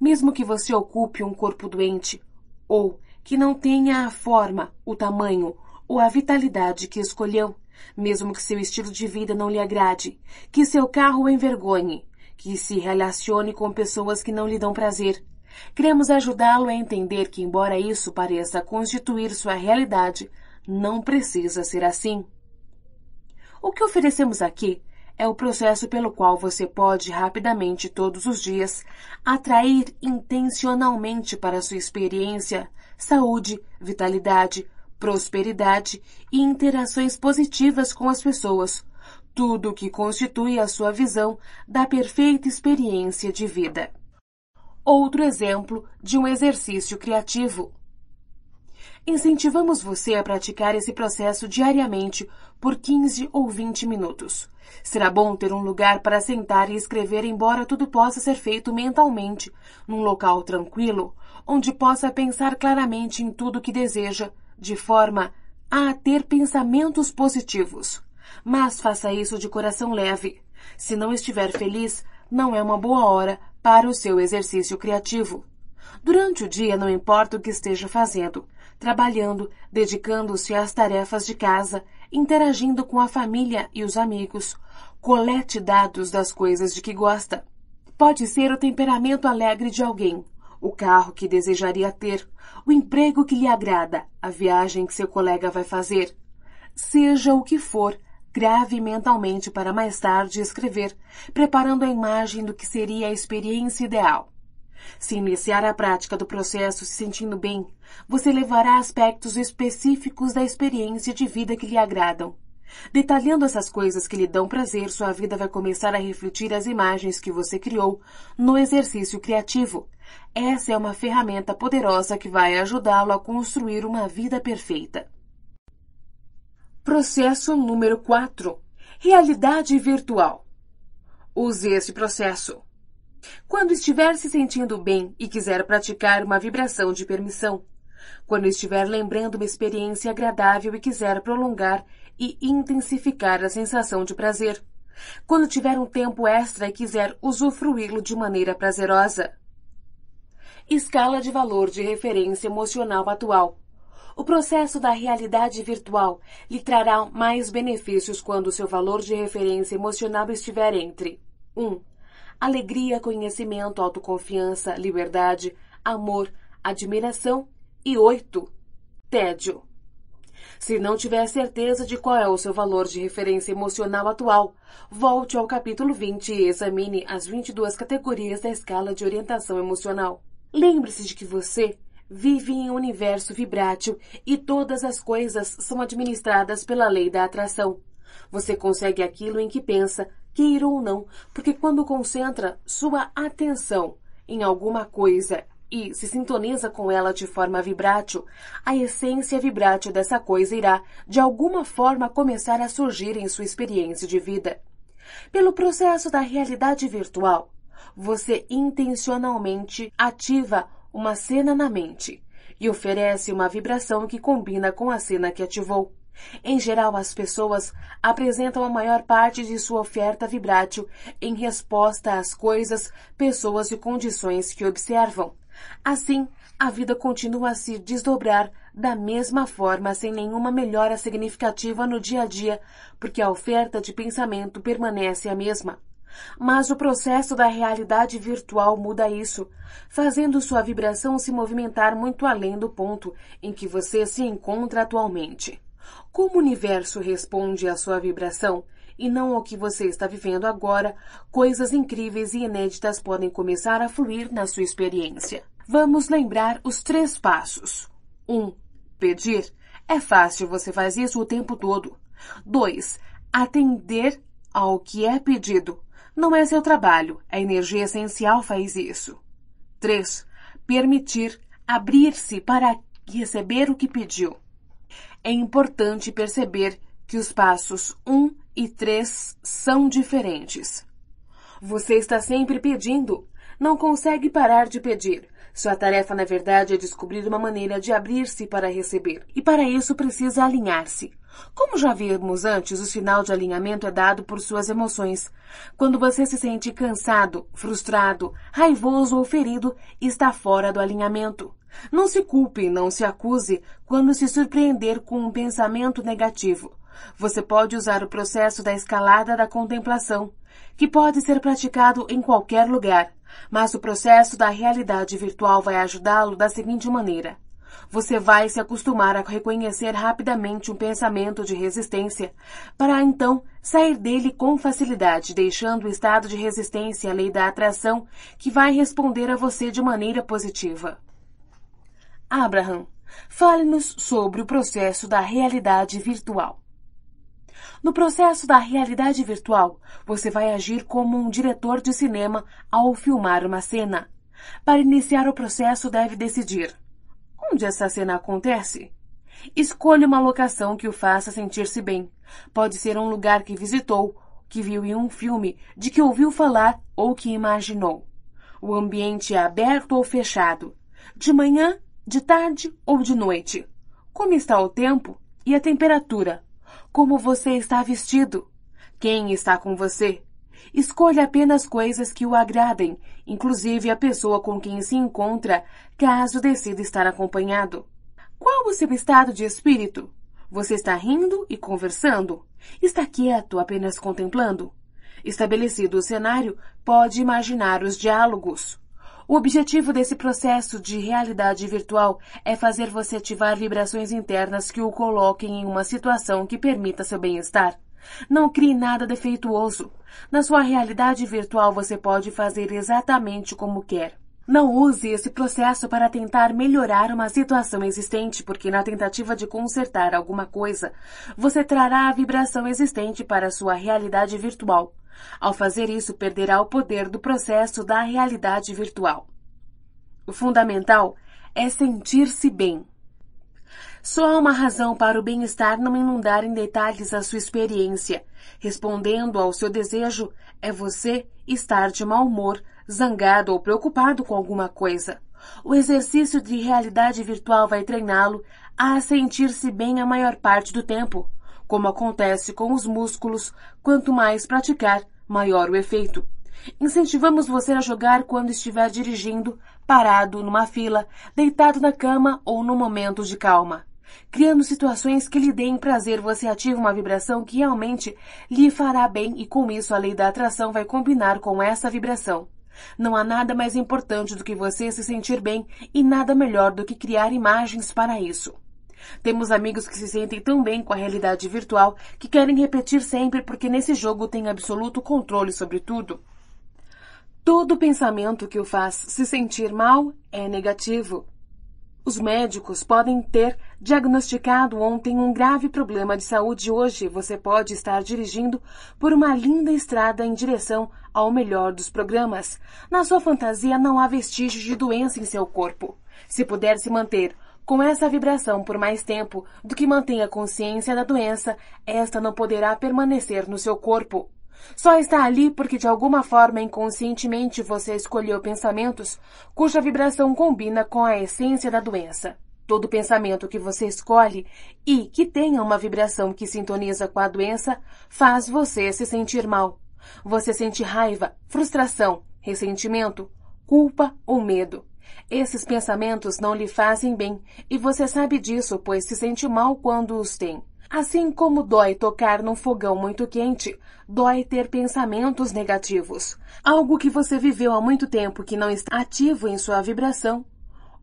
Mesmo que você ocupe um corpo doente, ou que não tenha a forma, o tamanho ou a vitalidade que escolheu. Mesmo que seu estilo de vida não lhe agrade, que seu carro o envergonhe, que se relacione com pessoas que não lhe dão prazer. Queremos ajudá-lo a entender que, embora isso pareça constituir sua realidade, não precisa ser assim. O que oferecemos aqui é o processo pelo qual você pode rapidamente, todos os dias, atrair intencionalmente para sua experiência saúde, vitalidade, prosperidade e interações positivas com as pessoas, tudo o que constitui a sua visão da perfeita experiência de vida. Outro exemplo de um exercício criativo. Incentivamos você a praticar esse processo diariamente por 15 ou 20 minutos. Será bom ter um lugar para sentar e escrever, embora tudo possa ser feito mentalmente, num local tranquilo, onde possa pensar claramente em tudo que deseja, de forma a ter pensamentos positivos. Mas faça isso de coração leve. Se não estiver feliz, não é uma boa hora para o seu exercício criativo. Durante o dia, não importa o que esteja fazendo, trabalhando, dedicando-se às tarefas de casa, interagindo com a família e os amigos, colete dados das coisas de que gosta. Pode ser o temperamento alegre de alguém, o carro que desejaria ter, o emprego que lhe agrada, a viagem que seu colega vai fazer. Seja o que for, grave mentalmente para mais tarde escrever, preparando a imagem do que seria a experiência ideal. Se iniciar a prática do processo se sentindo bem, você levará aspectos específicos da experiência de vida que lhe agradam. Detalhando essas coisas que lhe dão prazer, sua vida vai começar a refletir as imagens que você criou no exercício criativo, essa é uma ferramenta poderosa que vai ajudá-lo a construir uma vida perfeita. Processo número 4: Realidade virtual. Use esse processo. Quando estiver se sentindo bem e quiser praticar uma vibração de permissão, quando estiver lembrando uma experiência agradável e quiser prolongar e intensificar a sensação de prazer, quando tiver um tempo extra e quiser usufruí-lo de maneira prazerosa, escala de valor de referência emocional atual. O processo da realidade virtual lhe trará mais benefícios quando seu valor de referência emocional estiver entre 1. Um, alegria, conhecimento, autoconfiança, liberdade, amor, admiração e 8. Tédio. Se não tiver certeza de qual é o seu valor de referência emocional atual, volte ao capítulo 20 e examine as 22 categorias da escala de orientação emocional. Lembre-se de que você vive em um universo vibrátil e todas as coisas são administradas pela lei da atração. Você consegue aquilo em que pensa, queira ou não, porque quando concentra sua atenção em alguma coisa e se sintoniza com ela de forma vibrátil, a essência vibrátil dessa coisa irá, de alguma forma, começar a surgir em sua experiência de vida. Pelo processo da realidade virtual, você intencionalmente ativa uma cena na mente e oferece uma vibração que combina com a cena que ativou. Em geral, as pessoas apresentam a maior parte de sua oferta vibrátil em resposta às coisas, pessoas e condições que observam. Assim, a vida continua a se desdobrar da mesma forma, sem nenhuma melhora significativa no dia a dia, porque a oferta de pensamento permanece a mesma. Mas o processo da realidade virtual muda isso, fazendo sua vibração se movimentar muito além do ponto em que você se encontra atualmente. Como o universo responde à sua vibração e não ao que você está vivendo agora, coisas incríveis e inéditas podem começar a fluir na sua experiência. Vamos lembrar os três passos. 1. Um, pedir. É fácil, você faz isso o tempo todo. 2. Atender ao que é pedido. Não é seu trabalho, a energia essencial faz isso. 3. Permitir abrir-se para receber o que pediu. É importante perceber que os passos 1 e 3 são diferentes. Você está sempre pedindo, não consegue parar de pedir. Sua tarefa, na verdade, é descobrir uma maneira de abrir-se para receber, e para isso precisa alinhar-se. Como já vimos antes, o sinal de alinhamento é dado por suas emoções. Quando você se sente cansado, frustrado, raivoso ou ferido, está fora do alinhamento. Não se culpe, não se acuse quando se surpreender com um pensamento negativo. Você pode usar o processo da escalada da contemplação, que pode ser praticado em qualquer lugar. Mas o processo da realidade virtual vai ajudá-lo da seguinte maneira. Você vai se acostumar a reconhecer rapidamente um pensamento de resistência, para então sair dele com facilidade, deixando o estado de resistência à lei da atração, que vai responder a você de maneira positiva. Abraham, fale-nos sobre o processo da realidade virtual. No processo da realidade virtual, você vai agir como um diretor de cinema ao filmar uma cena. Para iniciar o processo, deve decidir onde essa cena acontece. Escolha uma locação que o faça sentir-se bem. Pode ser um lugar que visitou, que viu em um filme, de que ouviu falar ou que imaginou. O ambiente é aberto ou fechado. De manhã, de tarde ou de noite. Como está o tempo e a temperatura como você está vestido, quem está com você. Escolha apenas coisas que o agradem, inclusive a pessoa com quem se encontra, caso decida estar acompanhado. Qual o seu estado de espírito? Você está rindo e conversando? Está quieto, apenas contemplando? Estabelecido o cenário, pode imaginar os diálogos. O objetivo desse processo de realidade virtual é fazer você ativar vibrações internas que o coloquem em uma situação que permita seu bem-estar. Não crie nada defeituoso. Na sua realidade virtual você pode fazer exatamente como quer. Não use esse processo para tentar melhorar uma situação existente, porque na tentativa de consertar alguma coisa, você trará a vibração existente para a sua realidade virtual. Ao fazer isso, perderá o poder do processo da realidade virtual. O fundamental é sentir-se bem. Só há uma razão para o bem-estar não inundar em detalhes a sua experiência. Respondendo ao seu desejo, é você estar de mau humor, zangado ou preocupado com alguma coisa. O exercício de realidade virtual vai treiná-lo a sentir-se bem a maior parte do tempo como acontece com os músculos, quanto mais praticar, maior o efeito. Incentivamos você a jogar quando estiver dirigindo, parado numa fila, deitado na cama ou num momento de calma. Criando situações que lhe deem prazer, você ativa uma vibração que realmente lhe fará bem e com isso a lei da atração vai combinar com essa vibração. Não há nada mais importante do que você se sentir bem e nada melhor do que criar imagens para isso. Temos amigos que se sentem tão bem com a realidade virtual que querem repetir sempre porque nesse jogo tem absoluto controle sobre tudo. Todo pensamento que o faz se sentir mal é negativo. Os médicos podem ter diagnosticado ontem um grave problema de saúde. Hoje você pode estar dirigindo por uma linda estrada em direção ao melhor dos programas. Na sua fantasia não há vestígios de doença em seu corpo. Se puder se manter com essa vibração por mais tempo do que mantenha consciência da doença, esta não poderá permanecer no seu corpo. Só está ali porque de alguma forma inconscientemente você escolheu pensamentos cuja vibração combina com a essência da doença. Todo pensamento que você escolhe e que tenha uma vibração que sintoniza com a doença faz você se sentir mal. Você sente raiva, frustração, ressentimento, culpa ou medo. Esses pensamentos não lhe fazem bem, e você sabe disso, pois se sente mal quando os tem. Assim como dói tocar num fogão muito quente, dói ter pensamentos negativos, algo que você viveu há muito tempo que não está ativo em sua vibração.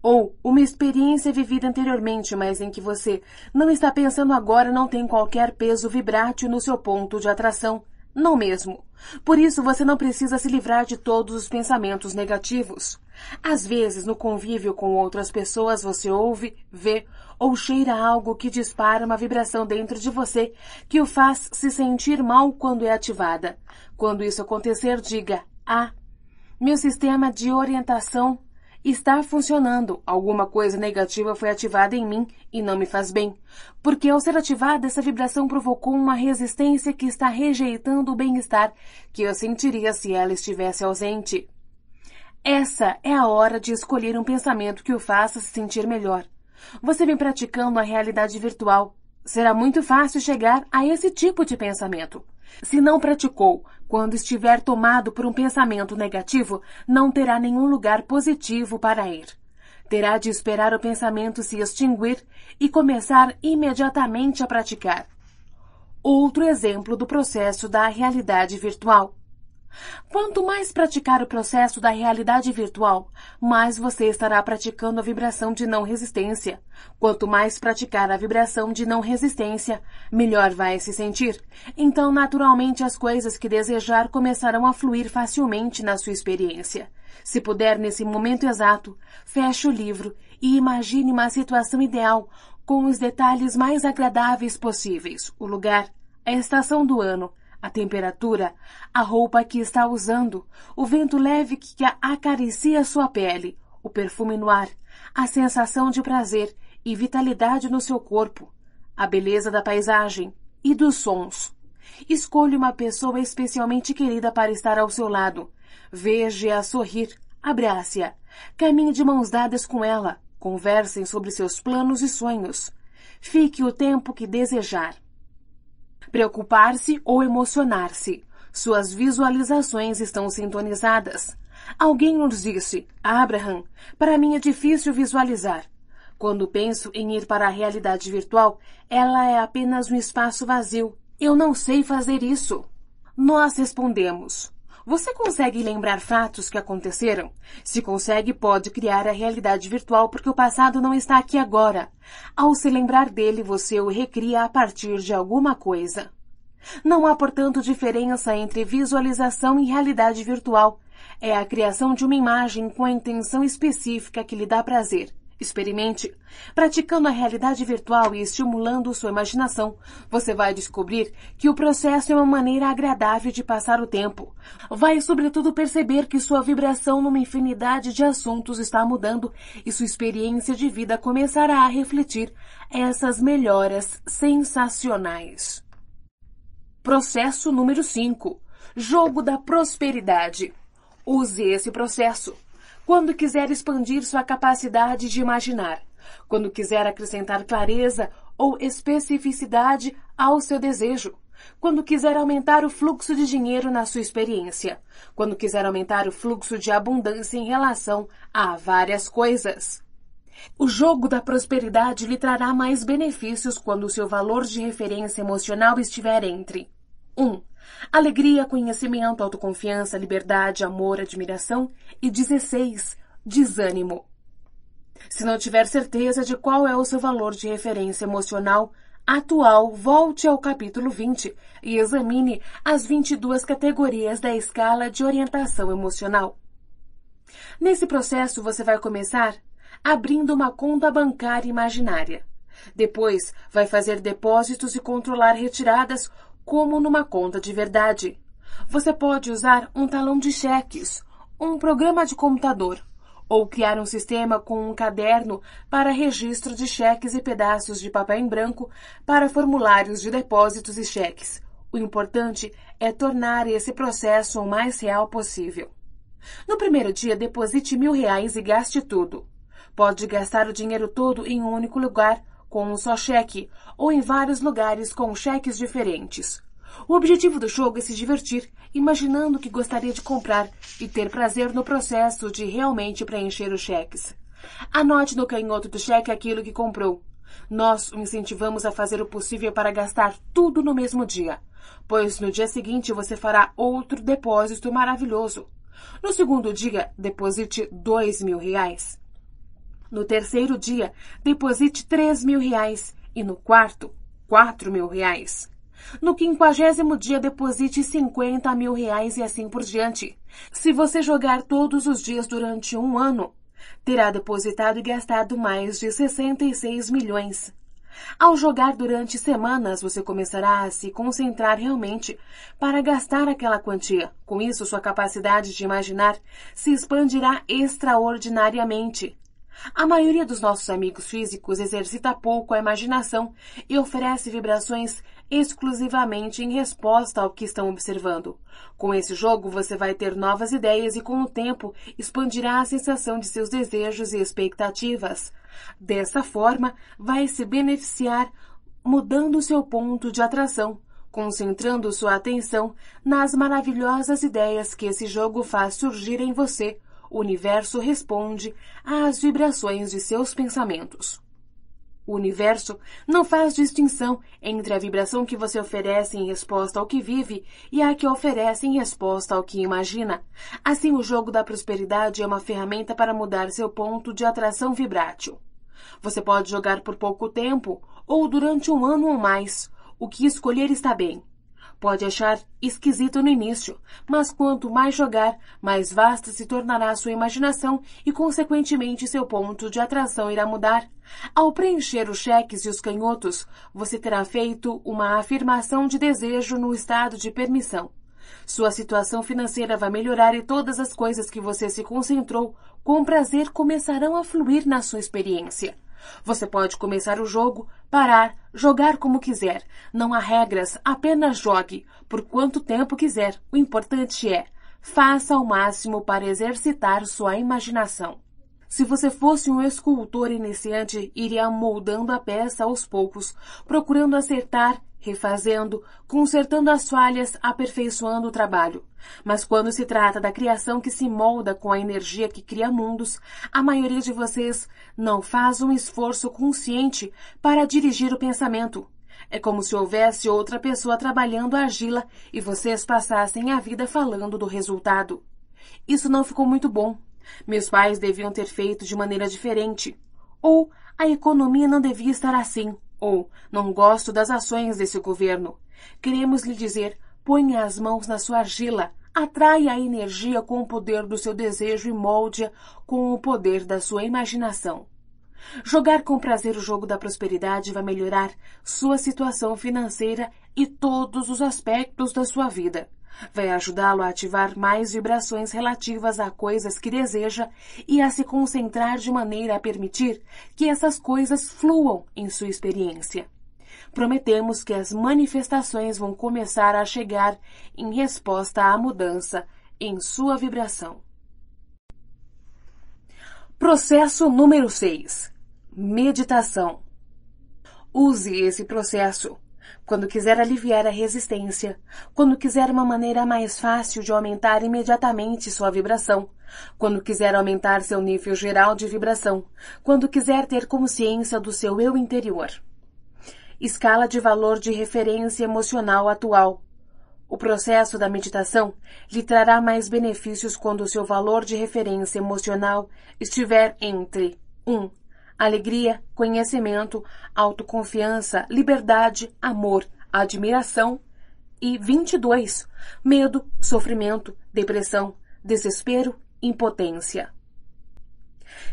Ou uma experiência vivida anteriormente, mas em que você não está pensando agora não tem qualquer peso vibrátil no seu ponto de atração. Não mesmo. Por isso você não precisa se livrar de todos os pensamentos negativos. Às vezes, no convívio com outras pessoas, você ouve, vê ou cheira algo que dispara uma vibração dentro de você que o faz se sentir mal quando é ativada. Quando isso acontecer, diga: Ah, meu sistema de orientação Está funcionando. Alguma coisa negativa foi ativada em mim e não me faz bem. Porque ao ser ativada, essa vibração provocou uma resistência que está rejeitando o bem-estar que eu sentiria se ela estivesse ausente. Essa é a hora de escolher um pensamento que o faça se sentir melhor. Você vem praticando a realidade virtual. Será muito fácil chegar a esse tipo de pensamento. Se não praticou, quando estiver tomado por um pensamento negativo, não terá nenhum lugar positivo para ir. Terá de esperar o pensamento se extinguir e começar imediatamente a praticar. Outro exemplo do processo da realidade virtual. Quanto mais praticar o processo da realidade virtual, mais você estará praticando a vibração de não resistência. Quanto mais praticar a vibração de não resistência, melhor vai se sentir. Então, naturalmente, as coisas que desejar começarão a fluir facilmente na sua experiência. Se puder, nesse momento exato, feche o livro e imagine uma situação ideal com os detalhes mais agradáveis possíveis: o lugar, a estação do ano, a temperatura, a roupa que está usando, o vento leve que acaricia sua pele, o perfume no ar, a sensação de prazer e vitalidade no seu corpo, a beleza da paisagem e dos sons. Escolha uma pessoa especialmente querida para estar ao seu lado. Veja-a sorrir, abrace-a, caminhe de mãos dadas com ela, conversem sobre seus planos e sonhos. Fique o tempo que desejar. Preocupar-se ou emocionar-se. Suas visualizações estão sintonizadas. Alguém nos disse, Abraham, para mim é difícil visualizar. Quando penso em ir para a realidade virtual, ela é apenas um espaço vazio. Eu não sei fazer isso. Nós respondemos, você consegue lembrar fatos que aconteceram? Se consegue, pode criar a realidade virtual porque o passado não está aqui agora. Ao se lembrar dele, você o recria a partir de alguma coisa. Não há, portanto, diferença entre visualização e realidade virtual. É a criação de uma imagem com a intenção específica que lhe dá prazer. Experimente. Praticando a realidade virtual e estimulando sua imaginação, você vai descobrir que o processo é uma maneira agradável de passar o tempo. Vai, sobretudo, perceber que sua vibração numa infinidade de assuntos está mudando e sua experiência de vida começará a refletir essas melhoras sensacionais. Processo número 5: Jogo da Prosperidade. Use esse processo quando quiser expandir sua capacidade de imaginar, quando quiser acrescentar clareza ou especificidade ao seu desejo, quando quiser aumentar o fluxo de dinheiro na sua experiência, quando quiser aumentar o fluxo de abundância em relação a várias coisas. O jogo da prosperidade lhe trará mais benefícios quando o seu valor de referência emocional estiver entre 1. Um, Alegria, conhecimento, autoconfiança, liberdade, amor, admiração e 16. Desânimo. Se não tiver certeza de qual é o seu valor de referência emocional atual, volte ao capítulo 20 e examine as 22 categorias da escala de orientação emocional. Nesse processo, você vai começar abrindo uma conta bancária imaginária. Depois, vai fazer depósitos e controlar retiradas como numa conta de verdade. Você pode usar um talão de cheques, um programa de computador ou criar um sistema com um caderno para registro de cheques e pedaços de papel em branco para formulários de depósitos e cheques. O importante é tornar esse processo o mais real possível. No primeiro dia, deposite mil reais e gaste tudo. Pode gastar o dinheiro todo em um único lugar com um só cheque ou em vários lugares com cheques diferentes. O objetivo do jogo é se divertir, imaginando o que gostaria de comprar e ter prazer no processo de realmente preencher os cheques. Anote no canhoto do cheque aquilo que comprou. Nós o incentivamos a fazer o possível para gastar tudo no mesmo dia, pois no dia seguinte você fará outro depósito maravilhoso. No segundo dia, deposite dois mil reais. No terceiro dia, deposite três mil reais e no quarto, quatro mil reais. No quinquagésimo dia, deposite cinquenta mil reais e assim por diante. Se você jogar todos os dias durante um ano, terá depositado e gastado mais de 66 milhões. Ao jogar durante semanas, você começará a se concentrar realmente para gastar aquela quantia. Com isso, sua capacidade de imaginar se expandirá extraordinariamente. A maioria dos nossos amigos físicos exercita pouco a imaginação e oferece vibrações exclusivamente em resposta ao que estão observando. Com esse jogo, você vai ter novas ideias e, com o tempo, expandirá a sensação de seus desejos e expectativas. Dessa forma, vai se beneficiar mudando seu ponto de atração, concentrando sua atenção nas maravilhosas ideias que esse jogo faz surgir em você o universo responde às vibrações de seus pensamentos. O universo não faz distinção entre a vibração que você oferece em resposta ao que vive e a que oferece em resposta ao que imagina. Assim, o jogo da prosperidade é uma ferramenta para mudar seu ponto de atração vibrátil. Você pode jogar por pouco tempo ou durante um ano ou mais. O que escolher está bem. Pode achar esquisito no início, mas quanto mais jogar, mais vasta se tornará sua imaginação e, consequentemente, seu ponto de atração irá mudar. Ao preencher os cheques e os canhotos, você terá feito uma afirmação de desejo no estado de permissão. Sua situação financeira vai melhorar e todas as coisas que você se concentrou com prazer começarão a fluir na sua experiência. Você pode começar o jogo, parar, jogar como quiser. Não há regras, apenas jogue, por quanto tempo quiser. O importante é, faça o máximo para exercitar sua imaginação. Se você fosse um escultor iniciante, iria moldando a peça aos poucos, procurando acertar refazendo, consertando as falhas, aperfeiçoando o trabalho. Mas quando se trata da criação que se molda com a energia que cria mundos, a maioria de vocês não faz um esforço consciente para dirigir o pensamento. É como se houvesse outra pessoa trabalhando a argila e vocês passassem a vida falando do resultado. Isso não ficou muito bom. Meus pais deviam ter feito de maneira diferente. Ou a economia não devia estar assim. Ou, não gosto das ações desse governo. Queremos lhe dizer, ponha as mãos na sua argila, atraia a energia com o poder do seu desejo e molde-a com o poder da sua imaginação. Jogar com prazer o jogo da prosperidade vai melhorar sua situação financeira e todos os aspectos da sua vida. Vai ajudá-lo a ativar mais vibrações relativas a coisas que deseja e a se concentrar de maneira a permitir que essas coisas fluam em sua experiência. Prometemos que as manifestações vão começar a chegar em resposta à mudança em sua vibração. Processo número 6: Meditação. Use esse processo quando quiser aliviar a resistência, quando quiser uma maneira mais fácil de aumentar imediatamente sua vibração, quando quiser aumentar seu nível geral de vibração, quando quiser ter consciência do seu eu interior. Escala de valor de referência emocional atual. O processo da meditação lhe trará mais benefícios quando o seu valor de referência emocional estiver entre 1 alegria, conhecimento, autoconfiança, liberdade, amor, admiração. E 22. Medo, sofrimento, depressão, desespero, impotência.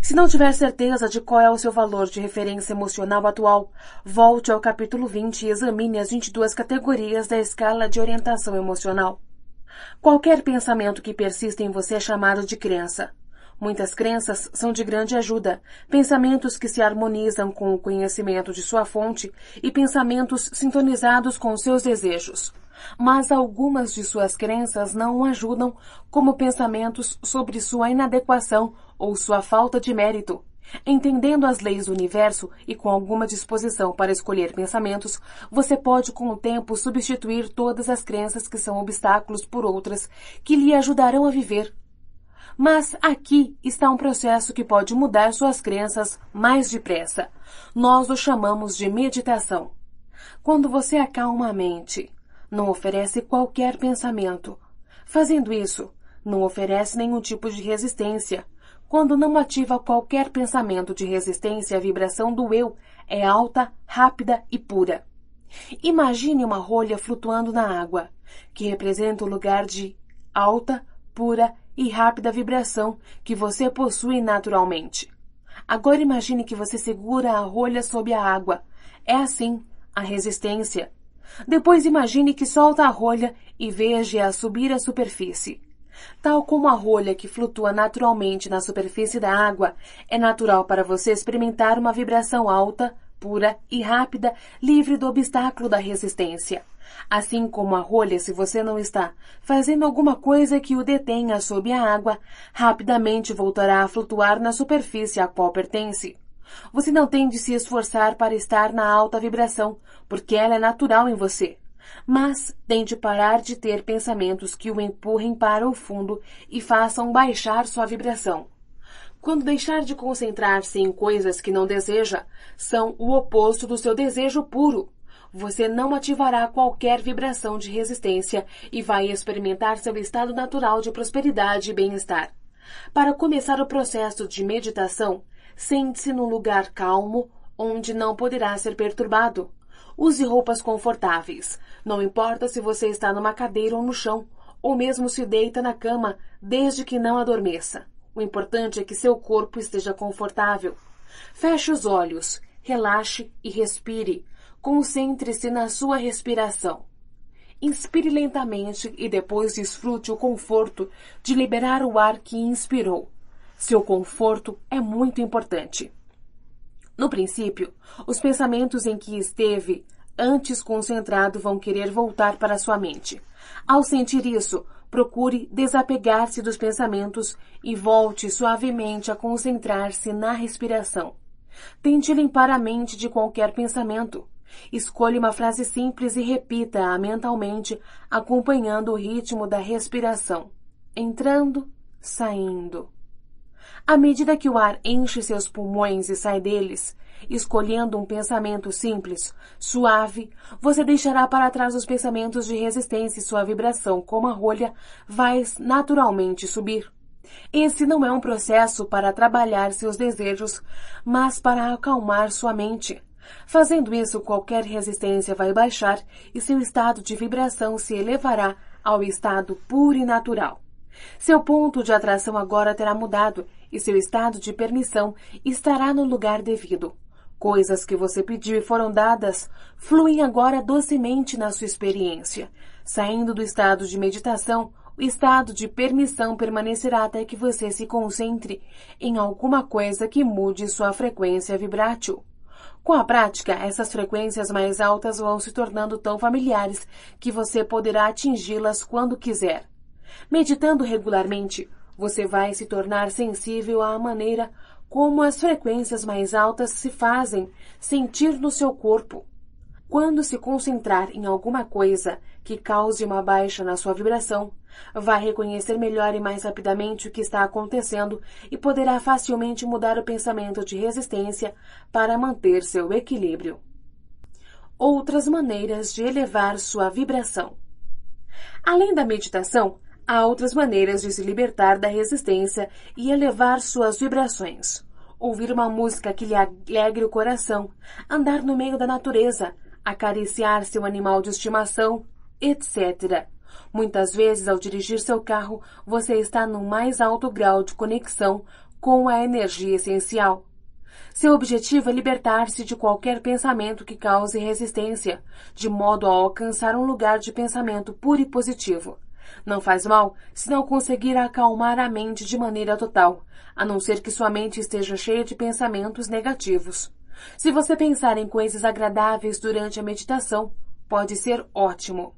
Se não tiver certeza de qual é o seu valor de referência emocional atual, volte ao capítulo 20 e examine as 22 categorias da escala de orientação emocional. Qualquer pensamento que persista em você é chamado de crença. Muitas crenças são de grande ajuda, pensamentos que se harmonizam com o conhecimento de sua fonte e pensamentos sintonizados com seus desejos. Mas algumas de suas crenças não o ajudam, como pensamentos sobre sua inadequação ou sua falta de mérito. Entendendo as leis do universo e com alguma disposição para escolher pensamentos, você pode com o tempo substituir todas as crenças que são obstáculos por outras que lhe ajudarão a viver mas aqui está um processo que pode mudar suas crenças mais depressa. Nós o chamamos de meditação. Quando você acalma a mente, não oferece qualquer pensamento. Fazendo isso, não oferece nenhum tipo de resistência. Quando não ativa qualquer pensamento de resistência, a vibração do eu é alta, rápida e pura. Imagine uma rolha flutuando na água, que representa o lugar de alta, pura e rápida vibração que você possui naturalmente. Agora imagine que você segura a rolha sob a água. É assim a resistência. Depois imagine que solta a rolha e veja-a subir à superfície. Tal como a rolha que flutua naturalmente na superfície da água, é natural para você experimentar uma vibração alta, pura e rápida, livre do obstáculo da resistência. Assim como a rolha, se você não está fazendo alguma coisa que o detenha sob a água, rapidamente voltará a flutuar na superfície a qual pertence. Você não tem de se esforçar para estar na alta vibração, porque ela é natural em você. Mas tem de parar de ter pensamentos que o empurrem para o fundo e façam baixar sua vibração quando deixar de concentrar-se em coisas que não deseja, são o oposto do seu desejo puro você não ativará qualquer vibração de resistência e vai experimentar seu estado natural de prosperidade e bem-estar. Para começar o processo de meditação, sente-se num lugar calmo, onde não poderá ser perturbado. Use roupas confortáveis. Não importa se você está numa cadeira ou no chão, ou mesmo se deita na cama, desde que não adormeça. O importante é que seu corpo esteja confortável. Feche os olhos, relaxe e respire, Concentre-se na sua respiração. Inspire lentamente e depois desfrute o conforto de liberar o ar que inspirou. Seu conforto é muito importante. No princípio, os pensamentos em que esteve antes concentrado vão querer voltar para sua mente. Ao sentir isso, procure desapegar-se dos pensamentos e volte suavemente a concentrar-se na respiração. Tente limpar a mente de qualquer pensamento. Escolha uma frase simples e repita-a mentalmente, acompanhando o ritmo da respiração, entrando, saindo. À medida que o ar enche seus pulmões e sai deles, escolhendo um pensamento simples, suave, você deixará para trás os pensamentos de resistência e sua vibração, como a rolha, vai naturalmente subir. Esse não é um processo para trabalhar seus desejos, mas para acalmar sua mente, Fazendo isso, qualquer resistência vai baixar e seu estado de vibração se elevará ao estado puro e natural. Seu ponto de atração agora terá mudado e seu estado de permissão estará no lugar devido. Coisas que você pediu e foram dadas fluem agora docemente na sua experiência. Saindo do estado de meditação, o estado de permissão permanecerá até que você se concentre em alguma coisa que mude sua frequência vibrátil. Com a prática, essas frequências mais altas vão se tornando tão familiares que você poderá atingi-las quando quiser. Meditando regularmente, você vai se tornar sensível à maneira como as frequências mais altas se fazem sentir no seu corpo. Quando se concentrar em alguma coisa, que cause uma baixa na sua vibração, vai reconhecer melhor e mais rapidamente o que está acontecendo e poderá facilmente mudar o pensamento de resistência para manter seu equilíbrio. Outras maneiras de elevar sua vibração. Além da meditação, há outras maneiras de se libertar da resistência e elevar suas vibrações. Ouvir uma música que lhe alegre o coração, andar no meio da natureza, acariciar seu animal de estimação, etc. Muitas vezes, ao dirigir seu carro, você está no mais alto grau de conexão com a energia essencial. Seu objetivo é libertar-se de qualquer pensamento que cause resistência, de modo a alcançar um lugar de pensamento puro e positivo. Não faz mal se não conseguir acalmar a mente de maneira total, a não ser que sua mente esteja cheia de pensamentos negativos. Se você pensar em coisas agradáveis durante a meditação, pode ser ótimo.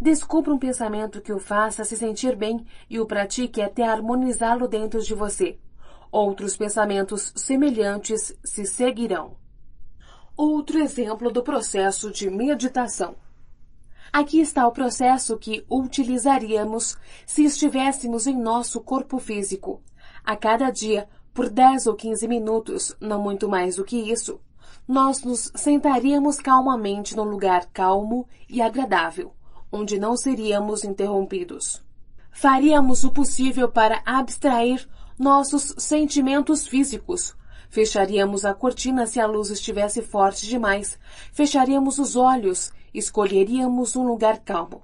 Descubra um pensamento que o faça se sentir bem e o pratique até harmonizá-lo dentro de você. Outros pensamentos semelhantes se seguirão. Outro exemplo do processo de meditação. Aqui está o processo que utilizaríamos se estivéssemos em nosso corpo físico. A cada dia, por 10 ou 15 minutos, não muito mais do que isso, nós nos sentaríamos calmamente num lugar calmo e agradável onde não seríamos interrompidos. Faríamos o possível para abstrair nossos sentimentos físicos. Fecharíamos a cortina se a luz estivesse forte demais. Fecharíamos os olhos. Escolheríamos um lugar calmo.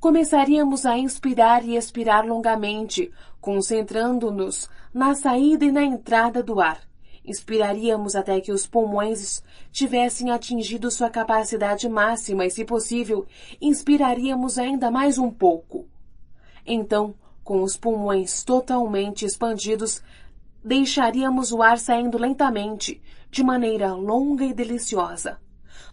Começaríamos a inspirar e expirar longamente, concentrando-nos na saída e na entrada do ar. Inspiraríamos até que os pulmões tivessem atingido sua capacidade máxima e, se possível, inspiraríamos ainda mais um pouco. Então, com os pulmões totalmente expandidos, deixaríamos o ar saindo lentamente, de maneira longa e deliciosa.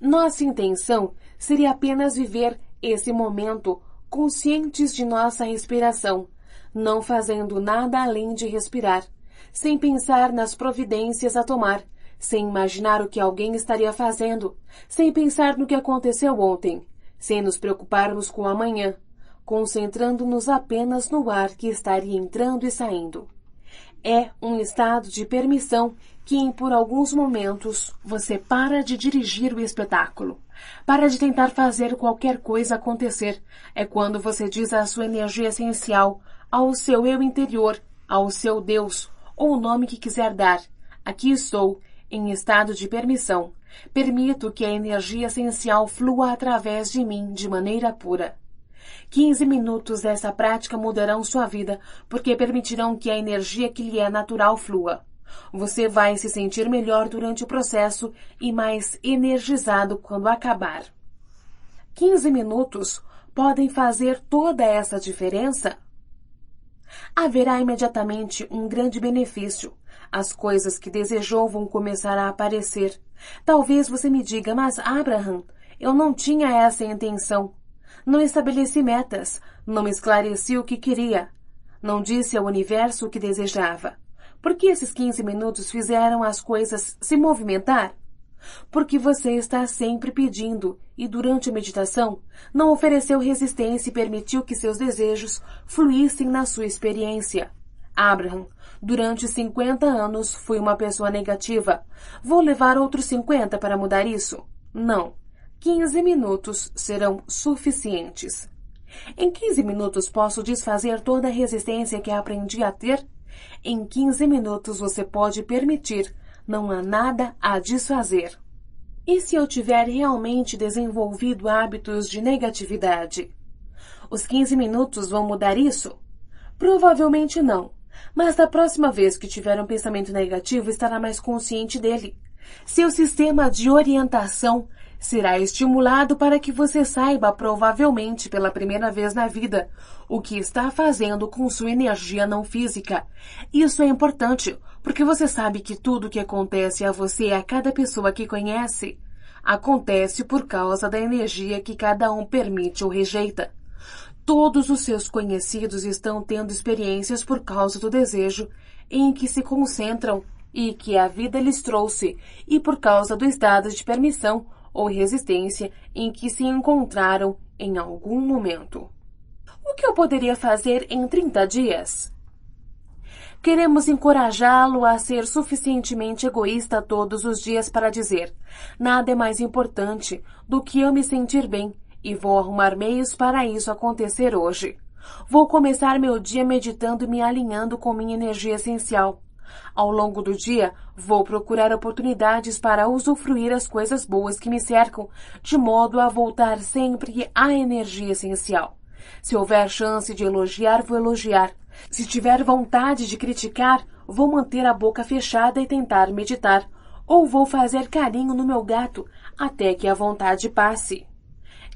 Nossa intenção seria apenas viver esse momento conscientes de nossa respiração, não fazendo nada além de respirar, sem pensar nas providências a tomar sem imaginar o que alguém estaria fazendo, sem pensar no que aconteceu ontem, sem nos preocuparmos com amanhã, concentrando-nos apenas no ar que estaria entrando e saindo. É um estado de permissão que, em por alguns momentos, você para de dirigir o espetáculo, para de tentar fazer qualquer coisa acontecer. É quando você diz à sua energia essencial, ao seu eu interior, ao seu Deus, ou o nome que quiser dar: Aqui estou, em estado de permissão, permito que a energia essencial flua através de mim de maneira pura. 15 minutos dessa prática mudarão sua vida, porque permitirão que a energia que lhe é natural flua. Você vai se sentir melhor durante o processo e mais energizado quando acabar. 15 minutos podem fazer toda essa diferença? Haverá imediatamente um grande benefício, as coisas que desejou vão começar a aparecer. Talvez você me diga, mas Abraham, eu não tinha essa intenção. Não estabeleci metas, não esclareci o que queria, não disse ao universo o que desejava. Por que esses 15 minutos fizeram as coisas se movimentar? Porque você está sempre pedindo e durante a meditação não ofereceu resistência e permitiu que seus desejos fluíssem na sua experiência. Abraham, Durante 50 anos fui uma pessoa negativa. Vou levar outros 50 para mudar isso? Não. 15 minutos serão suficientes. Em 15 minutos posso desfazer toda a resistência que aprendi a ter? Em 15 minutos você pode permitir. Não há nada a desfazer. E se eu tiver realmente desenvolvido hábitos de negatividade? Os 15 minutos vão mudar isso? Provavelmente não. Mas da próxima vez que tiver um pensamento negativo, estará mais consciente dele. Seu sistema de orientação será estimulado para que você saiba, provavelmente pela primeira vez na vida, o que está fazendo com sua energia não física. Isso é importante, porque você sabe que tudo o que acontece a você e é a cada pessoa que conhece acontece por causa da energia que cada um permite ou rejeita. Todos os seus conhecidos estão tendo experiências por causa do desejo em que se concentram e que a vida lhes trouxe, e por causa do estado de permissão ou resistência em que se encontraram em algum momento. O que eu poderia fazer em 30 dias? Queremos encorajá-lo a ser suficientemente egoísta todos os dias para dizer: nada é mais importante do que eu me sentir bem e vou arrumar meios para isso acontecer hoje. Vou começar meu dia meditando e me alinhando com minha energia essencial. Ao longo do dia, vou procurar oportunidades para usufruir as coisas boas que me cercam, de modo a voltar sempre à energia essencial. Se houver chance de elogiar, vou elogiar. Se tiver vontade de criticar, vou manter a boca fechada e tentar meditar, ou vou fazer carinho no meu gato até que a vontade passe.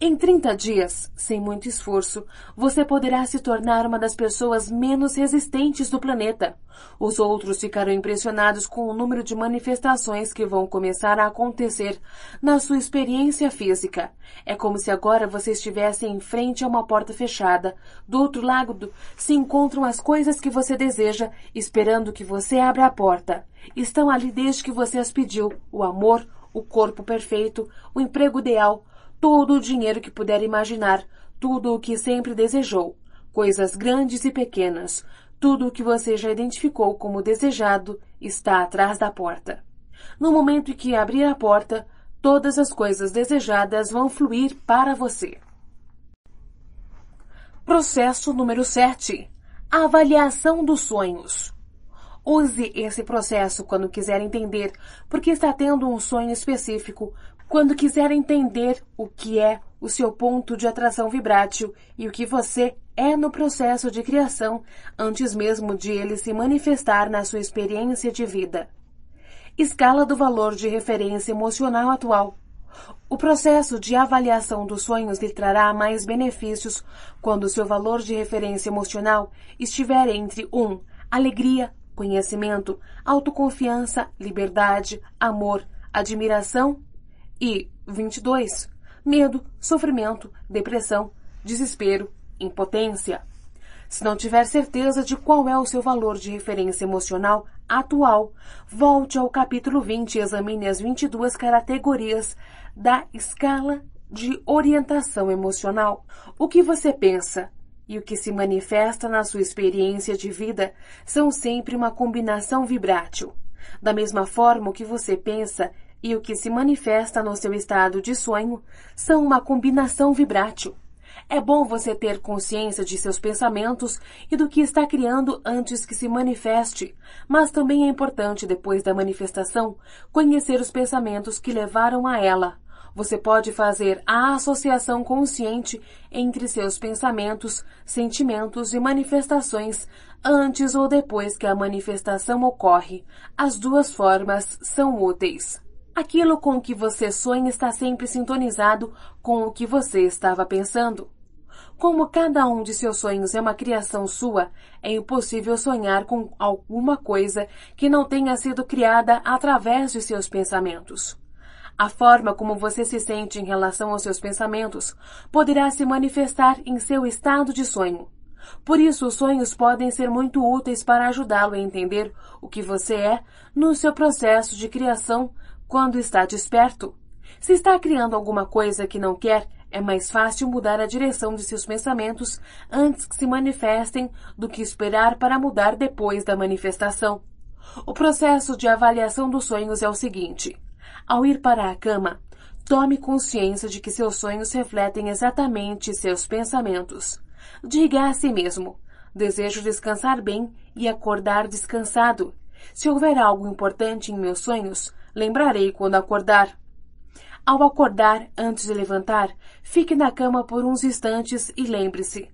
Em 30 dias, sem muito esforço, você poderá se tornar uma das pessoas menos resistentes do planeta. Os outros ficarão impressionados com o número de manifestações que vão começar a acontecer na sua experiência física. É como se agora você estivesse em frente a uma porta fechada. Do outro lado se encontram as coisas que você deseja, esperando que você abra a porta. Estão ali desde que você as pediu: o amor, o corpo perfeito, o emprego ideal, todo o dinheiro que puder imaginar, tudo o que sempre desejou, coisas grandes e pequenas, tudo o que você já identificou como desejado está atrás da porta. No momento em que abrir a porta, todas as coisas desejadas vão fluir para você. Processo número 7. Avaliação dos sonhos. Use esse processo quando quiser entender porque está tendo um sonho específico quando quiser entender o que é o seu ponto de atração vibrátil e o que você é no processo de criação antes mesmo de ele se manifestar na sua experiência de vida. Escala do valor de referência emocional atual. O processo de avaliação dos sonhos lhe trará mais benefícios quando seu valor de referência emocional estiver entre 1. Um, alegria, conhecimento, autoconfiança, liberdade, amor, admiração e 22. Medo, sofrimento, depressão, desespero, impotência. Se não tiver certeza de qual é o seu valor de referência emocional atual, volte ao capítulo 20 e examine as 22 categorias da escala de orientação emocional. O que você pensa e o que se manifesta na sua experiência de vida são sempre uma combinação vibrátil. Da mesma forma, o que você pensa e o que se manifesta no seu estado de sonho são uma combinação vibrátil. É bom você ter consciência de seus pensamentos e do que está criando antes que se manifeste, mas também é importante, depois da manifestação, conhecer os pensamentos que levaram a ela. Você pode fazer a associação consciente entre seus pensamentos, sentimentos e manifestações antes ou depois que a manifestação ocorre. As duas formas são úteis. Aquilo com que você sonha está sempre sintonizado com o que você estava pensando. Como cada um de seus sonhos é uma criação sua, é impossível sonhar com alguma coisa que não tenha sido criada através de seus pensamentos. A forma como você se sente em relação aos seus pensamentos poderá se manifestar em seu estado de sonho. Por isso, os sonhos podem ser muito úteis para ajudá-lo a entender o que você é no seu processo de criação quando está desperto. Se está criando alguma coisa que não quer, é mais fácil mudar a direção de seus pensamentos antes que se manifestem do que esperar para mudar depois da manifestação. O processo de avaliação dos sonhos é o seguinte: ao ir para a cama, tome consciência de que seus sonhos refletem exatamente seus pensamentos. Diga a si mesmo: desejo descansar bem e acordar descansado. Se houver algo importante em meus sonhos, Lembrarei quando acordar. Ao acordar, antes de levantar, fique na cama por uns instantes e lembre-se: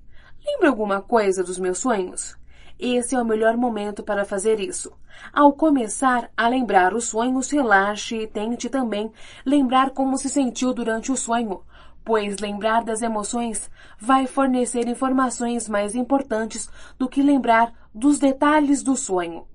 lembre alguma coisa dos meus sonhos? Esse é o melhor momento para fazer isso. Ao começar a lembrar os sonhos, relaxe e tente também lembrar como se sentiu durante o sonho, pois lembrar das emoções vai fornecer informações mais importantes do que lembrar dos detalhes do sonho.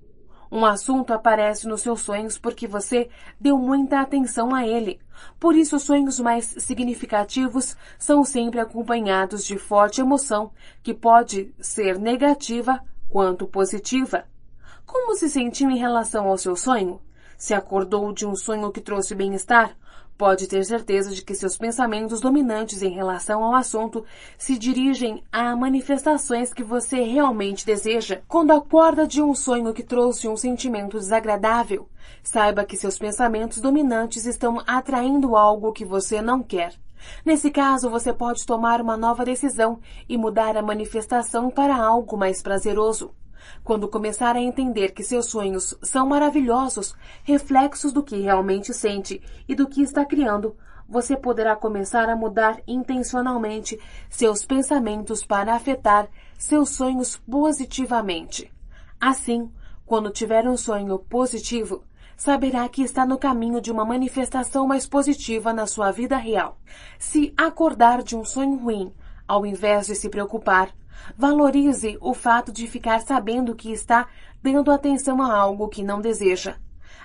Um assunto aparece nos seus sonhos porque você deu muita atenção a ele. Por isso, os sonhos mais significativos são sempre acompanhados de forte emoção, que pode ser negativa quanto positiva. Como se sentiu em relação ao seu sonho? Se acordou de um sonho que trouxe bem-estar? pode ter certeza de que seus pensamentos dominantes em relação ao assunto se dirigem a manifestações que você realmente deseja. Quando acorda de um sonho que trouxe um sentimento desagradável, saiba que seus pensamentos dominantes estão atraindo algo que você não quer. Nesse caso, você pode tomar uma nova decisão e mudar a manifestação para algo mais prazeroso. Quando começar a entender que seus sonhos são maravilhosos, reflexos do que realmente sente e do que está criando, você poderá começar a mudar intencionalmente seus pensamentos para afetar seus sonhos positivamente. Assim, quando tiver um sonho positivo, saberá que está no caminho de uma manifestação mais positiva na sua vida real. Se acordar de um sonho ruim, ao invés de se preocupar, Valorize o fato de ficar sabendo que está dando atenção a algo que não deseja.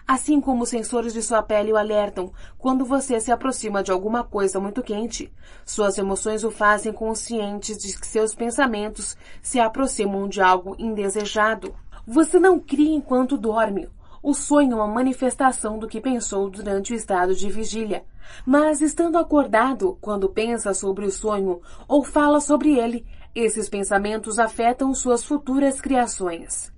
Assim como os sensores de sua pele o alertam quando você se aproxima de alguma coisa muito quente, suas emoções o fazem conscientes de que seus pensamentos se aproximam de algo indesejado. Você não cria enquanto dorme. O sonho é uma manifestação do que pensou durante o estado de vigília. Mas estando acordado, quando pensa sobre o sonho ou fala sobre ele, esses pensamentos afetam suas futuras criações.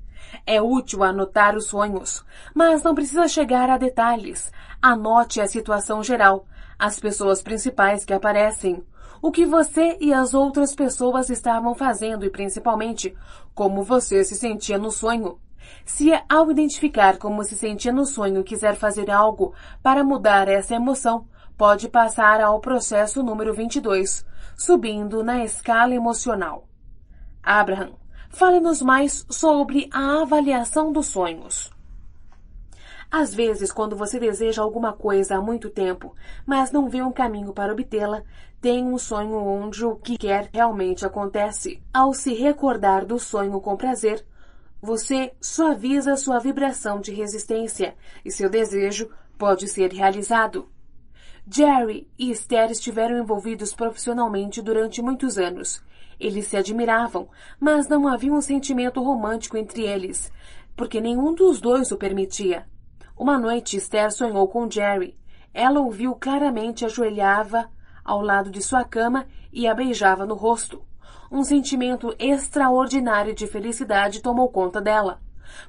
É útil anotar os sonhos, mas não precisa chegar a detalhes. Anote a situação geral, as pessoas principais que aparecem, o que você e as outras pessoas estavam fazendo e principalmente como você se sentia no sonho. Se é ao identificar como se sentia no sonho quiser fazer algo para mudar essa emoção, pode passar ao processo número 22, subindo na escala emocional. Abraham, fale-nos mais sobre a avaliação dos sonhos. Às vezes, quando você deseja alguma coisa há muito tempo, mas não vê um caminho para obtê-la, tem um sonho onde o que quer realmente acontece. Ao se recordar do sonho com prazer, você suaviza sua vibração de resistência e seu desejo pode ser realizado. Jerry e Esther estiveram envolvidos profissionalmente durante muitos anos. Eles se admiravam, mas não havia um sentimento romântico entre eles, porque nenhum dos dois o permitia. Uma noite, Esther sonhou com Jerry. Ela ouviu claramente ajoelhava ao lado de sua cama e a beijava no rosto. Um sentimento extraordinário de felicidade tomou conta dela.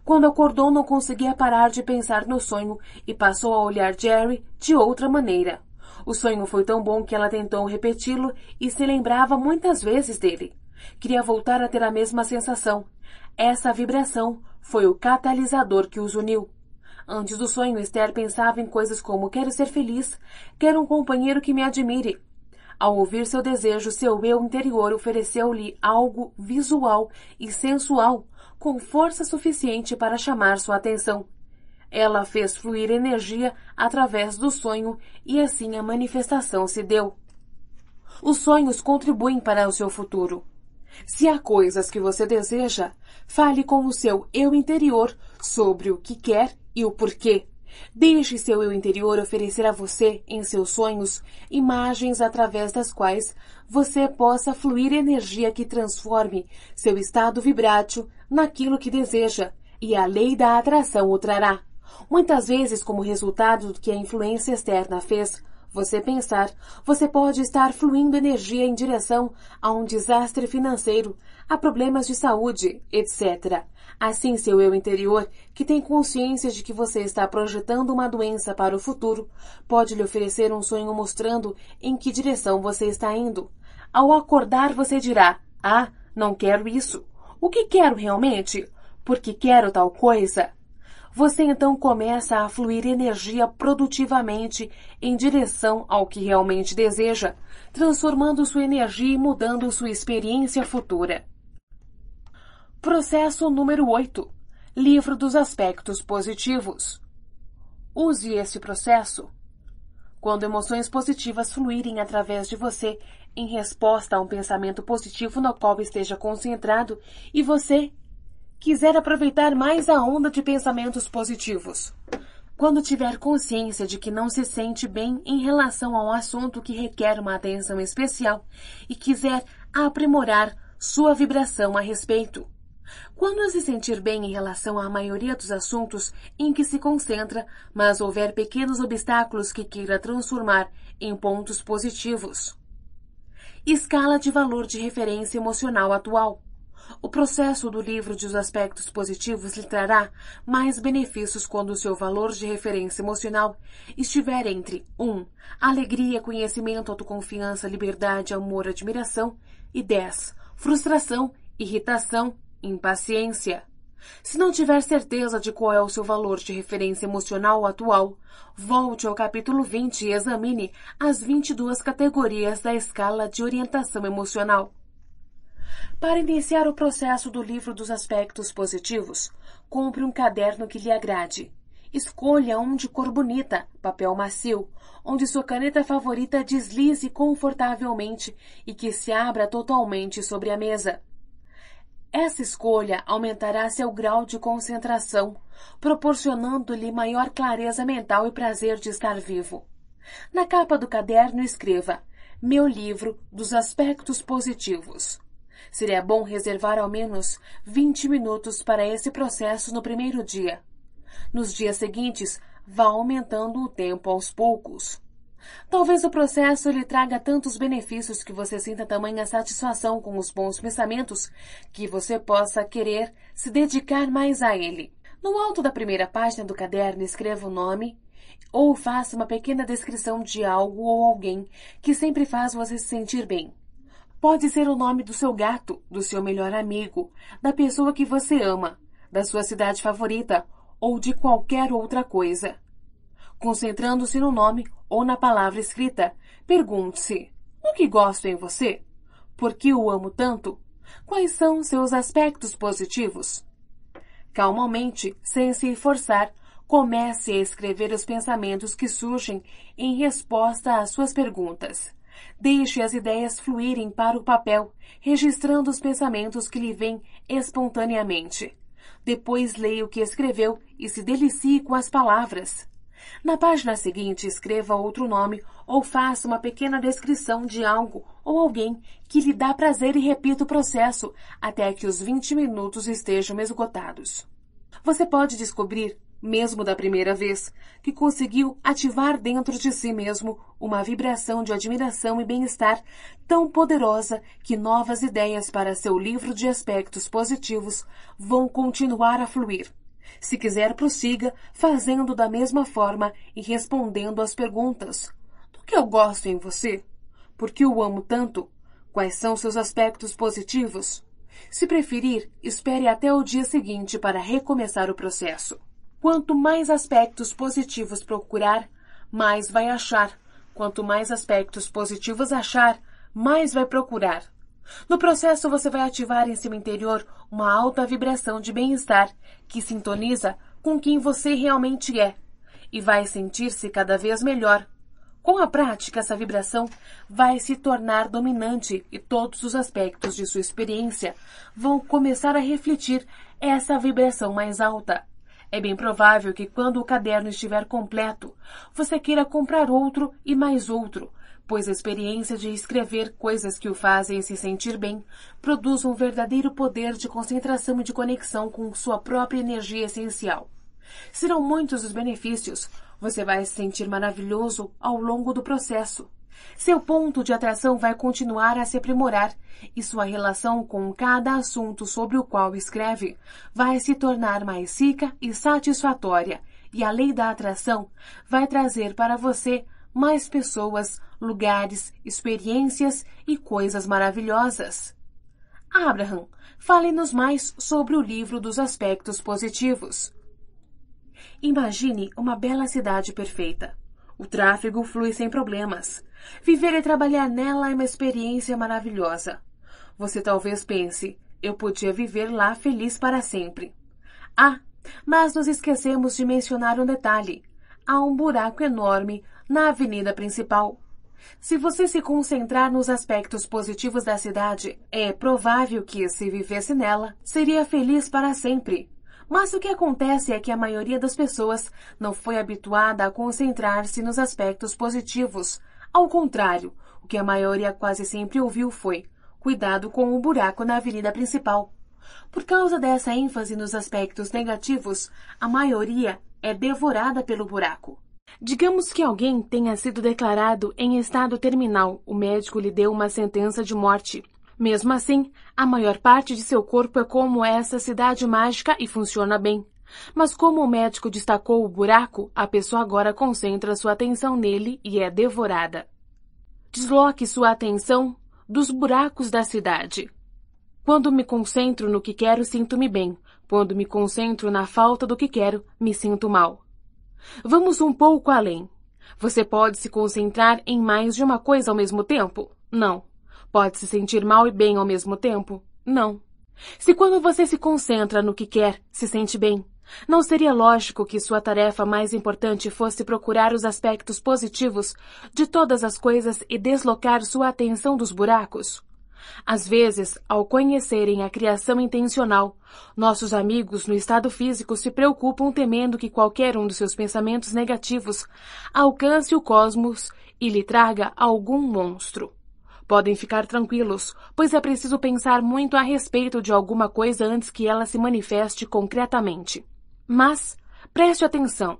Quando acordou, não conseguia parar de pensar no sonho e passou a olhar Jerry de outra maneira. O sonho foi tão bom que ela tentou repeti-lo e se lembrava muitas vezes dele. Queria voltar a ter a mesma sensação. Essa vibração foi o catalisador que os uniu. Antes do sonho, Esther pensava em coisas como quero ser feliz, quero um companheiro que me admire. Ao ouvir seu desejo, seu eu interior ofereceu-lhe algo visual e sensual, com força suficiente para chamar sua atenção. Ela fez fluir energia através do sonho e assim a manifestação se deu. Os sonhos contribuem para o seu futuro. Se há coisas que você deseja, fale com o seu eu interior sobre o que quer e o porquê. Deixe seu eu interior oferecer a você, em seus sonhos, imagens através das quais você possa fluir energia que transforme seu estado vibrátil naquilo que deseja, e a lei da atração o trará. Muitas vezes, como resultado do que a influência externa fez, você pensar, você pode estar fluindo energia em direção a um desastre financeiro, a problemas de saúde, etc. Assim, seu eu interior, que tem consciência de que você está projetando uma doença para o futuro, pode lhe oferecer um sonho mostrando em que direção você está indo. Ao acordar, você dirá: Ah, não quero isso. O que quero realmente? Porque quero tal coisa você então começa a fluir energia produtivamente em direção ao que realmente deseja, transformando sua energia e mudando sua experiência futura. Processo número 8 Livro dos Aspectos Positivos Use esse processo. Quando emoções positivas fluírem através de você, em resposta a um pensamento positivo no qual esteja concentrado e você quiser aproveitar mais a onda de pensamentos positivos. Quando tiver consciência de que não se sente bem em relação a um assunto que requer uma atenção especial e quiser aprimorar sua vibração a respeito. Quando se sentir bem em relação à maioria dos assuntos em que se concentra, mas houver pequenos obstáculos que queira transformar em pontos positivos. Escala de valor de referência emocional atual. O processo do livro de os aspectos positivos lhe trará mais benefícios quando o seu valor de referência emocional estiver entre 1. alegria, conhecimento, autoconfiança, liberdade, amor, admiração e 10. Frustração, irritação, impaciência. Se não tiver certeza de qual é o seu valor de referência emocional atual, volte ao capítulo 20 e examine as 22 categorias da escala de orientação emocional. Para iniciar o processo do livro dos aspectos positivos, compre um caderno que lhe agrade. Escolha um de cor bonita, papel macio, onde sua caneta favorita deslize confortavelmente e que se abra totalmente sobre a mesa. Essa escolha aumentará seu grau de concentração, proporcionando-lhe maior clareza mental e prazer de estar vivo. Na capa do caderno escreva: Meu livro dos aspectos positivos. Seria bom reservar ao menos 20 minutos para esse processo no primeiro dia. Nos dias seguintes, vá aumentando o tempo aos poucos. Talvez o processo lhe traga tantos benefícios que você sinta tamanha satisfação com os bons pensamentos que você possa querer se dedicar mais a ele. No alto da primeira página do caderno, escreva o nome ou faça uma pequena descrição de algo ou alguém que sempre faz você se sentir bem. Pode ser o nome do seu gato, do seu melhor amigo, da pessoa que você ama, da sua cidade favorita ou de qualquer outra coisa. Concentrando-se no nome ou na palavra escrita, pergunte-se: o que gosto em você? Por que o amo tanto? Quais são seus aspectos positivos? Calmamente, sem se forçar, comece a escrever os pensamentos que surgem em resposta às suas perguntas. Deixe as ideias fluírem para o papel, registrando os pensamentos que lhe vêm espontaneamente. Depois leia o que escreveu e se delicie com as palavras. Na página seguinte, escreva outro nome ou faça uma pequena descrição de algo ou alguém que lhe dá prazer e repita o processo até que os 20 minutos estejam esgotados. Você pode descobrir mesmo da primeira vez, que conseguiu ativar dentro de si mesmo uma vibração de admiração e bem-estar tão poderosa que novas ideias para seu livro de aspectos positivos vão continuar a fluir. Se quiser, prossiga fazendo da mesma forma e respondendo às perguntas: Do que eu gosto em você? Por que o amo tanto? Quais são seus aspectos positivos? Se preferir, espere até o dia seguinte para recomeçar o processo. Quanto mais aspectos positivos procurar, mais vai achar. Quanto mais aspectos positivos achar, mais vai procurar. No processo, você vai ativar em seu interior uma alta vibração de bem-estar que sintoniza com quem você realmente é e vai sentir-se cada vez melhor. Com a prática, essa vibração vai se tornar dominante e todos os aspectos de sua experiência vão começar a refletir essa vibração mais alta. É bem provável que quando o caderno estiver completo, você queira comprar outro e mais outro, pois a experiência de escrever coisas que o fazem se sentir bem produz um verdadeiro poder de concentração e de conexão com sua própria energia essencial. Serão muitos os benefícios. Você vai se sentir maravilhoso ao longo do processo. Seu ponto de atração vai continuar a se aprimorar e sua relação com cada assunto sobre o qual escreve vai se tornar mais rica e satisfatória, e a lei da atração vai trazer para você mais pessoas, lugares, experiências e coisas maravilhosas. Abraham, fale-nos mais sobre o livro dos aspectos positivos. Imagine uma bela cidade perfeita. O tráfego flui sem problemas. Viver e é trabalhar nela é uma experiência maravilhosa. Você talvez pense, eu podia viver lá feliz para sempre. Ah, mas nos esquecemos de mencionar um detalhe. Há um buraco enorme na avenida principal. Se você se concentrar nos aspectos positivos da cidade, é provável que, se vivesse nela, seria feliz para sempre. Mas o que acontece é que a maioria das pessoas não foi habituada a concentrar-se nos aspectos positivos, ao contrário, o que a maioria quase sempre ouviu foi: cuidado com o buraco na avenida principal. Por causa dessa ênfase nos aspectos negativos, a maioria é devorada pelo buraco. Digamos que alguém tenha sido declarado em estado terminal, o médico lhe deu uma sentença de morte. Mesmo assim, a maior parte de seu corpo é como essa cidade mágica e funciona bem. Mas como o médico destacou o buraco, a pessoa agora concentra sua atenção nele e é devorada. Desloque sua atenção dos buracos da cidade. Quando me concentro no que quero, sinto-me bem. Quando me concentro na falta do que quero, me sinto mal. Vamos um pouco além. Você pode se concentrar em mais de uma coisa ao mesmo tempo? Não. Pode se sentir mal e bem ao mesmo tempo? Não. Se quando você se concentra no que quer, se sente bem, não seria lógico que sua tarefa mais importante fosse procurar os aspectos positivos de todas as coisas e deslocar sua atenção dos buracos? Às vezes, ao conhecerem a criação intencional, nossos amigos no estado físico se preocupam temendo que qualquer um dos seus pensamentos negativos alcance o cosmos e lhe traga algum monstro. Podem ficar tranquilos, pois é preciso pensar muito a respeito de alguma coisa antes que ela se manifeste concretamente. Mas, preste atenção.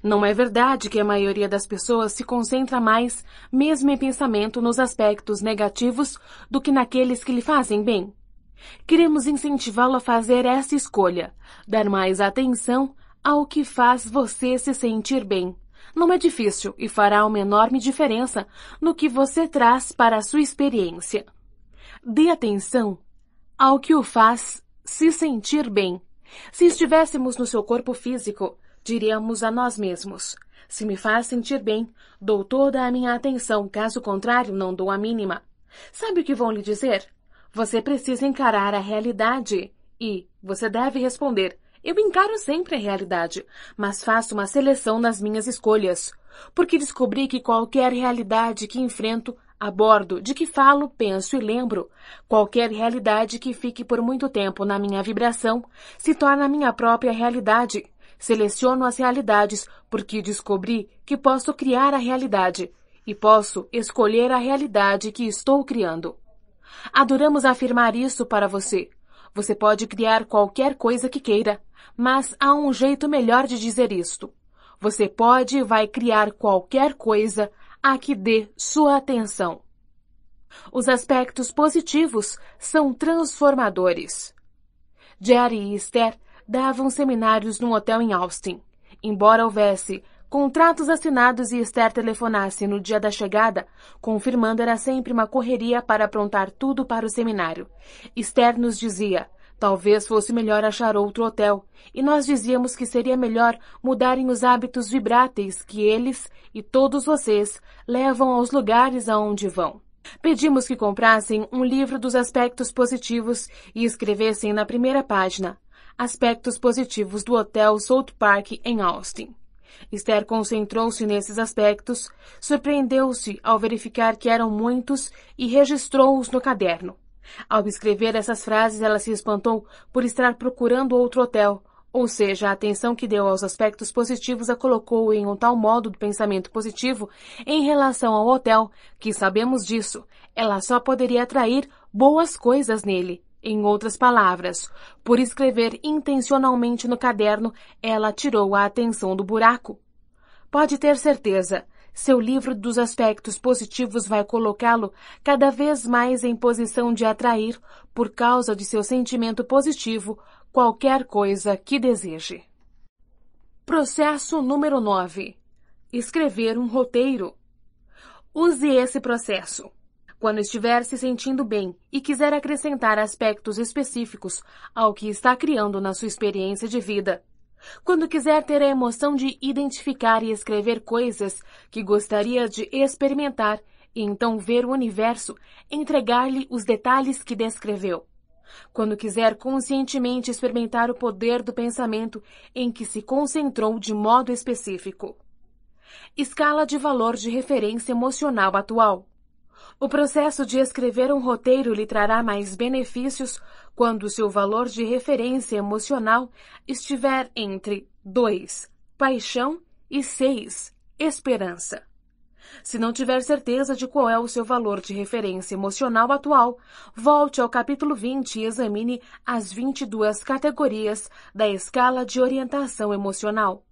Não é verdade que a maioria das pessoas se concentra mais, mesmo em pensamento, nos aspectos negativos do que naqueles que lhe fazem bem? Queremos incentivá-lo a fazer essa escolha, dar mais atenção ao que faz você se sentir bem. Não é difícil e fará uma enorme diferença no que você traz para a sua experiência. Dê atenção ao que o faz se sentir bem se estivéssemos no seu corpo físico, diríamos a nós mesmos: se me faz sentir bem, dou toda a minha atenção, caso contrário, não dou a mínima. Sabe o que vão lhe dizer? Você precisa encarar a realidade. E você deve responder: Eu encaro sempre a realidade, mas faço uma seleção nas minhas escolhas, porque descobri que qualquer realidade que enfrento a bordo de que falo, penso e lembro. Qualquer realidade que fique por muito tempo na minha vibração se torna minha própria realidade. Seleciono as realidades porque descobri que posso criar a realidade e posso escolher a realidade que estou criando. Adoramos afirmar isso para você. Você pode criar qualquer coisa que queira, mas há um jeito melhor de dizer isto. Você pode e vai criar qualquer coisa a que dê sua atenção. Os aspectos positivos são transformadores. Jerry e Esther davam seminários num hotel em Austin. Embora houvesse contratos assinados e Esther telefonasse no dia da chegada, confirmando era sempre uma correria para aprontar tudo para o seminário. Esther nos dizia: Talvez fosse melhor achar outro hotel, e nós dizíamos que seria melhor mudarem os hábitos vibráteis que eles e todos vocês levam aos lugares aonde vão. Pedimos que comprassem um livro dos aspectos positivos e escrevessem na primeira página Aspectos positivos do Hotel South Park em Austin. Esther concentrou-se nesses aspectos, surpreendeu-se ao verificar que eram muitos e registrou-os no caderno. Ao escrever essas frases, ela se espantou por estar procurando outro hotel, ou seja, a atenção que deu aos aspectos positivos a colocou em um tal modo do pensamento positivo em relação ao hotel, que sabemos disso, ela só poderia atrair boas coisas nele. Em outras palavras, por escrever intencionalmente no caderno, ela tirou a atenção do buraco. Pode ter certeza, seu livro dos aspectos positivos vai colocá-lo cada vez mais em posição de atrair, por causa de seu sentimento positivo, qualquer coisa que deseje. Processo número 9. Escrever um roteiro. Use esse processo. Quando estiver se sentindo bem e quiser acrescentar aspectos específicos ao que está criando na sua experiência de vida, quando quiser ter a emoção de identificar e escrever coisas que gostaria de experimentar e então ver o universo entregar-lhe os detalhes que descreveu. Quando quiser conscientemente experimentar o poder do pensamento em que se concentrou de modo específico. Escala de valor de referência emocional atual. O processo de escrever um roteiro lhe trará mais benefícios quando seu valor de referência emocional estiver entre 2, paixão, e 6, esperança. Se não tiver certeza de qual é o seu valor de referência emocional atual, volte ao capítulo 20 e examine as 22 categorias da escala de orientação emocional.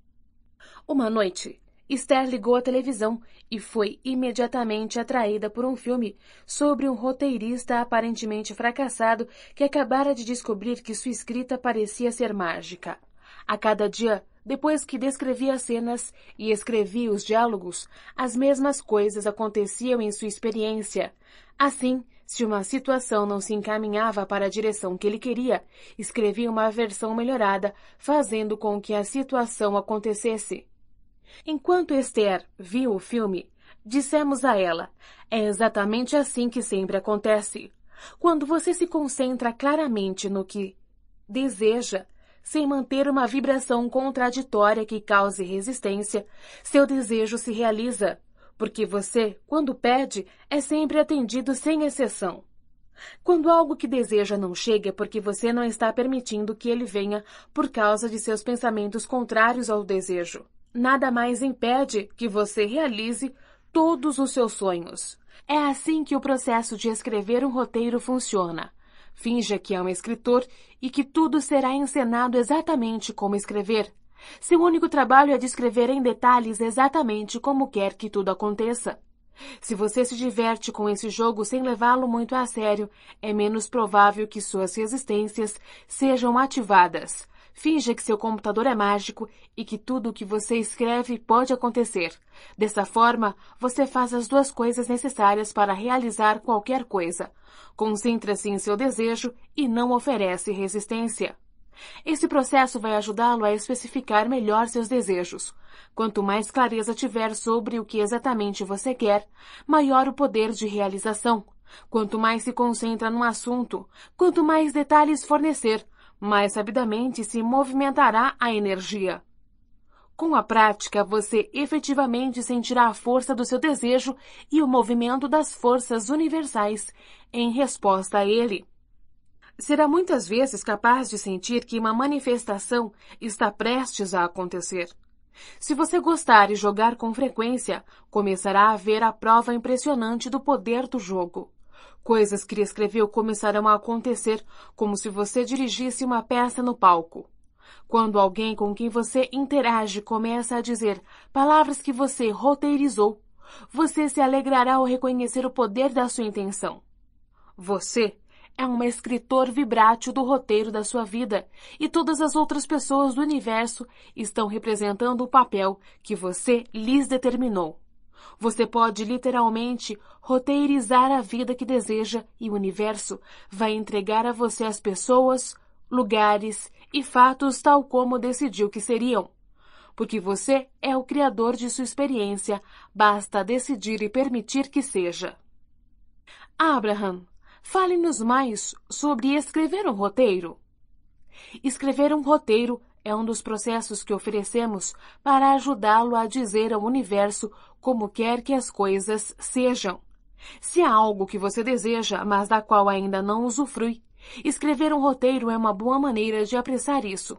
Uma noite, Esther ligou a televisão e foi imediatamente atraída por um filme sobre um roteirista aparentemente fracassado que acabara de descobrir que sua escrita parecia ser mágica. A cada dia, depois que descrevia as cenas e escrevia os diálogos, as mesmas coisas aconteciam em sua experiência. Assim, se uma situação não se encaminhava para a direção que ele queria, escrevia uma versão melhorada, fazendo com que a situação acontecesse. Enquanto Esther viu o filme, dissemos a ela: é exatamente assim que sempre acontece. Quando você se concentra claramente no que deseja, sem manter uma vibração contraditória que cause resistência, seu desejo se realiza, porque você, quando pede, é sempre atendido sem exceção. Quando algo que deseja não chega é porque você não está permitindo que ele venha por causa de seus pensamentos contrários ao desejo nada mais impede que você realize todos os seus sonhos. É assim que o processo de escrever um roteiro funciona. Finja que é um escritor e que tudo será encenado exatamente como escrever. Seu único trabalho é descrever em detalhes exatamente como quer que tudo aconteça. Se você se diverte com esse jogo sem levá-lo muito a sério, é menos provável que suas resistências sejam ativadas. Finja que seu computador é mágico e que tudo o que você escreve pode acontecer. Dessa forma, você faz as duas coisas necessárias para realizar qualquer coisa. Concentra-se em seu desejo e não oferece resistência. Esse processo vai ajudá-lo a especificar melhor seus desejos. Quanto mais clareza tiver sobre o que exatamente você quer, maior o poder de realização. Quanto mais se concentra num assunto, quanto mais detalhes fornecer, mais rapidamente se movimentará a energia. Com a prática, você efetivamente sentirá a força do seu desejo e o movimento das forças universais em resposta a ele. Será muitas vezes capaz de sentir que uma manifestação está prestes a acontecer. Se você gostar e jogar com frequência, começará a ver a prova impressionante do poder do jogo. Coisas que ele escreveu começarão a acontecer como se você dirigisse uma peça no palco. Quando alguém com quem você interage começa a dizer palavras que você roteirizou, você se alegrará ao reconhecer o poder da sua intenção. Você é um escritor vibrátil do roteiro da sua vida e todas as outras pessoas do universo estão representando o papel que você lhes determinou. Você pode literalmente roteirizar a vida que deseja e o universo vai entregar a você as pessoas, lugares e fatos tal como decidiu que seriam. Porque você é o criador de sua experiência, basta decidir e permitir que seja. Abraham, fale-nos mais sobre escrever um roteiro. Escrever um roteiro é um dos processos que oferecemos para ajudá-lo a dizer ao universo como quer que as coisas sejam. Se há algo que você deseja, mas da qual ainda não usufrui, escrever um roteiro é uma boa maneira de apressar isso.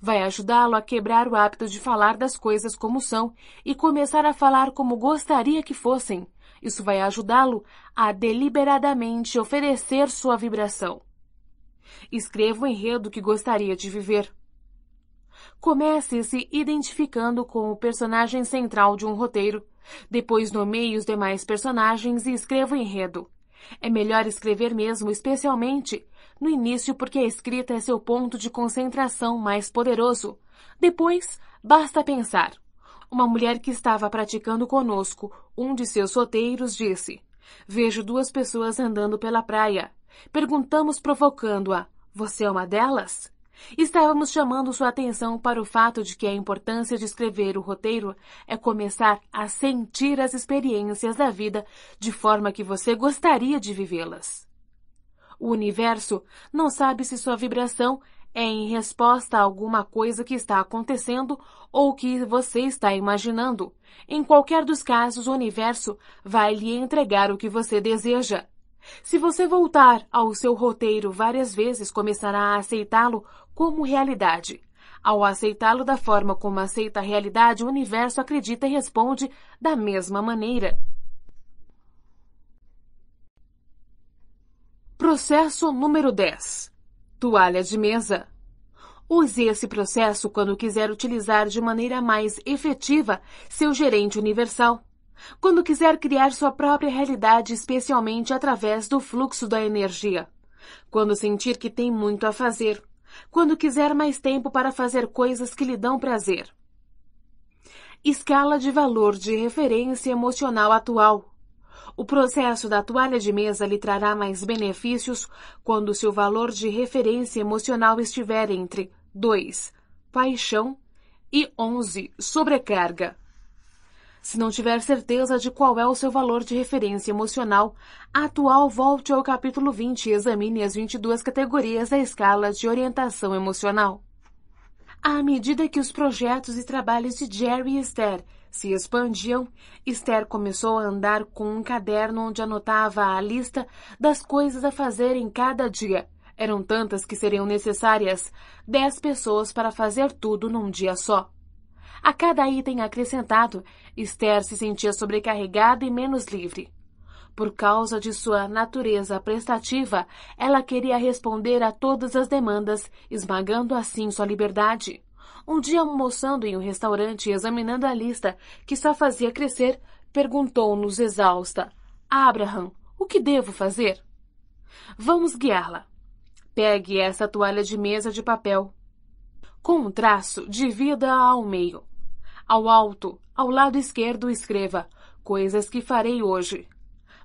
Vai ajudá-lo a quebrar o hábito de falar das coisas como são e começar a falar como gostaria que fossem. Isso vai ajudá-lo a deliberadamente oferecer sua vibração. Escreva o enredo que gostaria de viver. Comece se identificando com o personagem central de um roteiro. Depois nomeie os demais personagens e escreva o enredo. É melhor escrever mesmo, especialmente no início, porque a escrita é seu ponto de concentração mais poderoso. Depois, basta pensar. Uma mulher que estava praticando conosco um de seus roteiros disse: Vejo duas pessoas andando pela praia. Perguntamos provocando-a: Você é uma delas? Estávamos chamando sua atenção para o fato de que a importância de escrever o roteiro é começar a sentir as experiências da vida de forma que você gostaria de vivê-las. O universo não sabe se sua vibração é em resposta a alguma coisa que está acontecendo ou que você está imaginando. Em qualquer dos casos, o universo vai lhe entregar o que você deseja. Se você voltar ao seu roteiro várias vezes, começará a aceitá-lo como realidade. Ao aceitá-lo da forma como aceita a realidade, o universo acredita e responde da mesma maneira. Processo número 10: Toalha de mesa. Use esse processo quando quiser utilizar de maneira mais efetiva seu gerente universal quando quiser criar sua própria realidade, especialmente através do fluxo da energia. Quando sentir que tem muito a fazer. Quando quiser mais tempo para fazer coisas que lhe dão prazer. Escala de valor de referência emocional atual. O processo da toalha de mesa lhe trará mais benefícios quando seu valor de referência emocional estiver entre 2, paixão, e 11, sobrecarga. Se não tiver certeza de qual é o seu valor de referência emocional atual, volte ao capítulo 20 e examine as 22 categorias da escala de orientação emocional. À medida que os projetos e trabalhos de Jerry e Esther se expandiam, Esther começou a andar com um caderno onde anotava a lista das coisas a fazer em cada dia. Eram tantas que seriam necessárias dez pessoas para fazer tudo num dia só. A cada item acrescentado, Esther se sentia sobrecarregada e menos livre. Por causa de sua natureza prestativa, ela queria responder a todas as demandas, esmagando assim sua liberdade. Um dia, almoçando em um restaurante e examinando a lista, que só fazia crescer, perguntou-nos exausta: Abraham, o que devo fazer? Vamos guiá-la. Pegue essa toalha de mesa de papel. Com um traço, divida-a ao meio. Ao alto, ao lado esquerdo, escreva: Coisas que farei hoje.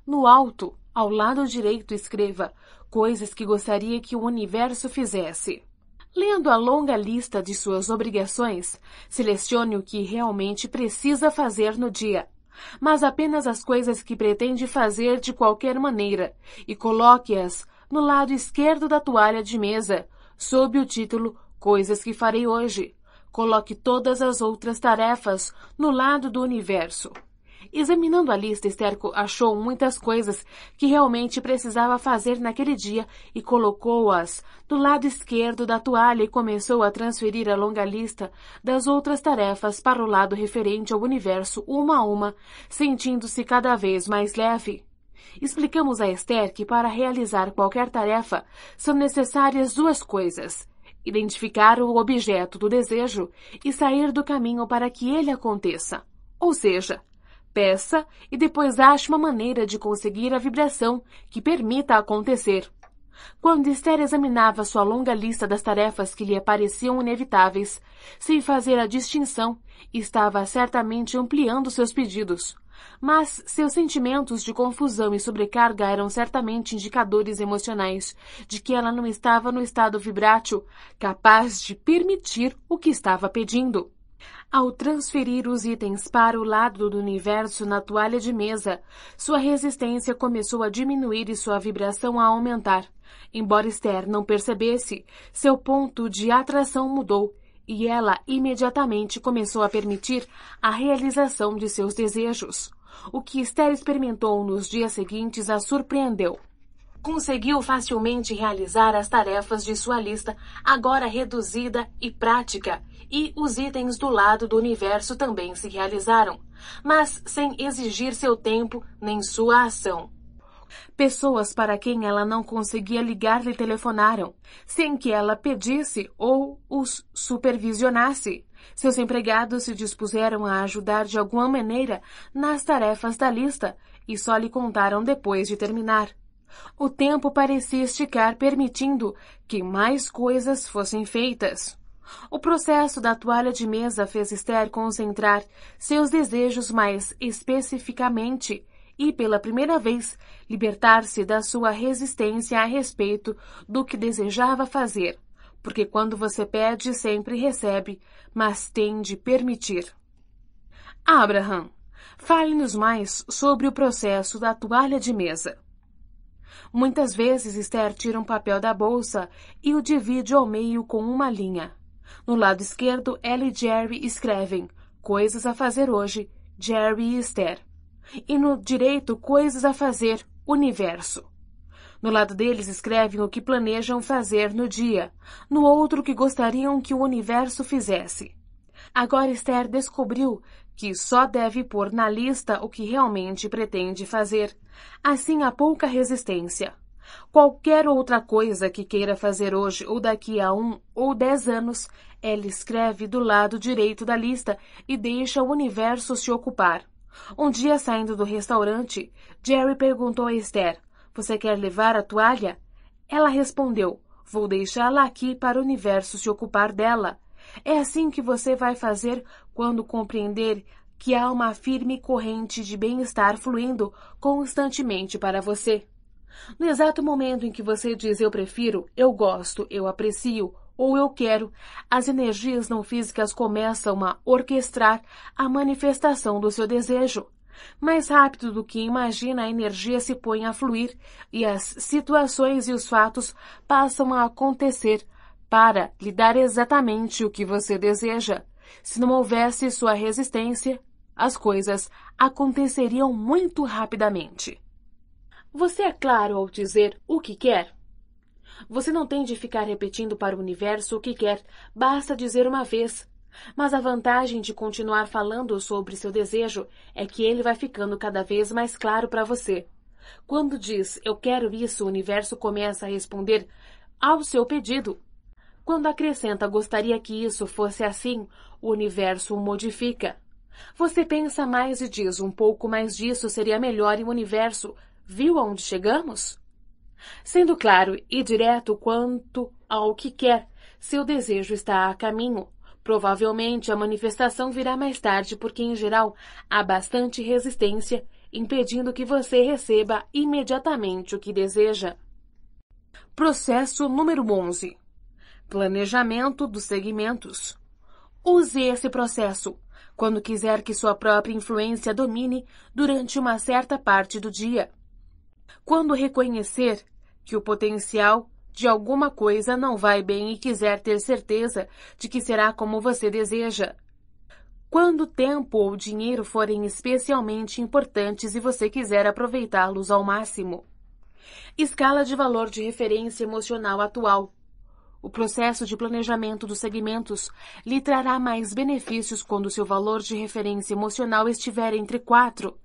No alto, ao lado direito, escreva: Coisas que gostaria que o universo fizesse. Lendo a longa lista de suas obrigações, selecione o que realmente precisa fazer no dia, mas apenas as coisas que pretende fazer de qualquer maneira e coloque-as no lado esquerdo da toalha de mesa, sob o título Coisas que farei hoje, Coloque todas as outras tarefas no lado do universo. Examinando a lista, Esterco achou muitas coisas que realmente precisava fazer naquele dia e colocou-as do lado esquerdo da toalha e começou a transferir a longa lista das outras tarefas para o lado referente ao universo, uma a uma, sentindo-se cada vez mais leve. Explicamos a Esther que para realizar qualquer tarefa são necessárias duas coisas: identificar o objeto do desejo e sair do caminho para que ele aconteça. Ou seja, peça e depois ache uma maneira de conseguir a vibração que permita acontecer. Quando Esther examinava sua longa lista das tarefas que lhe pareciam inevitáveis, sem fazer a distinção, estava certamente ampliando seus pedidos. Mas seus sentimentos de confusão e sobrecarga eram certamente indicadores emocionais de que ela não estava no estado vibrátil, capaz de permitir o que estava pedindo. Ao transferir os itens para o lado do universo na toalha de mesa, sua resistência começou a diminuir e sua vibração a aumentar. Embora Esther não percebesse, seu ponto de atração mudou e ela imediatamente começou a permitir a realização de seus desejos. O que Esther experimentou nos dias seguintes a surpreendeu. Conseguiu facilmente realizar as tarefas de sua lista, agora reduzida e prática, e os itens do lado do universo também se realizaram, mas sem exigir seu tempo nem sua ação. Pessoas para quem ela não conseguia ligar lhe telefonaram, sem que ela pedisse ou os supervisionasse. Seus empregados se dispuseram a ajudar de alguma maneira nas tarefas da lista e só lhe contaram depois de terminar. O tempo parecia esticar, permitindo que mais coisas fossem feitas. O processo da toalha de mesa fez Esther concentrar seus desejos mais especificamente e, pela primeira vez, libertar-se da sua resistência a respeito do que desejava fazer, porque quando você pede, sempre recebe, mas tem de permitir. Abraham, fale-nos mais sobre o processo da toalha de mesa. Muitas vezes Esther tira um papel da bolsa e o divide ao meio com uma linha. No lado esquerdo, ela e Jerry escrevem Coisas a fazer hoje, Jerry e Esther e no direito coisas a fazer, universo. No lado deles escrevem o que planejam fazer no dia, no outro o que gostariam que o universo fizesse. Agora Esther descobriu que só deve pôr na lista o que realmente pretende fazer. Assim há pouca resistência. Qualquer outra coisa que queira fazer hoje ou daqui a um ou dez anos, ela escreve do lado direito da lista e deixa o universo se ocupar. Um dia, saindo do restaurante, Jerry perguntou a Esther: Você quer levar a toalha? Ela respondeu: Vou deixá-la aqui para o universo se ocupar dela. É assim que você vai fazer quando compreender que há uma firme corrente de bem-estar fluindo constantemente para você. No exato momento em que você diz eu prefiro, eu gosto, eu aprecio ou eu quero, as energias não físicas começam a orquestrar a manifestação do seu desejo. Mais rápido do que imagina, a energia se põe a fluir e as situações e os fatos passam a acontecer para lhe dar exatamente o que você deseja. Se não houvesse sua resistência, as coisas aconteceriam muito rapidamente. Você é claro ao dizer o que quer? Você não tem de ficar repetindo para o universo o que quer, basta dizer uma vez. Mas a vantagem de continuar falando sobre seu desejo é que ele vai ficando cada vez mais claro para você. Quando diz eu quero isso, o universo começa a responder ao seu pedido. Quando acrescenta gostaria que isso fosse assim, o universo o modifica. Você pensa mais e diz um pouco mais disso seria melhor e o universo. Viu aonde chegamos? sendo claro e direto quanto ao que quer. Seu desejo está a caminho. Provavelmente a manifestação virá mais tarde, porque em geral há bastante resistência, impedindo que você receba imediatamente o que deseja. Processo número 11. Planejamento dos segmentos. Use esse processo quando quiser que sua própria influência domine durante uma certa parte do dia. Quando reconhecer que o potencial de alguma coisa não vai bem e quiser ter certeza de que será como você deseja. Quando tempo ou dinheiro forem especialmente importantes e você quiser aproveitá-los ao máximo. Escala de valor de referência emocional atual. O processo de planejamento dos segmentos lhe trará mais benefícios quando seu valor de referência emocional estiver entre 4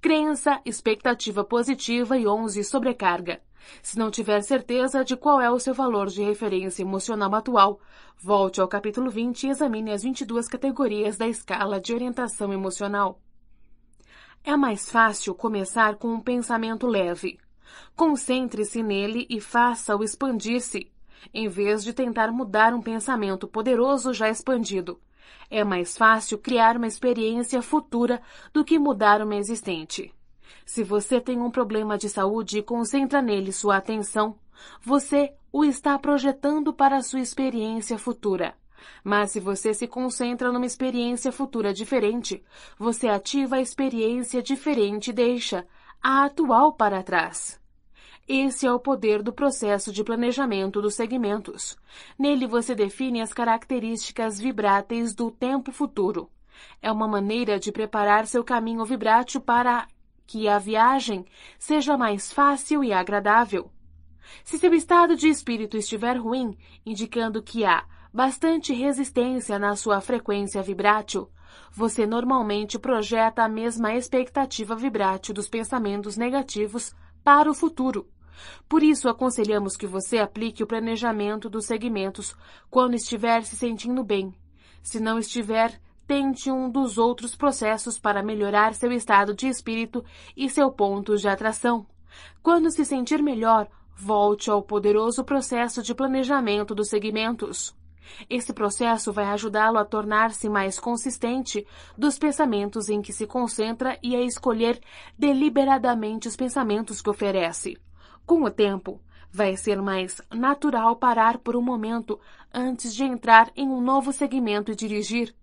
Crença, expectativa positiva e 11 sobrecarga. Se não tiver certeza de qual é o seu valor de referência emocional atual, volte ao capítulo 20 e examine as 22 categorias da escala de orientação emocional. É mais fácil começar com um pensamento leve. Concentre-se nele e faça-o expandir-se, em vez de tentar mudar um pensamento poderoso já expandido. É mais fácil criar uma experiência futura do que mudar uma existente. Se você tem um problema de saúde e concentra nele sua atenção, você o está projetando para a sua experiência futura. Mas se você se concentra numa experiência futura diferente, você ativa a experiência diferente e deixa a atual para trás. Esse é o poder do processo de planejamento dos segmentos. Nele você define as características vibráteis do tempo futuro. É uma maneira de preparar seu caminho vibrátil para que a viagem seja mais fácil e agradável. Se seu estado de espírito estiver ruim, indicando que há bastante resistência na sua frequência vibrátil, você normalmente projeta a mesma expectativa vibrátil dos pensamentos negativos para o futuro. Por isso, aconselhamos que você aplique o planejamento dos segmentos quando estiver se sentindo bem. Se não estiver, tente um dos outros processos para melhorar seu estado de espírito e seu ponto de atração. Quando se sentir melhor, volte ao poderoso processo de planejamento dos segmentos. Esse processo vai ajudá-lo a tornar-se mais consistente dos pensamentos em que se concentra e a escolher deliberadamente os pensamentos que oferece. Com o tempo, vai ser mais natural parar por um momento antes de entrar em um novo segmento e dirigir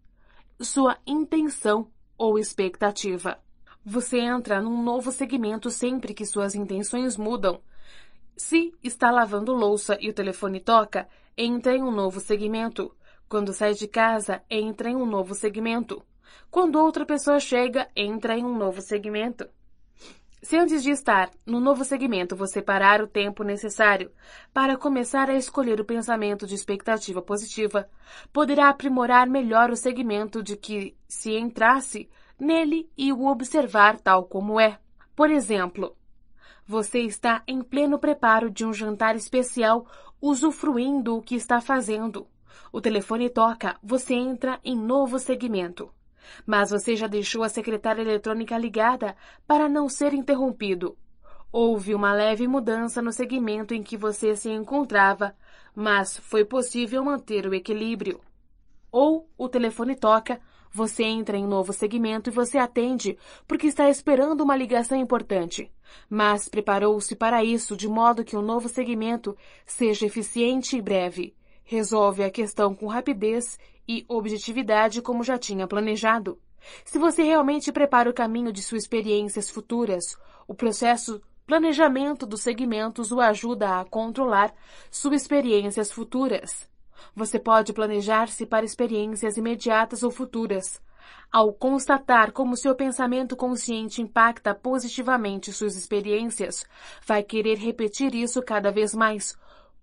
sua intenção ou expectativa. Você entra num novo segmento sempre que suas intenções mudam. Se está lavando louça e o telefone toca, entra em um novo segmento. Quando sai de casa, entra em um novo segmento. Quando outra pessoa chega, entra em um novo segmento. Se antes de estar no novo segmento você parar o tempo necessário para começar a escolher o pensamento de expectativa positiva, poderá aprimorar melhor o segmento de que se entrasse nele e o observar tal como é. Por exemplo, você está em pleno preparo de um jantar especial, usufruindo o que está fazendo. O telefone toca, você entra em novo segmento. Mas você já deixou a secretária eletrônica ligada para não ser interrompido. Houve uma leve mudança no segmento em que você se encontrava, mas foi possível manter o equilíbrio. Ou o telefone toca, você entra em novo segmento e você atende, porque está esperando uma ligação importante. Mas preparou-se para isso de modo que o novo segmento seja eficiente e breve. Resolve a questão com rapidez e objetividade como já tinha planejado. Se você realmente prepara o caminho de suas experiências futuras, o processo planejamento dos segmentos o ajuda a controlar suas experiências futuras. Você pode planejar-se para experiências imediatas ou futuras. Ao constatar como seu pensamento consciente impacta positivamente suas experiências, vai querer repetir isso cada vez mais,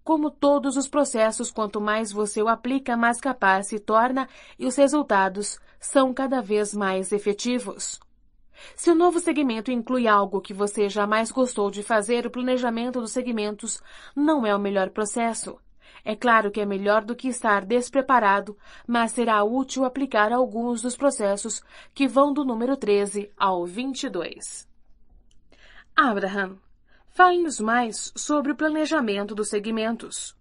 como todos os processos, quanto mais você o aplica, mais capaz se torna e os resultados são cada vez mais efetivos. Se o novo segmento inclui algo que você jamais gostou de fazer, o planejamento dos segmentos não é o melhor processo. É claro que é melhor do que estar despreparado, mas será útil aplicar alguns dos processos que vão do número 13 ao 22. Abraham Fale-nos mais sobre o planejamento dos segmentos.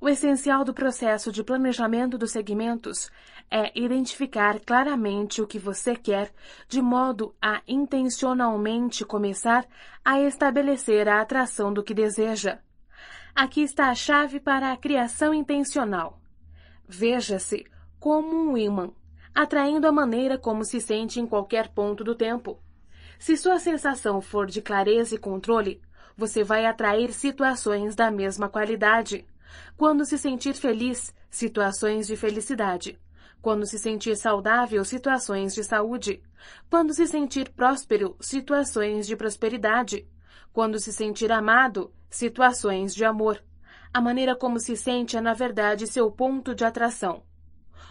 O essencial do processo de planejamento dos segmentos é identificar claramente o que você quer, de modo a intencionalmente começar a estabelecer a atração do que deseja. Aqui está a chave para a criação intencional. Veja-se como um ímã, atraindo a maneira como se sente em qualquer ponto do tempo. Se sua sensação for de clareza e controle, você vai atrair situações da mesma qualidade. Quando se sentir feliz, situações de felicidade. Quando se sentir saudável, situações de saúde. Quando se sentir próspero, situações de prosperidade. Quando se sentir amado, situações de amor. A maneira como se sente é, na verdade, seu ponto de atração.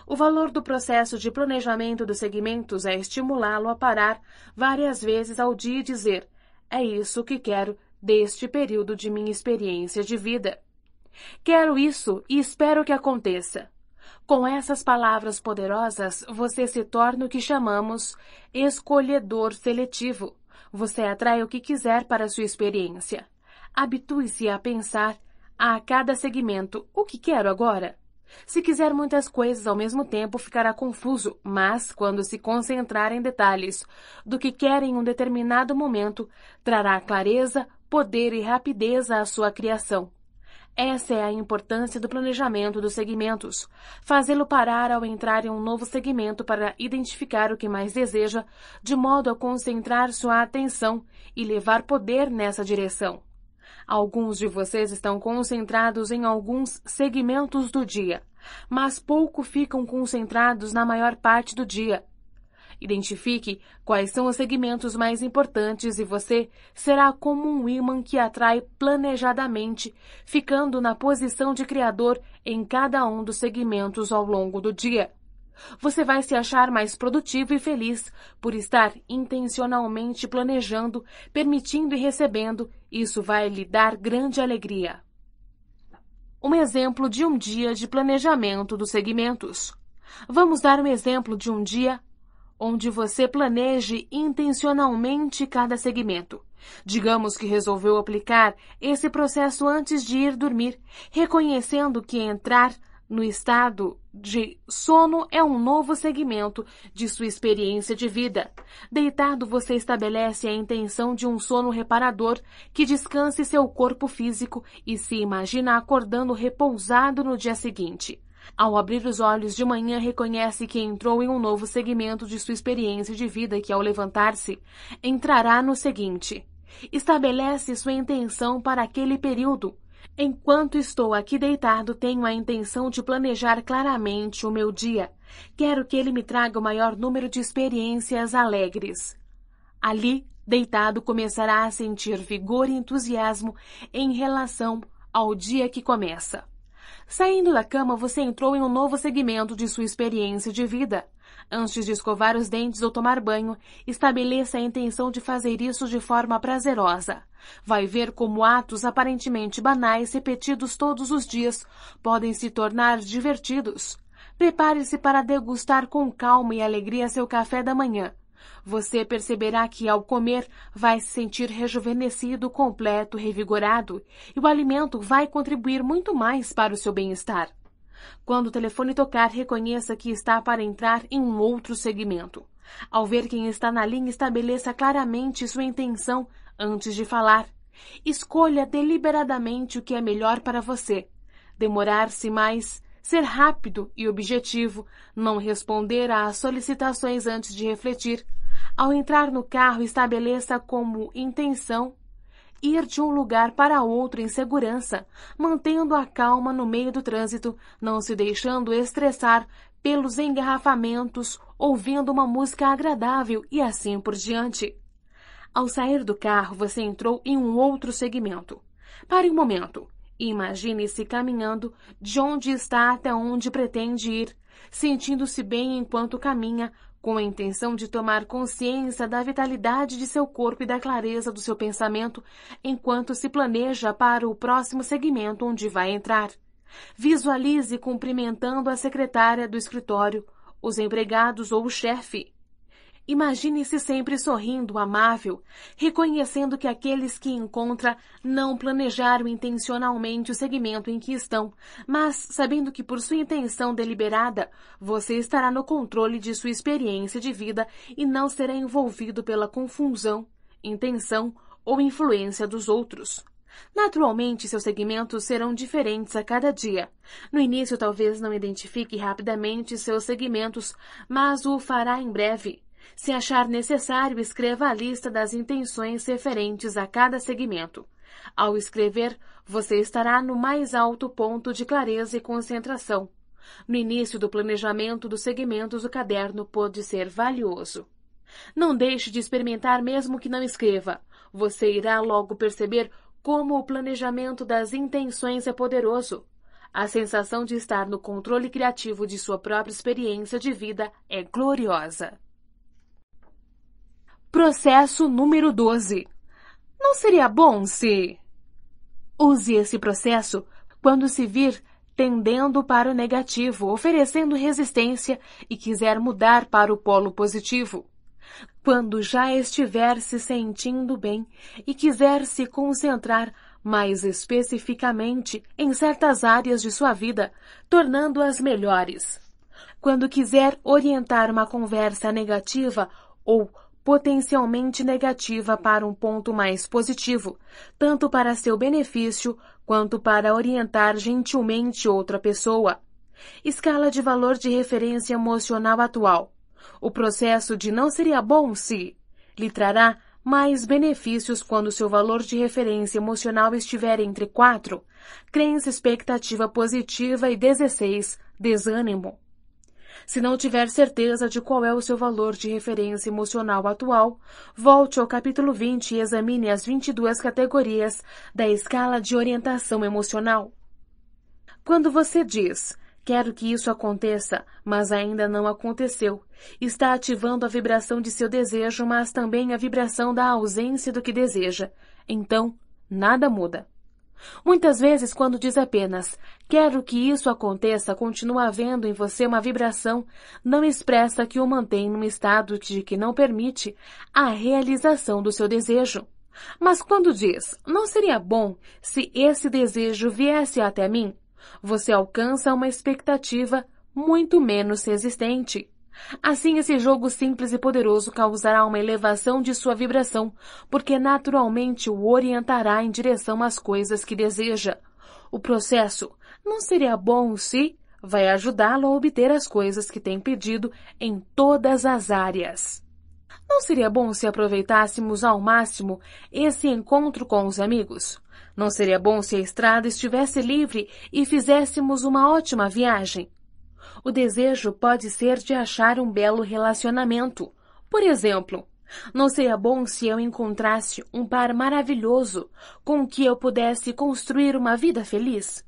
O valor do processo de planejamento dos segmentos é estimulá-lo a parar várias vezes ao dia e dizer: É isso que quero deste período de minha experiência de vida. Quero isso e espero que aconteça. Com essas palavras poderosas, você se torna o que chamamos escolhedor seletivo. Você atrai o que quiser para sua experiência. Habitue-se a pensar a cada segmento o que quero agora. Se quiser muitas coisas ao mesmo tempo, ficará confuso, mas quando se concentrar em detalhes do que quer em um determinado momento, trará clareza, poder e rapidez à sua criação. Essa é a importância do planejamento dos segmentos. Fazê-lo parar ao entrar em um novo segmento para identificar o que mais deseja, de modo a concentrar sua atenção e levar poder nessa direção. Alguns de vocês estão concentrados em alguns segmentos do dia, mas pouco ficam concentrados na maior parte do dia. Identifique quais são os segmentos mais importantes e você será como um ímã que atrai planejadamente, ficando na posição de criador em cada um dos segmentos ao longo do dia. Você vai se achar mais produtivo e feliz por estar intencionalmente planejando, permitindo e recebendo. Isso vai lhe dar grande alegria. Um exemplo de um dia de planejamento dos segmentos. Vamos dar um exemplo de um dia onde você planeje intencionalmente cada segmento. Digamos que resolveu aplicar esse processo antes de ir dormir, reconhecendo que entrar no estado de sono é um novo segmento de sua experiência de vida. Deitado, você estabelece a intenção de um sono reparador que descanse seu corpo físico e se imagina acordando repousado no dia seguinte. Ao abrir os olhos de manhã, reconhece que entrou em um novo segmento de sua experiência de vida que, ao levantar-se, entrará no seguinte. Estabelece sua intenção para aquele período. Enquanto estou aqui deitado, tenho a intenção de planejar claramente o meu dia. Quero que ele me traga o maior número de experiências alegres. Ali, deitado, começará a sentir vigor e entusiasmo em relação ao dia que começa. Saindo da cama, você entrou em um novo segmento de sua experiência de vida. Antes de escovar os dentes ou tomar banho, estabeleça a intenção de fazer isso de forma prazerosa. Vai ver como atos aparentemente banais repetidos todos os dias podem se tornar divertidos. Prepare-se para degustar com calma e alegria seu café da manhã. Você perceberá que ao comer vai se sentir rejuvenescido, completo, revigorado, e o alimento vai contribuir muito mais para o seu bem-estar. Quando o telefone tocar, reconheça que está para entrar em um outro segmento. Ao ver quem está na linha, estabeleça claramente sua intenção antes de falar. Escolha deliberadamente o que é melhor para você. Demorar-se mais, ser rápido e objetivo, não responder às solicitações antes de refletir, ao entrar no carro, estabeleça como intenção ir de um lugar para outro em segurança, mantendo a calma no meio do trânsito, não se deixando estressar pelos engarrafamentos, ouvindo uma música agradável e assim por diante. Ao sair do carro, você entrou em um outro segmento. Pare um momento. Imagine-se caminhando de onde está até onde pretende ir, sentindo-se bem enquanto caminha, com a intenção de tomar consciência da vitalidade de seu corpo e da clareza do seu pensamento enquanto se planeja para o próximo segmento onde vai entrar. Visualize cumprimentando a secretária do escritório, os empregados ou o chefe. Imagine-se sempre sorrindo, amável, reconhecendo que aqueles que encontra não planejaram intencionalmente o segmento em que estão, mas sabendo que por sua intenção deliberada, você estará no controle de sua experiência de vida e não será envolvido pela confusão, intenção ou influência dos outros. Naturalmente, seus segmentos serão diferentes a cada dia. No início, talvez não identifique rapidamente seus segmentos, mas o fará em breve se achar necessário, escreva a lista das intenções referentes a cada segmento. Ao escrever, você estará no mais alto ponto de clareza e concentração. No início do planejamento dos segmentos, o caderno pode ser valioso. Não deixe de experimentar mesmo que não escreva. Você irá logo perceber como o planejamento das intenções é poderoso. A sensação de estar no controle criativo de sua própria experiência de vida é gloriosa. Processo número 12. Não seria bom se. Use esse processo quando se vir tendendo para o negativo, oferecendo resistência e quiser mudar para o polo positivo. Quando já estiver se sentindo bem e quiser se concentrar mais especificamente em certas áreas de sua vida, tornando-as melhores. Quando quiser orientar uma conversa negativa ou potencialmente negativa para um ponto mais positivo, tanto para seu benefício quanto para orientar gentilmente outra pessoa. Escala de valor de referência emocional atual. O processo de não seria bom se lhe trará mais benefícios quando seu valor de referência emocional estiver entre 4, crença expectativa positiva e 16, desânimo. Se não tiver certeza de qual é o seu valor de referência emocional atual, volte ao capítulo 20 e examine as 22 categorias da escala de orientação emocional. Quando você diz Quero que isso aconteça, mas ainda não aconteceu. Está ativando a vibração de seu desejo, mas também a vibração da ausência do que deseja. Então, nada muda. Muitas vezes, quando diz apenas quero que isso aconteça, continua havendo em você uma vibração não expressa que o mantém num estado de que não permite a realização do seu desejo. Mas quando diz não seria bom se esse desejo viesse até mim, você alcança uma expectativa muito menos resistente. Assim, esse jogo simples e poderoso causará uma elevação de sua vibração, porque naturalmente o orientará em direção às coisas que deseja. O processo não seria bom se vai ajudá-lo a obter as coisas que tem pedido em todas as áreas. Não seria bom se aproveitássemos ao máximo esse encontro com os amigos? Não seria bom se a estrada estivesse livre e fizéssemos uma ótima viagem? O desejo pode ser de achar um belo relacionamento. Por exemplo, não seria bom se eu encontrasse um par maravilhoso com que eu pudesse construir uma vida feliz?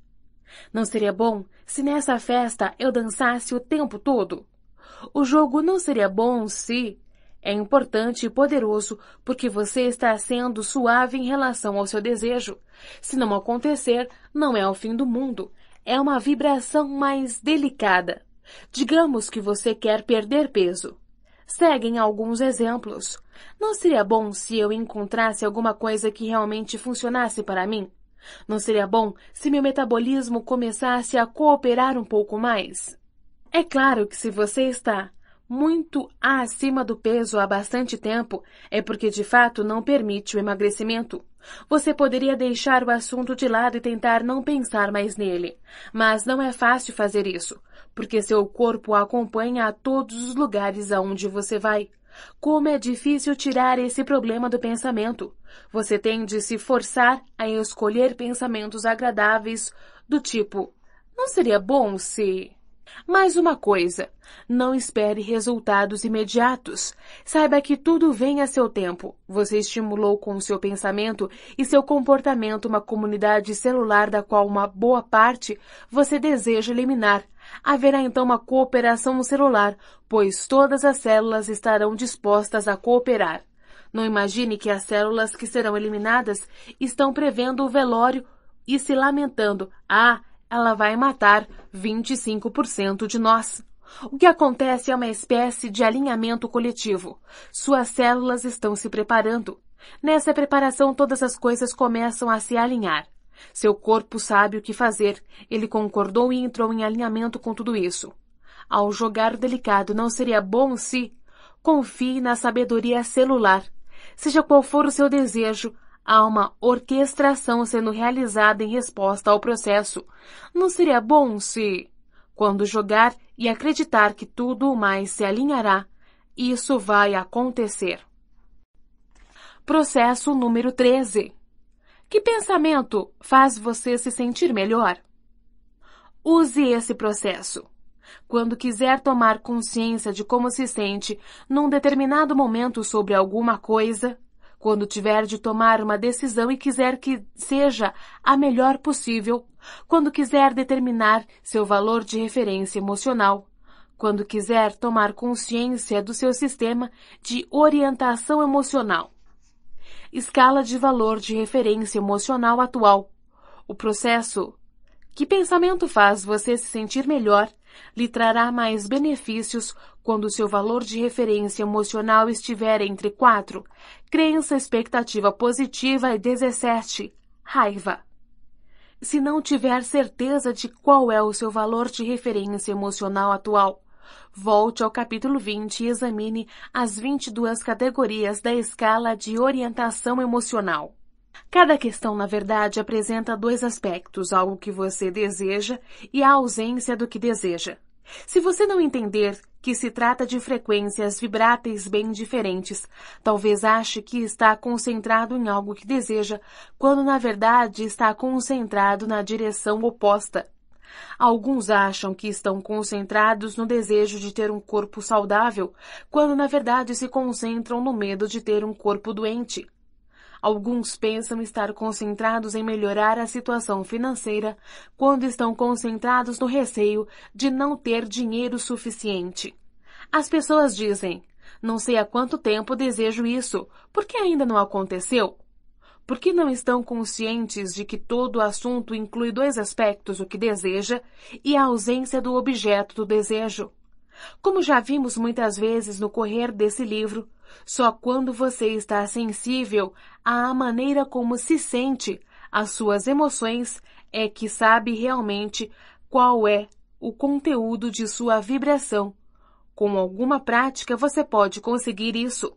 Não seria bom se nessa festa eu dançasse o tempo todo? O jogo não seria bom se. É importante e poderoso porque você está sendo suave em relação ao seu desejo. Se não acontecer, não é o fim do mundo. É uma vibração mais delicada. Digamos que você quer perder peso. Seguem alguns exemplos. Não seria bom se eu encontrasse alguma coisa que realmente funcionasse para mim? Não seria bom se meu metabolismo começasse a cooperar um pouco mais? É claro que se você está muito acima do peso há bastante tempo, é porque de fato não permite o emagrecimento. Você poderia deixar o assunto de lado e tentar não pensar mais nele, mas não é fácil fazer isso, porque seu corpo a acompanha a todos os lugares aonde você vai. Como é difícil tirar esse problema do pensamento. Você tem de se forçar a escolher pensamentos agradáveis do tipo: não seria bom se. Mais uma coisa, não espere resultados imediatos. Saiba que tudo vem a seu tempo. Você estimulou com seu pensamento e seu comportamento uma comunidade celular da qual uma boa parte você deseja eliminar. Haverá então uma cooperação celular, pois todas as células estarão dispostas a cooperar. Não imagine que as células que serão eliminadas estão prevendo o velório e se lamentando: ah, ela vai matar 25% de nós. O que acontece é uma espécie de alinhamento coletivo. Suas células estão se preparando. Nessa preparação, todas as coisas começam a se alinhar. Seu corpo sabe o que fazer. Ele concordou e entrou em alinhamento com tudo isso. Ao jogar delicado, não seria bom se confie na sabedoria celular. Seja qual for o seu desejo, há uma orquestração sendo realizada em resposta ao processo. Não seria bom se quando jogar e acreditar que tudo o mais se alinhará, isso vai acontecer. Processo número 13. Que pensamento faz você se sentir melhor? Use esse processo. Quando quiser tomar consciência de como se sente num determinado momento sobre alguma coisa, quando tiver de tomar uma decisão e quiser que seja a melhor possível, quando quiser determinar seu valor de referência emocional, quando quiser tomar consciência do seu sistema de orientação emocional, escala de valor de referência emocional atual. O processo que pensamento faz você se sentir melhor lhe trará mais benefícios quando seu valor de referência emocional estiver entre 4, crença expectativa positiva e 17, raiva. Se não tiver certeza de qual é o seu valor de referência emocional atual, Volte ao capítulo 20 e examine as 22 categorias da escala de orientação emocional. Cada questão, na verdade, apresenta dois aspectos, algo que você deseja e a ausência do que deseja. Se você não entender que se trata de frequências vibráteis bem diferentes, talvez ache que está concentrado em algo que deseja, quando na verdade está concentrado na direção oposta. Alguns acham que estão concentrados no desejo de ter um corpo saudável, quando na verdade se concentram no medo de ter um corpo doente. Alguns pensam estar concentrados em melhorar a situação financeira, quando estão concentrados no receio de não ter dinheiro suficiente. As pessoas dizem: Não sei há quanto tempo desejo isso, porque ainda não aconteceu? por que não estão conscientes de que todo assunto inclui dois aspectos, o que deseja e a ausência do objeto do desejo? Como já vimos muitas vezes no correr desse livro, só quando você está sensível à maneira como se sente, às suas emoções, é que sabe realmente qual é o conteúdo de sua vibração. Com alguma prática você pode conseguir isso.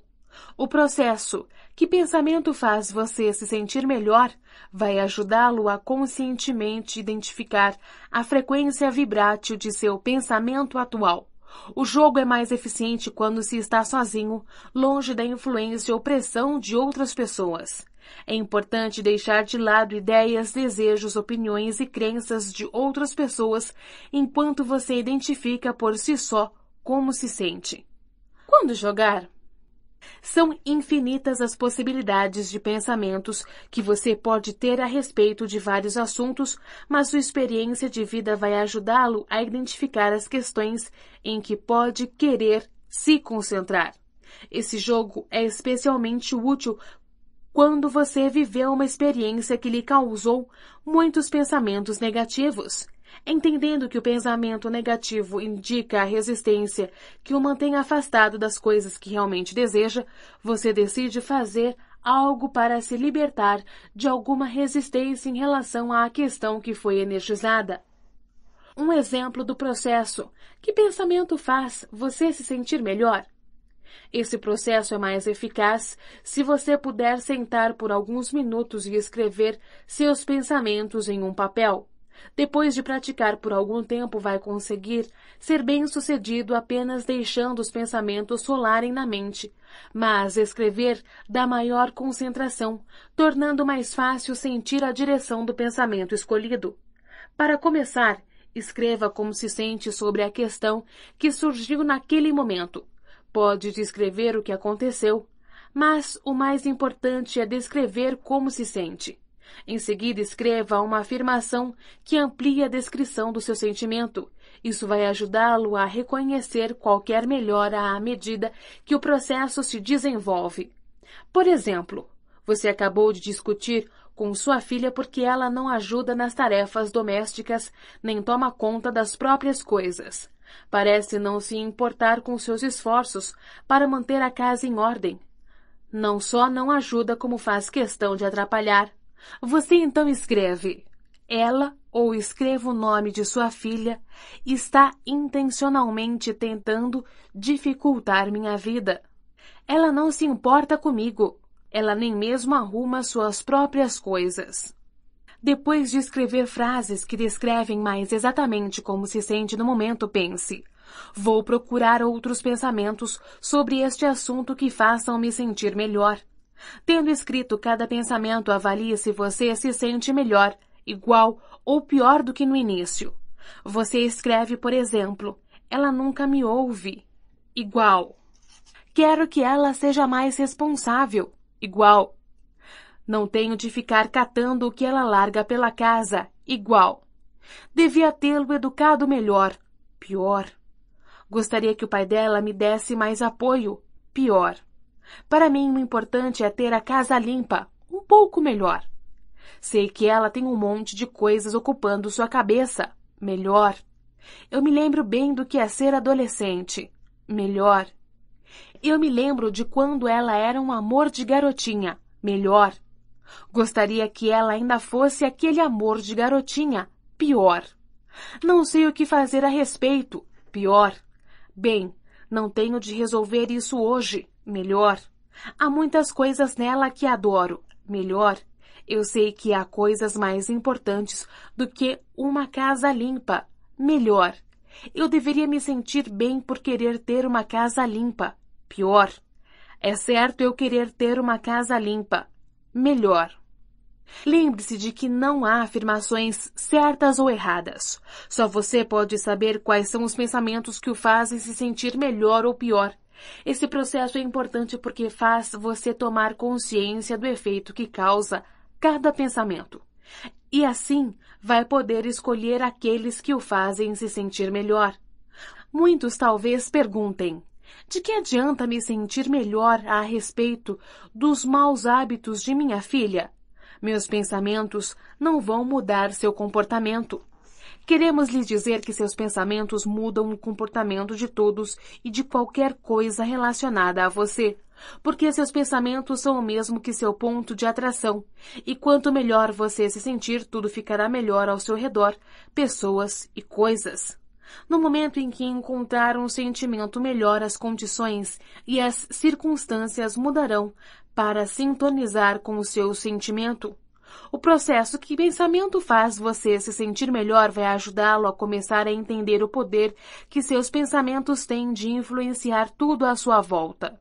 O processo Que Pensamento Faz Você Se Sentir Melhor vai ajudá-lo a conscientemente identificar a frequência vibrátil de seu pensamento atual. O jogo é mais eficiente quando se está sozinho, longe da influência ou pressão de outras pessoas. É importante deixar de lado ideias, desejos, opiniões e crenças de outras pessoas enquanto você identifica por si só como se sente. Quando jogar, são infinitas as possibilidades de pensamentos que você pode ter a respeito de vários assuntos, mas sua experiência de vida vai ajudá-lo a identificar as questões em que pode querer se concentrar. Esse jogo é especialmente útil quando você viveu uma experiência que lhe causou muitos pensamentos negativos. Entendendo que o pensamento negativo indica a resistência que o mantém afastado das coisas que realmente deseja, você decide fazer algo para se libertar de alguma resistência em relação à questão que foi energizada. Um exemplo do processo: que pensamento faz você se sentir melhor? Esse processo é mais eficaz se você puder sentar por alguns minutos e escrever seus pensamentos em um papel. Depois de praticar por algum tempo, vai conseguir ser bem-sucedido apenas deixando os pensamentos solarem na mente. Mas escrever dá maior concentração, tornando mais fácil sentir a direção do pensamento escolhido. Para começar, escreva como se sente sobre a questão que surgiu naquele momento. Pode descrever o que aconteceu, mas o mais importante é descrever como se sente. Em seguida, escreva uma afirmação que amplie a descrição do seu sentimento. Isso vai ajudá-lo a reconhecer qualquer melhora à medida que o processo se desenvolve. Por exemplo, você acabou de discutir com sua filha porque ela não ajuda nas tarefas domésticas nem toma conta das próprias coisas. Parece não se importar com seus esforços para manter a casa em ordem. Não só não ajuda, como faz questão de atrapalhar. Você então escreve ela ou escreva o nome de sua filha está intencionalmente tentando dificultar minha vida. Ela não se importa comigo. Ela nem mesmo arruma suas próprias coisas. Depois de escrever frases que descrevem mais exatamente como se sente no momento, pense: vou procurar outros pensamentos sobre este assunto que façam me sentir melhor. Tendo escrito cada pensamento, avalie se você se sente melhor, igual ou pior do que no início. Você escreve, por exemplo, ela nunca me ouve. Igual. Quero que ela seja mais responsável. Igual. Não tenho de ficar catando o que ela larga pela casa. Igual. Devia tê-lo educado melhor. Pior. Gostaria que o pai dela me desse mais apoio. Pior. Para mim, o importante é ter a casa limpa, um pouco melhor. Sei que ela tem um monte de coisas ocupando sua cabeça. Melhor. Eu me lembro bem do que é ser adolescente. Melhor. Eu me lembro de quando ela era um amor de garotinha. Melhor. Gostaria que ela ainda fosse aquele amor de garotinha. Pior. Não sei o que fazer a respeito. Pior. Bem, não tenho de resolver isso hoje. Melhor. Há muitas coisas nela que adoro. Melhor. Eu sei que há coisas mais importantes do que uma casa limpa. Melhor. Eu deveria me sentir bem por querer ter uma casa limpa. Pior. É certo eu querer ter uma casa limpa. Melhor. Lembre-se de que não há afirmações certas ou erradas. Só você pode saber quais são os pensamentos que o fazem se sentir melhor ou pior. Esse processo é importante porque faz você tomar consciência do efeito que causa cada pensamento. E assim, vai poder escolher aqueles que o fazem se sentir melhor. Muitos talvez perguntem: de que adianta me sentir melhor a respeito dos maus hábitos de minha filha? Meus pensamentos não vão mudar seu comportamento. Queremos lhes dizer que seus pensamentos mudam o comportamento de todos e de qualquer coisa relacionada a você, porque seus pensamentos são o mesmo que seu ponto de atração, e quanto melhor você se sentir, tudo ficará melhor ao seu redor, pessoas e coisas. No momento em que encontrar um sentimento melhor, as condições e as circunstâncias mudarão para sintonizar com o seu sentimento. O processo que pensamento faz você se sentir melhor vai ajudá-lo a começar a entender o poder que seus pensamentos têm de influenciar tudo à sua volta.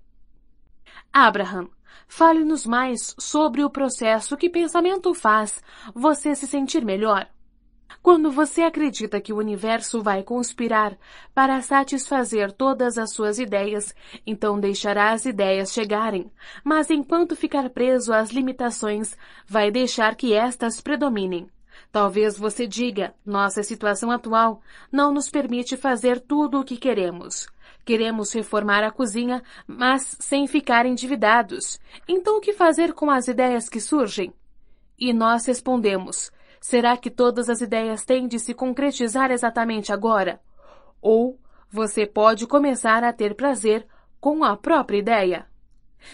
Abraham, fale-nos mais sobre o processo que pensamento faz você se sentir melhor. Quando você acredita que o universo vai conspirar para satisfazer todas as suas ideias, então deixará as ideias chegarem. Mas enquanto ficar preso às limitações, vai deixar que estas predominem. Talvez você diga, nossa situação atual não nos permite fazer tudo o que queremos. Queremos reformar a cozinha, mas sem ficar endividados. Então o que fazer com as ideias que surgem? E nós respondemos, Será que todas as ideias têm de se concretizar exatamente agora? Ou você pode começar a ter prazer com a própria ideia.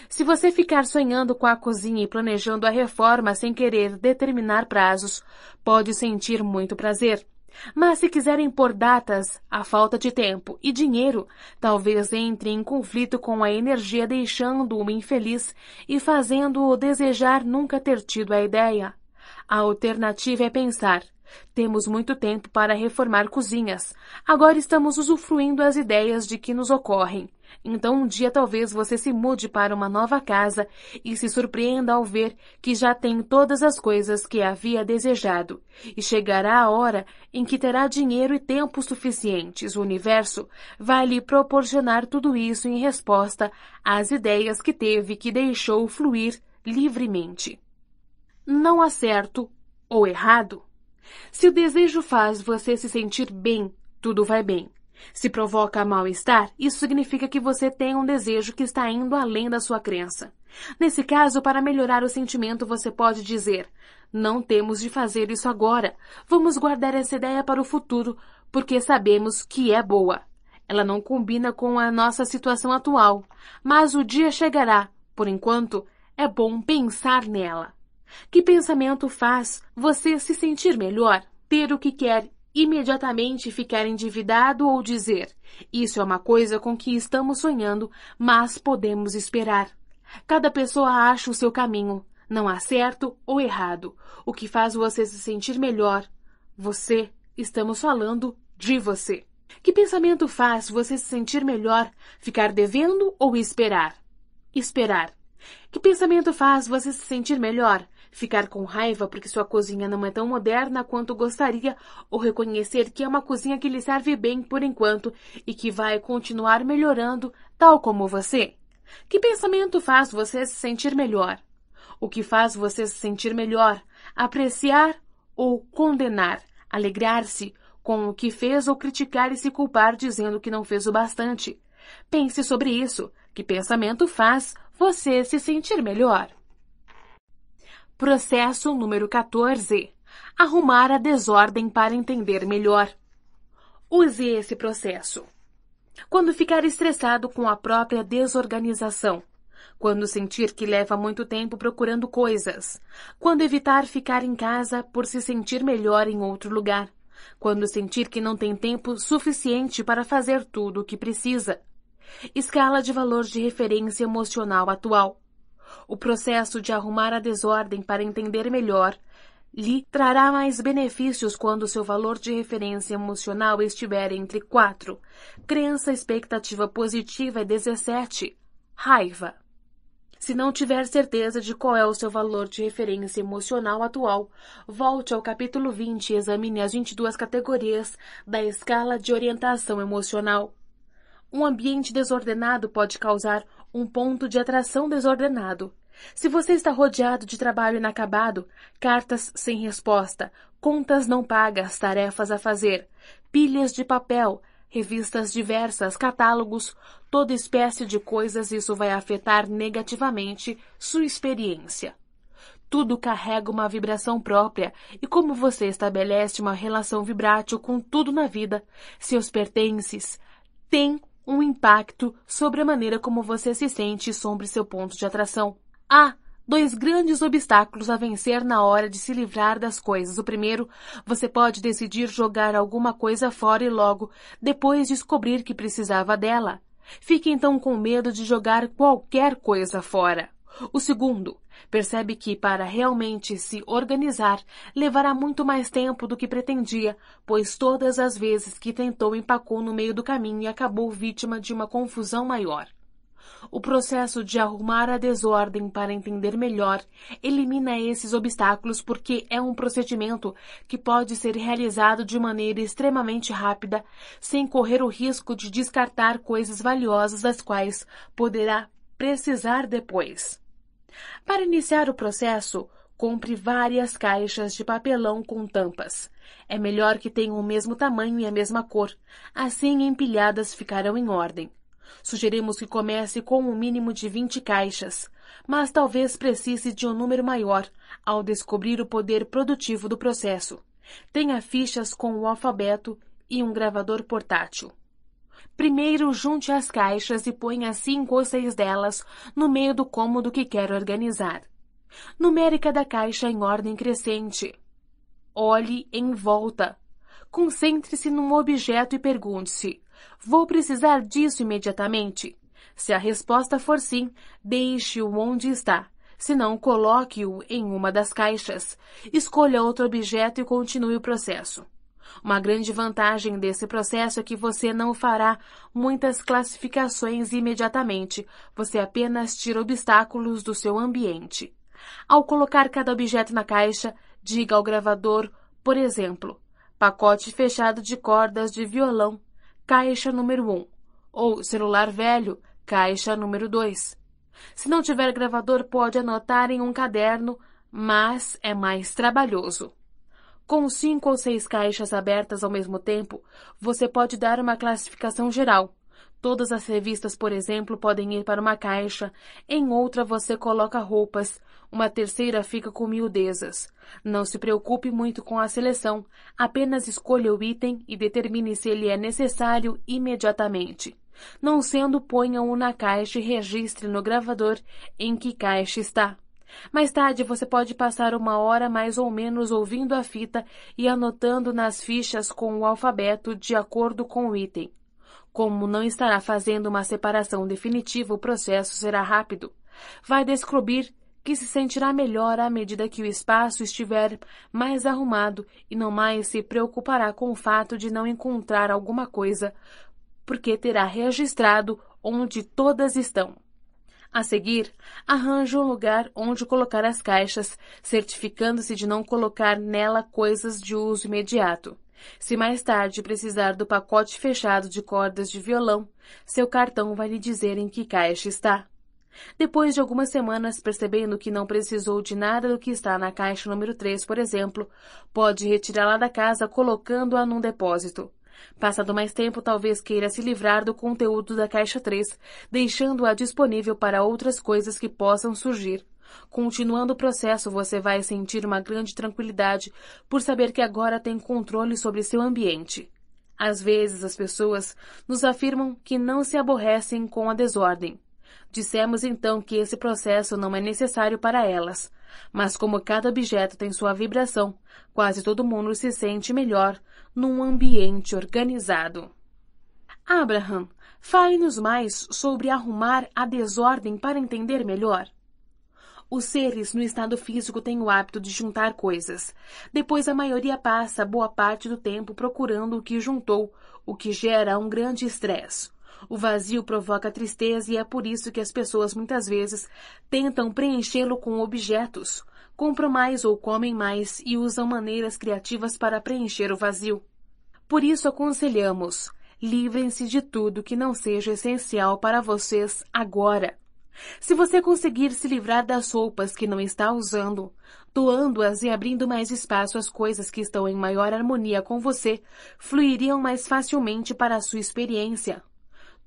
Se você ficar sonhando com a cozinha e planejando a reforma sem querer determinar prazos, pode sentir muito prazer. Mas se quiser impor datas, a falta de tempo e dinheiro talvez entre em conflito com a energia deixando-o infeliz e fazendo-o desejar nunca ter tido a ideia. A alternativa é pensar. Temos muito tempo para reformar cozinhas. Agora estamos usufruindo as ideias de que nos ocorrem. Então um dia talvez você se mude para uma nova casa e se surpreenda ao ver que já tem todas as coisas que havia desejado. E chegará a hora em que terá dinheiro e tempo suficientes. O universo vai lhe proporcionar tudo isso em resposta às ideias que teve que deixou fluir livremente não há certo ou errado. Se o desejo faz você se sentir bem, tudo vai bem. Se provoca mal-estar, isso significa que você tem um desejo que está indo além da sua crença. Nesse caso, para melhorar o sentimento, você pode dizer: Não temos de fazer isso agora. Vamos guardar essa ideia para o futuro, porque sabemos que é boa. Ela não combina com a nossa situação atual, mas o dia chegará. Por enquanto, é bom pensar nela. Que pensamento faz você se sentir melhor, ter o que quer imediatamente ficar endividado ou dizer: Isso é uma coisa com que estamos sonhando, mas podemos esperar. Cada pessoa acha o seu caminho. Não há certo ou errado. O que faz você se sentir melhor? Você, estamos falando de você. Que pensamento faz você se sentir melhor, ficar devendo ou esperar? Esperar. Que pensamento faz você se sentir melhor, ficar com raiva porque sua cozinha não é tão moderna quanto gostaria, ou reconhecer que é uma cozinha que lhe serve bem por enquanto e que vai continuar melhorando, tal como você? Que pensamento faz você se sentir melhor? O que faz você se sentir melhor? Apreciar ou condenar? Alegrar-se com o que fez ou criticar e se culpar dizendo que não fez o bastante? Pense sobre isso. Que pensamento faz você se sentir melhor? Processo número 14. Arrumar a desordem para entender melhor. Use esse processo. Quando ficar estressado com a própria desorganização. Quando sentir que leva muito tempo procurando coisas. Quando evitar ficar em casa por se sentir melhor em outro lugar. Quando sentir que não tem tempo suficiente para fazer tudo o que precisa. Escala de valor de referência emocional atual. O processo de arrumar a desordem para entender melhor lhe trará mais benefícios quando seu valor de referência emocional estiver entre 4, crença expectativa positiva e 17, raiva. Se não tiver certeza de qual é o seu valor de referência emocional atual, volte ao capítulo 20 e examine as 22 categorias da escala de orientação emocional. Um ambiente desordenado pode causar um ponto de atração desordenado. Se você está rodeado de trabalho inacabado, cartas sem resposta, contas não pagas, tarefas a fazer, pilhas de papel, revistas diversas, catálogos, toda espécie de coisas, isso vai afetar negativamente sua experiência. Tudo carrega uma vibração própria, e como você estabelece uma relação vibrátil com tudo na vida, seus pertences têm um impacto sobre a maneira como você se sente e sobre seu ponto de atração. Há dois grandes obstáculos a vencer na hora de se livrar das coisas. O primeiro, você pode decidir jogar alguma coisa fora e logo depois descobrir que precisava dela. Fique então com medo de jogar qualquer coisa fora. O segundo, percebe que para realmente se organizar levará muito mais tempo do que pretendia, pois todas as vezes que tentou empacou no meio do caminho e acabou vítima de uma confusão maior. O processo de arrumar a desordem para entender melhor elimina esses obstáculos porque é um procedimento que pode ser realizado de maneira extremamente rápida, sem correr o risco de descartar coisas valiosas das quais poderá precisar depois. Para iniciar o processo, compre várias caixas de papelão com tampas. É melhor que tenham o mesmo tamanho e a mesma cor, assim empilhadas ficarão em ordem. Sugerimos que comece com um mínimo de 20 caixas, mas talvez precise de um número maior ao descobrir o poder produtivo do processo. Tenha fichas com o alfabeto e um gravador portátil. Primeiro, junte as caixas e ponha cinco ou seis delas no meio do cômodo que quer organizar. Numere cada caixa em ordem crescente. Olhe em volta. Concentre-se num objeto e pergunte-se: Vou precisar disso imediatamente? Se a resposta for sim, deixe-o onde está. Se não, coloque-o em uma das caixas. Escolha outro objeto e continue o processo. Uma grande vantagem desse processo é que você não fará muitas classificações imediatamente, você apenas tira obstáculos do seu ambiente. Ao colocar cada objeto na caixa, diga ao gravador, por exemplo, pacote fechado de cordas de violão, caixa número 1, ou celular velho, caixa número 2. Se não tiver gravador, pode anotar em um caderno, mas é mais trabalhoso. Com cinco ou seis caixas abertas ao mesmo tempo, você pode dar uma classificação geral. Todas as revistas, por exemplo, podem ir para uma caixa, em outra você coloca roupas, uma terceira fica com miudezas. Não se preocupe muito com a seleção, apenas escolha o item e determine se ele é necessário imediatamente. Não sendo, ponha-o na caixa e registre no gravador em que caixa está. Mais tarde você pode passar uma hora mais ou menos ouvindo a fita e anotando nas fichas com o alfabeto de acordo com o item. Como não estará fazendo uma separação definitiva, o processo será rápido. Vai descobrir que se sentirá melhor à medida que o espaço estiver mais arrumado e não mais se preocupará com o fato de não encontrar alguma coisa, porque terá registrado onde todas estão. A seguir, arranje um lugar onde colocar as caixas, certificando-se de não colocar nela coisas de uso imediato. Se mais tarde precisar do pacote fechado de cordas de violão, seu cartão vai lhe dizer em que caixa está. Depois de algumas semanas percebendo que não precisou de nada do que está na caixa número 3, por exemplo, pode retirá-la da casa colocando-a num depósito. Passado mais tempo, talvez queira se livrar do conteúdo da caixa 3, deixando-a disponível para outras coisas que possam surgir. Continuando o processo, você vai sentir uma grande tranquilidade por saber que agora tem controle sobre seu ambiente. Às vezes as pessoas nos afirmam que não se aborrecem com a desordem. Dissemos então que esse processo não é necessário para elas. Mas como cada objeto tem sua vibração, quase todo mundo se sente melhor num ambiente organizado. Abraham, fale-nos mais sobre arrumar a desordem para entender melhor. Os seres no estado físico têm o hábito de juntar coisas. Depois a maioria passa boa parte do tempo procurando o que juntou, o que gera um grande estresse. O vazio provoca tristeza e é por isso que as pessoas muitas vezes tentam preenchê-lo com objetos, compram mais ou comem mais e usam maneiras criativas para preencher o vazio. Por isso aconselhamos: livrem-se de tudo que não seja essencial para vocês agora. Se você conseguir se livrar das roupas que não está usando, doando-as e abrindo mais espaço às coisas que estão em maior harmonia com você, fluiriam mais facilmente para a sua experiência.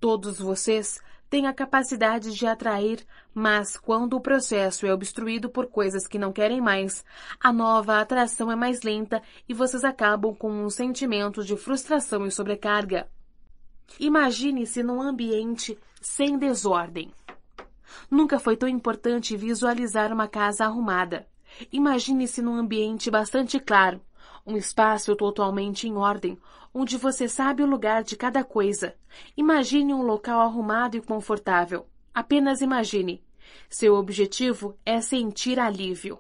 Todos vocês têm a capacidade de atrair, mas quando o processo é obstruído por coisas que não querem mais, a nova atração é mais lenta e vocês acabam com um sentimento de frustração e sobrecarga. Imagine-se num ambiente sem desordem. Nunca foi tão importante visualizar uma casa arrumada. Imagine-se num ambiente bastante claro, um espaço totalmente em ordem, onde você sabe o lugar de cada coisa. Imagine um local arrumado e confortável. Apenas imagine. Seu objetivo é sentir alívio.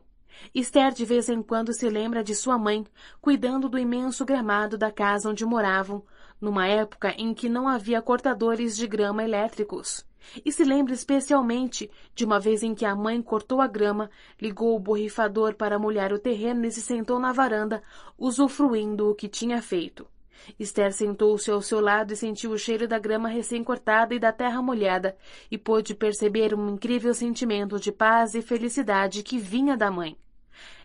Esther de vez em quando se lembra de sua mãe cuidando do imenso gramado da casa onde moravam, numa época em que não havia cortadores de grama elétricos. E se lembra especialmente de uma vez em que a mãe cortou a grama, ligou o borrifador para molhar o terreno e se sentou na varanda, usufruindo o que tinha feito. Esther sentou-se ao seu lado e sentiu o cheiro da grama recém-cortada e da terra molhada, e pôde perceber um incrível sentimento de paz e felicidade que vinha da mãe.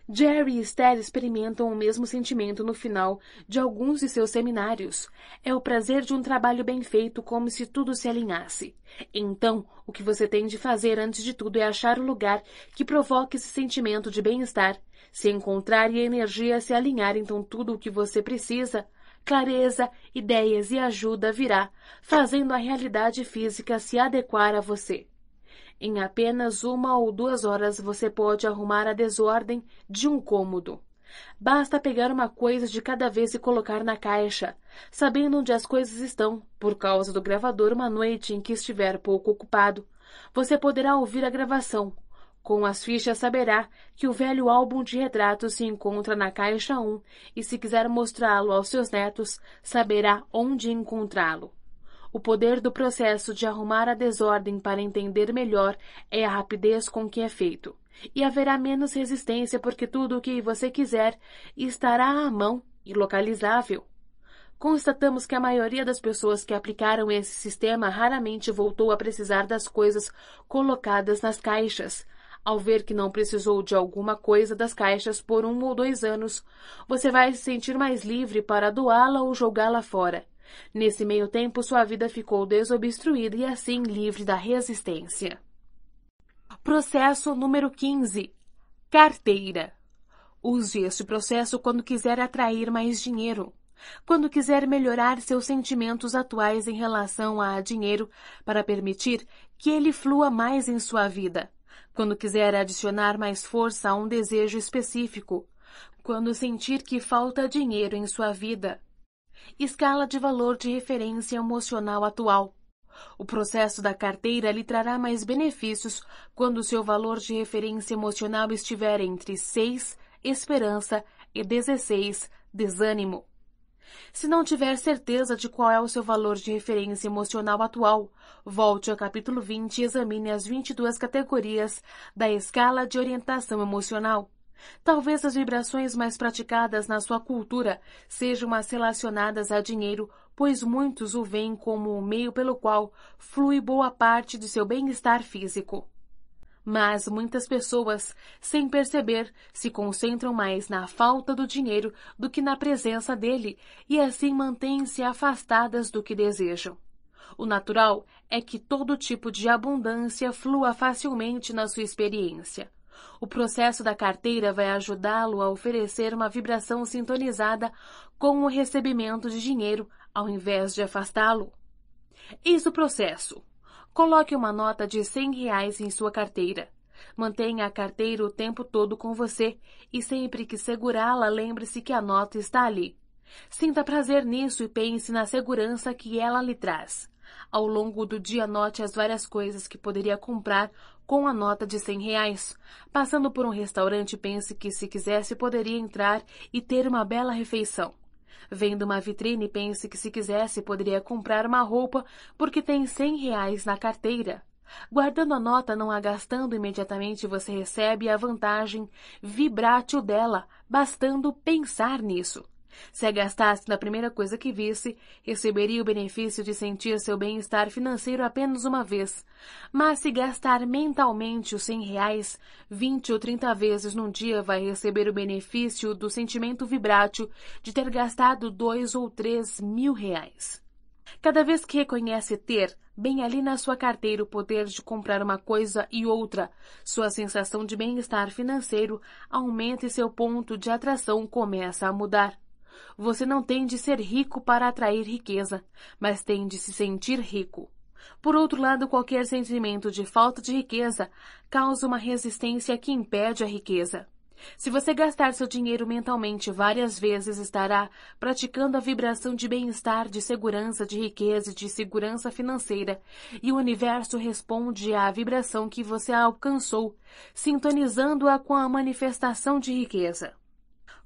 Jerry e Esther experimentam o mesmo sentimento no final de alguns de seus seminários. É o prazer de um trabalho bem feito, como se tudo se alinhasse. Então, o que você tem de fazer antes de tudo é achar o lugar que provoque esse sentimento de bem-estar. Se encontrar e a energia se alinhar, então tudo o que você precisa clareza, ideias e ajuda virá, fazendo a realidade física se adequar a você. Em apenas uma ou duas horas você pode arrumar a desordem de um cômodo. Basta pegar uma coisa de cada vez e colocar na caixa, sabendo onde as coisas estão, por causa do gravador uma noite em que estiver pouco ocupado. Você poderá ouvir a gravação, com as fichas saberá que o velho álbum de retratos se encontra na caixa 1 e se quiser mostrá-lo aos seus netos, saberá onde encontrá-lo. O poder do processo de arrumar a desordem para entender melhor é a rapidez com que é feito. E haverá menos resistência porque tudo o que você quiser estará à mão e localizável constatamos que a maioria das pessoas que aplicaram esse sistema raramente voltou a precisar das coisas colocadas nas caixas, ao ver que não precisou de alguma coisa das caixas por um ou dois anos, você vai se sentir mais livre para doá-la ou jogá-la fora. Nesse meio tempo, sua vida ficou desobstruída e assim livre da resistência. Processo número 15: Carteira. Use este processo quando quiser atrair mais dinheiro. Quando quiser melhorar seus sentimentos atuais em relação a dinheiro para permitir que ele flua mais em sua vida quando quiser adicionar mais força a um desejo específico, quando sentir que falta dinheiro em sua vida. Escala de valor de referência emocional atual. O processo da carteira lhe trará mais benefícios quando seu valor de referência emocional estiver entre 6, esperança, e 16, desânimo. Se não tiver certeza de qual é o seu valor de referência emocional atual, volte ao capítulo 20 e examine as 22 categorias da escala de orientação emocional. Talvez as vibrações mais praticadas na sua cultura sejam as relacionadas a dinheiro, pois muitos o veem como o meio pelo qual flui boa parte de seu bem-estar físico. Mas muitas pessoas, sem perceber, se concentram mais na falta do dinheiro do que na presença dele e assim mantêm-se afastadas do que desejam. O natural é que todo tipo de abundância flua facilmente na sua experiência. O processo da carteira vai ajudá-lo a oferecer uma vibração sintonizada com o recebimento de dinheiro, ao invés de afastá-lo. Eis o processo. Coloque uma nota de 100 reais em sua carteira. Mantenha a carteira o tempo todo com você e sempre que segurá-la, lembre-se que a nota está ali. Sinta prazer nisso e pense na segurança que ela lhe traz. Ao longo do dia, note as várias coisas que poderia comprar com a nota de 100 reais. Passando por um restaurante, pense que se quisesse poderia entrar e ter uma bela refeição. Vendo uma vitrine, pense que se quisesse poderia comprar uma roupa porque tem cem reais na carteira. Guardando a nota, não a gastando imediatamente, você recebe a vantagem vibrátil dela, bastando pensar nisso. Se a gastasse na primeira coisa que visse, receberia o benefício de sentir seu bem-estar financeiro apenas uma vez. Mas se gastar mentalmente os cem reais, vinte ou trinta vezes num dia vai receber o benefício do sentimento vibrátil de ter gastado dois ou três mil reais. Cada vez que reconhece ter, bem ali na sua carteira, o poder de comprar uma coisa e outra, sua sensação de bem-estar financeiro aumenta e seu ponto de atração começa a mudar. Você não tem de ser rico para atrair riqueza, mas tem de se sentir rico. Por outro lado, qualquer sentimento de falta de riqueza causa uma resistência que impede a riqueza. Se você gastar seu dinheiro mentalmente várias vezes, estará praticando a vibração de bem-estar, de segurança, de riqueza e de segurança financeira, e o universo responde à vibração que você alcançou, sintonizando-a com a manifestação de riqueza.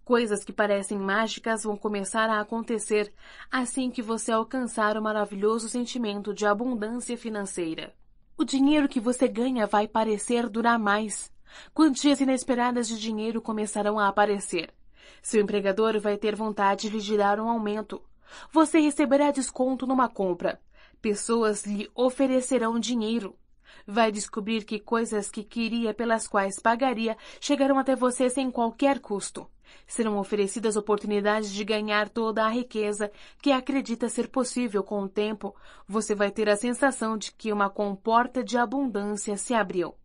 Coisas que parecem mágicas vão começar a acontecer assim que você alcançar o maravilhoso sentimento de abundância financeira. O dinheiro que você ganha vai parecer durar mais. Quantias inesperadas de dinheiro começarão a aparecer. Seu empregador vai ter vontade de lhe dar um aumento. Você receberá desconto numa compra. Pessoas lhe oferecerão dinheiro. Vai descobrir que coisas que queria pelas quais pagaria chegarão até você sem qualquer custo serão oferecidas oportunidades de ganhar toda a riqueza que acredita ser possível com o tempo, você vai ter a sensação de que uma comporta de abundância se abriu.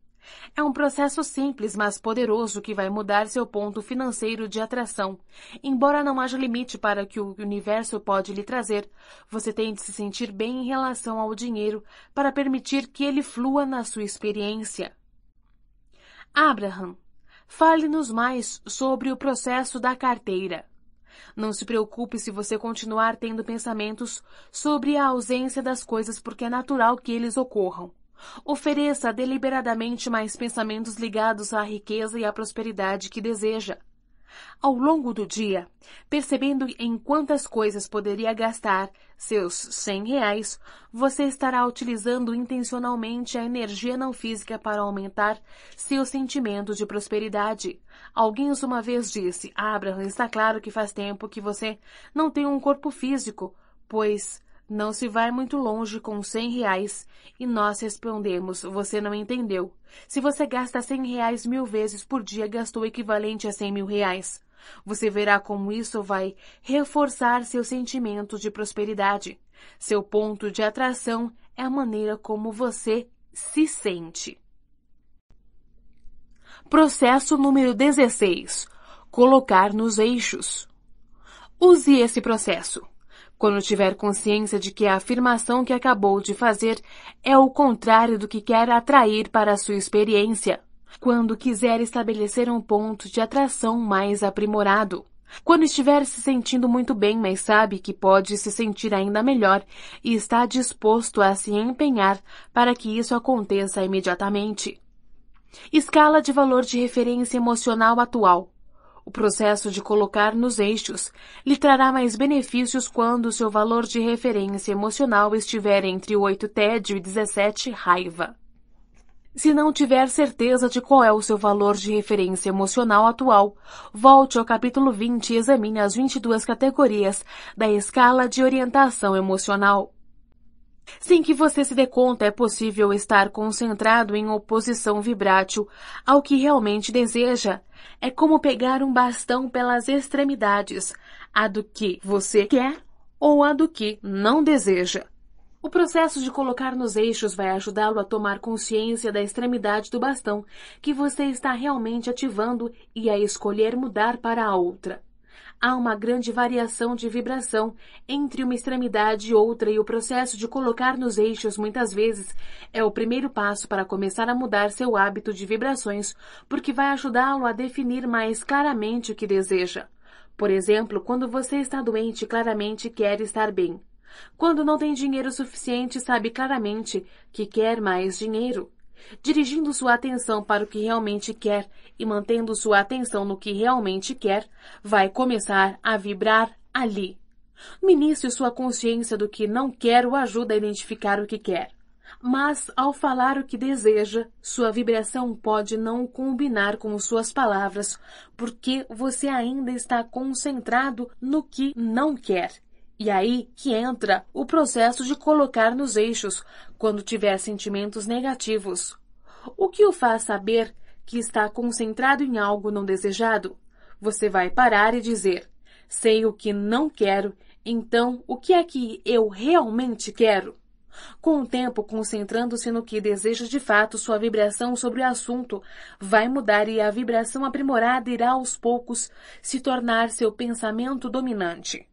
É um processo simples, mas poderoso que vai mudar seu ponto financeiro de atração. Embora não haja limite para o que o universo pode lhe trazer, você tem de se sentir bem em relação ao dinheiro para permitir que ele flua na sua experiência. Abraham Fale-nos mais sobre o processo da carteira. Não se preocupe se você continuar tendo pensamentos sobre a ausência das coisas, porque é natural que eles ocorram. Ofereça deliberadamente mais pensamentos ligados à riqueza e à prosperidade que deseja. Ao longo do dia, percebendo em quantas coisas poderia gastar seus 100 reais, você estará utilizando intencionalmente a energia não física para aumentar seu sentimento de prosperidade. Alguém uma vez disse, Abraham, está claro que faz tempo que você não tem um corpo físico, pois não se vai muito longe com cem reais e nós respondemos, você não entendeu. Se você gasta cem reais mil vezes por dia, gastou o equivalente a cem mil reais. Você verá como isso vai reforçar seu sentimento de prosperidade. Seu ponto de atração é a maneira como você se sente. Processo número 16. Colocar nos eixos. Use esse processo. Quando tiver consciência de que a afirmação que acabou de fazer é o contrário do que quer atrair para a sua experiência. Quando quiser estabelecer um ponto de atração mais aprimorado. Quando estiver se sentindo muito bem, mas sabe que pode se sentir ainda melhor e está disposto a se empenhar para que isso aconteça imediatamente. Escala de valor de referência emocional atual. O processo de colocar nos eixos lhe trará mais benefícios quando seu valor de referência emocional estiver entre 8 tédio e 17 raiva. Se não tiver certeza de qual é o seu valor de referência emocional atual, volte ao capítulo 20 e examine as 22 categorias da escala de orientação emocional. Sem que você se dê conta, é possível estar concentrado em oposição vibrátil ao que realmente deseja. É como pegar um bastão pelas extremidades, a do que você quer ou a do que não deseja. O processo de colocar nos eixos vai ajudá-lo a tomar consciência da extremidade do bastão que você está realmente ativando e a escolher mudar para a outra há uma grande variação de vibração entre uma extremidade e outra e o processo de colocar nos eixos muitas vezes é o primeiro passo para começar a mudar seu hábito de vibrações, porque vai ajudá-lo a definir mais claramente o que deseja. Por exemplo, quando você está doente, claramente quer estar bem. Quando não tem dinheiro suficiente, sabe claramente que quer mais dinheiro. Dirigindo sua atenção para o que realmente quer e mantendo sua atenção no que realmente quer, vai começar a vibrar ali. No início, sua consciência do que não quer o ajuda a identificar o que quer. Mas, ao falar o que deseja, sua vibração pode não combinar com suas palavras, porque você ainda está concentrado no que não quer e aí que entra o processo de colocar nos eixos quando tiver sentimentos negativos. O que o faz saber que está concentrado em algo não desejado? Você vai parar e dizer: sei o que não quero, então o que é que eu realmente quero? Com o tempo, concentrando-se no que deseja de fato, sua vibração sobre o assunto vai mudar e a vibração aprimorada irá aos poucos se tornar seu pensamento dominante.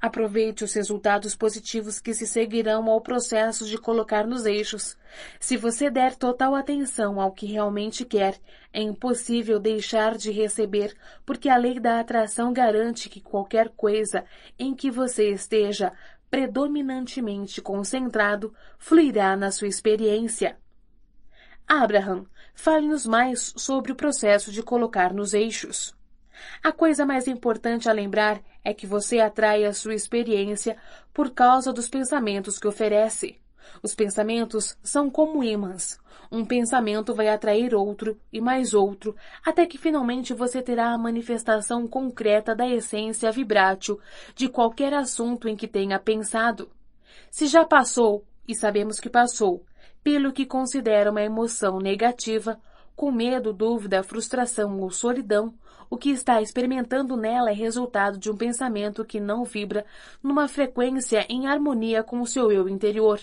Aproveite os resultados positivos que se seguirão ao processo de colocar nos eixos. Se você der total atenção ao que realmente quer, é impossível deixar de receber, porque a lei da atração garante que qualquer coisa em que você esteja predominantemente concentrado fluirá na sua experiência. Abraham, fale-nos mais sobre o processo de colocar nos eixos. A coisa mais importante a lembrar é que você atrai a sua experiência por causa dos pensamentos que oferece. Os pensamentos são como ímãs. Um pensamento vai atrair outro e mais outro, até que finalmente você terá a manifestação concreta da essência vibrátil de qualquer assunto em que tenha pensado. Se já passou, e sabemos que passou, pelo que considera uma emoção negativa, com medo, dúvida, frustração ou solidão, o que está experimentando nela é resultado de um pensamento que não vibra numa frequência em harmonia com o seu eu interior.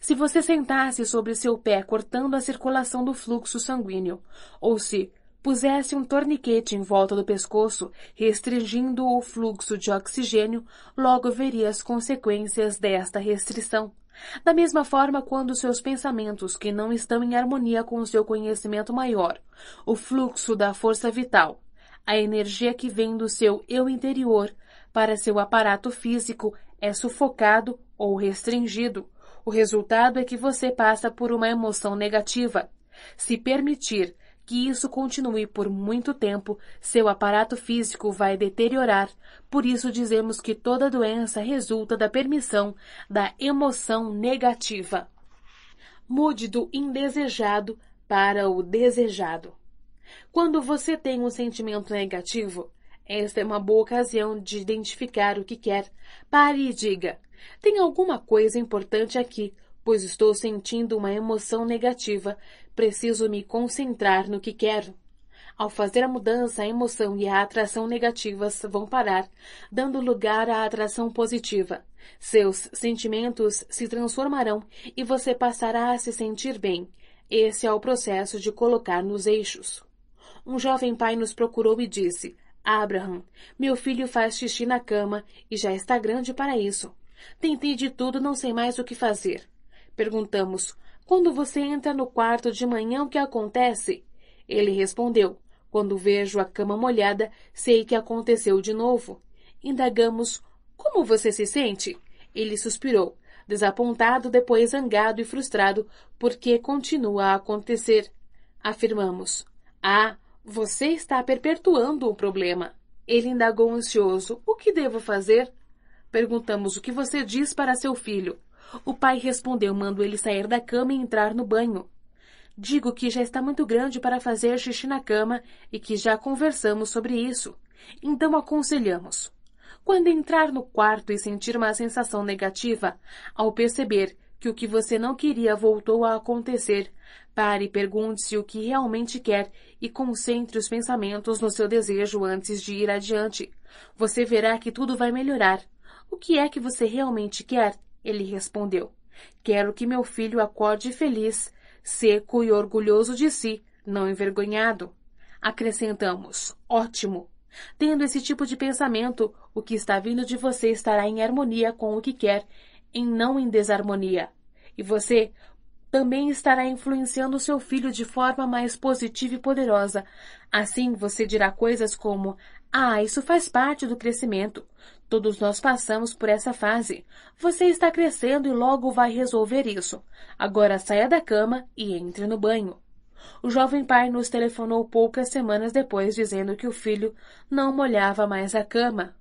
Se você sentasse sobre seu pé cortando a circulação do fluxo sanguíneo, ou se pusesse um torniquete em volta do pescoço, restringindo o fluxo de oxigênio, logo veria as consequências desta restrição. Da mesma forma, quando seus pensamentos, que não estão em harmonia com o seu conhecimento maior, o fluxo da força vital, a energia que vem do seu eu interior para seu aparato físico é sufocado ou restringido. O resultado é que você passa por uma emoção negativa. Se permitir que isso continue por muito tempo, seu aparato físico vai deteriorar. Por isso dizemos que toda doença resulta da permissão da emoção negativa. Mude do indesejado para o desejado. Quando você tem um sentimento negativo, esta é uma boa ocasião de identificar o que quer. Pare e diga: tem alguma coisa importante aqui, pois estou sentindo uma emoção negativa. Preciso me concentrar no que quero. Ao fazer a mudança, a emoção e a atração negativas vão parar, dando lugar à atração positiva. Seus sentimentos se transformarão e você passará a se sentir bem. Esse é o processo de colocar nos eixos um jovem pai nos procurou e disse: Abraham, meu filho faz xixi na cama e já está grande para isso. Tentei de tudo, não sei mais o que fazer. Perguntamos: Quando você entra no quarto de manhã, o que acontece? Ele respondeu: Quando vejo a cama molhada, sei que aconteceu de novo. Indagamos: Como você se sente? Ele suspirou, desapontado, depois zangado e frustrado, porque continua a acontecer. Afirmamos: Ah, você está perpetuando o problema. Ele indagou ansioso. O que devo fazer? Perguntamos o que você diz para seu filho. O pai respondeu, mandando ele sair da cama e entrar no banho. Digo que já está muito grande para fazer xixi na cama e que já conversamos sobre isso. Então aconselhamos. Quando entrar no quarto e sentir uma sensação negativa, ao perceber que o que você não queria voltou a acontecer, Pare e pergunte-se o que realmente quer e concentre os pensamentos no seu desejo antes de ir adiante. Você verá que tudo vai melhorar. O que é que você realmente quer? Ele respondeu. Quero que meu filho acorde feliz, seco e orgulhoso de si, não envergonhado. Acrescentamos: ótimo! Tendo esse tipo de pensamento, o que está vindo de você estará em harmonia com o que quer, em não em desarmonia. E você também estará influenciando seu filho de forma mais positiva e poderosa. Assim, você dirá coisas como: Ah, isso faz parte do crescimento. Todos nós passamos por essa fase. Você está crescendo e logo vai resolver isso. Agora saia da cama e entre no banho. O jovem pai nos telefonou poucas semanas depois dizendo que o filho não molhava mais a cama.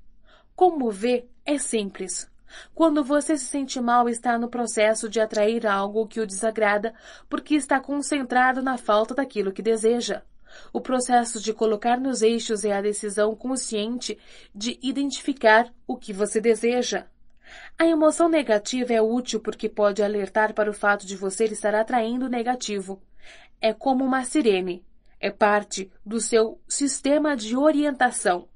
Como vê, é simples. Quando você se sente mal, está no processo de atrair algo que o desagrada, porque está concentrado na falta daquilo que deseja. O processo de colocar nos eixos é a decisão consciente de identificar o que você deseja. A emoção negativa é útil porque pode alertar para o fato de você estar atraindo o negativo. É como uma sirene. É parte do seu sistema de orientação.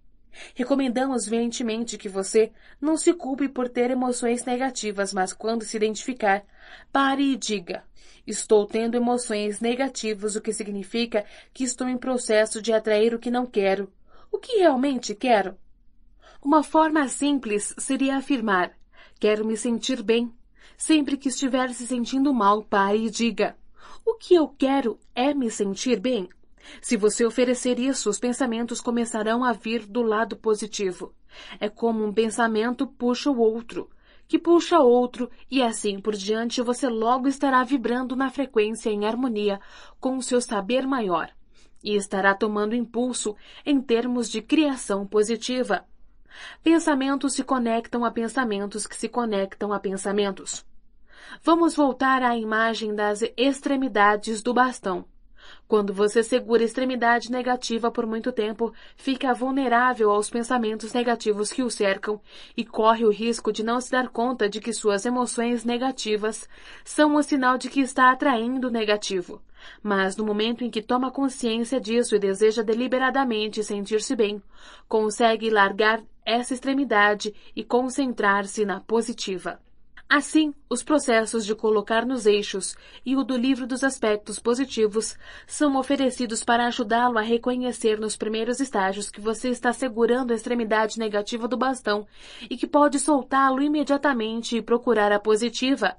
Recomendamos veementemente que você não se culpe por ter emoções negativas, mas quando se identificar, pare e diga: Estou tendo emoções negativas, o que significa que estou em processo de atrair o que não quero. O que realmente quero? Uma forma simples seria afirmar: Quero me sentir bem. Sempre que estiver se sentindo mal, pare e diga: O que eu quero é me sentir bem? Se você oferecer isso, os pensamentos começarão a vir do lado positivo. É como um pensamento puxa o outro, que puxa outro, e assim por diante você logo estará vibrando na frequência em harmonia com o seu saber maior e estará tomando impulso em termos de criação positiva. Pensamentos se conectam a pensamentos que se conectam a pensamentos. Vamos voltar à imagem das extremidades do bastão. Quando você segura a extremidade negativa por muito tempo, fica vulnerável aos pensamentos negativos que o cercam e corre o risco de não se dar conta de que suas emoções negativas são um sinal de que está atraindo o negativo. Mas no momento em que toma consciência disso e deseja deliberadamente sentir-se bem, consegue largar essa extremidade e concentrar-se na positiva. Assim, os processos de colocar nos eixos e o do livro dos aspectos positivos são oferecidos para ajudá-lo a reconhecer nos primeiros estágios que você está segurando a extremidade negativa do bastão e que pode soltá-lo imediatamente e procurar a positiva.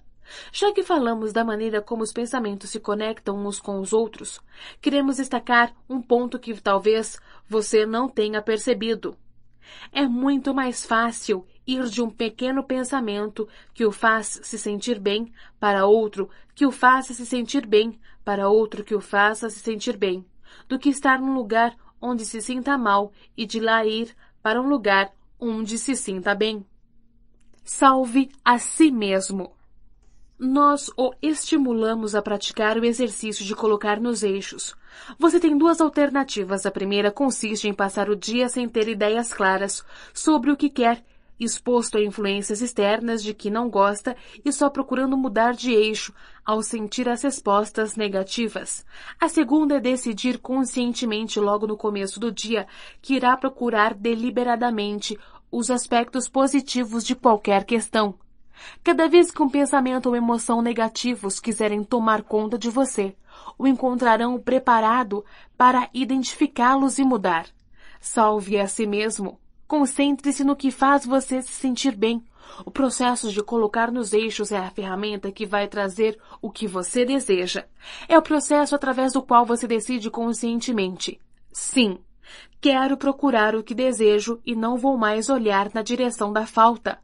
Já que falamos da maneira como os pensamentos se conectam uns com os outros, queremos destacar um ponto que talvez você não tenha percebido. É muito mais fácil ir de um pequeno pensamento que o faz se sentir bem para outro que o faça se sentir bem para outro que o faça se sentir bem, do que estar num lugar onde se sinta mal e de lá ir para um lugar onde se sinta bem. Salve a si mesmo. Nós o estimulamos a praticar o exercício de colocar nos eixos. Você tem duas alternativas. A primeira consiste em passar o dia sem ter ideias claras sobre o que quer exposto a influências externas de que não gosta e só procurando mudar de eixo ao sentir as respostas negativas. A segunda é decidir conscientemente logo no começo do dia que irá procurar deliberadamente os aspectos positivos de qualquer questão. Cada vez que um pensamento ou emoção negativos quiserem tomar conta de você, o encontrarão preparado para identificá-los e mudar. Salve a si mesmo. Concentre-se no que faz você se sentir bem. O processo de colocar nos eixos é a ferramenta que vai trazer o que você deseja. É o processo através do qual você decide conscientemente. Sim, quero procurar o que desejo e não vou mais olhar na direção da falta.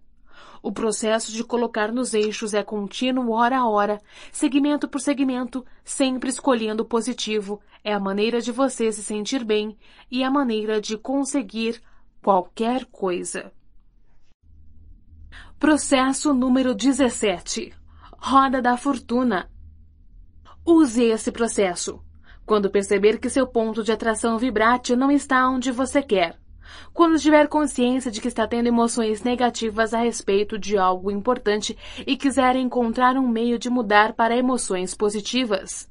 O processo de colocar nos eixos é contínuo hora a hora, segmento por segmento, sempre escolhendo o positivo. É a maneira de você se sentir bem e a maneira de conseguir qualquer coisa. Processo número 17. Roda da Fortuna. Use esse processo. Quando perceber que seu ponto de atração vibrátil não está onde você quer. Quando tiver consciência de que está tendo emoções negativas a respeito de algo importante e quiser encontrar um meio de mudar para emoções positivas.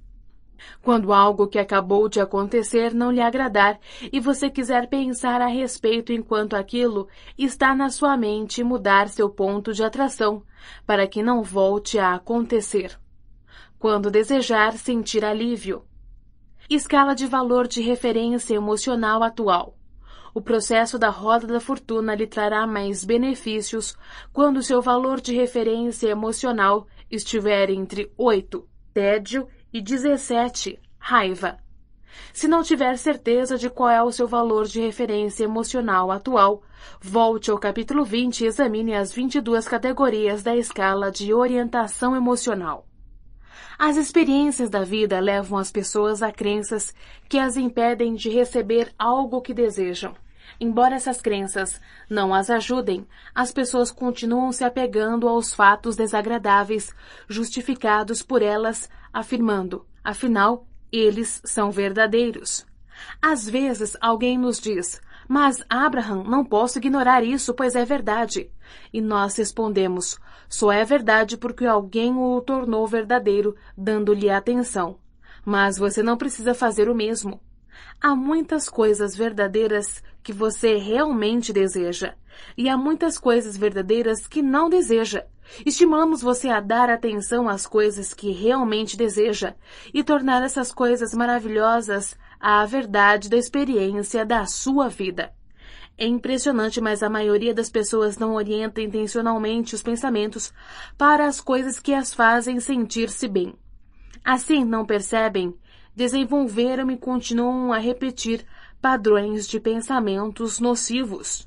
Quando algo que acabou de acontecer não lhe agradar e você quiser pensar a respeito enquanto aquilo está na sua mente mudar seu ponto de atração, para que não volte a acontecer. Quando desejar sentir alívio. Escala de valor de referência emocional atual. O processo da roda da fortuna lhe trará mais benefícios quando seu valor de referência emocional estiver entre 8, tédio e 17. Raiva. Se não tiver certeza de qual é o seu valor de referência emocional atual, volte ao capítulo 20 e examine as 22 categorias da escala de orientação emocional. As experiências da vida levam as pessoas a crenças que as impedem de receber algo que desejam. Embora essas crenças não as ajudem, as pessoas continuam se apegando aos fatos desagradáveis, justificados por elas afirmando: afinal, eles são verdadeiros. Às vezes alguém nos diz: Mas, Abraham, não posso ignorar isso, pois é verdade. E nós respondemos: Só é verdade porque alguém o tornou verdadeiro, dando-lhe atenção. Mas você não precisa fazer o mesmo. Há muitas coisas verdadeiras que você realmente deseja, e há muitas coisas verdadeiras que não deseja estimamos você a dar atenção às coisas que realmente deseja e tornar essas coisas maravilhosas à verdade da experiência da sua vida. É impressionante, mas a maioria das pessoas não orienta intencionalmente os pensamentos para as coisas que as fazem sentir-se bem. Assim, não percebem, desenvolveram e continuam a repetir padrões de pensamentos nocivos.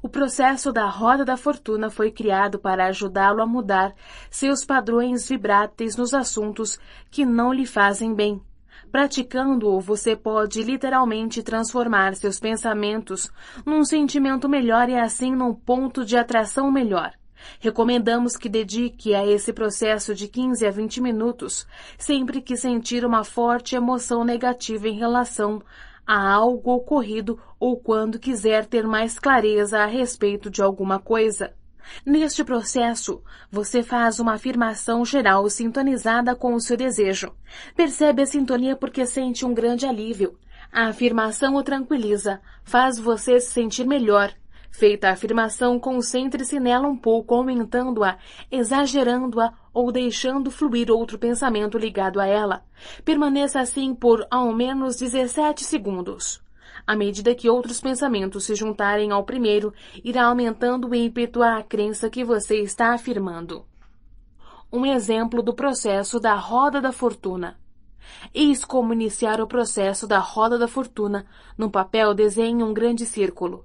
O processo da Roda da Fortuna foi criado para ajudá-lo a mudar seus padrões vibráteis nos assuntos que não lhe fazem bem. Praticando-o, você pode literalmente transformar seus pensamentos num sentimento melhor e assim num ponto de atração melhor. Recomendamos que dedique a esse processo de 15 a 20 minutos sempre que sentir uma forte emoção negativa em relação a algo ocorrido ou quando quiser ter mais clareza a respeito de alguma coisa. Neste processo, você faz uma afirmação geral sintonizada com o seu desejo. Percebe a sintonia porque sente um grande alívio. A afirmação o tranquiliza, faz você se sentir melhor. Feita a afirmação, concentre-se nela um pouco, aumentando-a, exagerando-a ou deixando fluir outro pensamento ligado a ela. Permaneça assim por ao menos 17 segundos. À medida que outros pensamentos se juntarem ao primeiro, irá aumentando o ímpeto à crença que você está afirmando. Um exemplo do processo da roda da fortuna. Eis como iniciar o processo da roda da fortuna. No papel, desenhe um grande círculo.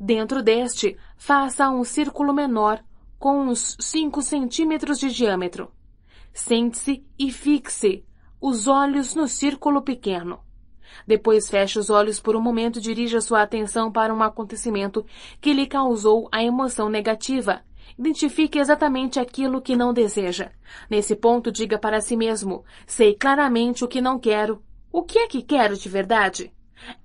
Dentro deste, faça um círculo menor com uns 5 centímetros de diâmetro. Sente-se e fixe os olhos no círculo pequeno. Depois feche os olhos por um momento e dirija sua atenção para um acontecimento que lhe causou a emoção negativa. Identifique exatamente aquilo que não deseja. Nesse ponto, diga para si mesmo: sei claramente o que não quero. O que é que quero de verdade?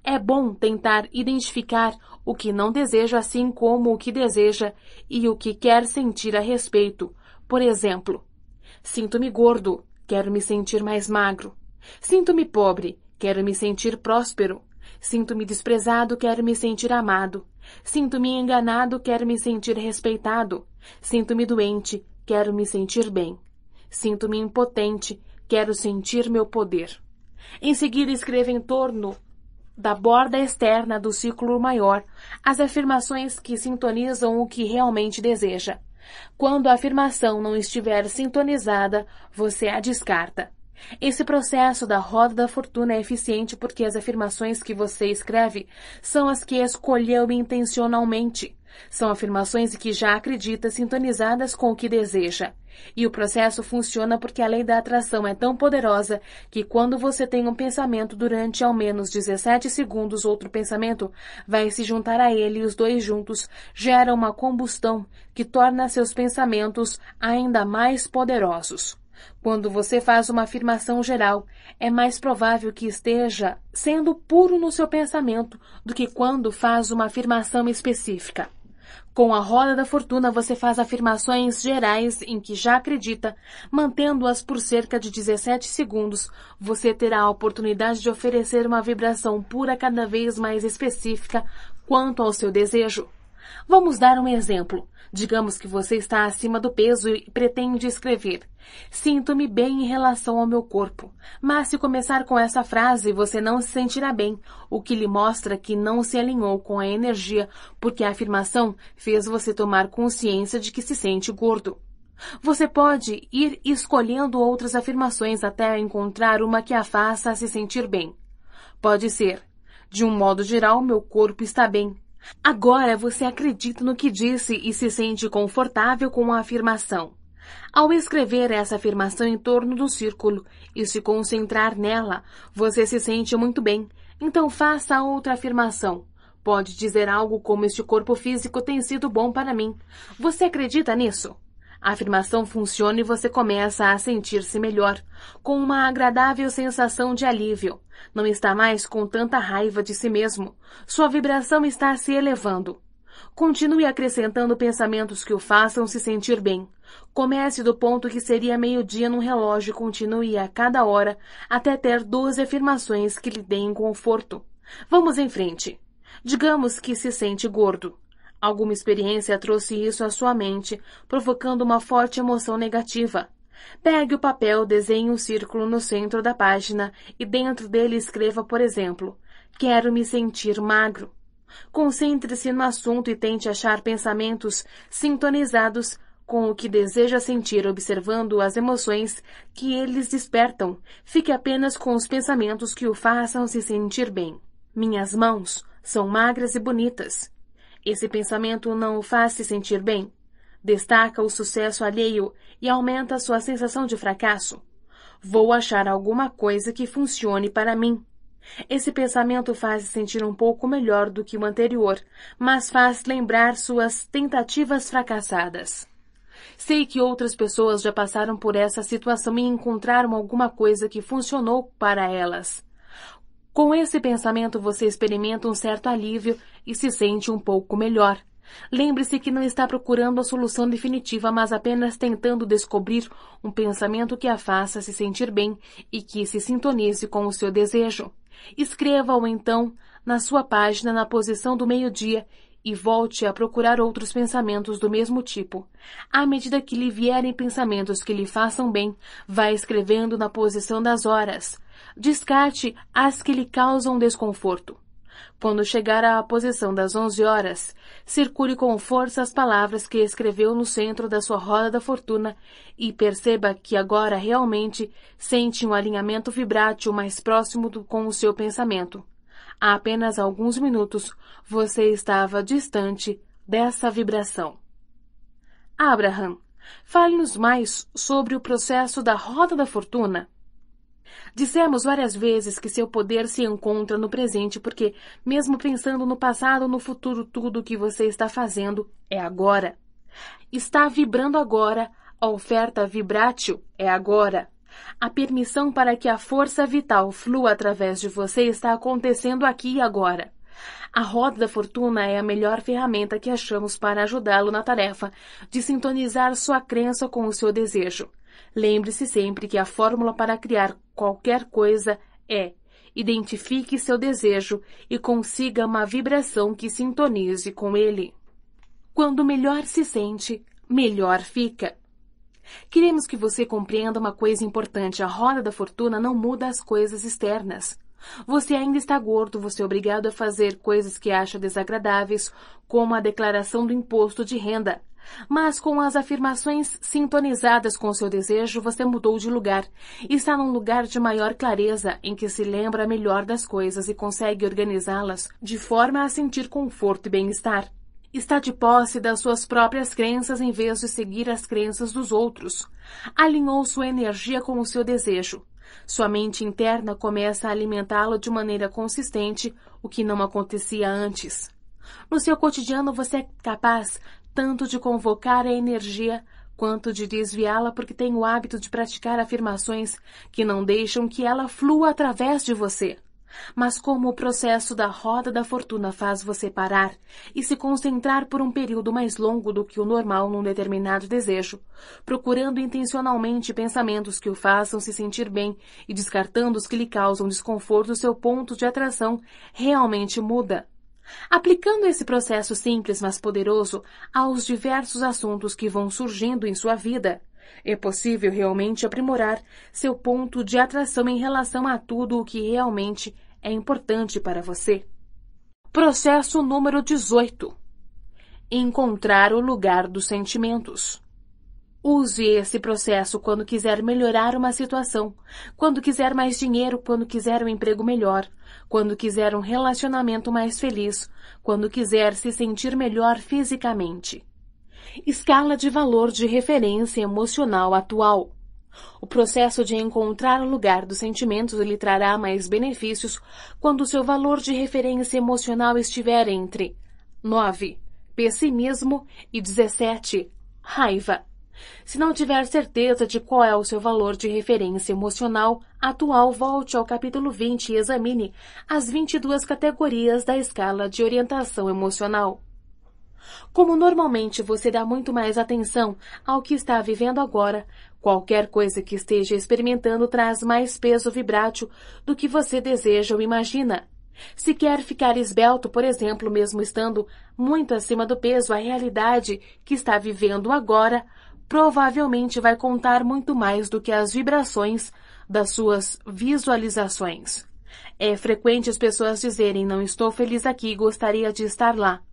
É bom tentar identificar o que não deseja, assim como o que deseja e o que quer sentir a respeito. Por exemplo, sinto-me gordo, quero me sentir mais magro. Sinto-me pobre, quero me sentir próspero. Sinto-me desprezado, quero me sentir amado. Sinto-me enganado, quero me sentir respeitado. Sinto-me doente, quero me sentir bem. Sinto-me impotente, quero sentir meu poder. Em seguida, escreva em torno da borda externa do círculo maior as afirmações que sintonizam o que realmente deseja. Quando a afirmação não estiver sintonizada, você a descarta. Esse processo da roda da fortuna é eficiente porque as afirmações que você escreve são as que escolheu intencionalmente. São afirmações que já acredita sintonizadas com o que deseja. E o processo funciona porque a lei da atração é tão poderosa que quando você tem um pensamento durante ao menos 17 segundos, outro pensamento vai se juntar a ele e os dois juntos geram uma combustão que torna seus pensamentos ainda mais poderosos. Quando você faz uma afirmação geral, é mais provável que esteja sendo puro no seu pensamento do que quando faz uma afirmação específica. Com a roda da fortuna, você faz afirmações gerais em que já acredita, mantendo-as por cerca de 17 segundos. Você terá a oportunidade de oferecer uma vibração pura cada vez mais específica quanto ao seu desejo. Vamos dar um exemplo. Digamos que você está acima do peso e pretende escrever Sinto-me bem em relação ao meu corpo, mas se começar com essa frase, você não se sentirá bem, o que lhe mostra que não se alinhou com a energia, porque a afirmação fez você tomar consciência de que se sente gordo. Você pode ir escolhendo outras afirmações até encontrar uma que a faça se sentir bem. Pode ser, de um modo geral, meu corpo está bem. Agora você acredita no que disse e se sente confortável com a afirmação. Ao escrever essa afirmação em torno do círculo e se concentrar nela, você se sente muito bem. Então faça outra afirmação. Pode dizer algo como este corpo físico tem sido bom para mim. Você acredita nisso? A afirmação funciona e você começa a sentir-se melhor, com uma agradável sensação de alívio. Não está mais com tanta raiva de si mesmo. Sua vibração está se elevando. Continue acrescentando pensamentos que o façam se sentir bem. Comece do ponto que seria meio-dia num relógio e continue a cada hora até ter 12 afirmações que lhe deem conforto. Vamos em frente. Digamos que se sente gordo. Alguma experiência trouxe isso à sua mente, provocando uma forte emoção negativa. Pegue o papel, desenhe um círculo no centro da página e dentro dele escreva, por exemplo, Quero me sentir magro. Concentre-se no assunto e tente achar pensamentos sintonizados com o que deseja sentir observando as emoções que eles despertam. Fique apenas com os pensamentos que o façam se sentir bem. Minhas mãos são magras e bonitas. Esse pensamento não o faz se sentir bem. Destaca o sucesso alheio e aumenta sua sensação de fracasso. Vou achar alguma coisa que funcione para mim. Esse pensamento faz se sentir um pouco melhor do que o anterior, mas faz lembrar suas tentativas fracassadas. Sei que outras pessoas já passaram por essa situação e encontraram alguma coisa que funcionou para elas. Com esse pensamento você experimenta um certo alívio e se sente um pouco melhor. Lembre-se que não está procurando a solução definitiva, mas apenas tentando descobrir um pensamento que a faça se sentir bem e que se sintonize com o seu desejo. Escreva-o então na sua página na posição do meio-dia e volte a procurar outros pensamentos do mesmo tipo. À medida que lhe vierem pensamentos que lhe façam bem, vá escrevendo na posição das horas. Descarte as que lhe causam desconforto. Quando chegar à posição das onze horas, circule com força as palavras que escreveu no centro da sua roda da fortuna e perceba que agora realmente sente um alinhamento vibrátil mais próximo do, com o seu pensamento. Há apenas alguns minutos você estava distante dessa vibração. Abraham, fale-nos mais sobre o processo da roda da fortuna. Dissemos várias vezes que seu poder se encontra no presente, porque, mesmo pensando no passado, ou no futuro, tudo o que você está fazendo é agora. Está vibrando agora, a oferta vibrátil é agora. A permissão para que a força vital flua através de você está acontecendo aqui e agora. A roda da fortuna é a melhor ferramenta que achamos para ajudá-lo na tarefa de sintonizar sua crença com o seu desejo. Lembre-se sempre que a fórmula para criar qualquer coisa é identifique seu desejo e consiga uma vibração que sintonize com ele. Quando melhor se sente, melhor fica. Queremos que você compreenda uma coisa importante: a roda da fortuna não muda as coisas externas. Você ainda está gordo, você é obrigado a fazer coisas que acha desagradáveis, como a declaração do imposto de renda. Mas com as afirmações sintonizadas com seu desejo, você mudou de lugar. Está num lugar de maior clareza, em que se lembra melhor das coisas e consegue organizá-las de forma a sentir conforto e bem-estar está de posse das suas próprias crenças em vez de seguir as crenças dos outros. Alinhou sua energia com o seu desejo. Sua mente interna começa a alimentá-lo de maneira consistente, o que não acontecia antes. No seu cotidiano você é capaz tanto de convocar a energia quanto de desviá-la porque tem o hábito de praticar afirmações que não deixam que ela flua através de você. Mas como o processo da roda da fortuna faz você parar e se concentrar por um período mais longo do que o normal num determinado desejo, procurando intencionalmente pensamentos que o façam se sentir bem e descartando os que lhe causam desconforto, seu ponto de atração realmente muda. Aplicando esse processo simples mas poderoso aos diversos assuntos que vão surgindo em sua vida, é possível realmente aprimorar seu ponto de atração em relação a tudo o que realmente é importante para você. Processo número 18. Encontrar o lugar dos sentimentos. Use esse processo quando quiser melhorar uma situação, quando quiser mais dinheiro, quando quiser um emprego melhor, quando quiser um relacionamento mais feliz, quando quiser se sentir melhor fisicamente. Escala de valor de referência emocional atual. O processo de encontrar o lugar dos sentimentos lhe trará mais benefícios quando seu valor de referência emocional estiver entre 9. Pessimismo e 17. Raiva. Se não tiver certeza de qual é o seu valor de referência emocional atual, volte ao capítulo 20 e examine as 22 categorias da escala de orientação emocional. Como normalmente você dá muito mais atenção ao que está vivendo agora, Qualquer coisa que esteja experimentando traz mais peso vibrátil do que você deseja ou imagina. Se quer ficar esbelto, por exemplo, mesmo estando muito acima do peso, a realidade que está vivendo agora provavelmente vai contar muito mais do que as vibrações das suas visualizações. É frequente as pessoas dizerem não estou feliz aqui, gostaria de estar lá.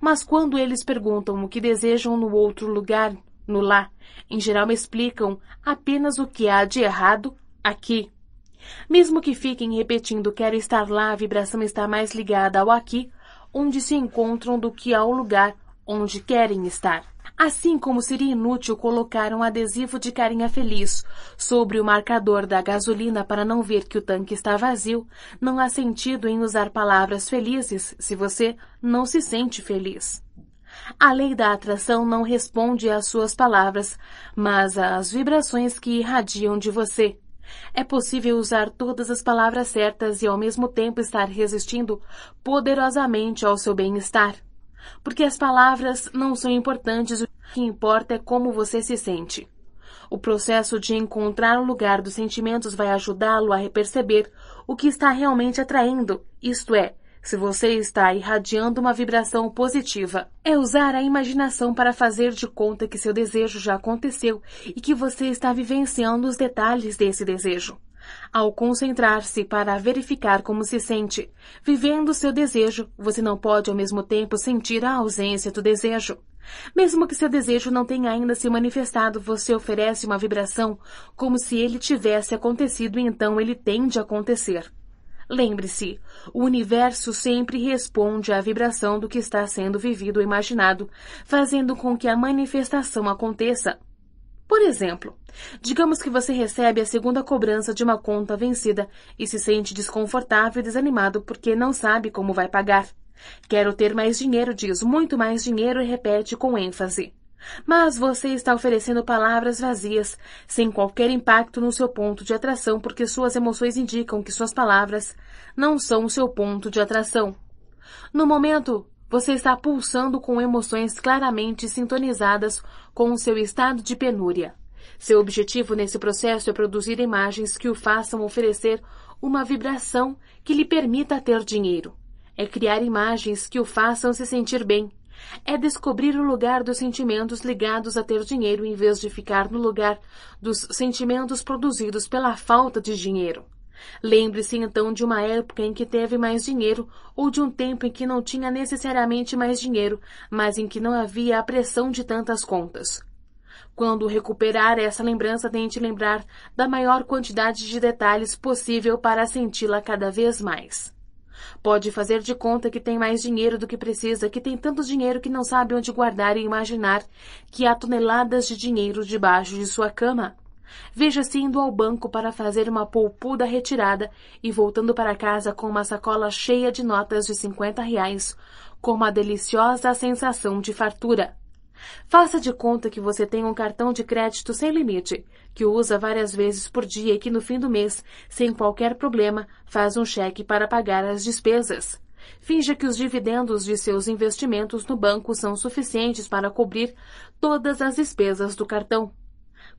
Mas quando eles perguntam o que desejam no outro lugar, no lá, em geral me explicam apenas o que há de errado aqui. Mesmo que fiquem repetindo quero estar lá, a vibração está mais ligada ao aqui, onde se encontram, do que ao lugar onde querem estar. Assim como seria inútil colocar um adesivo de carinha feliz sobre o marcador da gasolina para não ver que o tanque está vazio, não há sentido em usar palavras felizes se você não se sente feliz. A lei da atração não responde às suas palavras, mas às vibrações que irradiam de você. É possível usar todas as palavras certas e ao mesmo tempo estar resistindo poderosamente ao seu bem-estar. Porque as palavras não são importantes, o que importa é como você se sente. O processo de encontrar o lugar dos sentimentos vai ajudá-lo a perceber o que está realmente atraindo, isto é, se você está irradiando uma vibração positiva, é usar a imaginação para fazer de conta que seu desejo já aconteceu e que você está vivenciando os detalhes desse desejo. Ao concentrar-se para verificar como se sente, vivendo seu desejo, você não pode ao mesmo tempo sentir a ausência do desejo. Mesmo que seu desejo não tenha ainda se manifestado, você oferece uma vibração como se ele tivesse acontecido e então ele tende a acontecer. Lembre-se, o universo sempre responde à vibração do que está sendo vivido ou imaginado, fazendo com que a manifestação aconteça. Por exemplo, digamos que você recebe a segunda cobrança de uma conta vencida e se sente desconfortável e desanimado porque não sabe como vai pagar. Quero ter mais dinheiro, diz muito mais dinheiro e repete com ênfase. Mas você está oferecendo palavras vazias, sem qualquer impacto no seu ponto de atração, porque suas emoções indicam que suas palavras não são o seu ponto de atração. No momento, você está pulsando com emoções claramente sintonizadas com o seu estado de penúria. Seu objetivo nesse processo é produzir imagens que o façam oferecer uma vibração que lhe permita ter dinheiro. É criar imagens que o façam se sentir bem é descobrir o lugar dos sentimentos ligados a ter dinheiro em vez de ficar no lugar dos sentimentos produzidos pela falta de dinheiro. Lembre-se então de uma época em que teve mais dinheiro ou de um tempo em que não tinha necessariamente mais dinheiro, mas em que não havia a pressão de tantas contas. Quando recuperar essa lembrança, tente lembrar da maior quantidade de detalhes possível para senti-la cada vez mais. Pode fazer de conta que tem mais dinheiro do que precisa, que tem tanto dinheiro que não sabe onde guardar e imaginar que há toneladas de dinheiro debaixo de sua cama. Veja-se indo ao banco para fazer uma polpuda retirada e voltando para casa com uma sacola cheia de notas de cinquenta reais, com uma deliciosa sensação de fartura. Faça de conta que você tem um cartão de crédito sem limite, que usa várias vezes por dia e que no fim do mês, sem qualquer problema, faz um cheque para pagar as despesas. Finja que os dividendos de seus investimentos no banco são suficientes para cobrir todas as despesas do cartão.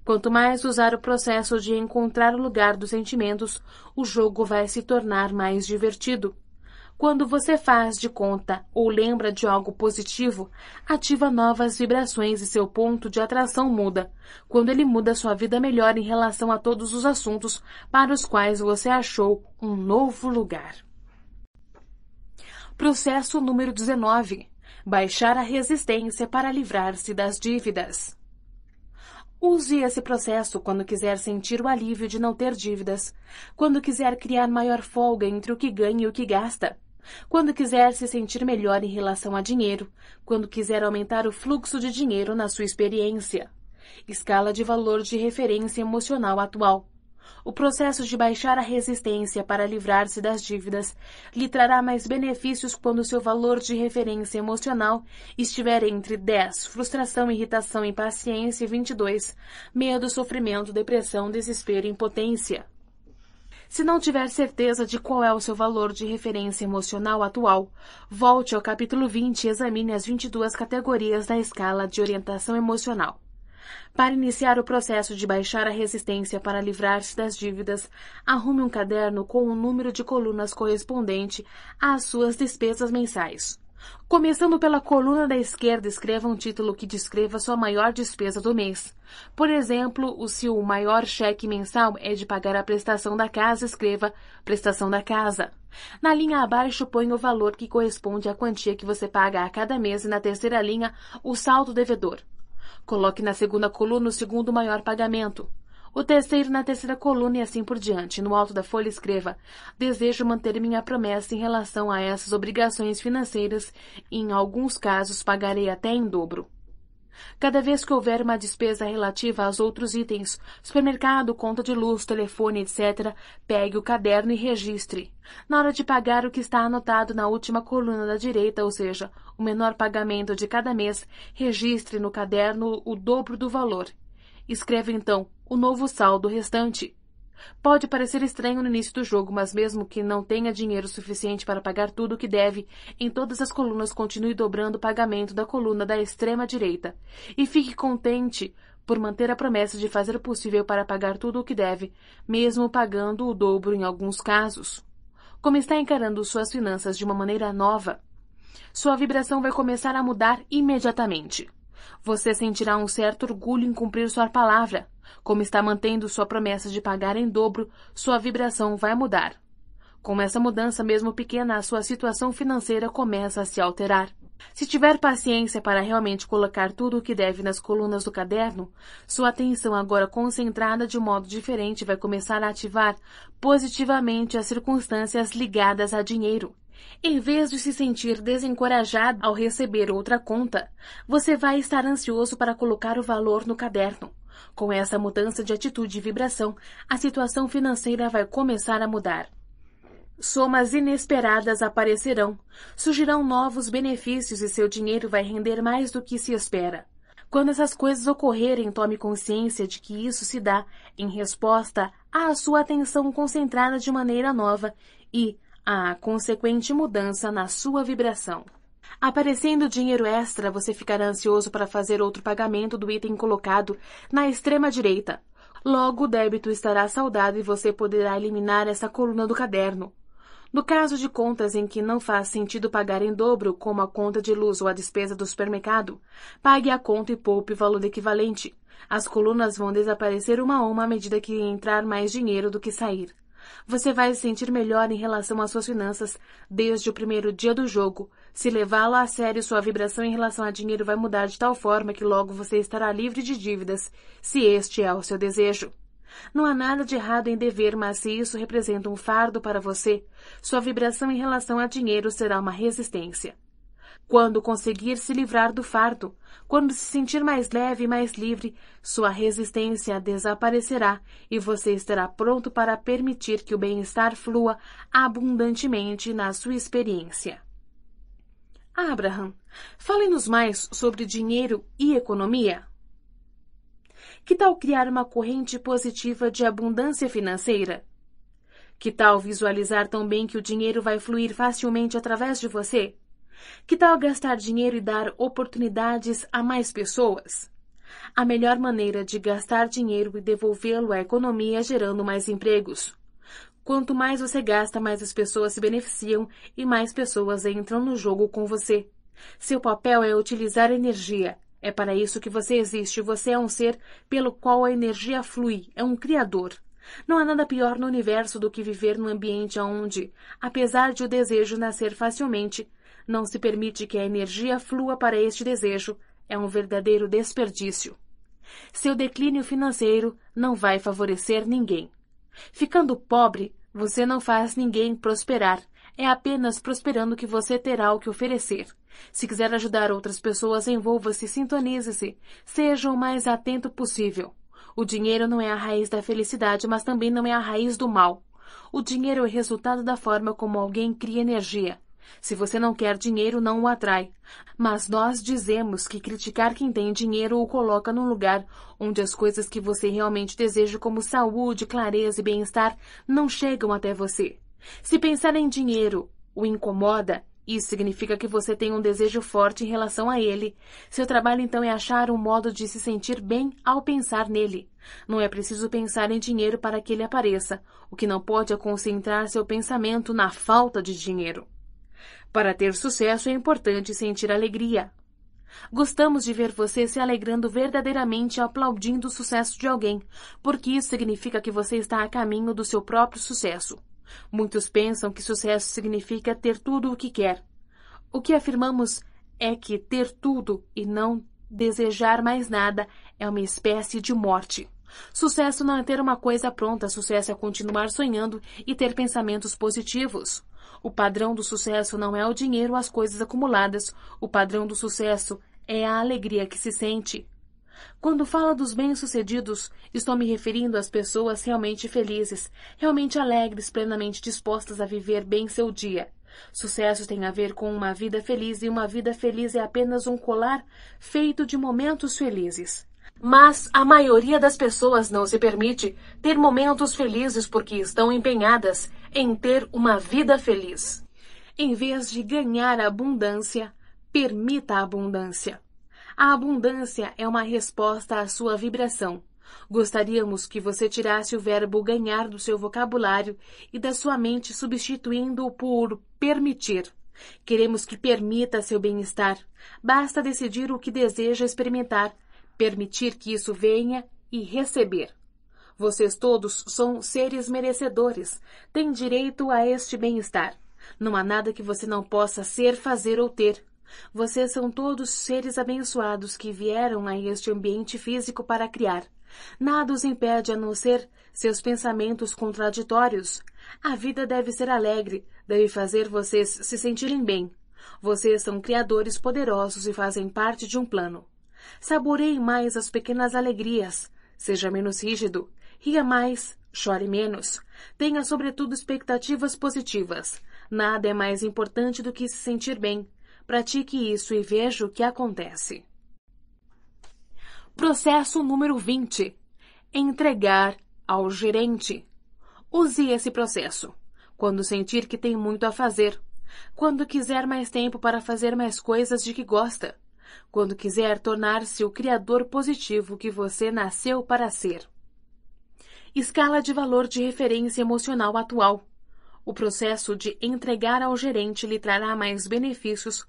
Quanto mais usar o processo de encontrar o lugar dos sentimentos, o jogo vai se tornar mais divertido. Quando você faz de conta ou lembra de algo positivo, ativa novas vibrações e seu ponto de atração muda. Quando ele muda, sua vida melhora em relação a todos os assuntos para os quais você achou um novo lugar. Processo número 19. Baixar a resistência para livrar-se das dívidas. Use esse processo quando quiser sentir o alívio de não ter dívidas, quando quiser criar maior folga entre o que ganha e o que gasta, quando quiser se sentir melhor em relação a dinheiro, quando quiser aumentar o fluxo de dinheiro na sua experiência. Escala de valor de referência emocional atual. O processo de baixar a resistência para livrar-se das dívidas lhe trará mais benefícios quando seu valor de referência emocional estiver entre 10, frustração, irritação, impaciência e 22, medo, sofrimento, depressão, desespero e impotência. Se não tiver certeza de qual é o seu valor de referência emocional atual, volte ao capítulo 20 e examine as 22 categorias da escala de orientação emocional. Para iniciar o processo de baixar a resistência para livrar-se das dívidas, arrume um caderno com o número de colunas correspondente às suas despesas mensais. Começando pela coluna da esquerda, escreva um título que descreva sua maior despesa do mês. Por exemplo, o se o maior cheque mensal é de pagar a prestação da casa, escreva prestação da casa. Na linha abaixo, ponha o valor que corresponde à quantia que você paga a cada mês e na terceira linha, o saldo devedor. Coloque na segunda coluna o segundo maior pagamento o terceiro na terceira coluna e assim por diante. No alto da folha escreva: Desejo manter minha promessa em relação a essas obrigações financeiras e, em alguns casos, pagarei até em dobro. Cada vez que houver uma despesa relativa aos outros itens, supermercado, conta de luz, telefone, etc., pegue o caderno e registre. Na hora de pagar o que está anotado na última coluna da direita, ou seja, o menor pagamento de cada mês, registre no caderno o dobro do valor. Escreve então o novo saldo restante. Pode parecer estranho no início do jogo, mas mesmo que não tenha dinheiro suficiente para pagar tudo o que deve, em todas as colunas continue dobrando o pagamento da coluna da extrema direita. E fique contente por manter a promessa de fazer o possível para pagar tudo o que deve, mesmo pagando o dobro em alguns casos. Como está encarando suas finanças de uma maneira nova, sua vibração vai começar a mudar imediatamente. Você sentirá um certo orgulho em cumprir sua palavra. Como está mantendo sua promessa de pagar em dobro, sua vibração vai mudar. Com essa mudança, mesmo pequena, a sua situação financeira começa a se alterar. Se tiver paciência para realmente colocar tudo o que deve nas colunas do caderno, sua atenção agora concentrada de modo diferente vai começar a ativar positivamente as circunstâncias ligadas a dinheiro. Em vez de se sentir desencorajado ao receber outra conta, você vai estar ansioso para colocar o valor no caderno. Com essa mudança de atitude e vibração, a situação financeira vai começar a mudar. Somas inesperadas aparecerão, surgirão novos benefícios e seu dinheiro vai render mais do que se espera. Quando essas coisas ocorrerem, tome consciência de que isso se dá em resposta à sua atenção concentrada de maneira nova e, a consequente mudança na sua vibração. Aparecendo dinheiro extra, você ficará ansioso para fazer outro pagamento do item colocado na extrema direita. Logo, o débito estará saldado e você poderá eliminar essa coluna do caderno. No caso de contas em que não faz sentido pagar em dobro, como a conta de luz ou a despesa do supermercado, pague a conta e poupe o valor equivalente. As colunas vão desaparecer uma a uma à medida que entrar mais dinheiro do que sair. Você vai se sentir melhor em relação às suas finanças desde o primeiro dia do jogo. Se levá lo a sério, sua vibração em relação a dinheiro vai mudar de tal forma que logo você estará livre de dívidas, se este é o seu desejo. Não há nada de errado em dever, mas se isso representa um fardo para você, sua vibração em relação a dinheiro será uma resistência. Quando conseguir se livrar do fardo, quando se sentir mais leve e mais livre, sua resistência desaparecerá e você estará pronto para permitir que o bem-estar flua abundantemente na sua experiência. Abraham, fale-nos mais sobre dinheiro e economia. Que tal criar uma corrente positiva de abundância financeira? Que tal visualizar também que o dinheiro vai fluir facilmente através de você? Que tal gastar dinheiro e dar oportunidades a mais pessoas? A melhor maneira de gastar dinheiro e devolvê-lo à economia é gerando mais empregos. Quanto mais você gasta, mais as pessoas se beneficiam e mais pessoas entram no jogo com você. Seu papel é utilizar energia. É para isso que você existe. Você é um ser pelo qual a energia flui, é um criador. Não há nada pior no universo do que viver num ambiente onde, apesar de o desejo nascer facilmente, não se permite que a energia flua para este desejo, é um verdadeiro desperdício. Seu declínio financeiro não vai favorecer ninguém. Ficando pobre, você não faz ninguém prosperar. É apenas prosperando que você terá o que oferecer. Se quiser ajudar outras pessoas, envolva-se, sintonize-se. Seja o mais atento possível. O dinheiro não é a raiz da felicidade, mas também não é a raiz do mal. O dinheiro é o resultado da forma como alguém cria energia. Se você não quer dinheiro, não o atrai. Mas nós dizemos que criticar quem tem dinheiro o coloca num lugar onde as coisas que você realmente deseja, como saúde, clareza e bem-estar, não chegam até você. Se pensar em dinheiro o incomoda, isso significa que você tem um desejo forte em relação a ele. Seu trabalho então é achar um modo de se sentir bem ao pensar nele. Não é preciso pensar em dinheiro para que ele apareça. O que não pode é concentrar seu pensamento na falta de dinheiro. Para ter sucesso é importante sentir alegria. Gostamos de ver você se alegrando verdadeiramente aplaudindo o sucesso de alguém, porque isso significa que você está a caminho do seu próprio sucesso. Muitos pensam que sucesso significa ter tudo o que quer. O que afirmamos é que ter tudo e não desejar mais nada é uma espécie de morte. Sucesso não é ter uma coisa pronta, sucesso é continuar sonhando e ter pensamentos positivos. O padrão do sucesso não é o dinheiro ou as coisas acumuladas. O padrão do sucesso é a alegria que se sente. Quando falo dos bem-sucedidos, estou me referindo às pessoas realmente felizes, realmente alegres, plenamente dispostas a viver bem seu dia. Sucesso tem a ver com uma vida feliz e uma vida feliz é apenas um colar feito de momentos felizes. Mas a maioria das pessoas não se permite ter momentos felizes porque estão empenhadas em ter uma vida feliz. Em vez de ganhar abundância, permita a abundância. A abundância é uma resposta à sua vibração. Gostaríamos que você tirasse o verbo ganhar do seu vocabulário e da sua mente, substituindo-o por permitir. Queremos que permita seu bem-estar. Basta decidir o que deseja experimentar, permitir que isso venha e receber. Vocês todos são seres merecedores, têm direito a este bem-estar. Não há nada que você não possa ser, fazer ou ter. Vocês são todos seres abençoados que vieram a este ambiente físico para criar. Nada os impede a não ser seus pensamentos contraditórios. A vida deve ser alegre, deve fazer vocês se sentirem bem. Vocês são criadores poderosos e fazem parte de um plano. Saboreie mais as pequenas alegrias. Seja menos rígido. Ria mais, chore menos. Tenha, sobretudo, expectativas positivas. Nada é mais importante do que se sentir bem. Pratique isso e veja o que acontece. Processo número 20: Entregar ao gerente. Use esse processo. Quando sentir que tem muito a fazer. Quando quiser mais tempo para fazer mais coisas de que gosta. Quando quiser tornar-se o criador positivo que você nasceu para ser escala de valor de referência emocional atual. O processo de entregar ao gerente lhe trará mais benefícios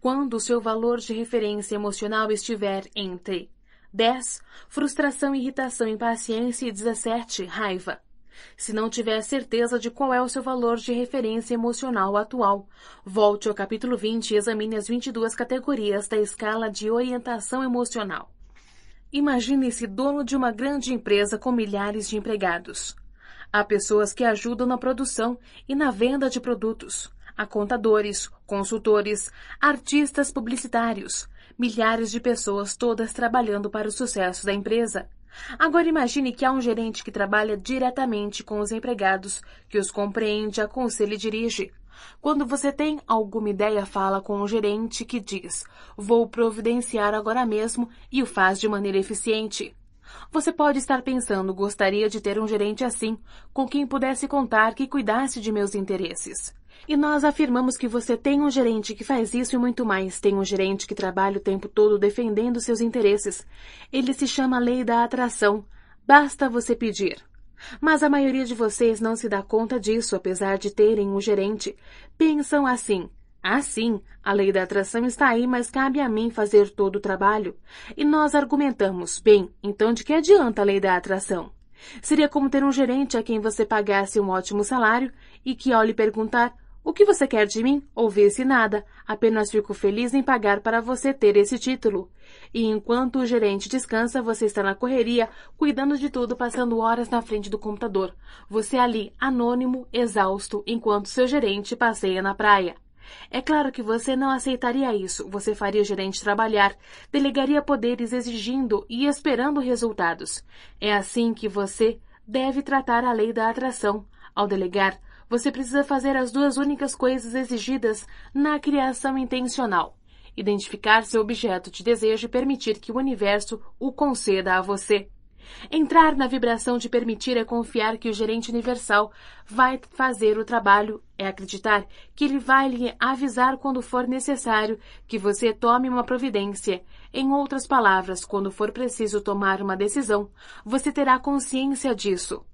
quando seu valor de referência emocional estiver entre 10, frustração, irritação, impaciência e 17, raiva. Se não tiver certeza de qual é o seu valor de referência emocional atual, volte ao capítulo 20 e examine as 22 categorias da escala de orientação emocional. Imagine-se dono de uma grande empresa com milhares de empregados. Há pessoas que ajudam na produção e na venda de produtos. Há contadores, consultores, artistas publicitários, milhares de pessoas todas trabalhando para o sucesso da empresa. Agora imagine que há um gerente que trabalha diretamente com os empregados, que os compreende, aconselha e dirige. Quando você tem alguma ideia, fala com o gerente que diz: Vou providenciar agora mesmo e o faz de maneira eficiente. Você pode estar pensando, gostaria de ter um gerente assim, com quem pudesse contar que cuidasse de meus interesses. E nós afirmamos que você tem um gerente que faz isso e muito mais. Tem um gerente que trabalha o tempo todo defendendo seus interesses. Ele se chama Lei da Atração. Basta você pedir. Mas a maioria de vocês não se dá conta disso, apesar de terem um gerente. Pensam assim: ah, sim, a lei da atração está aí, mas cabe a mim fazer todo o trabalho. E nós argumentamos: bem, então de que adianta a lei da atração? Seria como ter um gerente a quem você pagasse um ótimo salário e que, ao lhe perguntar o que você quer de mim, ouvisse nada, apenas fico feliz em pagar para você ter esse título. E enquanto o gerente descansa, você está na correria, cuidando de tudo, passando horas na frente do computador. Você ali, anônimo, exausto, enquanto seu gerente passeia na praia. É claro que você não aceitaria isso. Você faria o gerente trabalhar, delegaria poderes exigindo e esperando resultados. É assim que você deve tratar a lei da atração. Ao delegar, você precisa fazer as duas únicas coisas exigidas na criação intencional identificar seu objeto de desejo e permitir que o universo o conceda a você. Entrar na vibração de permitir é confiar que o gerente universal vai fazer o trabalho, é acreditar que ele vai lhe avisar quando for necessário que você tome uma providência. Em outras palavras, quando for preciso tomar uma decisão, você terá consciência disso.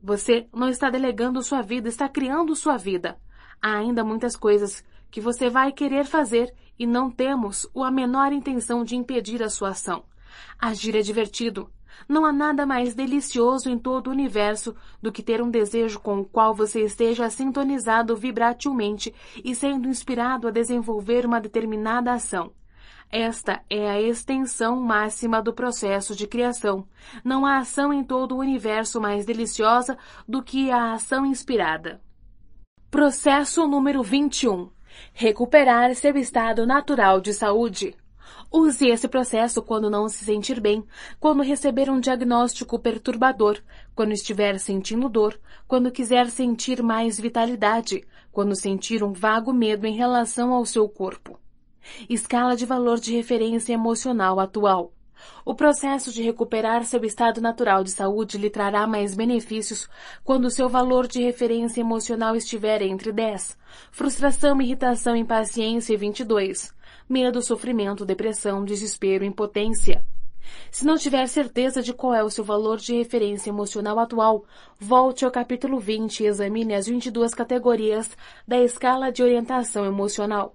Você não está delegando sua vida, está criando sua vida. Há ainda muitas coisas que você vai querer fazer e não temos a menor intenção de impedir a sua ação. Agir é divertido. Não há nada mais delicioso em todo o universo do que ter um desejo com o qual você esteja sintonizado vibratilmente e sendo inspirado a desenvolver uma determinada ação. Esta é a extensão máxima do processo de criação. Não há ação em todo o universo mais deliciosa do que a ação inspirada. Processo número 21. Recuperar seu estado natural de saúde. Use esse processo quando não se sentir bem, quando receber um diagnóstico perturbador, quando estiver sentindo dor, quando quiser sentir mais vitalidade, quando sentir um vago medo em relação ao seu corpo. Escala de valor de referência emocional atual. O processo de recuperar seu estado natural de saúde lhe trará mais benefícios quando seu valor de referência emocional estiver entre 10, frustração, irritação, impaciência e 22, medo, sofrimento, depressão, desespero, impotência. Se não tiver certeza de qual é o seu valor de referência emocional atual, volte ao capítulo 20 e examine as 22 categorias da escala de orientação emocional.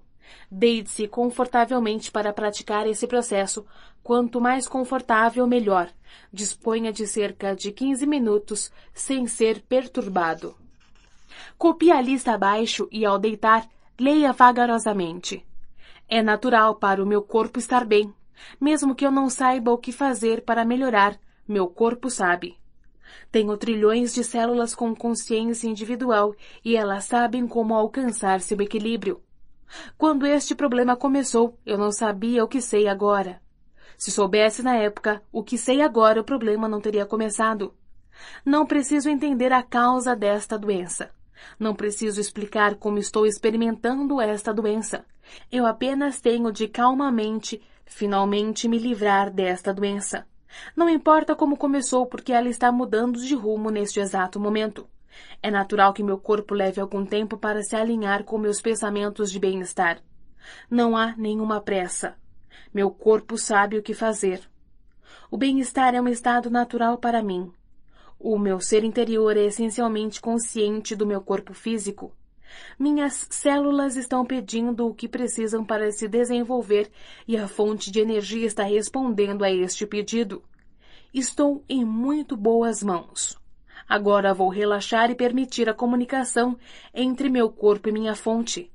Deite-se confortavelmente para praticar esse processo Quanto mais confortável, melhor. Disponha de cerca de 15 minutos sem ser perturbado. Copie a lista abaixo e, ao deitar, leia vagarosamente. É natural para o meu corpo estar bem. Mesmo que eu não saiba o que fazer para melhorar, meu corpo sabe. Tenho trilhões de células com consciência individual e elas sabem como alcançar seu equilíbrio. Quando este problema começou, eu não sabia o que sei agora. Se soubesse na época o que sei agora, o problema não teria começado. Não preciso entender a causa desta doença. Não preciso explicar como estou experimentando esta doença. Eu apenas tenho de calmamente, finalmente, me livrar desta doença. Não importa como começou, porque ela está mudando de rumo neste exato momento. É natural que meu corpo leve algum tempo para se alinhar com meus pensamentos de bem-estar. Não há nenhuma pressa. Meu corpo sabe o que fazer. O bem-estar é um estado natural para mim. O meu ser interior é essencialmente consciente do meu corpo físico. Minhas células estão pedindo o que precisam para se desenvolver e a fonte de energia está respondendo a este pedido. Estou em muito boas mãos. Agora vou relaxar e permitir a comunicação entre meu corpo e minha fonte.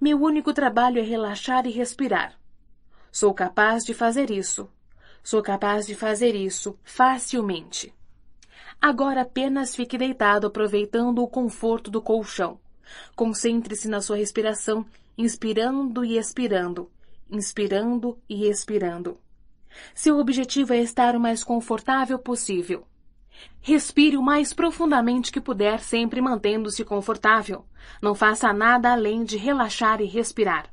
Meu único trabalho é relaxar e respirar. Sou capaz de fazer isso. Sou capaz de fazer isso facilmente. Agora apenas fique deitado aproveitando o conforto do colchão. Concentre-se na sua respiração, inspirando e expirando, inspirando e expirando. Seu objetivo é estar o mais confortável possível. Respire o mais profundamente que puder, sempre mantendo-se confortável. Não faça nada além de relaxar e respirar.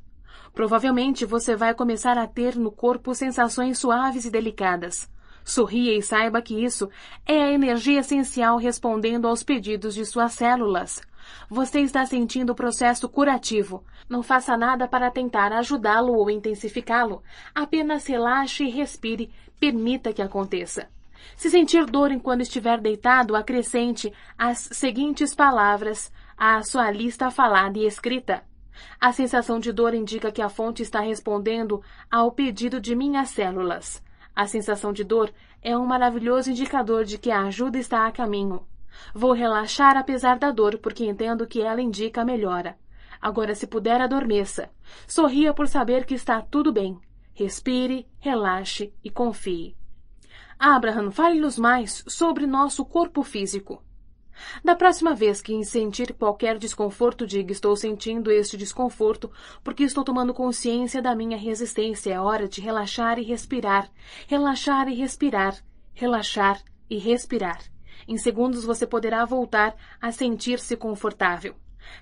Provavelmente você vai começar a ter no corpo sensações suaves e delicadas. Sorria e saiba que isso é a energia essencial respondendo aos pedidos de suas células. Você está sentindo o processo curativo. Não faça nada para tentar ajudá-lo ou intensificá-lo. Apenas relaxe e respire, permita que aconteça. Se sentir dor enquanto estiver deitado, acrescente as seguintes palavras à sua lista falada e escrita. A sensação de dor indica que a fonte está respondendo ao pedido de minhas células. A sensação de dor é um maravilhoso indicador de que a ajuda está a caminho. Vou relaxar apesar da dor porque entendo que ela indica a melhora. Agora, se puder, adormeça. Sorria por saber que está tudo bem. Respire, relaxe e confie. Abraham, fale-nos mais sobre nosso corpo físico. Da próxima vez que sentir qualquer desconforto, diga: Estou sentindo este desconforto porque estou tomando consciência da minha resistência. É hora de relaxar e respirar. Relaxar e respirar. Relaxar e respirar. Em segundos você poderá voltar a sentir-se confortável.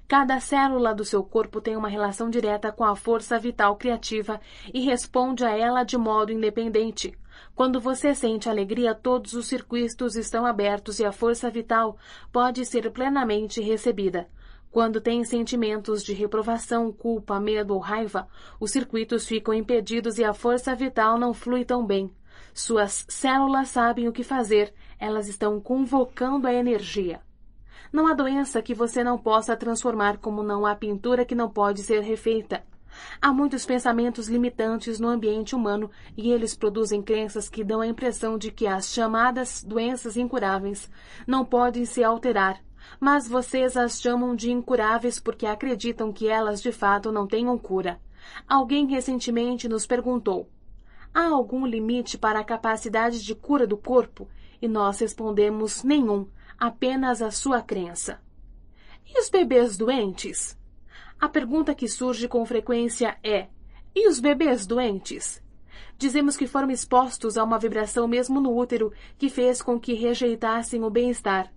Cada célula do seu corpo tem uma relação direta com a força vital criativa e responde a ela de modo independente. Quando você sente alegria, todos os circuitos estão abertos e a força vital pode ser plenamente recebida. Quando tem sentimentos de reprovação, culpa, medo ou raiva, os circuitos ficam impedidos e a força vital não flui tão bem. Suas células sabem o que fazer, elas estão convocando a energia. Não há doença que você não possa transformar, como não há pintura que não pode ser refeita. Há muitos pensamentos limitantes no ambiente humano e eles produzem crenças que dão a impressão de que as chamadas doenças incuráveis não podem se alterar, mas vocês as chamam de incuráveis porque acreditam que elas de fato não tenham cura. Alguém recentemente nos perguntou: há algum limite para a capacidade de cura do corpo? E nós respondemos: nenhum, apenas a sua crença. E os bebês doentes? A pergunta que surge com frequência é: e os bebês doentes? Dizemos que foram expostos a uma vibração mesmo no útero que fez com que rejeitassem o bem-estar.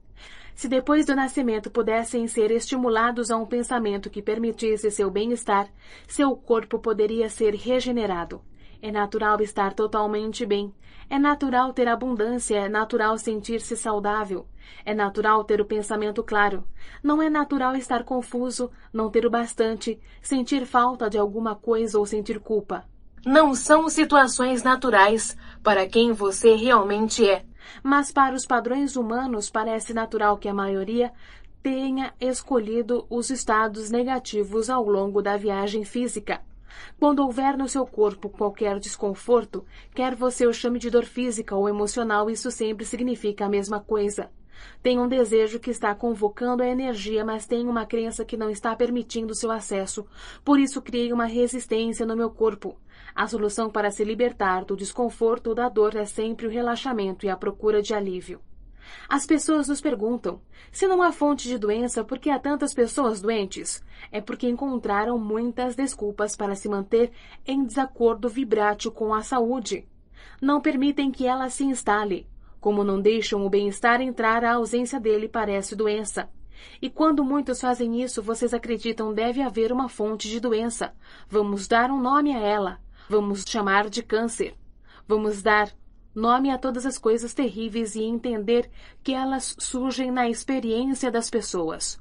Se depois do nascimento pudessem ser estimulados a um pensamento que permitisse seu bem-estar, seu corpo poderia ser regenerado. É natural estar totalmente bem, é natural ter abundância, é natural sentir-se saudável, é natural ter o pensamento claro. Não é natural estar confuso, não ter o bastante, sentir falta de alguma coisa ou sentir culpa. Não são situações naturais para quem você realmente é. Mas para os padrões humanos parece natural que a maioria tenha escolhido os estados negativos ao longo da viagem física. Quando houver no seu corpo qualquer desconforto, quer você o chame de dor física ou emocional, isso sempre significa a mesma coisa. Tem um desejo que está convocando a energia, mas tem uma crença que não está permitindo seu acesso. Por isso criei uma resistência no meu corpo. A solução para se libertar do desconforto ou da dor é sempre o relaxamento e a procura de alívio. As pessoas nos perguntam: se não há fonte de doença, por que há tantas pessoas doentes? É porque encontraram muitas desculpas para se manter em desacordo vibrátil com a saúde. Não permitem que ela se instale. Como não deixam o bem-estar entrar, a ausência dele parece doença. E quando muitos fazem isso, vocês acreditam deve haver uma fonte de doença. Vamos dar um nome a ela. Vamos chamar de câncer. Vamos dar nome a todas as coisas terríveis e entender que elas surgem na experiência das pessoas.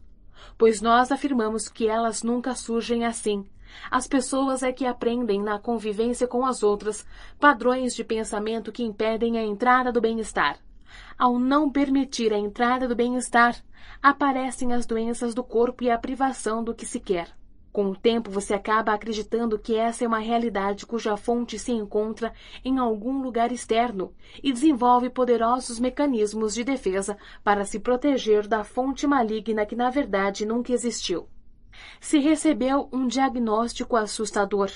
Pois nós afirmamos que elas nunca surgem assim. As pessoas é que aprendem na convivência com as outras padrões de pensamento que impedem a entrada do bem-estar. Ao não permitir a entrada do bem-estar, aparecem as doenças do corpo e a privação do que se quer. Com o tempo, você acaba acreditando que essa é uma realidade cuja fonte se encontra em algum lugar externo e desenvolve poderosos mecanismos de defesa para se proteger da fonte maligna que, na verdade, nunca existiu. Se recebeu um diagnóstico assustador.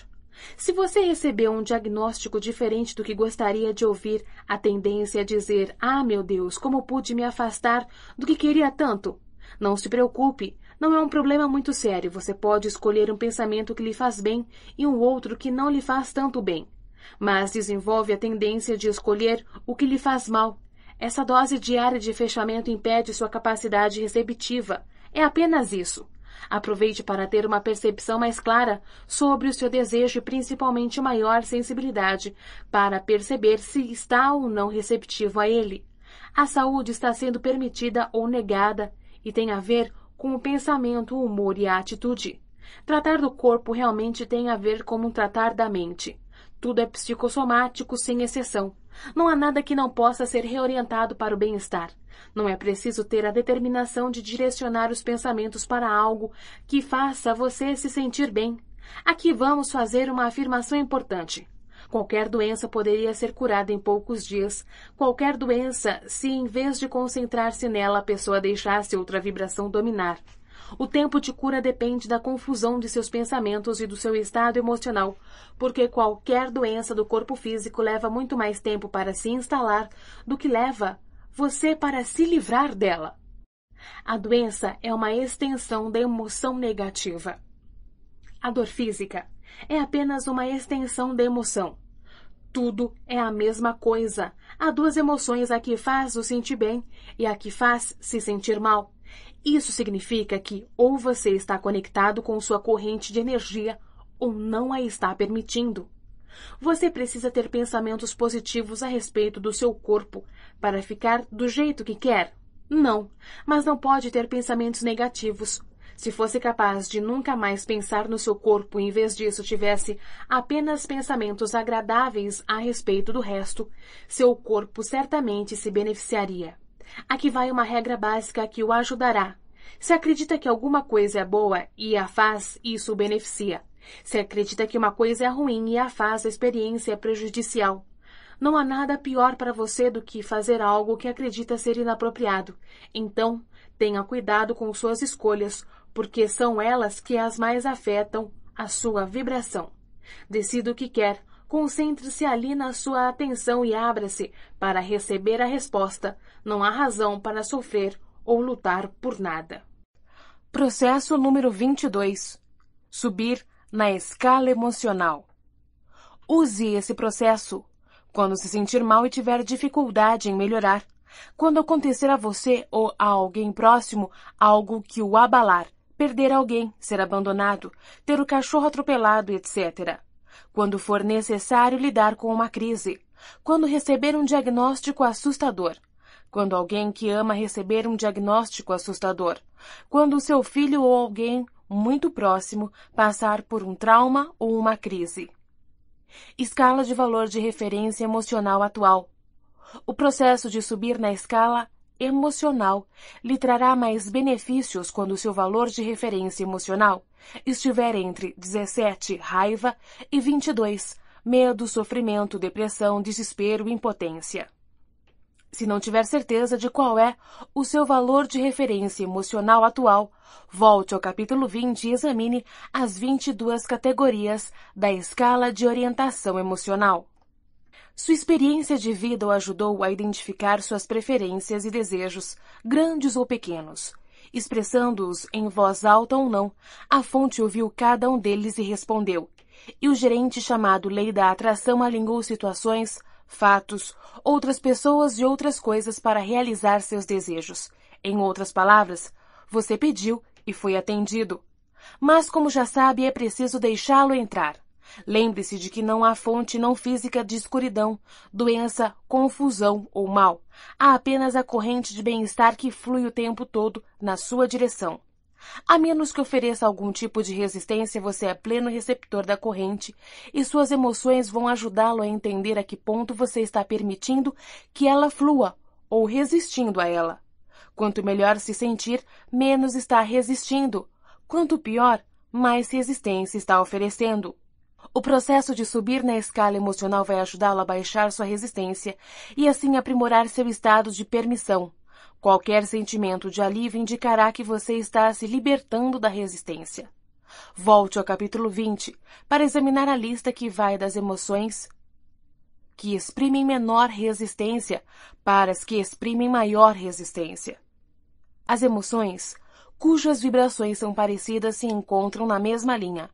Se você recebeu um diagnóstico diferente do que gostaria de ouvir, a tendência é dizer: Ah, meu Deus, como pude me afastar do que queria tanto? Não se preocupe, não é um problema muito sério. Você pode escolher um pensamento que lhe faz bem e um outro que não lhe faz tanto bem. Mas desenvolve a tendência de escolher o que lhe faz mal. Essa dose diária de fechamento impede sua capacidade receptiva. É apenas isso. Aproveite para ter uma percepção mais clara sobre o seu desejo e principalmente maior sensibilidade para perceber se está ou não receptivo a ele. A saúde está sendo permitida ou negada e tem a ver com o pensamento, o humor e a atitude. Tratar do corpo realmente tem a ver com um tratar da mente. Tudo é psicossomático, sem exceção. Não há nada que não possa ser reorientado para o bem-estar. Não é preciso ter a determinação de direcionar os pensamentos para algo que faça você se sentir bem. Aqui vamos fazer uma afirmação importante. Qualquer doença poderia ser curada em poucos dias. Qualquer doença, se em vez de concentrar-se nela, a pessoa deixasse outra vibração dominar. O tempo de cura depende da confusão de seus pensamentos e do seu estado emocional, porque qualquer doença do corpo físico leva muito mais tempo para se instalar do que leva você para se livrar dela. A doença é uma extensão da emoção negativa. A dor física é apenas uma extensão da emoção. Tudo é a mesma coisa. Há duas emoções a que faz o sentir bem e a que faz se sentir mal. Isso significa que ou você está conectado com sua corrente de energia ou não a está permitindo. Você precisa ter pensamentos positivos a respeito do seu corpo para ficar do jeito que quer. Não, mas não pode ter pensamentos negativos se fosse capaz de nunca mais pensar no seu corpo e em vez disso tivesse apenas pensamentos agradáveis a respeito do resto, seu corpo certamente se beneficiaria. Aqui vai uma regra básica que o ajudará. Se acredita que alguma coisa é boa e a faz, isso o beneficia. Se acredita que uma coisa é ruim e a faz, a experiência é prejudicial. Não há nada pior para você do que fazer algo que acredita ser inapropriado. Então, tenha cuidado com suas escolhas, porque são elas que as mais afetam a sua vibração. Decida o que quer, concentre-se ali na sua atenção e abra-se para receber a resposta. Não há razão para sofrer ou lutar por nada. Processo número 22. Subir na escala emocional. Use esse processo quando se sentir mal e tiver dificuldade em melhorar, quando acontecer a você ou a alguém próximo algo que o abalar perder alguém, ser abandonado, ter o cachorro atropelado, etc. Quando for necessário lidar com uma crise, quando receber um diagnóstico assustador, quando alguém que ama receber um diagnóstico assustador, quando seu filho ou alguém muito próximo passar por um trauma ou uma crise. Escala de valor de referência emocional atual. O processo de subir na escala emocional lhe trará mais benefícios quando seu valor de referência emocional estiver entre 17, raiva, e 22, medo, sofrimento, depressão, desespero, impotência. Se não tiver certeza de qual é o seu valor de referência emocional atual, volte ao capítulo 20 e examine as 22 categorias da escala de orientação emocional. Sua experiência de vida o ajudou a identificar suas preferências e desejos, grandes ou pequenos. Expressando-os em voz alta ou não, a fonte ouviu cada um deles e respondeu. E o gerente chamado Lei da Atração alinhou situações, fatos, outras pessoas e outras coisas para realizar seus desejos. Em outras palavras, você pediu e foi atendido. Mas, como já sabe, é preciso deixá-lo entrar. Lembre-se de que não há fonte não física de escuridão, doença, confusão ou mal. Há apenas a corrente de bem-estar que flui o tempo todo na sua direção. A menos que ofereça algum tipo de resistência, você é pleno receptor da corrente e suas emoções vão ajudá-lo a entender a que ponto você está permitindo que ela flua ou resistindo a ela. Quanto melhor se sentir, menos está resistindo. Quanto pior, mais resistência está oferecendo. O processo de subir na escala emocional vai ajudá-lo a baixar sua resistência e assim aprimorar seu estado de permissão. Qualquer sentimento de alívio indicará que você está se libertando da resistência. Volte ao capítulo 20 para examinar a lista que vai das emoções que exprimem menor resistência para as que exprimem maior resistência. As emoções cujas vibrações são parecidas se encontram na mesma linha.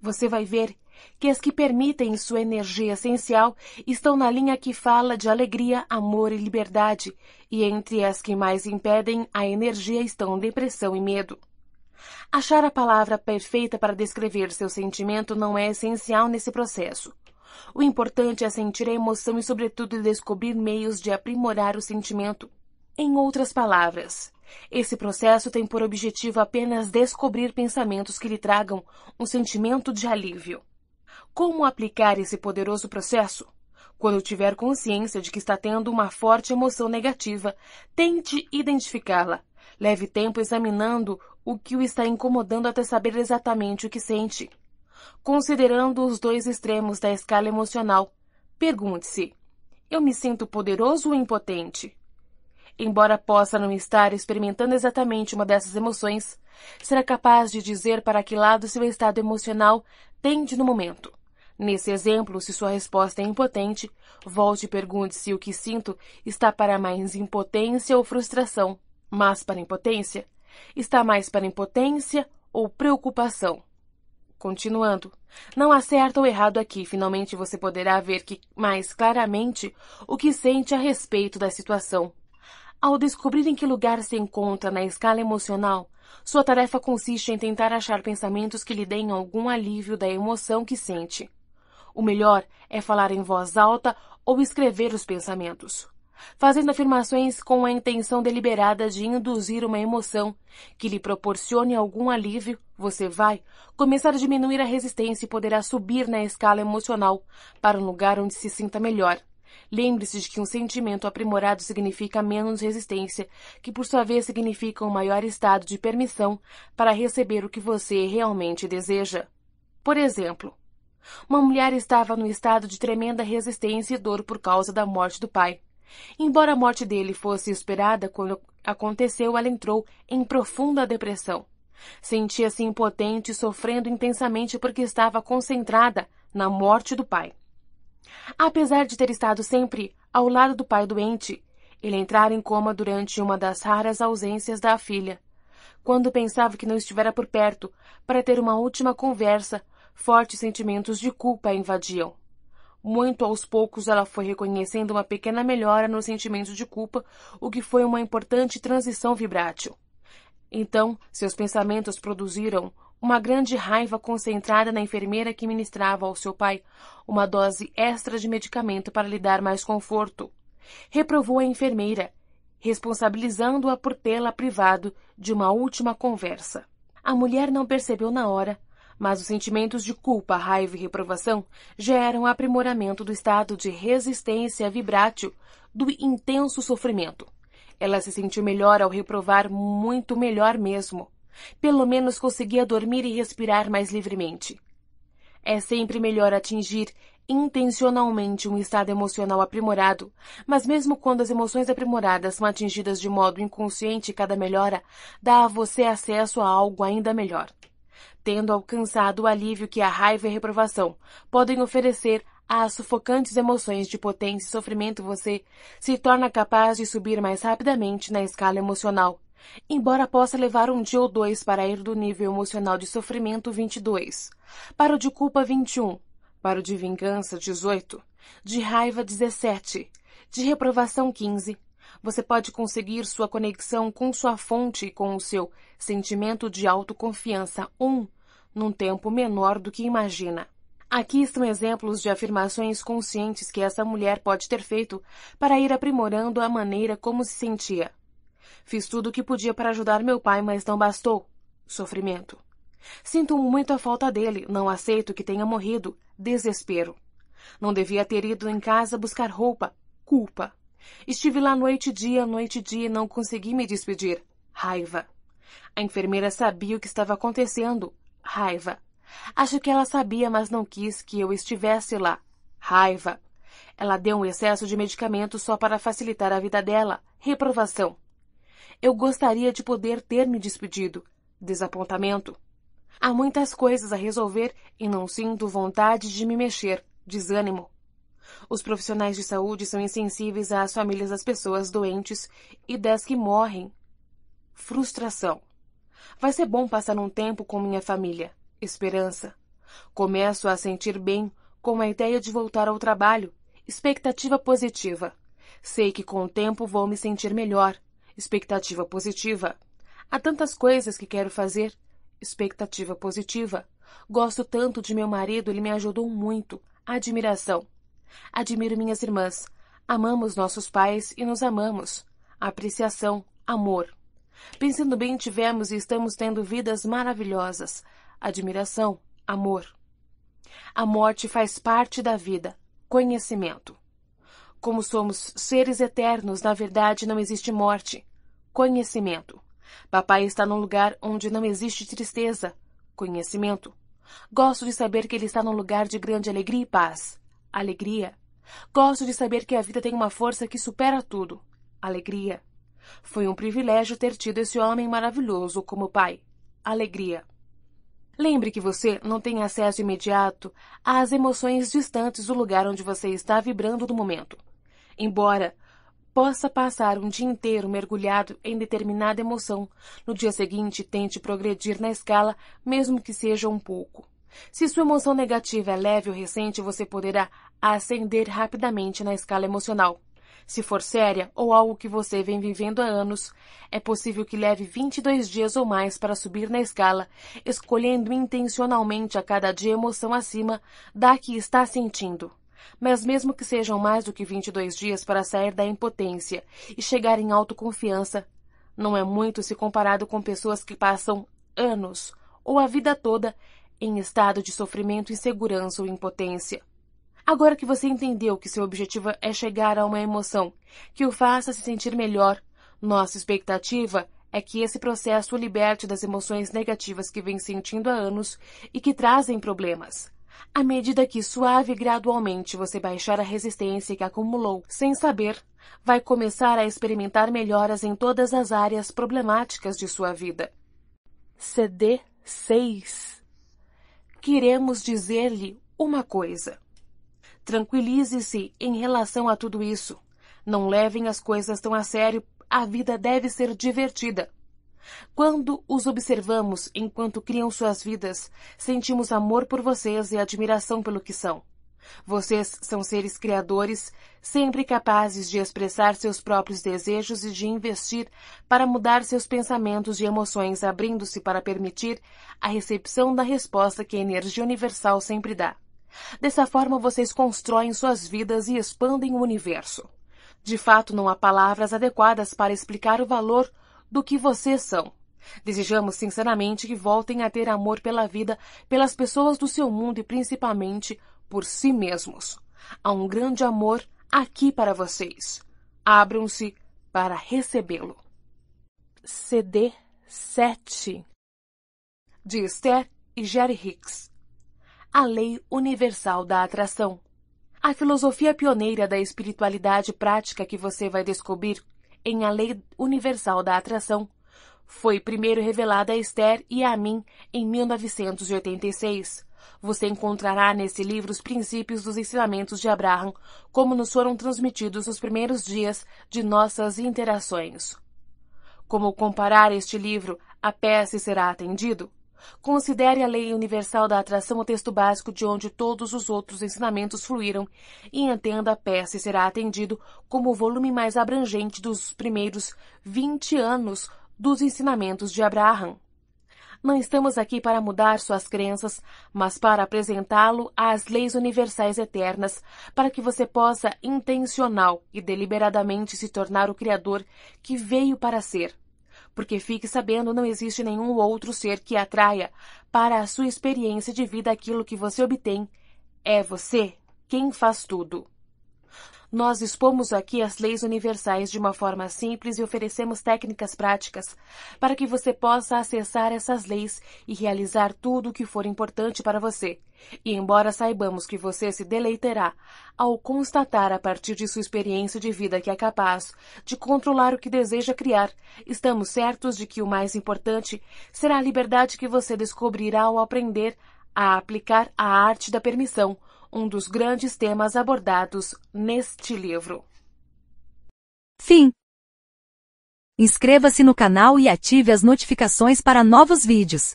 Você vai ver que as que permitem sua energia essencial estão na linha que fala de alegria, amor e liberdade, e entre as que mais impedem a energia estão depressão e medo. Achar a palavra perfeita para descrever seu sentimento não é essencial nesse processo. O importante é sentir a emoção e, sobretudo, descobrir meios de aprimorar o sentimento. Em outras palavras, esse processo tem por objetivo apenas descobrir pensamentos que lhe tragam um sentimento de alívio. Como aplicar esse poderoso processo? Quando tiver consciência de que está tendo uma forte emoção negativa, tente identificá-la. Leve tempo examinando o que o está incomodando até saber exatamente o que sente. Considerando os dois extremos da escala emocional, pergunte-se: eu me sinto poderoso ou impotente? Embora possa não estar experimentando exatamente uma dessas emoções, será capaz de dizer para que lado seu estado emocional tende no momento. Nesse exemplo, se sua resposta é impotente, volte e pergunte se o que sinto está para mais impotência ou frustração, mas para impotência, está mais para impotência ou preocupação. Continuando, não há certo ou errado aqui, finalmente você poderá ver que mais claramente o que sente a respeito da situação. Ao descobrir em que lugar se encontra na escala emocional, sua tarefa consiste em tentar achar pensamentos que lhe deem algum alívio da emoção que sente. O melhor é falar em voz alta ou escrever os pensamentos, fazendo afirmações com a intenção deliberada de induzir uma emoção que lhe proporcione algum alívio, você vai começar a diminuir a resistência e poderá subir na escala emocional para um lugar onde se sinta melhor. Lembre-se de que um sentimento aprimorado significa menos resistência, que por sua vez significa um maior estado de permissão para receber o que você realmente deseja. Por exemplo, uma mulher estava no estado de tremenda resistência e dor por causa da morte do pai. Embora a morte dele fosse esperada quando aconteceu, ela entrou em profunda depressão. Sentia-se impotente e sofrendo intensamente porque estava concentrada na morte do pai. Apesar de ter estado sempre ao lado do pai doente, ele entrara em coma durante uma das raras ausências da filha. Quando pensava que não estivera por perto para ter uma última conversa, Fortes sentimentos de culpa a invadiam. Muito aos poucos ela foi reconhecendo uma pequena melhora no sentimento de culpa, o que foi uma importante transição vibrátil. Então, seus pensamentos produziram uma grande raiva concentrada na enfermeira que ministrava ao seu pai uma dose extra de medicamento para lhe dar mais conforto. Reprovou a enfermeira, responsabilizando-a por tê-la privado de uma última conversa. A mulher não percebeu na hora mas os sentimentos de culpa, raiva e reprovação geram aprimoramento do estado de resistência vibrátil do intenso sofrimento. Ela se sentiu melhor ao reprovar, muito melhor mesmo. Pelo menos conseguia dormir e respirar mais livremente. É sempre melhor atingir intencionalmente um estado emocional aprimorado, mas mesmo quando as emoções aprimoradas são atingidas de modo inconsciente, cada melhora dá a você acesso a algo ainda melhor tendo alcançado o alívio que a raiva e a reprovação podem oferecer às sufocantes emoções de potência e sofrimento, você se torna capaz de subir mais rapidamente na escala emocional, embora possa levar um dia ou dois para ir do nível emocional de sofrimento 22, para o de culpa 21, para o de vingança 18, de raiva 17, de reprovação 15. Você pode conseguir sua conexão com sua fonte e com o seu sentimento de autoconfiança 1 num tempo menor do que imagina. Aqui estão exemplos de afirmações conscientes que essa mulher pode ter feito para ir aprimorando a maneira como se sentia. Fiz tudo o que podia para ajudar meu pai, mas não bastou. Sofrimento. Sinto muito a falta dele, não aceito que tenha morrido. Desespero. Não devia ter ido em casa buscar roupa. Culpa. Estive lá noite e dia, noite e dia e não consegui me despedir. Raiva. A enfermeira sabia o que estava acontecendo. Raiva. Acho que ela sabia, mas não quis que eu estivesse lá. Raiva. Ela deu um excesso de medicamento só para facilitar a vida dela. Reprovação. Eu gostaria de poder ter me despedido. Desapontamento. Há muitas coisas a resolver e não sinto vontade de me mexer. Desânimo. Os profissionais de saúde são insensíveis às famílias das pessoas doentes e das que morrem. Frustração. Vai ser bom passar um tempo com minha família. Esperança. Começo a sentir bem com a ideia de voltar ao trabalho. Expectativa positiva. Sei que com o tempo vou me sentir melhor. Expectativa positiva. Há tantas coisas que quero fazer. Expectativa positiva. Gosto tanto de meu marido, ele me ajudou muito. Admiração. Admiro minhas irmãs. Amamos nossos pais e nos amamos. Apreciação, amor. Pensando bem, tivemos e estamos tendo vidas maravilhosas, admiração, amor. A morte faz parte da vida, conhecimento. Como somos seres eternos, na verdade não existe morte, conhecimento. Papai está num lugar onde não existe tristeza, conhecimento. Gosto de saber que ele está num lugar de grande alegria e paz, alegria. Gosto de saber que a vida tem uma força que supera tudo, alegria. Foi um privilégio ter tido esse homem maravilhoso como pai. Alegria. Lembre que você não tem acesso imediato às emoções distantes do lugar onde você está vibrando no momento. Embora possa passar um dia inteiro mergulhado em determinada emoção, no dia seguinte tente progredir na escala, mesmo que seja um pouco. Se sua emoção negativa é leve ou recente, você poderá ascender rapidamente na escala emocional. Se for séria ou algo que você vem vivendo há anos, é possível que leve 22 dias ou mais para subir na escala, escolhendo intencionalmente a cada dia emoção acima da que está sentindo. Mas mesmo que sejam mais do que 22 dias para sair da impotência e chegar em autoconfiança, não é muito se comparado com pessoas que passam anos ou a vida toda em estado de sofrimento, insegurança ou impotência. Agora que você entendeu que seu objetivo é chegar a uma emoção que o faça se sentir melhor, nossa expectativa é que esse processo o liberte das emoções negativas que vem sentindo há anos e que trazem problemas. À medida que suave e gradualmente você baixar a resistência que acumulou sem saber, vai começar a experimentar melhoras em todas as áreas problemáticas de sua vida. CD 6 Queremos dizer-lhe uma coisa. Tranquilize-se em relação a tudo isso. Não levem as coisas tão a sério. A vida deve ser divertida. Quando os observamos enquanto criam suas vidas, sentimos amor por vocês e admiração pelo que são. Vocês são seres criadores, sempre capazes de expressar seus próprios desejos e de investir para mudar seus pensamentos e emoções, abrindo-se para permitir a recepção da resposta que a energia universal sempre dá. Dessa forma, vocês constroem suas vidas e expandem o universo. De fato, não há palavras adequadas para explicar o valor do que vocês são. Desejamos sinceramente que voltem a ter amor pela vida, pelas pessoas do seu mundo e principalmente por si mesmos. Há um grande amor aqui para vocês. Abram-se para recebê-lo. CD 7 de Esther e Jerry Hicks a lei universal da atração. A filosofia pioneira da espiritualidade prática que você vai descobrir em A Lei Universal da Atração foi primeiro revelada a Esther e a mim em 1986. Você encontrará nesse livro os princípios dos ensinamentos de Abraham, como nos foram transmitidos nos primeiros dias de nossas interações. Como comparar este livro a peça será atendido? Considere a lei universal da atração o texto básico de onde todos os outros ensinamentos fluíram e entenda a peça e será atendido como o volume mais abrangente dos primeiros 20 anos dos ensinamentos de Abraham. Não estamos aqui para mudar suas crenças, mas para apresentá-lo às leis universais eternas, para que você possa intencional e deliberadamente se tornar o Criador que veio para ser porque fique sabendo não existe nenhum outro ser que atraia para a sua experiência de vida aquilo que você obtém. É você quem faz tudo. Nós expomos aqui as leis universais de uma forma simples e oferecemos técnicas práticas para que você possa acessar essas leis e realizar tudo o que for importante para você. E embora saibamos que você se deleitará ao constatar a partir de sua experiência de vida que é capaz de controlar o que deseja criar, estamos certos de que o mais importante será a liberdade que você descobrirá ao aprender a aplicar a arte da permissão um dos grandes temas abordados neste livro. Fim. Inscreva-se no canal e ative as notificações para novos vídeos.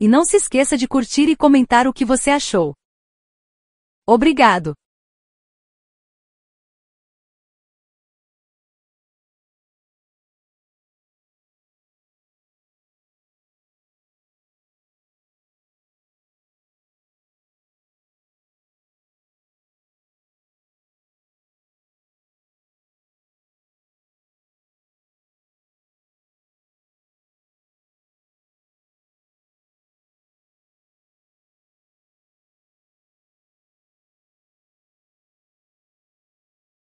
E não se esqueça de curtir e comentar o que você achou. Obrigado!